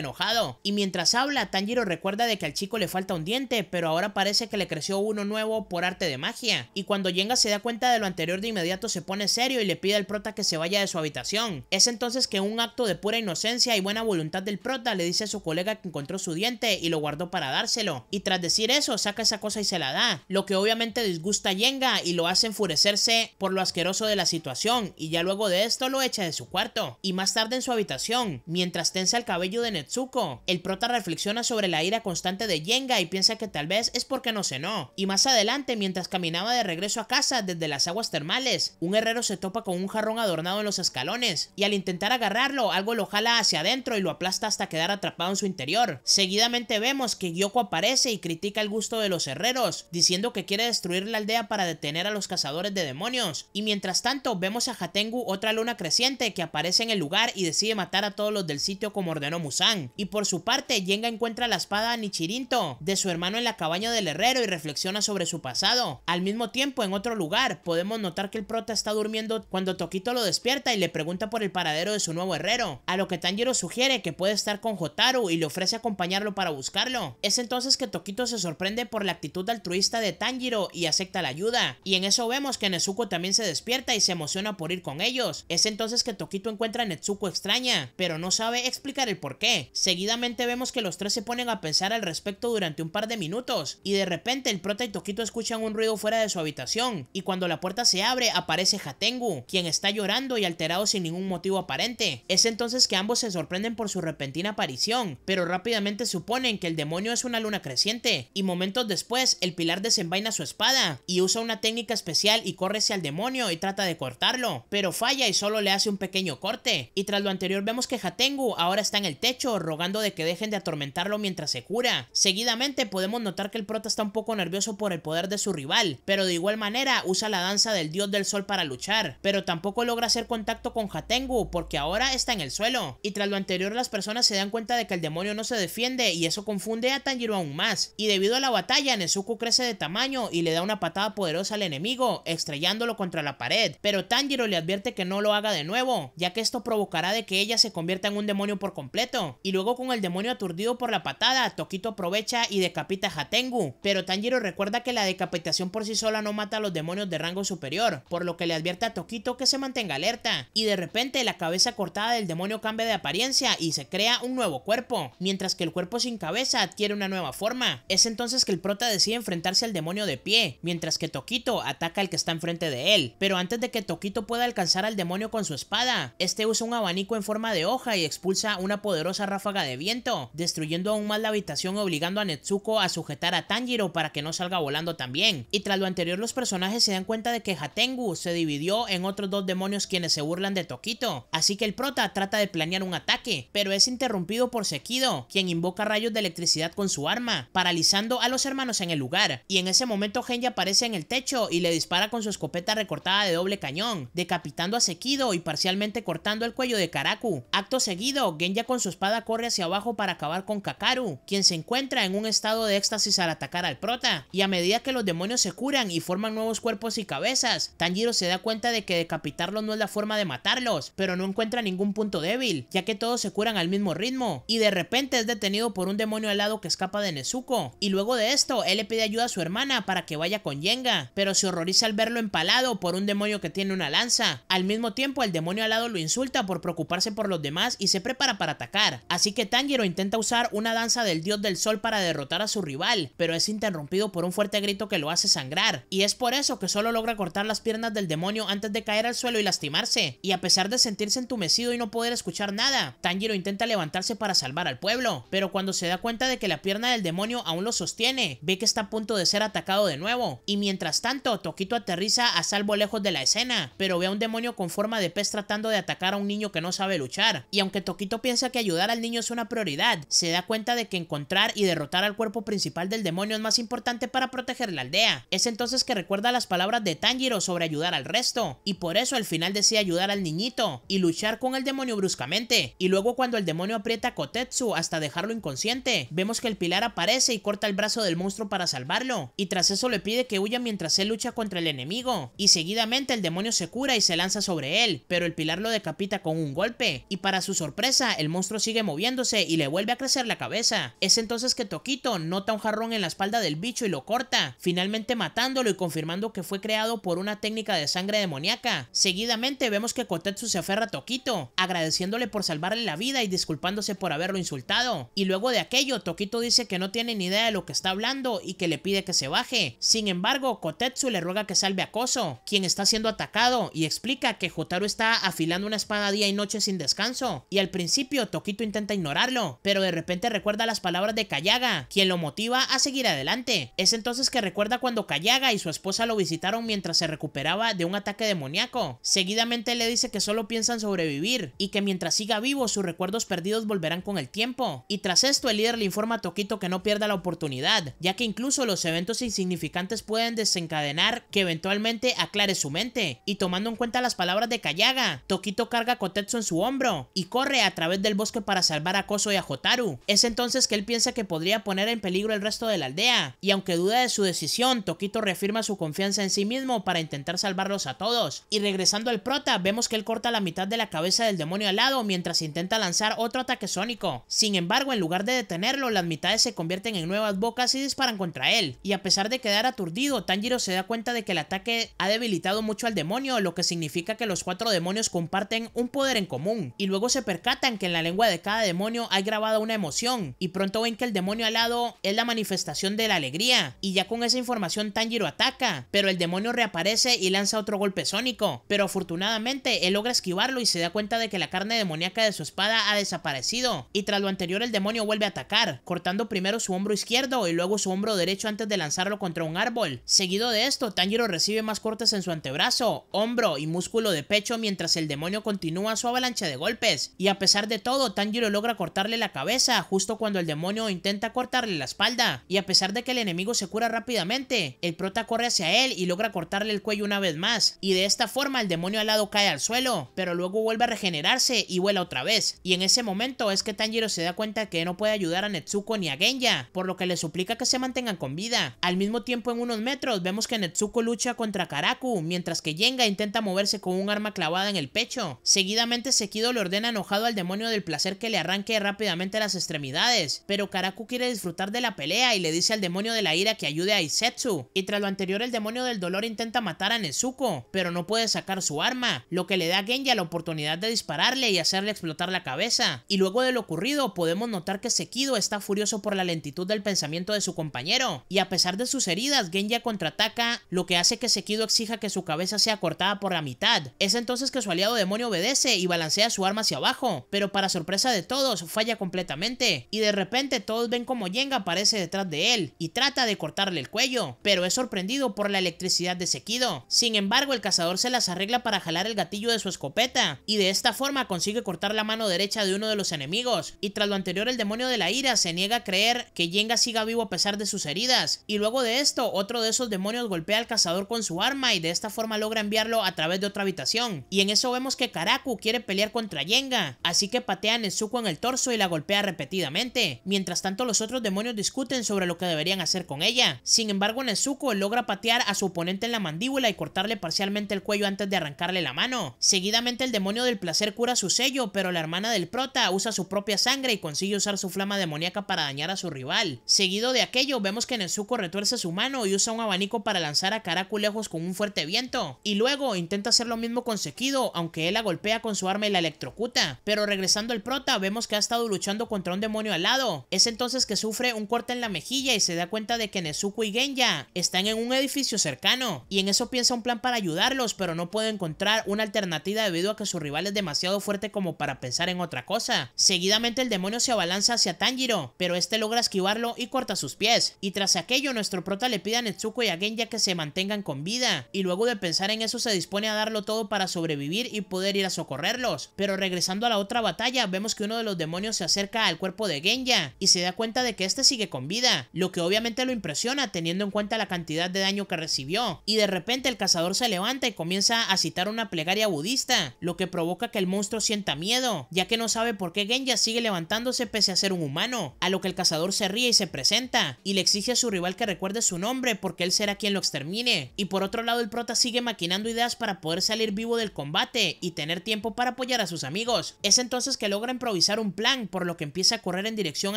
enojado. Y mientras habla, Tanjiro recuerda de que al chico le falta un diente, pero ahora parece que le creció uno nuevo por arte de magia. Y cuando Jenga se da cuenta de lo anterior de inmediato se pone serio y le pide al prota que se vaya de su habitación. Es entonces que un acto de pura inocencia y buena voluntad del prota le dice a su colega que encontró su diente y lo guardó para dárselo. Y tras decir eso, saca esa cosa y se la da, lo que obviamente disgusta a Jenga y lo hace enfurecerse por lo asqueroso de la situación y ya luego de esto lo echa de su cuarto y más tarde en su habitación. Mientras tensa el cabello de Netsuko, el prota reflexiona sobre la ira constante de Yenga y piensa que tal vez es porque no cenó. Y más adelante, mientras caminaba de regreso a casa desde las aguas termales, un herrero se topa con un jarrón adornado en los escalones y al intentar agarrarlo, algo lo jala hacia adentro y lo aplasta hasta quedar atrapado en su interior. Seguidamente vemos que Gyoko aparece y critica el gusto de los herreros, diciendo que quiere destruir la aldea para detener a los cazadores de demonios. Y mientras tanto, vemos a Hatengu otra luna creciente que aparece en el lugar y decide matar a todos los del sitio como ordenó Musan. Y por su parte, Jenga encuentra la espada Nichirinto de su hermano en la cabaña del herrero y reflexiona sobre su pasado. Al mismo tiempo, en otro lugar, podemos notar que el prota está durmiendo cuando Tokito lo despierta y le pregunta por el paradero de su nuevo herrero, a lo que Tanjiro sugiere que puede estar con Jotaro y le ofrece acompañarlo para buscarlo. Es entonces que Tokito se sorprende por la actitud altruista de Tanjiro y acepta la ayuda. Y en eso vemos que Nezuko también se despierta y se emociona por ir con ellos. Es entonces que Tokito encuentra netsuku extraña, pero no sabe explicar el por qué. Seguidamente vemos que los tres se ponen a pensar al respecto durante un par de minutos, y de repente el prota y Tokito escuchan un ruido fuera de su habitación, y cuando la puerta se abre aparece Hatengu, quien está llorando y alterado sin ningún motivo aparente. Es entonces que ambos se sorprenden por su repentina aparición, pero rápidamente suponen que el demonio es una luna creciente, y momentos después el pilar desenvaina su espada, y usa una técnica especial y corre hacia el demonio y trata de cortarlo, pero falla y solo le hace un pequeño corte y tras lo anterior vemos que Hatengu ahora está en el techo rogando de que dejen de atormentarlo mientras se cura. Seguidamente podemos notar que el prota está un poco nervioso por el poder de su rival, pero de igual manera usa la danza del dios del sol para luchar, pero tampoco logra hacer contacto con Hatengu porque ahora está en el suelo. Y tras lo anterior las personas se dan cuenta de que el demonio no se defiende y eso confunde a Tanjiro aún más. Y debido a la batalla Nezuko crece de tamaño y le da una patada poderosa al enemigo, estrellándolo contra la pared, pero Tanjiro le advierte que no lo haga de nuevo, ya que esto provocará de que ella se convierta en un demonio por completo. Y luego con el demonio aturdido por la patada, Tokito aprovecha y decapita a Hatengu. Pero Tanjiro recuerda que la decapitación por sí sola no mata a los demonios de rango superior, por lo que le advierte a Tokito que se mantenga alerta. Y de repente la cabeza cortada del demonio cambia de apariencia y se crea un nuevo cuerpo, mientras que el cuerpo sin cabeza adquiere una nueva forma. Es entonces que el prota decide enfrentarse al demonio de pie, mientras que Tokito ataca al que está enfrente de él. Pero antes de que Tokito pueda alcanzar al demonio con su espada, este usa un abanico en forma de hoja y expulsa una poderosa ráfaga de viento, destruyendo aún más la habitación obligando a Netsuko a sujetar a Tanjiro para que no salga volando también. Y tras lo anterior los personajes se dan cuenta de que Hatengu se dividió en otros dos demonios quienes se burlan de Tokito, así que el prota trata de planear un ataque, pero es interrumpido por Sekido, quien invoca rayos de electricidad con su arma, paralizando a los hermanos en el lugar, y en ese momento Genji aparece en el techo y le dispara con su escopeta recortada de doble cañón, decapitando a Sekido y parcialmente cortando el cuello de Karaku. Acto seguido, Genja con su espada corre hacia abajo para acabar con Kakaru, quien se encuentra en un estado de éxtasis al atacar al prota, y a medida que los demonios se curan y forman nuevos cuerpos y cabezas, Tanjiro se da cuenta de que decapitarlos no es la forma de matarlos, pero no encuentra ningún punto débil, ya que todos se curan al mismo ritmo, y de repente es detenido por un demonio alado que escapa de Nezuko, y luego de esto, él le pide ayuda a su hermana para que vaya con Yenga, pero se horroriza al verlo empalado por un demonio que tiene una lanza, al mismo tiempo el demonio alado lo insulta por preocuparse por los demás y se prepara para atacar. Así que Tanjiro intenta usar una danza del dios del sol para derrotar a su rival, pero es interrumpido por un fuerte grito que lo hace sangrar, y es por eso que solo logra cortar las piernas del demonio antes de caer al suelo y lastimarse, y a pesar de sentirse entumecido y no poder escuchar nada, Tanjiro intenta levantarse para salvar al pueblo, pero cuando se da cuenta de que la pierna del demonio aún lo sostiene, ve que está a punto de ser atacado de nuevo, y mientras tanto, Tokito aterriza a salvo lejos de la escena, pero ve a un demonio con forma de pez tratando de atacar a un niño que no sabe luchar. Y aunque Toquito piensa que ayudar al niño es una prioridad, se da cuenta de que encontrar y derrotar al cuerpo principal del demonio es más importante para proteger la aldea. Es entonces que recuerda las palabras de Tanjiro sobre ayudar al resto, y por eso al final decide ayudar al niñito y luchar con el demonio bruscamente. Y luego cuando el demonio aprieta a Kotetsu hasta dejarlo inconsciente, vemos que el pilar aparece y corta el brazo del monstruo para salvarlo, y tras eso le pide que huya mientras él lucha contra el enemigo, y seguidamente el demonio se cura y se lanza sobre él, pero el pilar lo decapita con un golpe, y para su sorpresa, el monstruo sigue moviéndose y le vuelve a crecer la cabeza. Es entonces que Toquito nota un jarrón en la espalda del bicho y lo corta, finalmente matándolo y confirmando que fue creado por una técnica de sangre demoníaca. Seguidamente vemos que Kotetsu se aferra a Toquito, agradeciéndole por salvarle la vida y disculpándose por haberlo insultado. Y luego de aquello, Toquito dice que no tiene ni idea de lo que está hablando y que le pide que se baje. Sin embargo, Kotetsu le ruega que salve a Koso, quien está siendo atacado, y explica que Jotaro está afilando una espalda, cada día y noche sin descanso. Y al principio, Toquito intenta ignorarlo, pero de repente recuerda las palabras de Kayaga, quien lo motiva a seguir adelante. Es entonces que recuerda cuando Kayaga y su esposa lo visitaron mientras se recuperaba de un ataque demoníaco. Seguidamente le dice que solo piensan sobrevivir y que mientras siga vivo sus recuerdos perdidos volverán con el tiempo. Y tras esto el líder le informa a Toquito que no pierda la oportunidad, ya que incluso los eventos insignificantes pueden desencadenar que eventualmente aclare su mente. Y tomando en cuenta las palabras de Kayaga, Toquito carga en su hombro y corre a través del bosque para salvar a Koso y a Hotaru. Es entonces que él piensa que podría poner en peligro el resto de la aldea, y aunque duda de su decisión, Tokito reafirma su confianza en sí mismo para intentar salvarlos a todos. Y regresando al prota, vemos que él corta la mitad de la cabeza del demonio al lado mientras intenta lanzar otro ataque sónico. Sin embargo, en lugar de detenerlo, las mitades se convierten en nuevas bocas y disparan contra él. Y a pesar de quedar aturdido, Tanjiro se da cuenta de que el ataque ha debilitado mucho al demonio, lo que significa que los cuatro demonios comparten un poder en común y luego se percatan que en la lengua de cada demonio hay grabada una emoción y pronto ven que el demonio alado es la manifestación de la alegría y ya con esa información Tanjiro ataca, pero el demonio reaparece y lanza otro golpe sónico, pero afortunadamente él logra esquivarlo y se da cuenta de que la carne demoníaca de su espada ha desaparecido y tras lo anterior el demonio vuelve a atacar, cortando primero su hombro izquierdo y luego su hombro derecho antes de lanzarlo contra un árbol. Seguido de esto, Tanjiro recibe más cortes en su antebrazo, hombro y músculo de pecho mientras el demonio continúa continúa su avalancha de golpes, y a pesar de todo, Tanjiro logra cortarle la cabeza justo cuando el demonio intenta cortarle la espalda, y a pesar de que el enemigo se cura rápidamente, el prota corre hacia él y logra cortarle el cuello una vez más, y de esta forma el demonio alado cae al suelo, pero luego vuelve a regenerarse y vuela otra vez, y en ese momento es que Tanjiro se da cuenta que no puede ayudar a Netsuko ni a Genya por lo que le suplica que se mantengan con vida. Al mismo tiempo en unos metros vemos que Netsuko lucha contra Karaku, mientras que Jenga intenta moverse con un arma clavada en el pecho. Seguidamente Sekido le ordena enojado al demonio del placer que le arranque rápidamente las extremidades, pero Karaku quiere disfrutar de la pelea y le dice al demonio de la ira que ayude a Isetsu, y tras lo anterior el demonio del dolor intenta matar a Nezuko, pero no puede sacar su arma, lo que le da a Genja la oportunidad de dispararle y hacerle explotar la cabeza, y luego de lo ocurrido podemos notar que Sekido está furioso por la lentitud del pensamiento de su compañero, y a pesar de sus heridas Genya contraataca, lo que hace que Sekido exija que su cabeza sea cortada por la mitad, es entonces que su aliado demonio obedece y balancea su arma hacia abajo, pero para sorpresa de todos falla completamente y de repente todos ven como Jenga aparece detrás de él y trata de cortarle el cuello, pero es sorprendido por la electricidad de Sekido. Sin embargo, el cazador se las arregla para jalar el gatillo de su escopeta y de esta forma consigue cortar la mano derecha de uno de los enemigos y tras lo anterior el demonio de la ira se niega a creer que Jenga siga vivo a pesar de sus heridas y luego de esto otro de esos demonios golpea al cazador con su arma y de esta forma logra enviarlo a través de otra habitación y en eso vemos que Karaku quiere pelear contra Yenga, así que patea a Nezuko en el torso y la golpea repetidamente. Mientras tanto los otros demonios discuten sobre lo que deberían hacer con ella. Sin embargo Nezuko logra patear a su oponente en la mandíbula y cortarle parcialmente el cuello antes de arrancarle la mano. Seguidamente el demonio del placer cura su sello, pero la hermana del prota usa su propia sangre y consigue usar su flama demoníaca para dañar a su rival. Seguido de aquello vemos que Nezuko retuerce su mano y usa un abanico para lanzar a Karaku lejos con un fuerte viento. Y luego intenta hacer lo mismo con Sekido, aunque él golpea con su arma y la electrocuta. Pero regresando al prota, vemos que ha estado luchando contra un demonio al lado, Es entonces que sufre un corte en la mejilla y se da cuenta de que Nezuko y Genya están en un edificio cercano. Y en eso piensa un plan para ayudarlos, pero no puede encontrar una alternativa debido a que su rival es demasiado fuerte como para pensar en otra cosa. Seguidamente el demonio se abalanza hacia Tanjiro, pero este logra esquivarlo y corta sus pies. Y tras aquello, nuestro prota le pide a Netsuko y a Genya que se mantengan con vida. Y luego de pensar en eso se dispone a darlo todo para sobrevivir y poder ir a socorrerlos. Pero regresando a la otra batalla, vemos que uno de los demonios se acerca al cuerpo de Genya y se da cuenta de que este sigue con vida, lo que obviamente lo impresiona teniendo en cuenta la cantidad de daño que recibió. Y de repente el cazador se levanta y comienza a citar una plegaria budista, lo que provoca que el monstruo sienta miedo, ya que no sabe por qué Genya sigue levantándose pese a ser un humano, a lo que el cazador se ríe y se presenta, y le exige a su rival que recuerde su nombre porque él será quien lo extermine. Y por otro lado el prota sigue maquinando ideas para poder salir vivo del combate y tener tiempo para apoyar a sus amigos. Es entonces que logra improvisar un plan, por lo que empieza a correr en dirección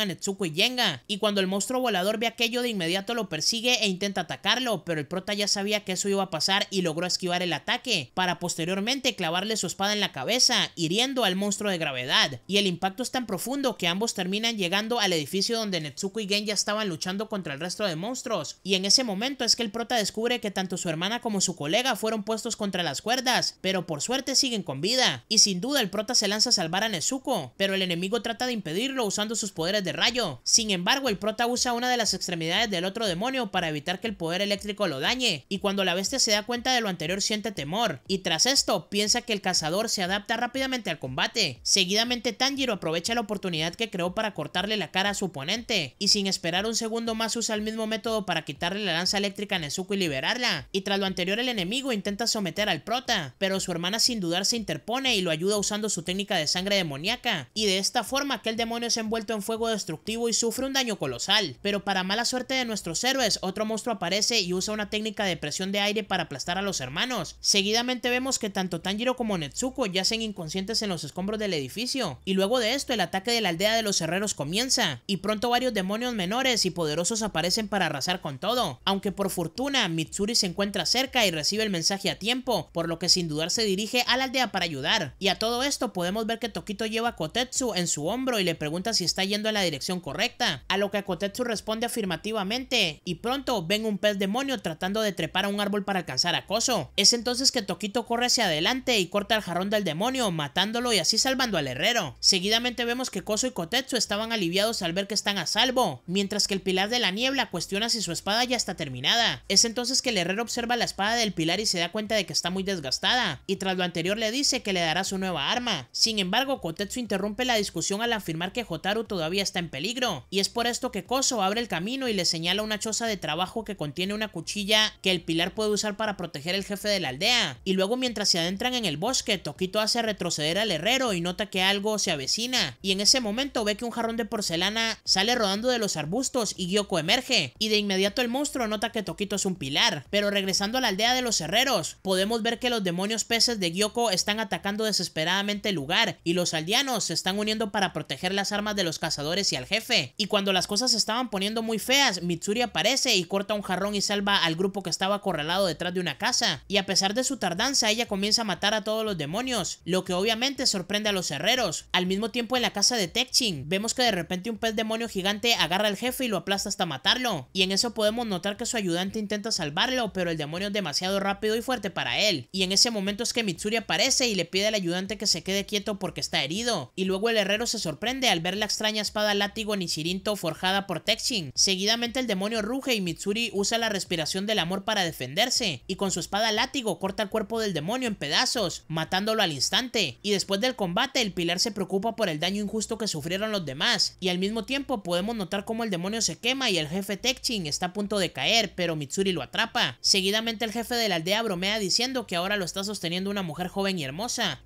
a Netsuko y Yenga, y cuando el monstruo volador ve aquello de inmediato lo persigue e intenta atacarlo, pero el prota ya sabía que eso iba a pasar y logró esquivar el ataque, para posteriormente clavarle su espada en la cabeza, hiriendo al monstruo de gravedad, y el impacto es tan profundo que ambos terminan llegando al edificio donde Netsuko y Gen ya estaban luchando contra el resto de monstruos, y en ese momento es que el prota descubre que tanto su hermana como su colega fueron puestos contra las cuerdas, pero por suerte siguen con vida vida, y sin duda el prota se lanza a salvar a Nezuko, pero el enemigo trata de impedirlo usando sus poderes de rayo. Sin embargo, el prota usa una de las extremidades del otro demonio para evitar que el poder eléctrico lo dañe, y cuando la bestia se da cuenta de lo anterior siente temor, y tras esto piensa que el cazador se adapta rápidamente al combate. Seguidamente Tanjiro aprovecha la oportunidad que creó para cortarle la cara a su oponente, y sin esperar un segundo más usa el mismo método para quitarle la lanza eléctrica a Nezuko y liberarla, y tras lo anterior el enemigo intenta someter al prota, pero su hermana sin dudar se pone y lo ayuda usando su técnica de sangre demoníaca, y de esta forma aquel demonio es envuelto en fuego destructivo y sufre un daño colosal. Pero para mala suerte de nuestros héroes, otro monstruo aparece y usa una técnica de presión de aire para aplastar a los hermanos. Seguidamente vemos que tanto Tanjiro como Netsuko yacen inconscientes en los escombros del edificio, y luego de esto el ataque de la aldea de los herreros comienza, y pronto varios demonios menores y poderosos aparecen para arrasar con todo, aunque por fortuna Mitsuri se encuentra cerca y recibe el mensaje a tiempo, por lo que sin dudar se dirige a la aldea para ayudar. Y a todo esto podemos ver que Tokito lleva a Kotetsu en su hombro y le pregunta si está yendo en la dirección correcta, a lo que Kotetsu responde afirmativamente y pronto ven un pez demonio tratando de trepar a un árbol para alcanzar a Koso. Es entonces que Tokito corre hacia adelante y corta el jarrón del demonio, matándolo y así salvando al herrero. Seguidamente vemos que Koso y Kotetsu estaban aliviados al ver que están a salvo, mientras que el pilar de la niebla cuestiona si su espada ya está terminada. Es entonces que el herrero observa la espada del pilar y se da cuenta de que está muy desgastada, y tras lo anterior le dice que le dará su nueva arma. Sin embargo, Kotetsu interrumpe la discusión al afirmar que Jotaro todavía está en peligro, y es por esto que Koso abre el camino y le señala una choza de trabajo que contiene una cuchilla que el pilar puede usar para proteger el jefe de la aldea. Y luego mientras se adentran en el bosque, Tokito hace retroceder al herrero y nota que algo se avecina, y en ese momento ve que un jarrón de porcelana sale rodando de los arbustos y Gyoko emerge, y de inmediato el monstruo nota que Tokito es un pilar, pero regresando a la aldea de los herreros, podemos ver que los demonios peces de Gyoko están atacando desesperadamente el lugar y los aldeanos se están uniendo para proteger las armas de los cazadores y al jefe. Y cuando las cosas se estaban poniendo muy feas, Mitsuri aparece y corta un jarrón y salva al grupo que estaba acorralado detrás de una casa. Y a pesar de su tardanza, ella comienza a matar a todos los demonios, lo que obviamente sorprende a los herreros. Al mismo tiempo en la casa de Tekchin, vemos que de repente un pez demonio gigante agarra al jefe y lo aplasta hasta matarlo. Y en eso podemos notar que su ayudante intenta salvarlo, pero el demonio es demasiado rápido y fuerte para él. Y en ese momento es que Mitsuri aparece y le pide al ayudante que se quede quieto porque está herido, y luego el herrero se sorprende al ver la extraña espada látigo Nishirinto forjada por Texin. Seguidamente el demonio ruge y Mitsuri usa la respiración del amor para defenderse, y con su espada látigo corta el cuerpo del demonio en pedazos, matándolo al instante, y después del combate el pilar se preocupa por el daño injusto que sufrieron los demás, y al mismo tiempo podemos notar cómo el demonio se quema y el jefe Texin está a punto de caer, pero Mitsuri lo atrapa. Seguidamente el jefe de la aldea bromea diciendo que ahora lo está sosteniendo una mujer joven y hermosa,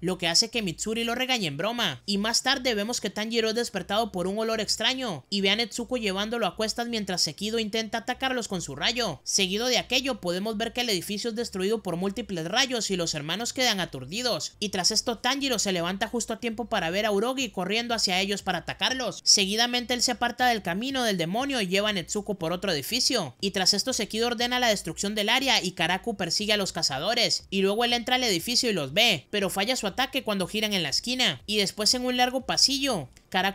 lo que hace que Mitsuri lo regañe en broma. Y más tarde vemos que Tanjiro es despertado por un olor extraño y ve a Netsuko llevándolo a cuestas mientras Sekido intenta atacarlos con su rayo. Seguido de aquello, podemos ver que el edificio es destruido por múltiples rayos y los hermanos quedan aturdidos. Y tras esto, Tanjiro se levanta justo a tiempo para ver a Urogi corriendo hacia ellos para atacarlos. Seguidamente, él se aparta del camino del demonio y lleva a Netsuko por otro edificio. Y tras esto, Sekido ordena la destrucción del área y Karaku persigue a los cazadores. Y luego él entra al edificio y los ve, pero falla su ataque cuando giran en la esquina y después en un largo pasillo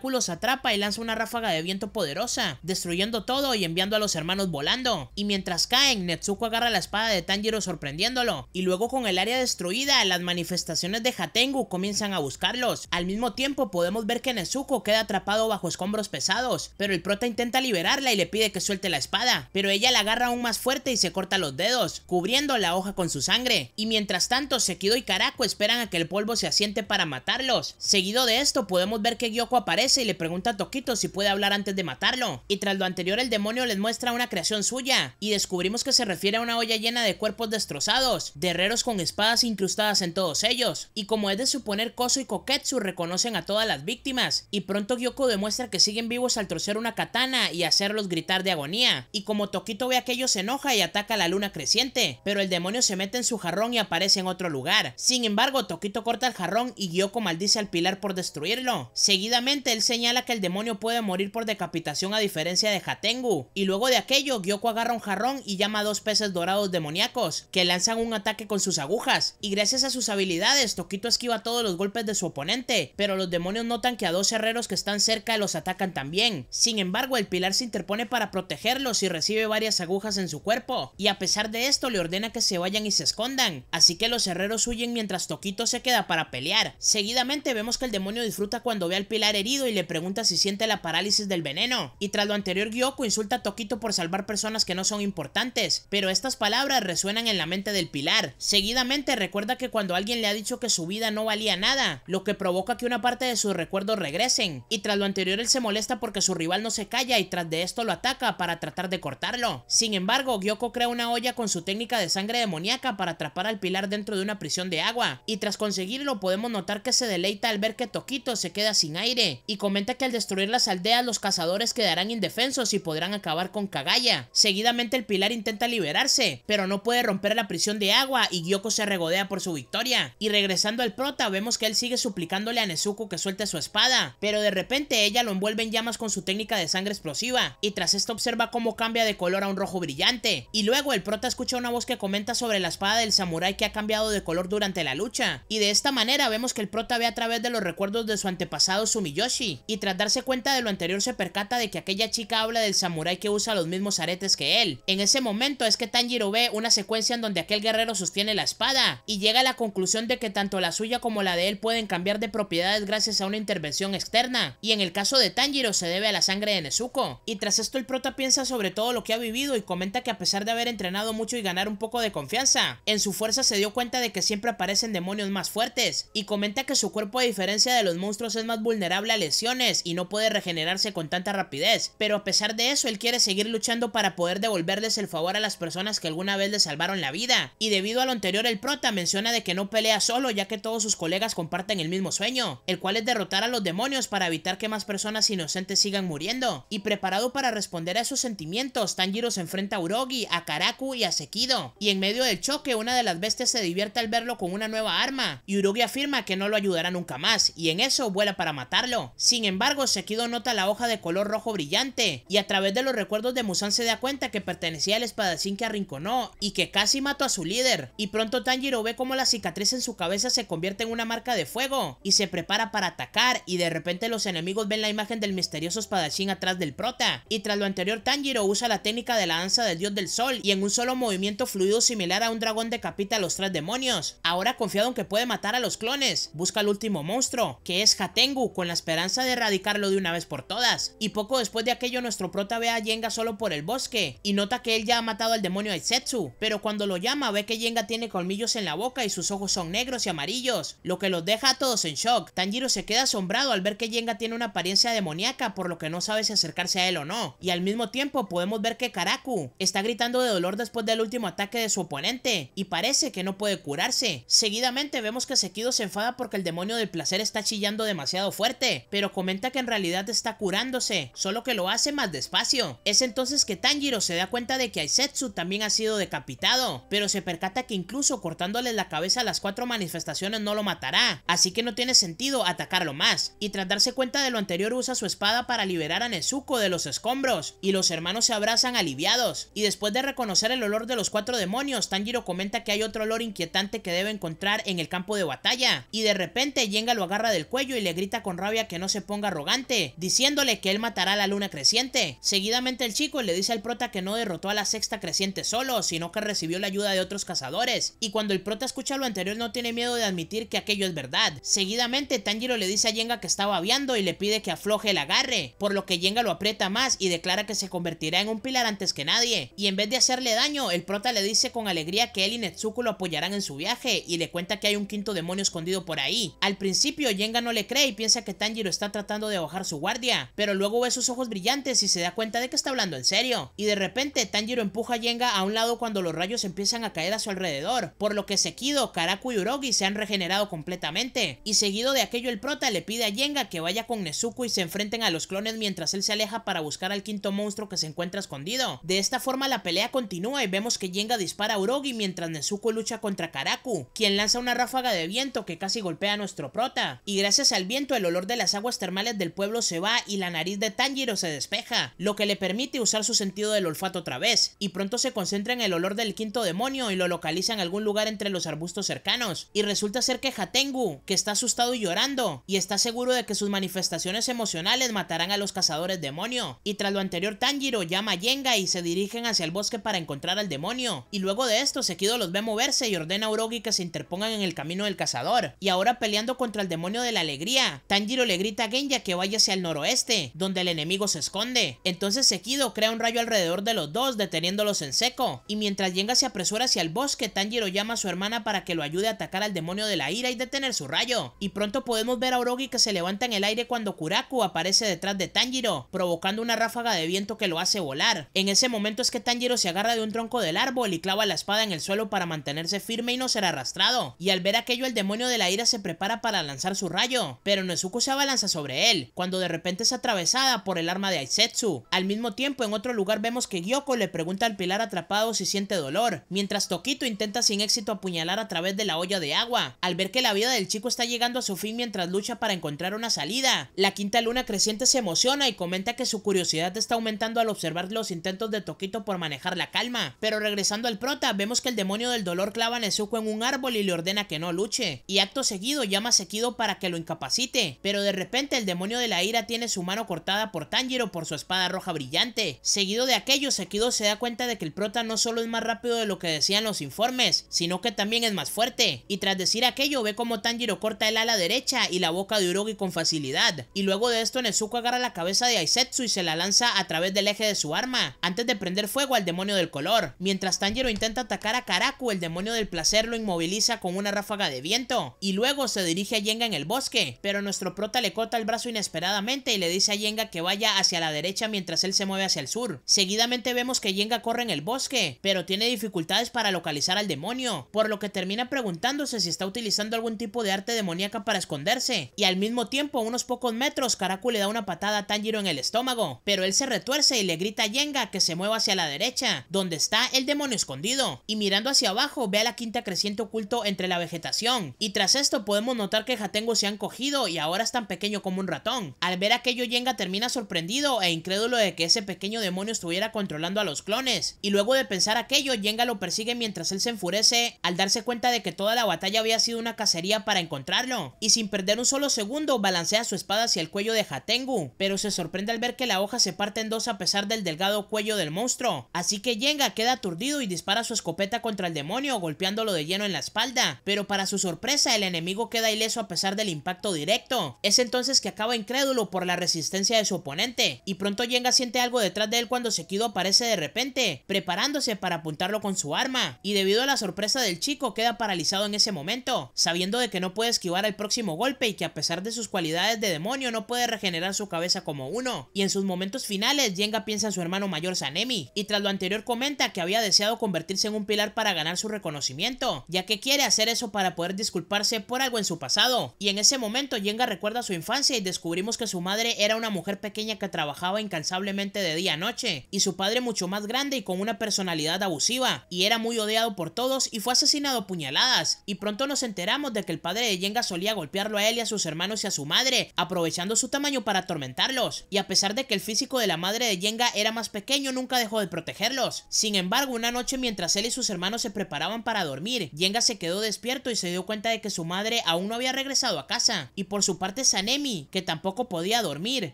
los atrapa y lanza una ráfaga de viento poderosa, destruyendo todo y enviando a los hermanos volando. Y mientras caen, Netsuko agarra la espada de Tanjiro sorprendiéndolo. Y luego con el área destruida, las manifestaciones de Hatengu comienzan a buscarlos. Al mismo tiempo podemos ver que Netsuko queda atrapado bajo escombros pesados, pero el prota intenta liberarla y le pide que suelte la espada, pero ella la agarra aún más fuerte y se corta los dedos, cubriendo la hoja con su sangre. Y mientras tanto, Sekido y Karaku esperan a que el polvo se asiente para matarlos. Seguido de esto podemos ver que Gyoko aparece y le pregunta a Toquito si puede hablar antes de matarlo, y tras lo anterior el demonio les muestra una creación suya, y descubrimos que se refiere a una olla llena de cuerpos destrozados, guerreros herreros con espadas incrustadas en todos ellos, y como es de suponer Koso y Koketsu reconocen a todas las víctimas, y pronto Gyoko demuestra que siguen vivos al trocer una katana y hacerlos gritar de agonía, y como Toquito ve aquello se enoja y ataca a la luna creciente, pero el demonio se mete en su jarrón y aparece en otro lugar, sin embargo Toquito corta el jarrón y Gyoko maldice al pilar por destruirlo, seguidamente él señala que el demonio puede morir por decapitación a diferencia de Hatengu. Y luego de aquello, Gyoko agarra un jarrón y llama a dos peces dorados demoníacos, que lanzan un ataque con sus agujas. Y gracias a sus habilidades, Tokito esquiva todos los golpes de su oponente, pero los demonios notan que a dos herreros que están cerca los atacan también. Sin embargo, el pilar se interpone para protegerlos y recibe varias agujas en su cuerpo. Y a pesar de esto, le ordena que se vayan y se escondan. Así que los herreros huyen mientras Tokito se queda para pelear. Seguidamente vemos que el demonio disfruta cuando ve al pilar y le pregunta si siente la parálisis del veneno. Y tras lo anterior, Gyoko insulta a Tokito por salvar personas que no son importantes, pero estas palabras resuenan en la mente del pilar. Seguidamente recuerda que cuando alguien le ha dicho que su vida no valía nada, lo que provoca que una parte de sus recuerdos regresen. Y tras lo anterior, él se molesta porque su rival no se calla y tras de esto lo ataca para tratar de cortarlo. Sin embargo, Gyoko crea una olla con su técnica de sangre demoníaca para atrapar al pilar dentro de una prisión de agua. Y tras conseguirlo, podemos notar que se deleita al ver que Tokito se queda sin aire y comenta que al destruir las aldeas los cazadores quedarán indefensos y podrán acabar con Kagaya. Seguidamente el pilar intenta liberarse, pero no puede romper la prisión de agua y Gyoko se regodea por su victoria. Y regresando al prota vemos que él sigue suplicándole a Nezuko que suelte su espada, pero de repente ella lo envuelve en llamas con su técnica de sangre explosiva, y tras esto observa cómo cambia de color a un rojo brillante. Y luego el prota escucha una voz que comenta sobre la espada del samurái que ha cambiado de color durante la lucha, y de esta manera vemos que el prota ve a través de los recuerdos de su antepasado millón. Yoshi Y tras darse cuenta de lo anterior se percata de que aquella chica habla del samurái que usa los mismos aretes que él. En ese momento es que Tanjiro ve una secuencia en donde aquel guerrero sostiene la espada y llega a la conclusión de que tanto la suya como la de él pueden cambiar de propiedades gracias a una intervención externa. Y en el caso de Tanjiro se debe a la sangre de Nezuko. Y tras esto el prota piensa sobre todo lo que ha vivido y comenta que a pesar de haber entrenado mucho y ganar un poco de confianza, en su fuerza se dio cuenta de que siempre aparecen demonios más fuertes y comenta que su cuerpo a diferencia de los monstruos es más vulnerable lesiones y no puede regenerarse con tanta rapidez, pero a pesar de eso él quiere seguir luchando para poder devolverles el favor a las personas que alguna vez le salvaron la vida. Y debido a lo anterior el prota menciona de que no pelea solo ya que todos sus colegas comparten el mismo sueño, el cual es derrotar a los demonios para evitar que más personas inocentes sigan muriendo. Y preparado para responder a esos sentimientos, Tanjiro se enfrenta a Urogi, a Karaku y a Sekido. Y en medio del choque una de las bestias se divierte al verlo con una nueva arma, y Urogi afirma que no lo ayudará nunca más, y en eso vuela para matarlo sin embargo, Sekido nota la hoja de color rojo brillante, y a través de los recuerdos de Musan se da cuenta que pertenecía al espadachín que arrinconó, y que casi mató a su líder, y pronto Tanjiro ve como la cicatriz en su cabeza se convierte en una marca de fuego, y se prepara para atacar, y de repente los enemigos ven la imagen del misterioso espadachín atrás del prota, y tras lo anterior Tanjiro usa la técnica de la danza del dios del sol, y en un solo movimiento fluido similar a un dragón decapita a los tres demonios, ahora confiado en que puede matar a los clones, busca al último monstruo, que es Hatengu con las esperanza de erradicarlo de una vez por todas. Y poco después de aquello nuestro prota ve a Yenga solo por el bosque y nota que él ya ha matado al demonio Aizetsu pero cuando lo llama ve que Yenga tiene colmillos en la boca y sus ojos son negros y amarillos, lo que los deja a todos en shock. Tanjiro se queda asombrado al ver que Yenga tiene una apariencia demoníaca por lo que no sabe si acercarse a él o no, y al mismo tiempo podemos ver que Karaku está gritando de dolor después del último ataque de su oponente y parece que no puede curarse. Seguidamente vemos que Sekido se enfada porque el demonio del placer está chillando demasiado fuerte pero comenta que en realidad está curándose, solo que lo hace más despacio. Es entonces que Tanjiro se da cuenta de que Aizetsu también ha sido decapitado, pero se percata que incluso cortándole la cabeza a las cuatro manifestaciones no lo matará, así que no tiene sentido atacarlo más. Y tras darse cuenta de lo anterior usa su espada para liberar a Nezuko de los escombros, y los hermanos se abrazan aliviados. Y después de reconocer el olor de los cuatro demonios, Tanjiro comenta que hay otro olor inquietante que debe encontrar en el campo de batalla. Y de repente Jenga lo agarra del cuello y le grita con rabia que no se ponga arrogante, diciéndole que él matará a la luna creciente. Seguidamente el chico le dice al prota que no derrotó a la sexta creciente solo, sino que recibió la ayuda de otros cazadores. Y cuando el prota escucha lo anterior no tiene miedo de admitir que aquello es verdad. Seguidamente Tanjiro le dice a Yenga que estaba aviando y le pide que afloje el agarre, por lo que Yenga lo aprieta más y declara que se convertirá en un pilar antes que nadie. Y en vez de hacerle daño, el prota le dice con alegría que él y Netsuko lo apoyarán en su viaje y le cuenta que hay un quinto demonio escondido por ahí. Al principio Yenga no le cree y piensa que Tanjiro Tanjiro está tratando de bajar su guardia, pero luego ve sus ojos brillantes y se da cuenta de que está hablando en serio. Y de repente Tanjiro empuja a Yenga a un lado cuando los rayos empiezan a caer a su alrededor, por lo que Sekido, Karaku y Urogi se han regenerado completamente. Y seguido de aquello el prota le pide a Yenga que vaya con Nezuko y se enfrenten a los clones mientras él se aleja para buscar al quinto monstruo que se encuentra escondido. De esta forma la pelea continúa y vemos que Yenga dispara a Urogi mientras Nezuko lucha contra Karaku, quien lanza una ráfaga de viento que casi golpea a nuestro prota. Y gracias al viento el olor de la aguas termales del pueblo se va y la nariz de Tanjiro se despeja, lo que le permite usar su sentido del olfato otra vez, y pronto se concentra en el olor del quinto demonio y lo localiza en algún lugar entre los arbustos cercanos, y resulta ser que Hatengu, que está asustado y llorando, y está seguro de que sus manifestaciones emocionales matarán a los cazadores demonio, y tras lo anterior Tanjiro llama a Yenga y se dirigen hacia el bosque para encontrar al demonio, y luego de esto Sekido los ve moverse y ordena a Urogi que se interpongan en el camino del cazador, y ahora peleando contra el demonio de la alegría, Tanjiro le grita a Genja que vaya hacia el noroeste, donde el enemigo se esconde. Entonces Sekido crea un rayo alrededor de los dos, deteniéndolos en seco. Y mientras Jenga se apresura hacia el bosque, Tanjiro llama a su hermana para que lo ayude a atacar al demonio de la ira y detener su rayo. Y pronto podemos ver a Orogi que se levanta en el aire cuando Kuraku aparece detrás de Tanjiro, provocando una ráfaga de viento que lo hace volar. En ese momento es que Tanjiro se agarra de un tronco del árbol y clava la espada en el suelo para mantenerse firme y no ser arrastrado. Y al ver aquello el demonio de la ira se prepara para lanzar su rayo, pero Nezuko se balanza sobre él, cuando de repente es atravesada por el arma de Aizetsu. Al mismo tiempo, en otro lugar vemos que Gyoko le pregunta al pilar atrapado si siente dolor, mientras Tokito intenta sin éxito apuñalar a través de la olla de agua. Al ver que la vida del chico está llegando a su fin mientras lucha para encontrar una salida, la quinta luna creciente se emociona y comenta que su curiosidad está aumentando al observar los intentos de Tokito por manejar la calma. Pero regresando al prota, vemos que el demonio del dolor clava a Nezuko en un árbol y le ordena que no luche, y acto seguido llama a Sekido para que lo incapacite, pero de repente el demonio de la ira tiene su mano cortada por Tanjiro por su espada roja brillante. Seguido de aquello, Sekido se da cuenta de que el prota no solo es más rápido de lo que decían los informes, sino que también es más fuerte. Y tras decir aquello, ve como Tanjiro corta el ala derecha y la boca de Urogi con facilidad. Y luego de esto, Nezuko agarra la cabeza de Aizetsu y se la lanza a través del eje de su arma, antes de prender fuego al demonio del color. Mientras Tanjiro intenta atacar a Karaku, el demonio del placer lo inmoviliza con una ráfaga de viento. Y luego se dirige a Yenga en el bosque, pero nuestro prota le corta el brazo inesperadamente y le dice a Yenga que vaya hacia la derecha mientras él se mueve hacia el sur. Seguidamente vemos que Yenga corre en el bosque, pero tiene dificultades para localizar al demonio, por lo que termina preguntándose si está utilizando algún tipo de arte demoníaca para esconderse, y al mismo tiempo unos pocos metros Karaku le da una patada a Tanjiro en el estómago, pero él se retuerce y le grita a Yenga que se mueva hacia la derecha, donde está el demonio escondido, y mirando hacia abajo ve a la quinta creciente oculto entre la vegetación, y tras esto podemos notar que Hatengo se han cogido y ahora están pequeño como un ratón. Al ver aquello, Jenga termina sorprendido e incrédulo de que ese pequeño demonio estuviera controlando a los clones. Y luego de pensar aquello, Jenga lo persigue mientras él se enfurece al darse cuenta de que toda la batalla había sido una cacería para encontrarlo. Y sin perder un solo segundo, balancea su espada hacia el cuello de Hatengu, pero se sorprende al ver que la hoja se parte en dos a pesar del delgado cuello del monstruo. Así que Jenga queda aturdido y dispara su escopeta contra el demonio, golpeándolo de lleno en la espalda. Pero para su sorpresa, el enemigo queda ileso a pesar del impacto directo entonces que acaba incrédulo por la resistencia de su oponente, y pronto Jenga siente algo detrás de él cuando Sekido aparece de repente, preparándose para apuntarlo con su arma, y debido a la sorpresa del chico queda paralizado en ese momento, sabiendo de que no puede esquivar el próximo golpe y que a pesar de sus cualidades de demonio no puede regenerar su cabeza como uno, y en sus momentos finales Jenga piensa en su hermano mayor Sanemi, y tras lo anterior comenta que había deseado convertirse en un pilar para ganar su reconocimiento, ya que quiere hacer eso para poder disculparse por algo en su pasado, y en ese momento Jenga recuerda su infancia y descubrimos que su madre era una mujer pequeña que trabajaba incansablemente de día a noche, y su padre mucho más grande y con una personalidad abusiva, y era muy odiado por todos y fue asesinado a puñaladas, y pronto nos enteramos de que el padre de Jenga solía golpearlo a él y a sus hermanos y a su madre, aprovechando su tamaño para atormentarlos, y a pesar de que el físico de la madre de Jenga era más pequeño, nunca dejó de protegerlos. Sin embargo, una noche mientras él y sus hermanos se preparaban para dormir, Jenga se quedó despierto y se dio cuenta de que su madre aún no había regresado a casa, y por su parte se Anemi, que tampoco podía dormir,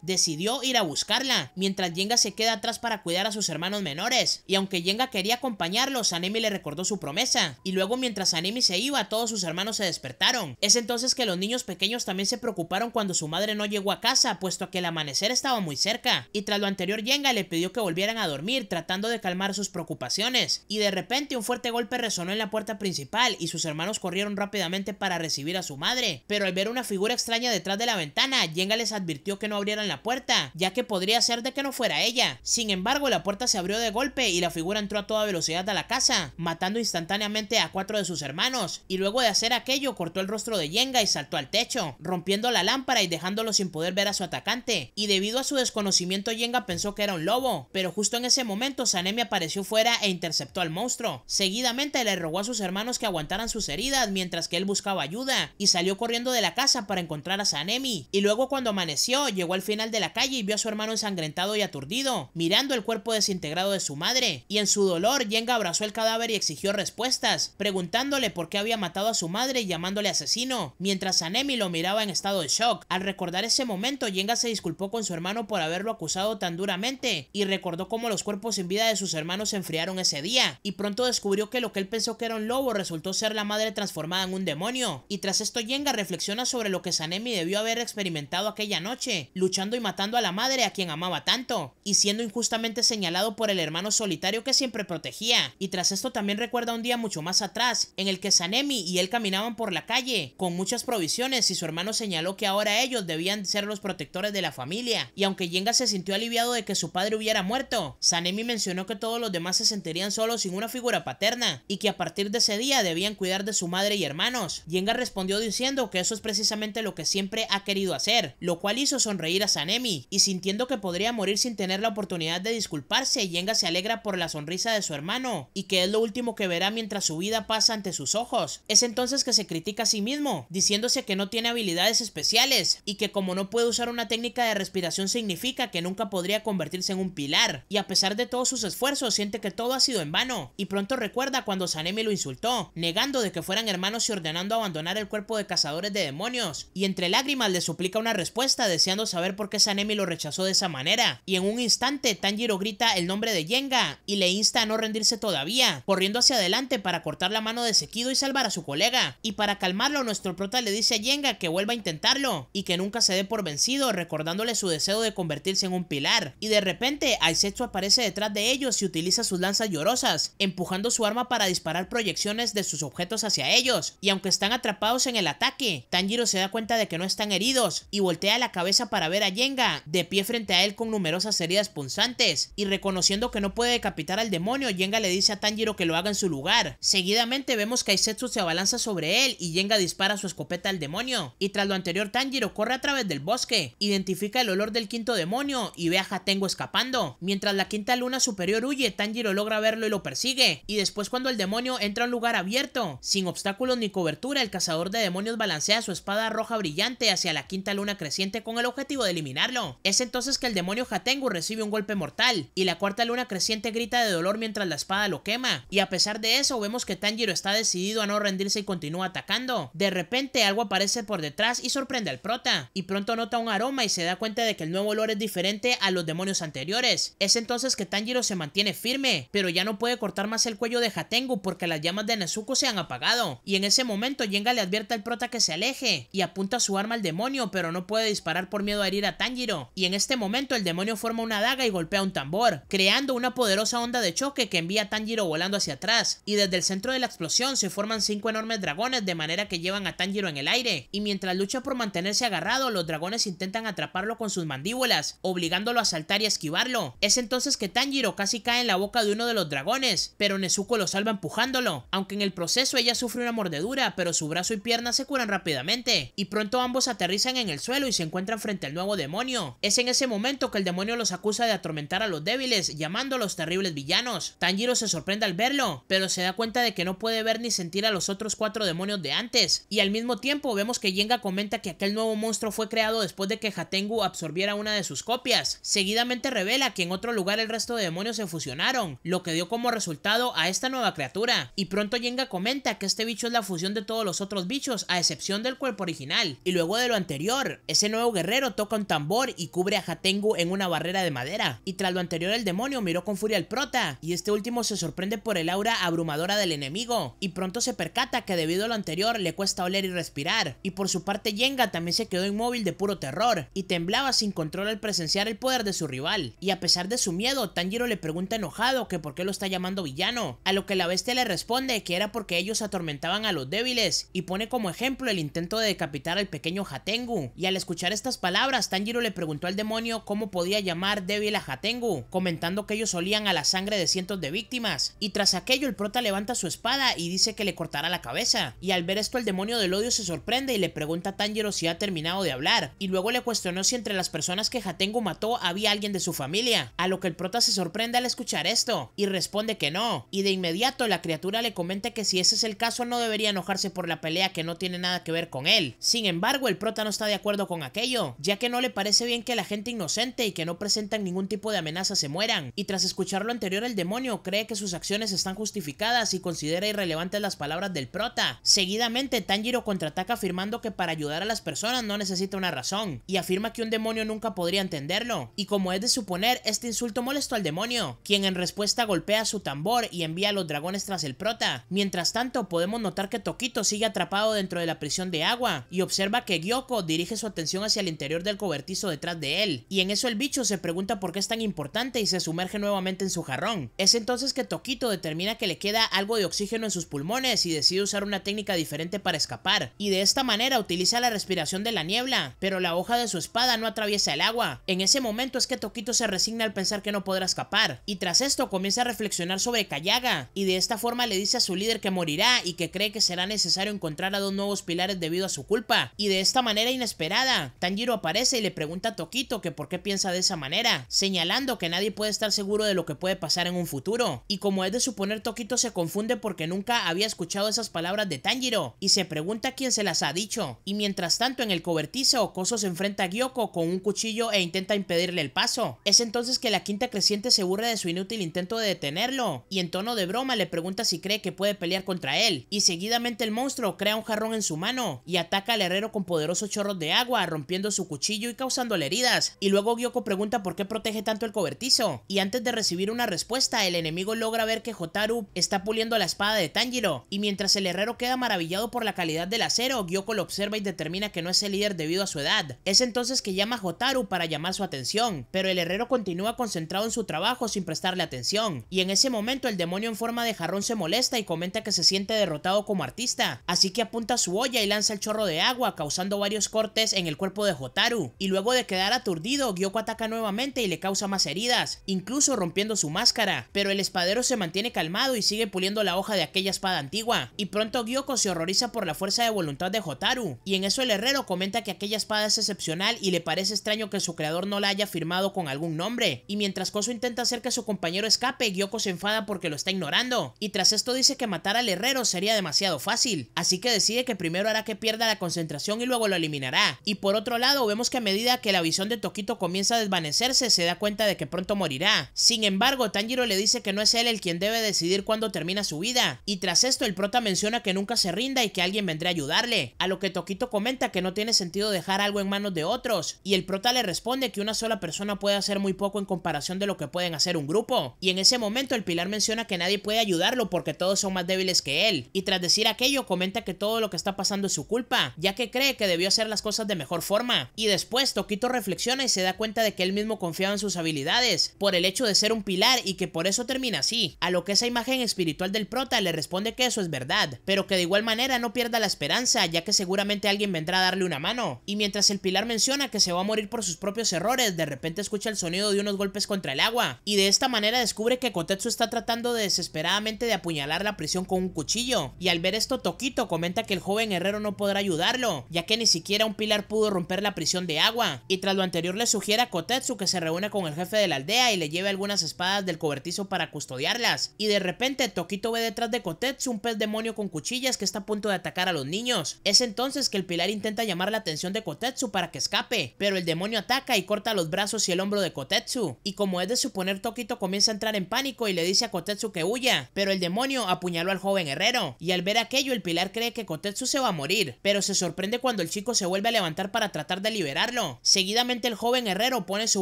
decidió ir a buscarla, mientras Jenga se queda atrás para cuidar a sus hermanos menores. Y aunque Jenga quería acompañarlos, Sanemi le recordó su promesa. Y luego mientras Sanemi se iba, todos sus hermanos se despertaron. Es entonces que los niños pequeños también se preocuparon cuando su madre no llegó a casa, puesto que el amanecer estaba muy cerca. Y tras lo anterior, Jenga le pidió que volvieran a dormir, tratando de calmar sus preocupaciones. Y de repente un fuerte golpe resonó en la puerta principal y sus hermanos corrieron rápidamente para recibir a su madre. Pero al ver una figura extraña detrás de la la ventana, Jenga les advirtió que no abrieran la puerta, ya que podría ser de que no fuera ella. Sin embargo, la puerta se abrió de golpe y la figura entró a toda velocidad a la casa, matando instantáneamente a cuatro de sus hermanos, y luego de hacer aquello cortó el rostro de Jenga y saltó al techo, rompiendo la lámpara y dejándolo sin poder ver a su atacante, y debido a su desconocimiento Jenga pensó que era un lobo, pero justo en ese momento Sanemi apareció fuera e interceptó al monstruo. Seguidamente le rogó a sus hermanos que aguantaran sus heridas mientras que él buscaba ayuda, y salió corriendo de la casa para encontrar a Sanemi y luego cuando amaneció llegó al final de la calle y vio a su hermano ensangrentado y aturdido, mirando el cuerpo desintegrado de su madre, y en su dolor Jenga abrazó el cadáver y exigió respuestas, preguntándole por qué había matado a su madre y llamándole asesino, mientras Anemi lo miraba en estado de shock. Al recordar ese momento, Jenga se disculpó con su hermano por haberlo acusado tan duramente, y recordó cómo los cuerpos sin vida de sus hermanos se enfriaron ese día, y pronto descubrió que lo que él pensó que era un lobo resultó ser la madre transformada en un demonio, y tras esto Jenga reflexiona sobre lo que Sanemi debió haber experimentado aquella noche, luchando y matando a la madre a quien amaba tanto, y siendo injustamente señalado por el hermano solitario que siempre protegía. Y tras esto también recuerda un día mucho más atrás, en el que Sanemi y él caminaban por la calle, con muchas provisiones, y su hermano señaló que ahora ellos debían ser los protectores de la familia. Y aunque Yenga se sintió aliviado de que su padre hubiera muerto, Sanemi mencionó que todos los demás se sentirían solos sin una figura paterna, y que a partir de ese día debían cuidar de su madre y hermanos. Yenga respondió diciendo que eso es precisamente lo que siempre ha querido hacer, lo cual hizo sonreír a Sanemi, y sintiendo que podría morir sin tener la oportunidad de disculparse, Yenga se alegra por la sonrisa de su hermano, y que es lo último que verá mientras su vida pasa ante sus ojos. Es entonces que se critica a sí mismo, diciéndose que no tiene habilidades especiales, y que como no puede usar una técnica de respiración significa que nunca podría convertirse en un pilar, y a pesar de todos sus esfuerzos siente que todo ha sido en vano, y pronto recuerda cuando Sanemi lo insultó, negando de que fueran hermanos y ordenando abandonar el cuerpo de cazadores de demonios, y entre lágrimas le suplica una respuesta deseando saber por qué Sanemi lo rechazó de esa manera. Y en un instante Tanjiro grita el nombre de Yenga y le insta a no rendirse todavía, corriendo hacia adelante para cortar la mano de Sekido y salvar a su colega. Y para calmarlo nuestro prota le dice a Yenga que vuelva a intentarlo y que nunca se dé por vencido recordándole su deseo de convertirse en un pilar. Y de repente Aizetsu aparece detrás de ellos y utiliza sus lanzas llorosas, empujando su arma para disparar proyecciones de sus objetos hacia ellos. Y aunque están atrapados en el ataque, Tanjiro se da cuenta de que no están heridos y voltea la cabeza para ver a Yenga, de pie frente a él con numerosas heridas punzantes, y reconociendo que no puede decapitar al demonio, Yenga le dice a Tanjiro que lo haga en su lugar. Seguidamente vemos que Aizetsu se abalanza sobre él y Yenga dispara su escopeta al demonio, y tras lo anterior Tanjiro corre a través del bosque, identifica el olor del quinto demonio y ve a Hatengo escapando. Mientras la quinta luna superior huye, Tanjiro logra verlo y lo persigue, y después cuando el demonio entra a un lugar abierto, sin obstáculos ni cobertura, el cazador de demonios balancea su espada roja brillante hacia hacia la quinta luna creciente con el objetivo de eliminarlo. Es entonces que el demonio Hatengu recibe un golpe mortal, y la cuarta luna creciente grita de dolor mientras la espada lo quema, y a pesar de eso vemos que Tanjiro está decidido a no rendirse y continúa atacando. De repente algo aparece por detrás y sorprende al prota, y pronto nota un aroma y se da cuenta de que el nuevo olor es diferente a los demonios anteriores. Es entonces que Tanjiro se mantiene firme, pero ya no puede cortar más el cuello de Hatengu porque las llamas de Nezuko se han apagado, y en ese momento Jenga le advierte al prota que se aleje, y apunta su arma al demonio, pero no puede disparar por miedo a herir a Tanjiro. Y en este momento el demonio forma una daga y golpea un tambor, creando una poderosa onda de choque que envía a Tanjiro volando hacia atrás. Y desde el centro de la explosión se forman cinco enormes dragones de manera que llevan a Tanjiro en el aire. Y mientras lucha por mantenerse agarrado, los dragones intentan atraparlo con sus mandíbulas, obligándolo a saltar y esquivarlo. Es entonces que Tanjiro casi cae en la boca de uno de los dragones, pero Nezuko lo salva empujándolo, aunque en el proceso ella sufre una mordedura, pero su brazo y pierna se curan rápidamente, y pronto ambos atacan aterrizan en el suelo y se encuentran frente al nuevo demonio. Es en ese momento que el demonio los acusa de atormentar a los débiles, llamándolos terribles villanos. Tanjiro se sorprende al verlo, pero se da cuenta de que no puede ver ni sentir a los otros cuatro demonios de antes. Y al mismo tiempo vemos que Yenga comenta que aquel nuevo monstruo fue creado después de que Hatengu absorbiera una de sus copias. Seguidamente revela que en otro lugar el resto de demonios se fusionaron, lo que dio como resultado a esta nueva criatura. Y pronto Yenga comenta que este bicho es la fusión de todos los otros bichos, a excepción del cuerpo original. Y luego de de lo anterior. Ese nuevo guerrero toca un tambor y cubre a Hatengu en una barrera de madera. Y tras lo anterior el demonio miró con furia al prota, y este último se sorprende por el aura abrumadora del enemigo, y pronto se percata que debido a lo anterior le cuesta oler y respirar. Y por su parte Yenga también se quedó inmóvil de puro terror, y temblaba sin control al presenciar el poder de su rival. Y a pesar de su miedo, Tanjiro le pregunta enojado que por qué lo está llamando villano, a lo que la bestia le responde que era porque ellos atormentaban a los débiles, y pone como ejemplo el intento de decapitar al pequeño Hatengu. Y al escuchar estas palabras, Tanjiro le preguntó al demonio cómo podía llamar débil a Hatengu, comentando que ellos olían a la sangre de cientos de víctimas. Y tras aquello, el prota levanta su espada y dice que le cortará la cabeza. Y al ver esto, el demonio del odio se sorprende y le pregunta a Tanjiro si ha terminado de hablar. Y luego le cuestionó si entre las personas que Hatengu mató había alguien de su familia. A lo que el prota se sorprende al escuchar esto y responde que no. Y de inmediato, la criatura le comenta que si ese es el caso, no debería enojarse por la pelea que no tiene nada que ver con él. Sin embargo, el prota no está de acuerdo con aquello, ya que no le parece bien que la gente inocente y que no presentan ningún tipo de amenaza se mueran, y tras escuchar lo anterior el demonio cree que sus acciones están justificadas y considera irrelevantes las palabras del prota. Seguidamente Tanjiro contraataca afirmando que para ayudar a las personas no necesita una razón, y afirma que un demonio nunca podría entenderlo, y como es de suponer, este insulto molestó al demonio, quien en respuesta golpea su tambor y envía a los dragones tras el prota. Mientras tanto, podemos notar que Toquito sigue atrapado dentro de la prisión de agua, y observa que Yoko dirige su atención hacia el interior del cobertizo detrás de él, y en eso el bicho se pregunta por qué es tan importante y se sumerge nuevamente en su jarrón. Es entonces que Tokito determina que le queda algo de oxígeno en sus pulmones y decide usar una técnica diferente para escapar, y de esta manera utiliza la respiración de la niebla, pero la hoja de su espada no atraviesa el agua. En ese momento es que Tokito se resigna al pensar que no podrá escapar, y tras esto comienza a reflexionar sobre Kayaga, y de esta forma le dice a su líder que morirá y que cree que será necesario encontrar a dos nuevos pilares debido a su culpa, y de esta manera inesperada. Tanjiro aparece y le pregunta a Tokito que por qué piensa de esa manera, señalando que nadie puede estar seguro de lo que puede pasar en un futuro. Y como es de suponer, Tokito se confunde porque nunca había escuchado esas palabras de Tanjiro y se pregunta quién se las ha dicho. Y mientras tanto, en el cobertizo, Koso se enfrenta a Gyoko con un cuchillo e intenta impedirle el paso. Es entonces que la quinta creciente se burla de su inútil intento de detenerlo y en tono de broma le pregunta si cree que puede pelear contra él. Y seguidamente el monstruo crea un jarrón en su mano y ataca al herrero con poderoso chorros de agua, rompiendo su cuchillo y causándole heridas. Y luego Gyoko pregunta por qué protege tanto el cobertizo. Y antes de recibir una respuesta, el enemigo logra ver que Hotaru está puliendo la espada de Tanjiro. Y mientras el herrero queda maravillado por la calidad del acero, Gyoko lo observa y determina que no es el líder debido a su edad. Es entonces que llama a Hotaru para llamar su atención, pero el herrero continúa concentrado en su trabajo sin prestarle atención. Y en ese momento el demonio en forma de jarrón se molesta y comenta que se siente derrotado como artista, así que apunta su olla y lanza el chorro de agua causando varios cortes en el cuerpo de Hotaru, y luego de quedar aturdido, Gyoko ataca nuevamente y le causa más heridas, incluso rompiendo su máscara, pero el espadero se mantiene calmado y sigue puliendo la hoja de aquella espada antigua, y pronto Gyoko se horroriza por la fuerza de voluntad de Hotaru, y en eso el herrero comenta que aquella espada es excepcional y le parece extraño que su creador no la haya firmado con algún nombre, y mientras Koso intenta hacer que su compañero escape, Gyoko se enfada porque lo está ignorando, y tras esto dice que matar al herrero sería demasiado fácil, así que decide que primero hará que pierda la concentración y luego lo eliminará. Y por otro lado, vemos que a medida que la visión de Toquito comienza a desvanecerse, se da cuenta de que pronto morirá. Sin embargo, Tanjiro le dice que no es él el quien debe decidir cuándo termina su vida. Y tras esto, el prota menciona que nunca se rinda y que alguien vendrá a ayudarle. A lo que Toquito comenta que no tiene sentido dejar algo en manos de otros. Y el prota le responde que una sola persona puede hacer muy poco en comparación de lo que pueden hacer un grupo. Y en ese momento, el pilar menciona que nadie puede ayudarlo porque todos son más débiles que él. Y tras decir aquello, comenta que todo lo que está pasando es su culpa, ya que cree que debió hacer las cosas de mejor forma. Y después Toquito reflexiona y se da cuenta de que él mismo confiaba en sus habilidades, por el hecho de ser un pilar y que por eso termina así. A lo que esa imagen espiritual del prota le responde que eso es verdad, pero que de igual manera no pierda la esperanza, ya que seguramente alguien vendrá a darle una mano. Y mientras el pilar menciona que se va a morir por sus propios errores, de repente escucha el sonido de unos golpes contra el agua, y de esta manera descubre que Kotetsu está tratando desesperadamente de apuñalar la prisión con un cuchillo. Y al ver esto, Toquito comenta que el joven herrero no podrá ayudarlo, ya que ni siquiera un pilar pudo romper la prisión de agua, y tras lo anterior le sugiere a Kotetsu que se reúna con el jefe de la aldea y le lleve algunas espadas del cobertizo para custodiarlas, y de repente Tokito ve detrás de Kotetsu un pez demonio con cuchillas que está a punto de atacar a los niños. Es entonces que el pilar intenta llamar la atención de Kotetsu para que escape, pero el demonio ataca y corta los brazos y el hombro de Kotetsu, y como es de suponer Tokito comienza a entrar en pánico y le dice a Kotetsu que huya, pero el demonio apuñaló al joven herrero, y al ver aquello el pilar cree que Kotetsu se va a morir, pero se sorprende cuando el chico se vuelve a levantar para tratar de liberarlo. Seguidamente el joven herrero pone su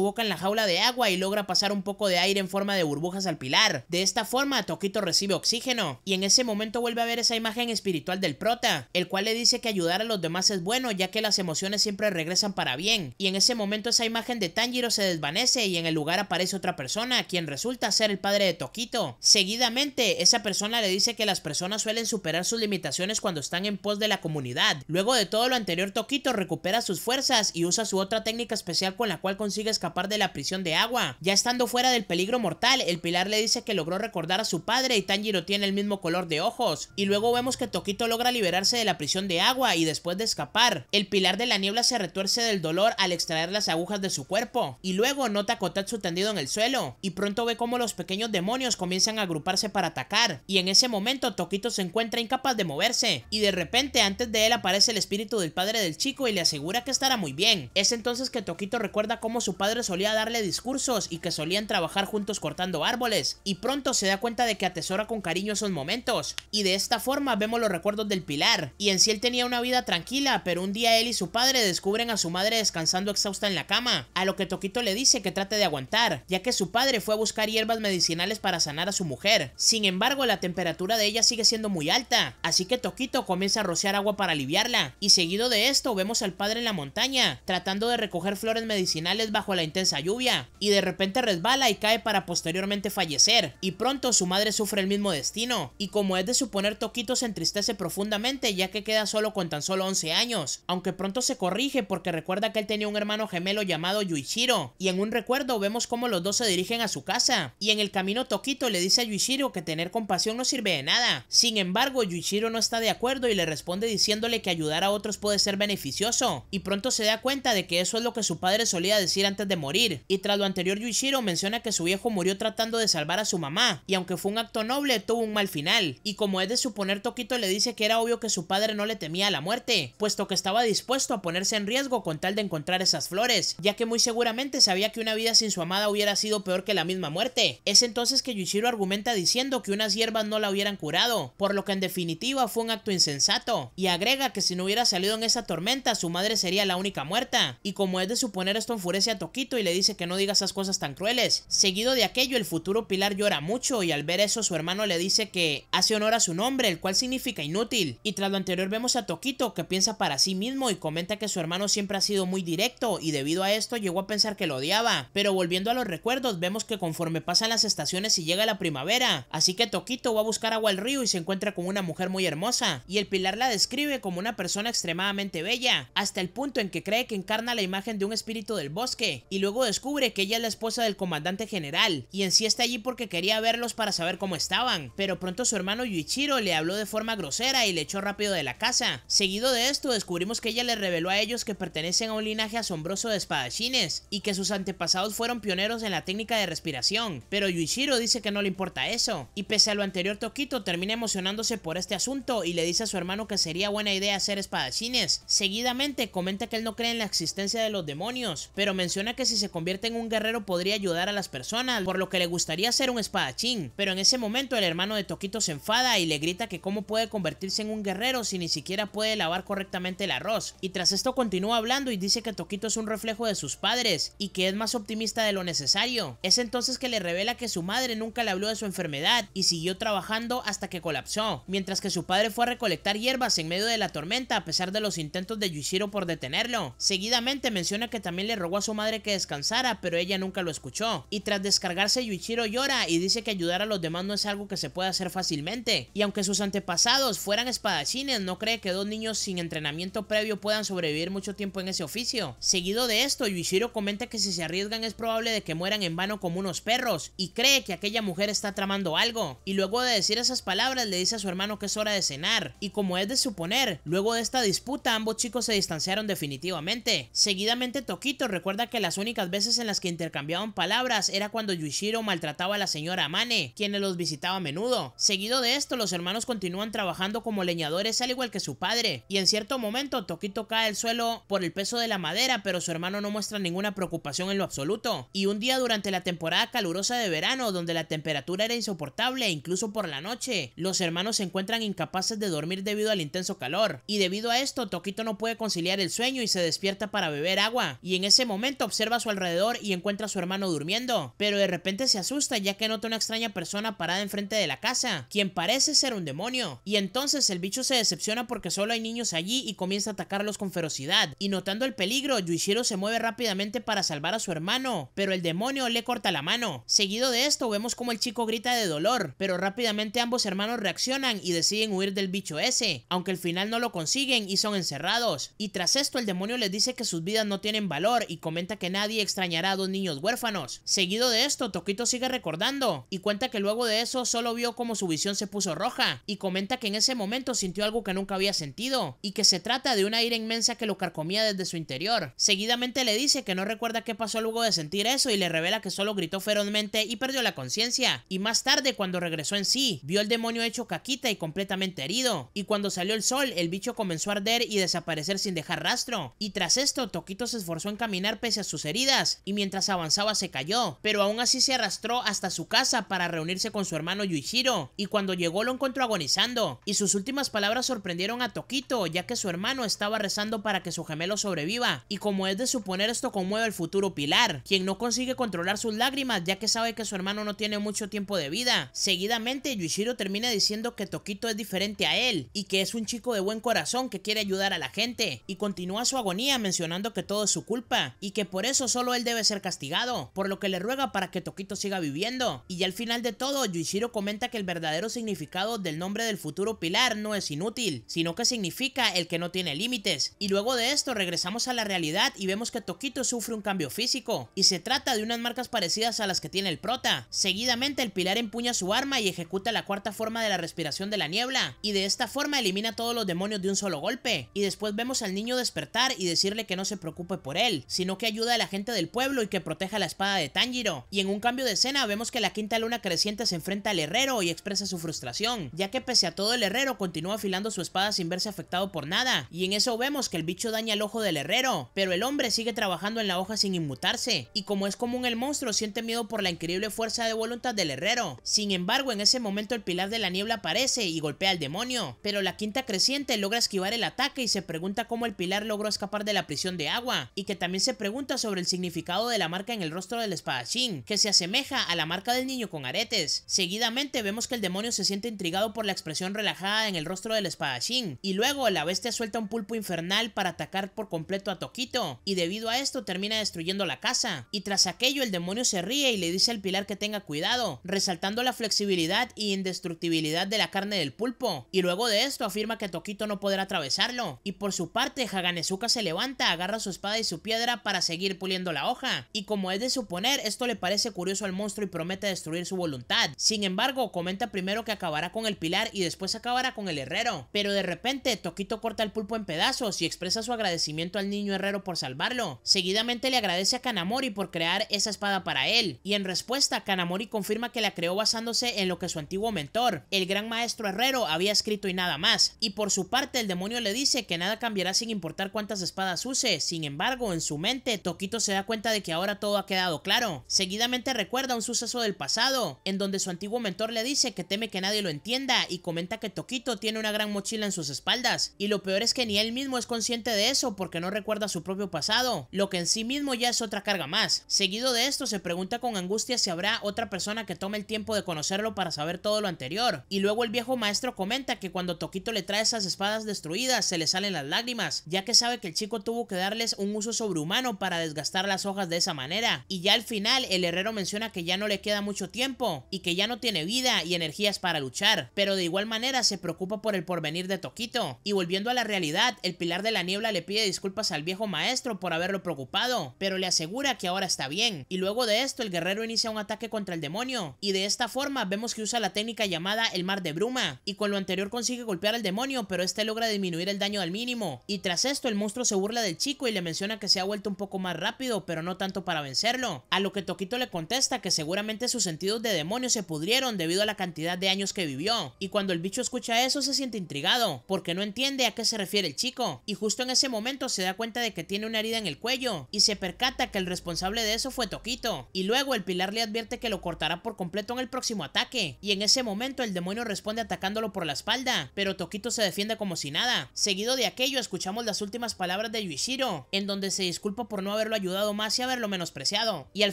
boca en la jaula de agua y logra pasar un poco de aire en forma de burbujas al pilar. De esta forma, Toquito recibe oxígeno, y en ese momento vuelve a ver esa imagen espiritual del prota, el cual le dice que ayudar a los demás es bueno, ya que las emociones siempre regresan para bien, y en ese momento esa imagen de Tanjiro se desvanece y en el lugar aparece otra persona, quien resulta ser el padre de Toquito. Seguidamente, esa persona le dice que las personas suelen superar sus limitaciones cuando están en pos de la comunidad. Luego de todo lo anterior, Tokito Toquito recupera sus fuerzas y usa su otra técnica especial con la cual consigue escapar de la prisión de agua. Ya estando fuera del peligro mortal, el Pilar le dice que logró recordar a su padre y Tanjiro tiene el mismo color de ojos. Y luego vemos que Toquito logra liberarse de la prisión de agua y después de escapar, el Pilar de la niebla se retuerce del dolor al extraer las agujas de su cuerpo. Y luego nota a Kotatsu tendido en el suelo y pronto ve cómo los pequeños demonios comienzan a agruparse para atacar. Y en ese momento Toquito se encuentra incapaz de moverse y de repente antes de él aparece el espíritu del padre del chico y le asegura que estará muy bien. Es entonces que Toquito recuerda cómo su padre solía darle discursos y que solían trabajar juntos cortando árboles, y pronto se da cuenta de que atesora con cariño esos momentos. Y de esta forma vemos los recuerdos del Pilar, y en sí él tenía una vida tranquila, pero un día él y su padre descubren a su madre descansando exhausta en la cama, a lo que Toquito le dice que trate de aguantar, ya que su padre fue a buscar hierbas medicinales para sanar a su mujer. Sin embargo, la temperatura de ella sigue siendo muy alta, así que Toquito comienza a rociar agua para aliviarla, y seguido de esto, vemos al padre en la montaña, tratando de recoger flores medicinales bajo la intensa lluvia, y de repente resbala y cae para posteriormente fallecer, y pronto su madre sufre el mismo destino, y como es de suponer Toquito se entristece profundamente ya que queda solo con tan solo 11 años, aunque pronto se corrige porque recuerda que él tenía un hermano gemelo llamado Yuichiro, y en un recuerdo vemos como los dos se dirigen a su casa, y en el camino Toquito le dice a Yuichiro que tener compasión no sirve de nada, sin embargo Yuichiro no está de acuerdo y le responde diciéndole que ayudar a otros puede ser beneficioso, y pronto se da cuenta de que eso es lo que su padre solía decir antes de morir, y tras lo anterior Yuichiro menciona que su viejo murió tratando de salvar a su mamá, y aunque fue un acto noble, tuvo un mal final, y como es de suponer Toquito le dice que era obvio que su padre no le temía a la muerte, puesto que estaba dispuesto a ponerse en riesgo con tal de encontrar esas flores, ya que muy seguramente sabía que una vida sin su amada hubiera sido peor que la misma muerte. Es entonces que Yuichiro argumenta diciendo que unas hierbas no la hubieran curado, por lo que en definitiva fue un acto insensato, y agrega que si no hubiera salido en esa tormenta, su madre sería la única muerta. Y como es de suponer, esto enfurece a Toquito y le dice que no diga esas cosas tan crueles. Seguido de aquello, el futuro Pilar llora mucho y al ver eso, su hermano le dice que hace honor a su nombre, el cual significa inútil. Y tras lo anterior, vemos a Toquito que piensa para sí mismo y comenta que su hermano siempre ha sido muy directo y debido a esto llegó a pensar que lo odiaba. Pero volviendo a los recuerdos, vemos que conforme pasan las estaciones y llega la primavera, así que Toquito va a buscar agua al río y se encuentra con una mujer muy hermosa. Y el Pilar la describe como una persona extremadamente bella, hasta el punto en que cree que encarna la imagen de un espíritu del bosque, y luego descubre que ella es la esposa del comandante general, y en sí está allí porque quería verlos para saber cómo estaban, pero pronto su hermano Yuichiro le habló de forma grosera y le echó rápido de la casa. Seguido de esto, descubrimos que ella le reveló a ellos que pertenecen a un linaje asombroso de espadachines, y que sus antepasados fueron pioneros en la técnica de respiración, pero Yuichiro dice que no le importa eso, y pese a lo anterior Tokito termina emocionándose por este asunto y le dice a su hermano que sería buena idea hacer espadachines, Seguidamente comenta que él no cree en la existencia de los demonios, pero menciona que si se convierte en un guerrero podría ayudar a las personas, por lo que le gustaría ser un espadachín. Pero en ese momento el hermano de Toquito se enfada y le grita que cómo puede convertirse en un guerrero si ni siquiera puede lavar correctamente el arroz. Y tras esto continúa hablando y dice que Toquito es un reflejo de sus padres y que es más optimista de lo necesario. Es entonces que le revela que su madre nunca le habló de su enfermedad y siguió trabajando hasta que colapsó, mientras que su padre fue a recolectar hierbas en medio de la tormenta a pesar de los intentos de Yuichiro por detenerlo. Seguidamente menciona que también le rogó a su madre que descansara, pero ella nunca lo escuchó. Y tras descargarse, Yuichiro llora y dice que ayudar a los demás no es algo que se pueda hacer fácilmente. Y aunque sus antepasados fueran espadachines, no cree que dos niños sin entrenamiento previo puedan sobrevivir mucho tiempo en ese oficio. Seguido de esto, Yuichiro comenta que si se arriesgan es probable de que mueran en vano como unos perros, y cree que aquella mujer está tramando algo. Y luego de decir esas palabras, le dice a su hermano que es hora de cenar. Y como es de suponer, luego de esta disputa, ambos chicos se distanciaron definitivamente. Seguidamente, Tokito recuerda que las únicas veces en las que intercambiaban palabras era cuando Yushiro maltrataba a la señora Amane, quien los visitaba a menudo. Seguido de esto, los hermanos continúan trabajando como leñadores al igual que su padre, y en cierto momento Tokito cae al suelo por el peso de la madera, pero su hermano no muestra ninguna preocupación en lo absoluto. Y un día durante la temporada calurosa de verano, donde la temperatura era insoportable, e incluso por la noche, los hermanos se encuentran incapaces de dormir debido al intenso calor, y debido a esto, no puede conciliar el sueño y se despierta para beber agua, y en ese momento observa a su alrededor y encuentra a su hermano durmiendo, pero de repente se asusta ya que nota una extraña persona parada enfrente de la casa, quien parece ser un demonio, y entonces el bicho se decepciona porque solo hay niños allí y comienza a atacarlos con ferocidad, y notando el peligro, Yuichiro se mueve rápidamente para salvar a su hermano, pero el demonio le corta la mano. Seguido de esto vemos como el chico grita de dolor, pero rápidamente ambos hermanos reaccionan y deciden huir del bicho ese, aunque al final no lo consiguen y son en cerrados Y tras esto el demonio les dice que sus vidas no tienen valor y comenta que nadie extrañará a dos niños huérfanos. Seguido de esto, Toquito sigue recordando y cuenta que luego de eso solo vio como su visión se puso roja y comenta que en ese momento sintió algo que nunca había sentido y que se trata de una ira inmensa que lo carcomía desde su interior. Seguidamente le dice que no recuerda qué pasó luego de sentir eso y le revela que solo gritó ferozmente y perdió la conciencia. Y más tarde, cuando regresó en sí, vio el demonio hecho caquita y completamente herido. Y cuando salió el sol, el bicho comenzó a arder y desaparecer sin dejar rastro. Y tras esto, Toquito se esforzó en caminar pese a sus heridas, y mientras avanzaba se cayó, pero aún así se arrastró hasta su casa para reunirse con su hermano Yuichiro, y cuando llegó lo encontró agonizando, y sus últimas palabras sorprendieron a Toquito, ya que su hermano estaba rezando para que su gemelo sobreviva, y como es de suponer esto conmueve el futuro Pilar, quien no consigue controlar sus lágrimas ya que sabe que su hermano no tiene mucho tiempo de vida. Seguidamente, Yuichiro termina diciendo que Toquito es diferente a él, y que es un chico de buen corazón que quiere ayudar a la gente, y continúa su agonía mencionando que todo es su culpa, y que por eso solo él debe ser castigado, por lo que le ruega para que Tokito siga viviendo. Y ya al final de todo, Yuichiro comenta que el verdadero significado del nombre del futuro pilar no es inútil, sino que significa el que no tiene límites. Y luego de esto regresamos a la realidad y vemos que Tokito sufre un cambio físico, y se trata de unas marcas parecidas a las que tiene el prota. Seguidamente el pilar empuña su arma y ejecuta la cuarta forma de la respiración de la niebla, y de esta forma elimina todos los demonios de un solo golpe, y después vemos al niño despertar y decirle que no se preocupe por él, sino que ayuda a la gente del pueblo y que proteja la espada de Tanjiro. Y en un cambio de escena vemos que la quinta luna creciente se enfrenta al herrero y expresa su frustración, ya que pese a todo el herrero continúa afilando su espada sin verse afectado por nada, y en eso vemos que el bicho daña el ojo del herrero, pero el hombre sigue trabajando en la hoja sin inmutarse, y como es común el monstruo siente miedo por la increíble fuerza de voluntad del herrero. Sin embargo, en ese momento el pilar de la niebla aparece y golpea al demonio, pero la quinta creciente logra esquivar el ataque y se pregunta cómo el pilar logró escapar de la prisión de agua, y que también se pregunta sobre el significado de la marca en el rostro del espadachín, que se asemeja a la marca del niño con aretes. Seguidamente vemos que el demonio se siente intrigado por la expresión relajada en el rostro del espadachín, y luego la bestia suelta un pulpo infernal para atacar por completo a Toquito, y debido a esto termina destruyendo la casa, y tras aquello el demonio se ríe y le dice al pilar que tenga cuidado, resaltando la flexibilidad y indestructibilidad de la carne del pulpo, y luego de esto afirma que Toquito no podrá atravesarlo, y por su parte, Haganezuka se levanta, agarra su espada y su piedra para seguir puliendo la hoja. Y como es de suponer, esto le parece curioso al monstruo y promete destruir su voluntad. Sin embargo, comenta primero que acabará con el pilar y después acabará con el herrero. Pero de repente, Toquito corta el pulpo en pedazos y expresa su agradecimiento al niño herrero por salvarlo. Seguidamente le agradece a Kanamori por crear esa espada para él. Y en respuesta, Kanamori confirma que la creó basándose en lo que su antiguo mentor, el gran maestro herrero, había escrito y nada más. Y por su parte, el demonio le dice que nada cambiará sin importar cuántas espadas use, sin embargo, en su mente, Toquito se da cuenta de que ahora todo ha quedado claro. Seguidamente recuerda un suceso del pasado, en donde su antiguo mentor le dice que teme que nadie lo entienda y comenta que Toquito tiene una gran mochila en sus espaldas, y lo peor es que ni él mismo es consciente de eso porque no recuerda su propio pasado, lo que en sí mismo ya es otra carga más. Seguido de esto, se pregunta con angustia si habrá otra persona que tome el tiempo de conocerlo para saber todo lo anterior, y luego el viejo maestro comenta que cuando Toquito le trae esas espadas destruidas, se les salen las lágrimas, ya que sabe que el chico tuvo que darles un uso sobrehumano para desgastar las hojas de esa manera. Y ya al final, el herrero menciona que ya no le queda mucho tiempo y que ya no tiene vida y energías para luchar, pero de igual manera se preocupa por el porvenir de Toquito. Y volviendo a la realidad, el Pilar de la Niebla le pide disculpas al viejo maestro por haberlo preocupado, pero le asegura que ahora está bien. Y luego de esto, el guerrero inicia un ataque contra el demonio, y de esta forma vemos que usa la técnica llamada el mar de bruma, y con lo anterior consigue golpear al demonio, pero este logra disminuir el daño al mínimo. Y tras esto el monstruo se burla del chico y le menciona que se ha vuelto un poco más rápido, pero no tanto para vencerlo. A lo que Toquito le contesta que seguramente sus sentidos de demonio se pudrieron debido a la cantidad de años que vivió. Y cuando el bicho escucha eso se siente intrigado, porque no entiende a qué se refiere el chico. Y justo en ese momento se da cuenta de que tiene una herida en el cuello y se percata que el responsable de eso fue Toquito. Y luego el pilar le advierte que lo cortará por completo en el próximo ataque. Y en ese momento el demonio responde atacándolo por la espalda, pero Toquito se defiende como si nada. Seguido de aquello, escuchamos las últimas palabras de Yuichiro, en donde se disculpa por no haberlo ayudado más y haberlo menospreciado. Y al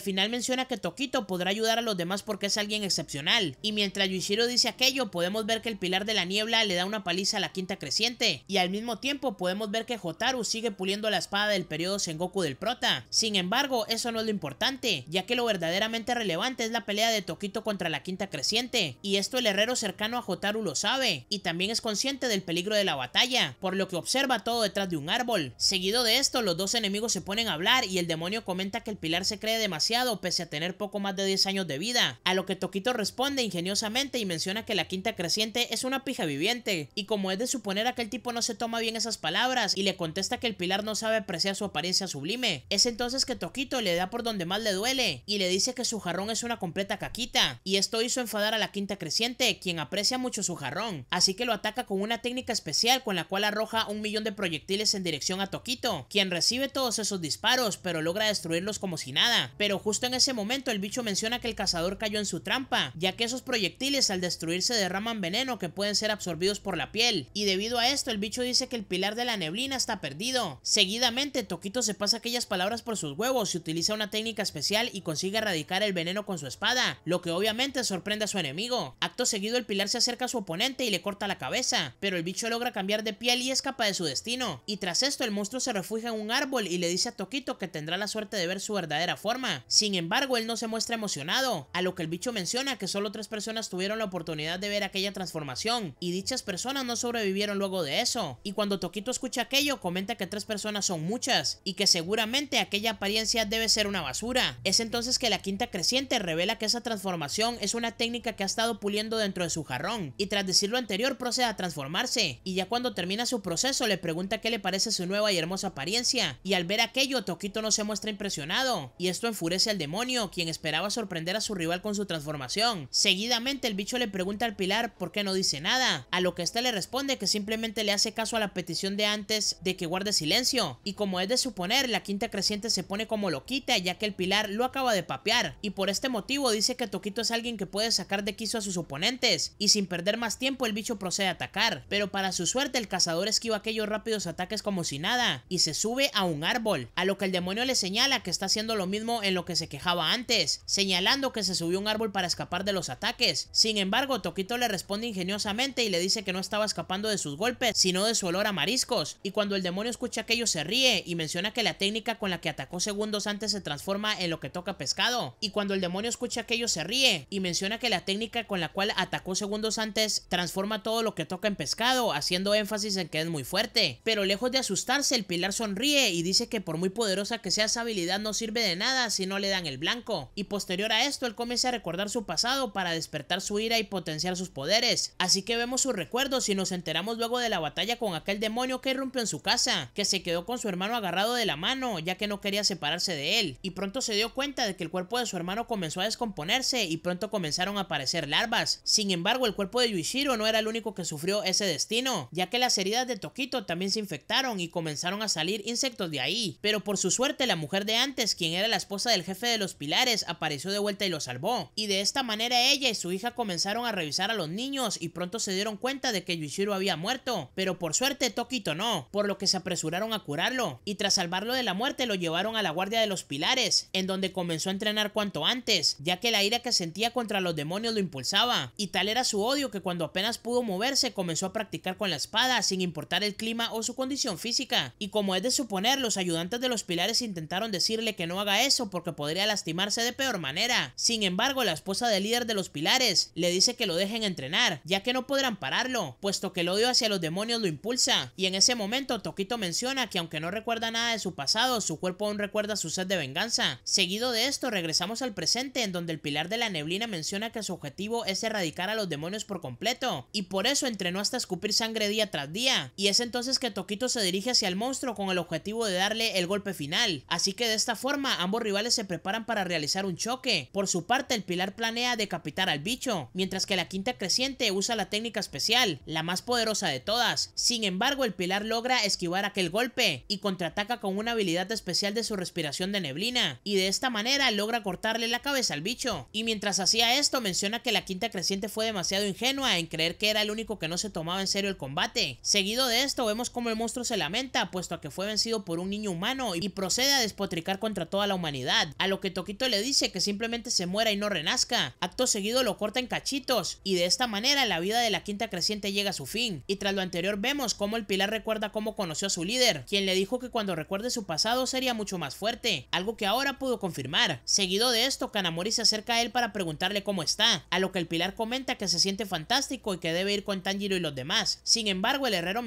final menciona que Tokito podrá ayudar a los demás porque es alguien excepcional. Y mientras Yuichiro dice aquello, podemos ver que el Pilar de la Niebla le da una paliza a la Quinta Creciente. Y al mismo tiempo podemos ver que Hotaru sigue puliendo la espada del periodo Sengoku del prota. Sin embargo, eso no es lo importante, ya que lo verdaderamente relevante es la pelea de Tokito contra la Quinta Creciente. Y esto el herrero cercano a Hotaru lo sabe, y también es consciente del peligro de la batalla, por lo que observa todo detrás de un árbol. Seguido de esto, los dos enemigos se ponen a hablar y el demonio comenta que el pilar se cree demasiado pese a tener poco más de 10 años de vida, a lo que Toquito responde ingeniosamente y menciona que la quinta creciente es una pija viviente, y como es de suponer que aquel tipo no se toma bien esas palabras y le contesta que el pilar no sabe apreciar su apariencia sublime. Es entonces que Toquito le da por donde más le duele y le dice que su jarrón es una completa caquita, y esto hizo enfadar a la quinta creciente, quien aprecia mucho su jarrón, así que lo ataca con una técnica especial con la cual arroja un millón de proyectiles en dirección a Toquito, quien recibe todos esos disparos, pero logra destruirlos como si nada. Pero justo en ese momento el bicho menciona que el cazador cayó en su trampa, ya que esos proyectiles al destruirse derraman veneno que pueden ser absorbidos por la piel, y debido a esto el bicho dice que el pilar de la neblina está perdido. Seguidamente Toquito se pasa aquellas palabras por sus huevos y utiliza una técnica especial y consigue erradicar el veneno con su espada, lo que obviamente sorprende a su enemigo. Acto seguido el pilar se acerca a su oponente y le corta la cabeza, pero el bicho logra cambiar de piel y es escapa de su destino, y tras esto el monstruo se refugia en un árbol y le dice a Toquito que tendrá la suerte de ver su verdadera forma. Sin embargo, él no se muestra emocionado, a lo que el bicho menciona que solo tres personas tuvieron la oportunidad de ver aquella transformación, y dichas personas no sobrevivieron luego de eso. Y cuando Toquito escucha aquello, comenta que tres personas son muchas, y que seguramente aquella apariencia debe ser una basura. Es entonces que la quinta creciente revela que esa transformación es una técnica que ha estado puliendo dentro de su jarrón, y tras decir lo anterior procede a transformarse, y ya cuando termina su proceso le pregunta qué le parece su nueva y hermosa apariencia, y al ver aquello Toquito no se muestra impresionado, y esto enfurece al demonio, quien esperaba sorprender a su rival con su transformación. Seguidamente el bicho le pregunta al pilar por qué no dice nada, a lo que este le responde que simplemente le hace caso a la petición de antes de que guarde silencio, y como es de suponer, la quinta creciente se pone como loquita ya que el pilar lo acaba de papear, y por este motivo dice que Toquito es alguien que puede sacar de quiso a sus oponentes, y sin perder más tiempo el bicho procede a atacar, pero para su suerte el cazador es esquiva aquellos rápidos ataques como si nada y se sube a un árbol, a lo que el demonio le señala que está haciendo lo mismo en lo que se quejaba antes, señalando que se subió a un árbol para escapar de los ataques. Sin embargo, Toquito le responde ingeniosamente y le dice que no estaba escapando de sus golpes, sino de su olor a mariscos, y cuando el demonio escucha aquello se ríe y menciona que la técnica con la que atacó segundos antes se transforma en lo que toca pescado, y cuando el demonio escucha aquello se ríe y menciona que la técnica con la cual atacó segundos antes transforma todo lo que toca en pescado, haciendo énfasis en que muy fuerte. Pero lejos de asustarse, el pilar sonríe y dice que por muy poderosa que sea esa habilidad no sirve de nada si no le dan el blanco. Y posterior a esto, él comienza a recordar su pasado para despertar su ira y potenciar sus poderes. Así que vemos sus recuerdos y nos enteramos luego de la batalla con aquel demonio que irrumpió en su casa, que se quedó con su hermano agarrado de la mano, ya que no quería separarse de él. Y pronto se dio cuenta de que el cuerpo de su hermano comenzó a descomponerse y pronto comenzaron a aparecer larvas. Sin embargo, el cuerpo de Yuichiro no era el único que sufrió ese destino, ya que las heridas de Tokito toquito también se infectaron y comenzaron a salir insectos de ahí. Pero por su suerte la mujer de antes, quien era la esposa del jefe de los pilares, apareció de vuelta y lo salvó. Y de esta manera ella y su hija comenzaron a revisar a los niños y pronto se dieron cuenta de que Yushiro había muerto. Pero por suerte Tokito no, por lo que se apresuraron a curarlo. Y tras salvarlo de la muerte lo llevaron a la guardia de los pilares, en donde comenzó a entrenar cuanto antes, ya que la ira que sentía contra los demonios lo impulsaba. Y tal era su odio que cuando apenas pudo moverse comenzó a practicar con la espada sin importar el clima o su condición física. Y como es de suponer, los ayudantes de los pilares intentaron decirle que no haga eso porque podría lastimarse de peor manera. Sin embargo, la esposa del líder de los pilares le dice que lo dejen entrenar, ya que no podrán pararlo, puesto que el odio hacia los demonios lo impulsa. Y en ese momento, Toquito menciona que aunque no recuerda nada de su pasado, su cuerpo aún recuerda su sed de venganza. Seguido de esto, regresamos al presente, en donde el pilar de la neblina menciona que su objetivo es erradicar a los demonios por completo, y por eso entrenó hasta escupir sangre día tras día, y es entonces que Toquito se dirige hacia el monstruo con el objetivo de darle el golpe final. Así que de esta forma ambos rivales se preparan para realizar un choque. Por su parte el pilar planea decapitar al bicho, mientras que la quinta creciente usa la técnica especial, la más poderosa de todas. Sin embargo el pilar logra esquivar aquel golpe y contraataca con una habilidad especial de su respiración de neblina, y de esta manera logra cortarle la cabeza al bicho. Y mientras hacía esto menciona que la quinta creciente fue demasiado ingenua en creer que era el único que no se tomaba en serio el combate, seguido de esto vemos cómo el monstruo se lamenta, puesto a que fue vencido por un niño humano y procede a despotricar contra toda la humanidad, a lo que Toquito le dice que simplemente se muera y no renazca. Acto seguido lo corta en cachitos, y de esta manera la vida de la Quinta Creciente llega a su fin, y tras lo anterior vemos cómo el Pilar recuerda cómo conoció a su líder, quien le dijo que cuando recuerde su pasado sería mucho más fuerte, algo que ahora pudo confirmar. Seguido de esto, Kanamori se acerca a él para preguntarle cómo está, a lo que el Pilar comenta que se siente fantástico y que debe ir con Tanjiro y los demás. Sin embargo, el herrero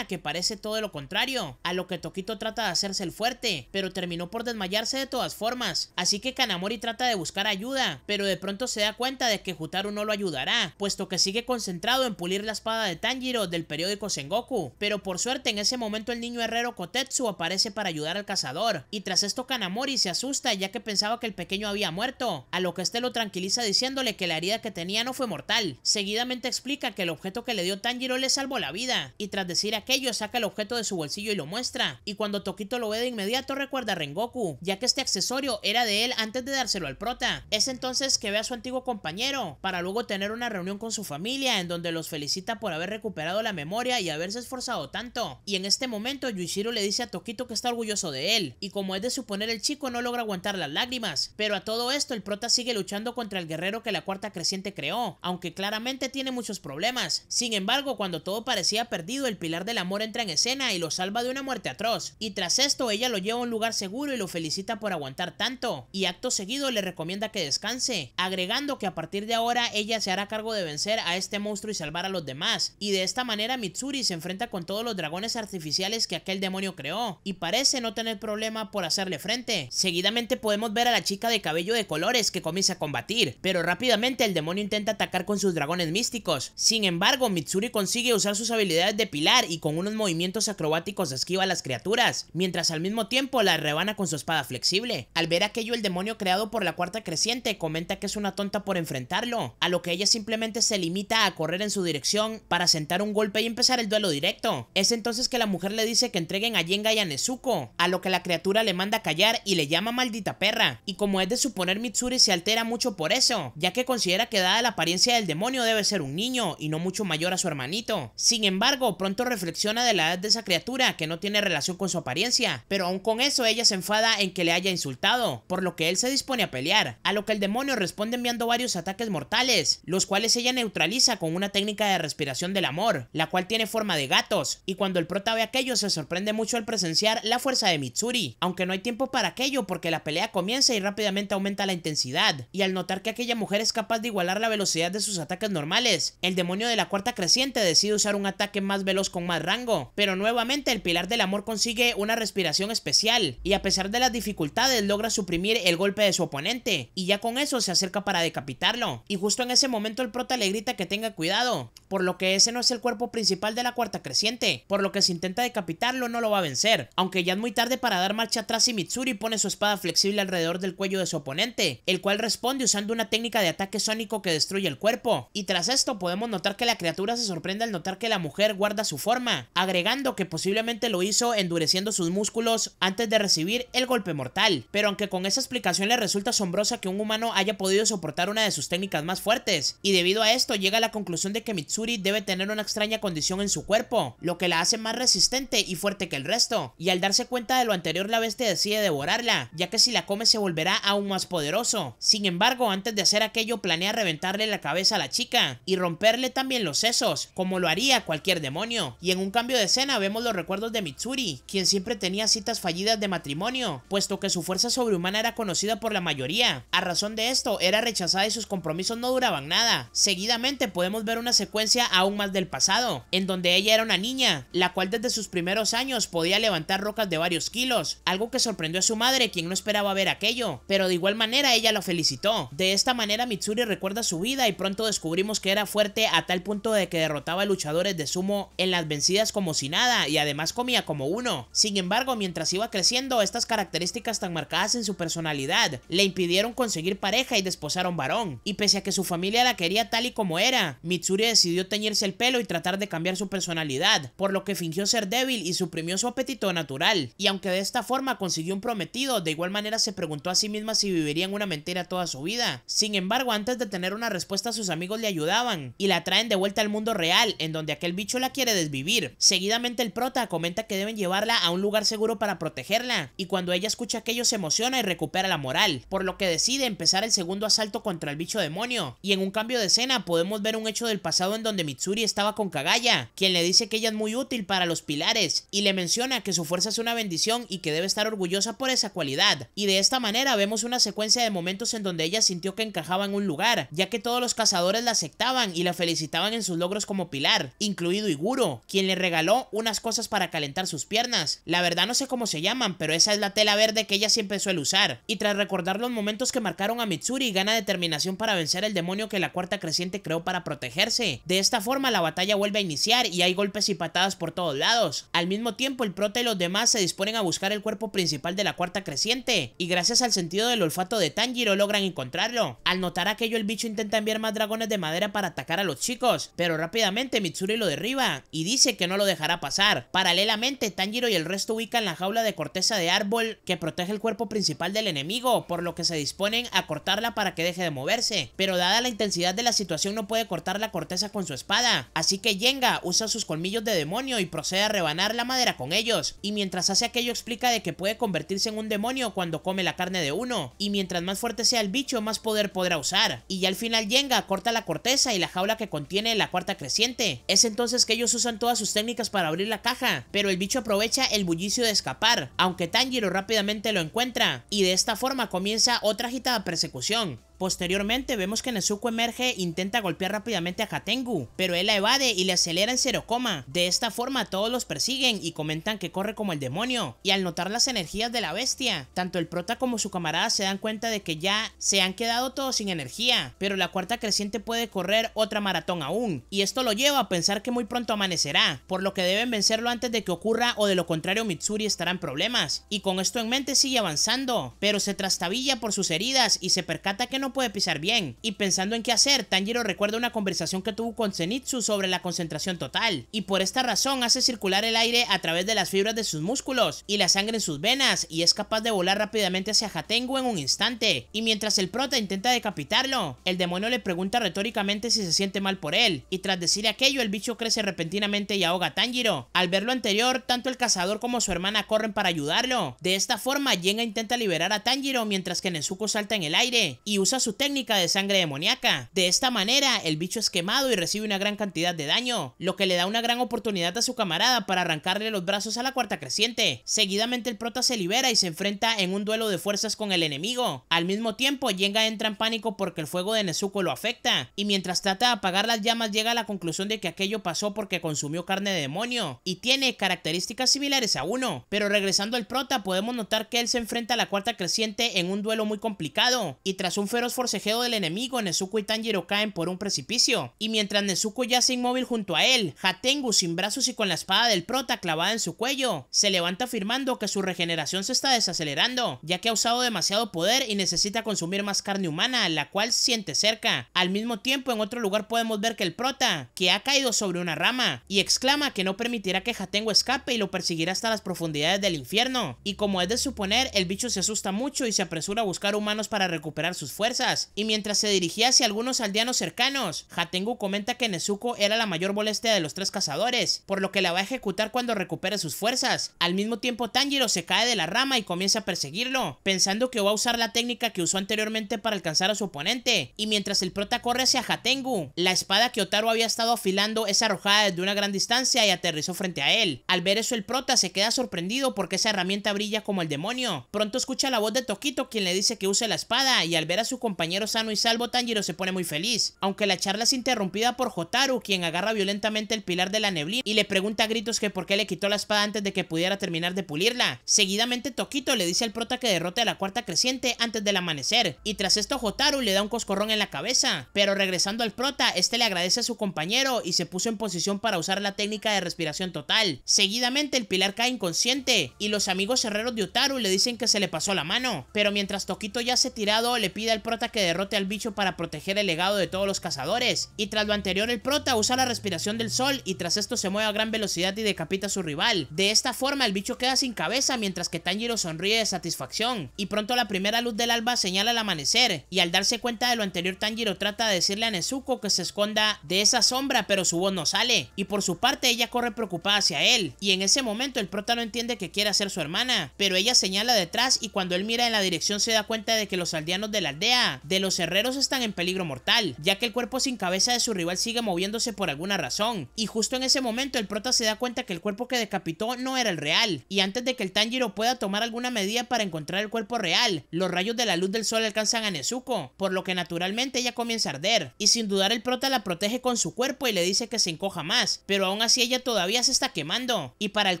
que parece todo lo contrario, a lo que Toquito trata de hacerse el fuerte, pero terminó por desmayarse de todas formas, así que Kanamori trata de buscar ayuda, pero de pronto se da cuenta de que Jutaru no lo ayudará, puesto que sigue concentrado en pulir la espada de Tanjiro del periódico Sengoku, pero por suerte en ese momento el niño herrero Kotetsu aparece para ayudar al cazador, y tras esto Kanamori se asusta ya que pensaba que el pequeño había muerto, a lo que este lo tranquiliza diciéndole que la herida que tenía no fue mortal, seguidamente explica que el objeto que le dio Tanjiro le salvó la vida, y tras decir aquello, saca el objeto de su bolsillo y lo muestra. Y cuando Tokito lo ve de inmediato recuerda a Rengoku, ya que este accesorio era de él antes de dárselo al prota. Es entonces que ve a su antiguo compañero, para luego tener una reunión con su familia en donde los felicita por haber recuperado la memoria y haberse esforzado tanto. Y en este momento Yuichiro le dice a Tokito que está orgulloso de él, y como es de suponer el chico no logra aguantar las lágrimas, pero a todo esto el prota sigue luchando contra el guerrero que la cuarta creciente creó, aunque claramente tiene muchos problemas. Sin embargo, cuando todo parecía perdido, el pilar del amor entra en escena y lo salva de una muerte atroz, y tras esto ella lo lleva a un lugar seguro y lo felicita por aguantar tanto, y acto seguido le recomienda que descanse, agregando que a partir de ahora ella se hará cargo de vencer a este monstruo y salvar a los demás, y de esta manera Mitsuri se enfrenta con todos los dragones artificiales que aquel demonio creó, y parece no tener problema por hacerle frente. Seguidamente podemos ver a la chica de cabello de colores que comienza a combatir, pero rápidamente el demonio intenta atacar con sus dragones místicos, sin embargo Mitsuri consigue usar sus habilidades de pilar y con unos movimientos acrobáticos esquiva a las criaturas, mientras al mismo tiempo la rebana con su espada flexible. Al ver aquello el demonio creado por la cuarta creciente comenta que es una tonta por enfrentarlo, a lo que ella simplemente se limita a correr en su dirección para sentar un golpe y empezar el duelo directo. Es entonces que la mujer le dice que entreguen a Jenga y a Nezuko, a lo que la criatura le manda a callar y le llama maldita perra, y como es de suponer Mitsuri se altera mucho por eso, ya que considera que dada la apariencia del demonio debe ser un niño y no mucho mayor a su hermanito. Sin embargo, pronto reflexiona de la edad de esa criatura que no tiene relación con su apariencia, pero aún con eso ella se enfada en que le haya insultado, por lo que él se dispone a pelear, a lo que el demonio responde enviando varios ataques mortales, los cuales ella neutraliza con una técnica de respiración del amor, la cual tiene forma de gatos, y cuando el prota ve aquello se sorprende mucho al presenciar la fuerza de Mitsuri, aunque no hay tiempo para aquello porque la pelea comienza y rápidamente aumenta la intensidad, y al notar que aquella mujer es capaz de igualar la velocidad de sus ataques normales, el demonio de la cuarta creciente decide usar un ataque más veloz con más rango. Pero nuevamente el Pilar del Amor consigue una respiración especial y a pesar de las dificultades logra suprimir el golpe de su oponente y ya con eso se acerca para decapitarlo. Y justo en ese momento el prota le grita que tenga cuidado, por lo que ese no es el cuerpo principal de la cuarta creciente, por lo que si intenta decapitarlo no lo va a vencer, aunque ya es muy tarde para dar marcha atrás y Mitsuri pone su espada flexible alrededor del cuello de su oponente, el cual responde usando una técnica de ataque sónico que destruye el cuerpo. Y tras esto podemos notar que la criatura se sorprende al notar que la mujer guarda su forma, agregando que posiblemente lo hizo endureciendo sus músculos antes de recibir el golpe mortal. Pero aunque con esa explicación le resulta asombrosa que un humano haya podido soportar una de sus técnicas más fuertes, y debido a esto llega a la conclusión de que Mitsuri debe tener una extraña condición en su cuerpo, lo que la hace más resistente y fuerte que el resto, y al darse cuenta de lo anterior la bestia decide devorarla, ya que si la come se volverá aún más poderoso. Sin embargo, antes de hacer aquello planea reventarle la cabeza a la chica, y romperle también los sesos, como lo haría cualquier demonio. Y en un cambio de escena vemos los recuerdos de Mitsuri, quien siempre tenía citas fallidas de matrimonio, puesto que su fuerza sobrehumana era conocida por la mayoría. A razón de esto, era rechazada y sus compromisos no duraban nada. Seguidamente podemos ver una secuencia aún más del pasado, en donde ella era una niña, la cual desde sus primeros años podía levantar rocas de varios kilos, algo que sorprendió a su madre quien no esperaba ver aquello, pero de igual manera ella lo felicitó. De esta manera Mitsuri recuerda su vida y pronto descubrimos que era fuerte a tal punto de que derrotaba luchadores de sumo en la vencidas como si nada y además comía como uno. Sin embargo, mientras iba creciendo, estas características tan marcadas en su personalidad le impidieron conseguir pareja y desposar a un varón. Y pese a que su familia la quería tal y como era, Mitsuri decidió teñirse el pelo y tratar de cambiar su personalidad, por lo que fingió ser débil y suprimió su apetito natural. Y aunque de esta forma consiguió un prometido, de igual manera se preguntó a sí misma si viviría en una mentira toda su vida. Sin embargo, antes de tener una respuesta, sus amigos le ayudaban y la traen de vuelta al mundo real, en donde aquel bicho la quiere vivir, Seguidamente el prota comenta que deben llevarla a un lugar seguro para protegerla, y cuando ella escucha aquello se emociona y recupera la moral, por lo que decide empezar el segundo asalto contra el bicho demonio, y en un cambio de escena podemos ver un hecho del pasado en donde Mitsuri estaba con Kagaya, quien le dice que ella es muy útil para los pilares, y le menciona que su fuerza es una bendición y que debe estar orgullosa por esa cualidad, y de esta manera vemos una secuencia de momentos en donde ella sintió que encajaba en un lugar, ya que todos los cazadores la aceptaban y la felicitaban en sus logros como pilar, incluido Iguro, quien le regaló unas cosas para calentar sus piernas. La verdad no sé cómo se llaman, pero esa es la tela verde que ella siempre suele usar. Y tras recordar los momentos que marcaron a Mitsuri, gana determinación para vencer el demonio que la cuarta creciente creó para protegerse. De esta forma la batalla vuelve a iniciar y hay golpes y patadas por todos lados. Al mismo tiempo el prota y los demás se disponen a buscar el cuerpo principal de la cuarta creciente, y gracias al sentido del olfato de Tanjiro logran encontrarlo. Al notar aquello el bicho intenta enviar más dragones de madera para atacar a los chicos, pero rápidamente Mitsuri lo derriba, y dice que no lo dejará pasar. Paralelamente, Tanjiro y el resto ubican la jaula de corteza de árbol que protege el cuerpo principal del enemigo, por lo que se disponen a cortarla para que deje de moverse. Pero dada la intensidad de la situación no puede cortar la corteza con su espada, así que Yenga usa sus colmillos de demonio y procede a rebanar la madera con ellos, y mientras hace aquello explica de que puede convertirse en un demonio cuando come la carne de uno, y mientras más fuerte sea el bicho más poder podrá usar, y ya al final Yenga corta la corteza y la jaula que contiene la cuarta creciente. Es entonces que ellos usan todas sus técnicas para abrir la caja, pero el bicho aprovecha el bullicio de escapar, aunque Tanjiro rápidamente lo encuentra, y de esta forma comienza otra agitada persecución. Posteriormente vemos que Nezuko emerge e intenta golpear rápidamente a Katengu pero él la evade y le acelera en cero coma. De esta forma todos los persiguen y comentan que corre como el demonio, y al notar las energías de la bestia, tanto el prota como su camarada se dan cuenta de que ya se han quedado todos sin energía, pero la cuarta creciente puede correr otra maratón aún, y esto lo lleva a pensar que muy pronto amanecerá, por lo que deben vencerlo antes de que ocurra o de lo contrario Mitsuri estará en problemas, y con esto en mente sigue avanzando, pero se trastabilla por sus heridas y se percata que no puede pisar bien. Y pensando en qué hacer, Tanjiro recuerda una conversación que tuvo con Zenitsu sobre la concentración total, y por esta razón hace circular el aire a través de las fibras de sus músculos y la sangre en sus venas, y es capaz de volar rápidamente hacia Hatengu en un instante. Y mientras el prota intenta decapitarlo, el demonio le pregunta retóricamente si se siente mal por él, y tras decir aquello el bicho crece repentinamente y ahoga a Tanjiro. Al ver lo anterior, tanto el cazador como su hermana corren para ayudarlo. De esta forma, Jenga intenta liberar a Tanjiro mientras que Nezuko salta en el aire y usa su técnica de sangre demoníaca. De esta manera, el bicho es quemado y recibe una gran cantidad de daño, lo que le da una gran oportunidad a su camarada para arrancarle los brazos a la cuarta creciente. Seguidamente el prota se libera y se enfrenta en un duelo de fuerzas con el enemigo. Al mismo tiempo, Jenga entra en pánico porque el fuego de Nezuko lo afecta, y mientras trata de apagar las llamas llega a la conclusión de que aquello pasó porque consumió carne de demonio, y tiene características similares a uno. Pero regresando al prota, podemos notar que él se enfrenta a la cuarta creciente en un duelo muy complicado, y tras un los del enemigo, Nezuko y Tanjiro caen por un precipicio. Y mientras Nezuko yace inmóvil junto a él, Hatengu sin brazos y con la espada del prota clavada en su cuello, se levanta afirmando que su regeneración se está desacelerando, ya que ha usado demasiado poder y necesita consumir más carne humana, la cual siente cerca. Al mismo tiempo, en otro lugar podemos ver que el prota, que ha caído sobre una rama, y exclama que no permitirá que Hatengu escape y lo perseguirá hasta las profundidades del infierno. Y como es de suponer, el bicho se asusta mucho y se apresura a buscar humanos para recuperar sus fuerzas y mientras se dirigía hacia algunos aldeanos cercanos, Hatengu comenta que Nezuko era la mayor molestia de los tres cazadores, por lo que la va a ejecutar cuando recupere sus fuerzas. Al mismo tiempo Tanjiro se cae de la rama y comienza a perseguirlo, pensando que va a usar la técnica que usó anteriormente para alcanzar a su oponente, y mientras el prota corre hacia Hatengu, la espada que Otaru había estado afilando es arrojada desde una gran distancia y aterrizó frente a él. Al ver eso el prota se queda sorprendido porque esa herramienta brilla como el demonio. Pronto escucha la voz de Tokito quien le dice que use la espada y al ver a su compañero sano y salvo, Tanjiro se pone muy feliz, aunque la charla es interrumpida por Hotaru, quien agarra violentamente el pilar de la neblina y le pregunta a gritos que por qué le quitó la espada antes de que pudiera terminar de pulirla. Seguidamente Tokito le dice al prota que derrote a la cuarta creciente antes del amanecer, y tras esto Hotaru le da un coscorrón en la cabeza, pero regresando al prota, este le agradece a su compañero y se puso en posición para usar la técnica de respiración total. Seguidamente el pilar cae inconsciente, y los amigos herreros de Otaru le dicen que se le pasó la mano, pero mientras Tokito ya se tirado le pide al que derrote al bicho para proteger el legado de todos los cazadores. Y tras lo anterior el prota usa la respiración del sol y tras esto se mueve a gran velocidad y decapita a su rival. De esta forma el bicho queda sin cabeza mientras que Tanjiro sonríe de satisfacción. Y pronto la primera luz del alba señala el amanecer. Y al darse cuenta de lo anterior Tanjiro trata de decirle a Nezuko que se esconda de esa sombra pero su voz no sale. Y por su parte ella corre preocupada hacia él. Y en ese momento el prota no entiende que quiere ser su hermana. Pero ella señala detrás y cuando él mira en la dirección se da cuenta de que los aldeanos de la aldea de los herreros están en peligro mortal, ya que el cuerpo sin cabeza de su rival sigue moviéndose por alguna razón, y justo en ese momento el prota se da cuenta que el cuerpo que decapitó no era el real, y antes de que el Tanjiro pueda tomar alguna medida para encontrar el cuerpo real, los rayos de la luz del sol alcanzan a Nezuko, por lo que naturalmente ella comienza a arder, y sin dudar el prota la protege con su cuerpo y le dice que se encoja más, pero aún así ella todavía se está quemando, y para el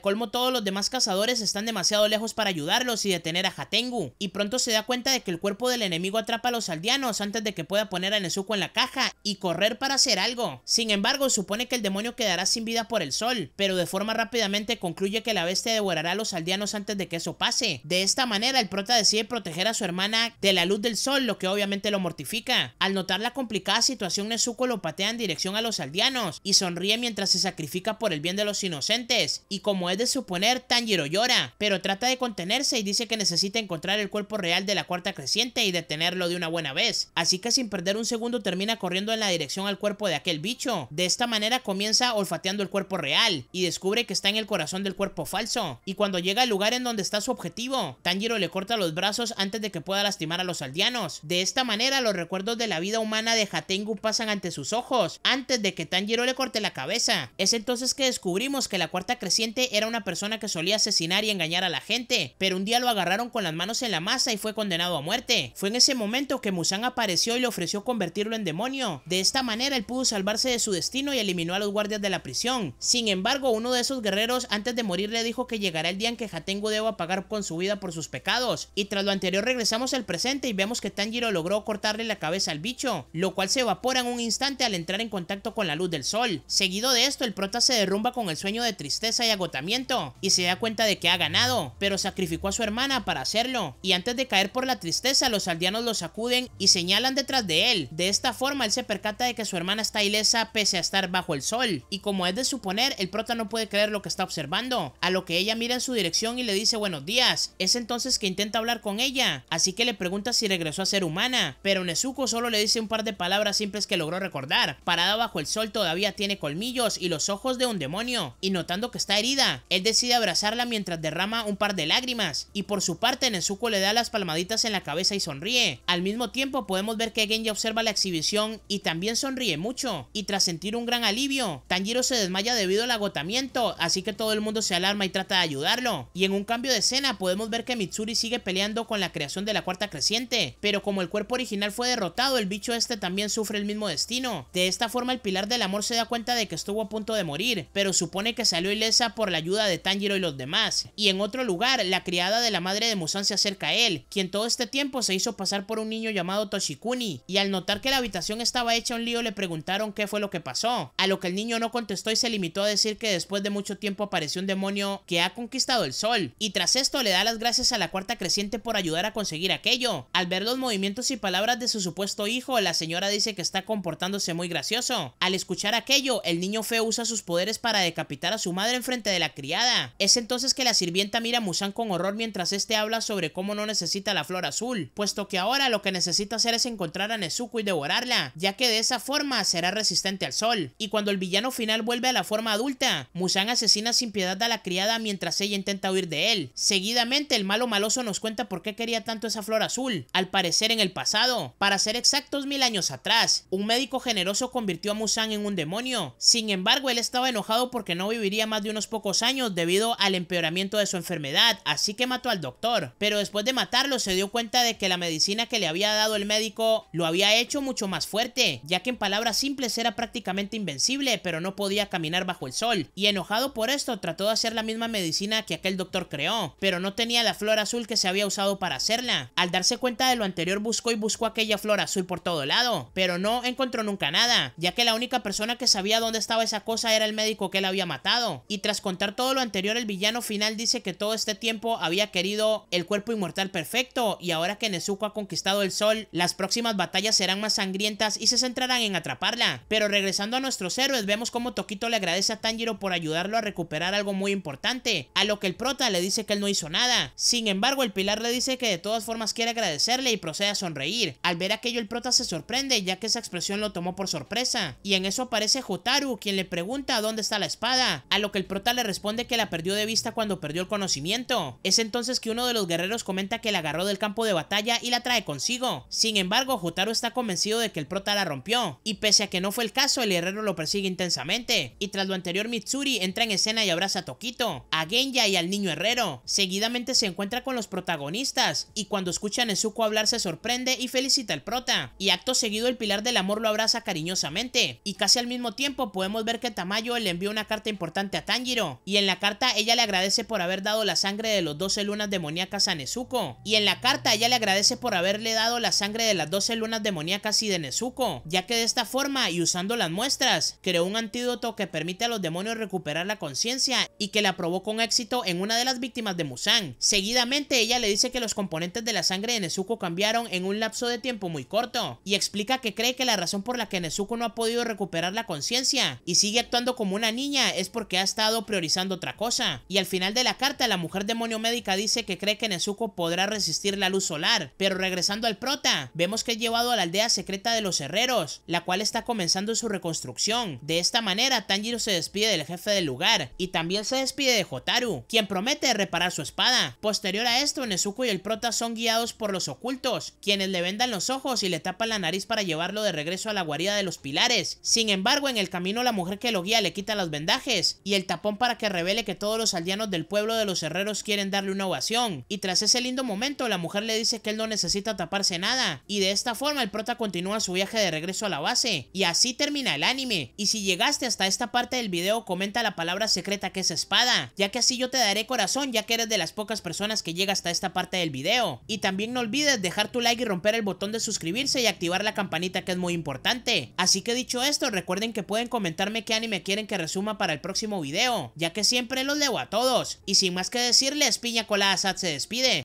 colmo todos los demás cazadores están demasiado lejos para ayudarlos y detener a Hatengu, y pronto se da cuenta de que el cuerpo del enemigo atrapa los aldeanos antes de que pueda poner a Nezuko en la caja y correr para hacer algo. Sin embargo, supone que el demonio quedará sin vida por el sol, pero de forma rápidamente concluye que la bestia devorará a los aldeanos antes de que eso pase. De esta manera, el prota decide proteger a su hermana de la luz del sol, lo que obviamente lo mortifica. Al notar la complicada situación, Nezuko lo patea en dirección a los aldeanos y sonríe mientras se sacrifica por el bien de los inocentes. Y como es de suponer, Tanjiro llora, pero trata de contenerse y dice que necesita encontrar el cuerpo real de la cuarta creciente y detenerlo de un una buena vez, así que sin perder un segundo termina corriendo en la dirección al cuerpo de aquel bicho. De esta manera comienza olfateando el cuerpo real y descubre que está en el corazón del cuerpo falso. Y cuando llega al lugar en donde está su objetivo, Tanjiro le corta los brazos antes de que pueda lastimar a los aldeanos. De esta manera los recuerdos de la vida humana de Hatengu pasan ante sus ojos, antes de que Tanjiro le corte la cabeza. Es entonces que descubrimos que la cuarta creciente era una persona que solía asesinar y engañar a la gente, pero un día lo agarraron con las manos en la masa y fue condenado a muerte. Fue en ese momento que Musan apareció y le ofreció convertirlo en demonio. De esta manera él pudo salvarse de su destino y eliminó a los guardias de la prisión. Sin embargo, uno de esos guerreros antes de morir le dijo que llegará el día en que Hatengu deba pagar con su vida por sus pecados. Y tras lo anterior regresamos al presente y vemos que Tanjiro logró cortarle la cabeza al bicho, lo cual se evapora en un instante al entrar en contacto con la luz del sol. Seguido de esto, el prota se derrumba con el sueño de tristeza y agotamiento, y se da cuenta de que ha ganado, pero sacrificó a su hermana para hacerlo. Y antes de caer por la tristeza, los aldeanos lo acuden y señalan detrás de él. De esta forma, él se percata de que su hermana está ilesa pese a estar bajo el sol. Y como es de suponer, el prota no puede creer lo que está observando, a lo que ella mira en su dirección y le dice buenos días. Es entonces que intenta hablar con ella, así que le pregunta si regresó a ser humana, pero Nezuko solo le dice un par de palabras simples que logró recordar. Parada bajo el sol todavía tiene colmillos y los ojos de un demonio, y notando que está herida, él decide abrazarla mientras derrama un par de lágrimas, y por su parte Nezuko le da las palmaditas en la cabeza y sonríe, al mismo tiempo podemos ver que Genji observa la exhibición y también sonríe mucho, y tras sentir un gran alivio, Tanjiro se desmaya debido al agotamiento, así que todo el mundo se alarma y trata de ayudarlo. Y en un cambio de escena podemos ver que Mitsuri sigue peleando con la creación de la cuarta creciente, pero como el cuerpo original fue derrotado, el bicho este también sufre el mismo destino. De esta forma el pilar del amor se da cuenta de que estuvo a punto de morir, pero supone que salió ilesa por la ayuda de Tanjiro y los demás. Y en otro lugar, la criada de la madre de Musan se acerca a él, quien todo este tiempo se hizo pasar por un niño llamado Toshikuni, y al notar que la habitación estaba hecha un lío le preguntaron qué fue lo que pasó, a lo que el niño no contestó y se limitó a decir que después de mucho tiempo apareció un demonio que ha conquistado el sol, y tras esto le da las gracias a la cuarta creciente por ayudar a conseguir aquello. Al ver los movimientos y palabras de su supuesto hijo, la señora dice que está comportándose muy gracioso. Al escuchar aquello, el niño feo usa sus poderes para decapitar a su madre en frente de la criada. Es entonces que la sirvienta mira a Musan con horror mientras este habla sobre cómo no necesita la flor azul, puesto que ahora lo que necesita hacer es encontrar a Nezuko y devorarla, ya que de esa forma será resistente al sol. Y cuando el villano final vuelve a la forma adulta, Musan asesina sin piedad a la criada mientras ella intenta huir de él. Seguidamente, el malo maloso nos cuenta por qué quería tanto esa flor azul, al parecer en el pasado. Para ser exactos, mil años atrás, un médico generoso convirtió a Musan en un demonio. Sin embargo, él estaba enojado porque no viviría más de unos pocos años debido al empeoramiento de su enfermedad, así que mató al doctor. Pero después de matarlo, se dio cuenta de que la medicina que le había dado el médico lo había hecho mucho más fuerte, ya que en palabras simples era prácticamente invencible, pero no podía caminar bajo el sol, y enojado por esto trató de hacer la misma medicina que aquel doctor creó, pero no tenía la flor azul que se había usado para hacerla. Al darse cuenta de lo anterior buscó y buscó aquella flor azul por todo lado, pero no encontró nunca nada, ya que la única persona que sabía dónde estaba esa cosa era el médico que la había matado. Y tras contar todo lo anterior, el villano final dice que todo este tiempo había querido el cuerpo inmortal perfecto, y ahora que Nezuko ha conquistado el sol, las próximas batallas serán más sangrientas y se centrarán en atraparla. Pero regresando a nuestros héroes, vemos cómo Tokito le agradece a Tanjiro por ayudarlo a recuperar algo muy importante, a lo que el prota le dice que él no hizo nada. Sin embargo, el pilar le dice que de todas formas quiere agradecerle y procede a sonreír. Al ver aquello, el prota se sorprende, ya que esa expresión lo tomó por sorpresa. Y en eso aparece Hotaru, quien le pregunta dónde está la espada, a lo que el prota le responde que la perdió de vista cuando perdió el conocimiento. Es entonces que uno de los guerreros comenta que la agarró del campo de batalla y la trae consigo sin embargo, Jotaro está convencido de que el prota la rompió, y pese a que no fue el caso, el herrero lo persigue intensamente, y tras lo anterior Mitsuri entra en escena y abraza a Tokito, a Genya y al niño herrero. Seguidamente se encuentra con los protagonistas, y cuando escucha a Nezuko hablar se sorprende y felicita al prota, y acto seguido el pilar del amor lo abraza cariñosamente, y casi al mismo tiempo podemos ver que Tamayo le envió una carta importante a Tanjiro, y en la carta ella le agradece por haber dado la sangre de los 12 lunas demoníacas a Nezuko, y en la carta ella le agradece por haberle dado la sangre de las 12 lunas demoníacas y de Nezuko, ya que de esta forma y usando las muestras, creó un antídoto que permite a los demonios recuperar la conciencia y que la probó con éxito en una de las víctimas de Musang. Seguidamente ella le dice que los componentes de la sangre de Nezuko cambiaron en un lapso de tiempo muy corto y explica que cree que la razón por la que Nezuko no ha podido recuperar la conciencia y sigue actuando como una niña es porque ha estado priorizando otra cosa. Y al final de la carta la mujer demonio médica dice que cree que Nezuko podrá resistir la luz solar, pero regresando al prota. Vemos que es llevado a la aldea secreta de los herreros, la cual está comenzando su reconstrucción. De esta manera, Tanjiro se despide del jefe del lugar, y también se despide de Hotaru, quien promete reparar su espada. Posterior a esto, Nezuko y el prota son guiados por los ocultos, quienes le vendan los ojos y le tapan la nariz para llevarlo de regreso a la guarida de los pilares. Sin embargo, en el camino la mujer que lo guía le quita los vendajes y el tapón para que revele que todos los aldeanos del pueblo de los herreros quieren darle una ovación. Y tras ese lindo momento, la mujer le dice que él no necesita tapar nada. Y de esta forma el prota continúa su viaje de regreso a la base. Y así termina el anime. Y si llegaste hasta esta parte del video comenta la palabra secreta que es espada, ya que así yo te daré corazón ya que eres de las pocas personas que llega hasta esta parte del video. Y también no olvides dejar tu like y romper el botón de suscribirse y activar la campanita que es muy importante. Así que dicho esto recuerden que pueden comentarme qué anime quieren que resuma para el próximo video, ya que siempre los leo a todos. Y sin más que decirles, Piña Colada Sat se despide.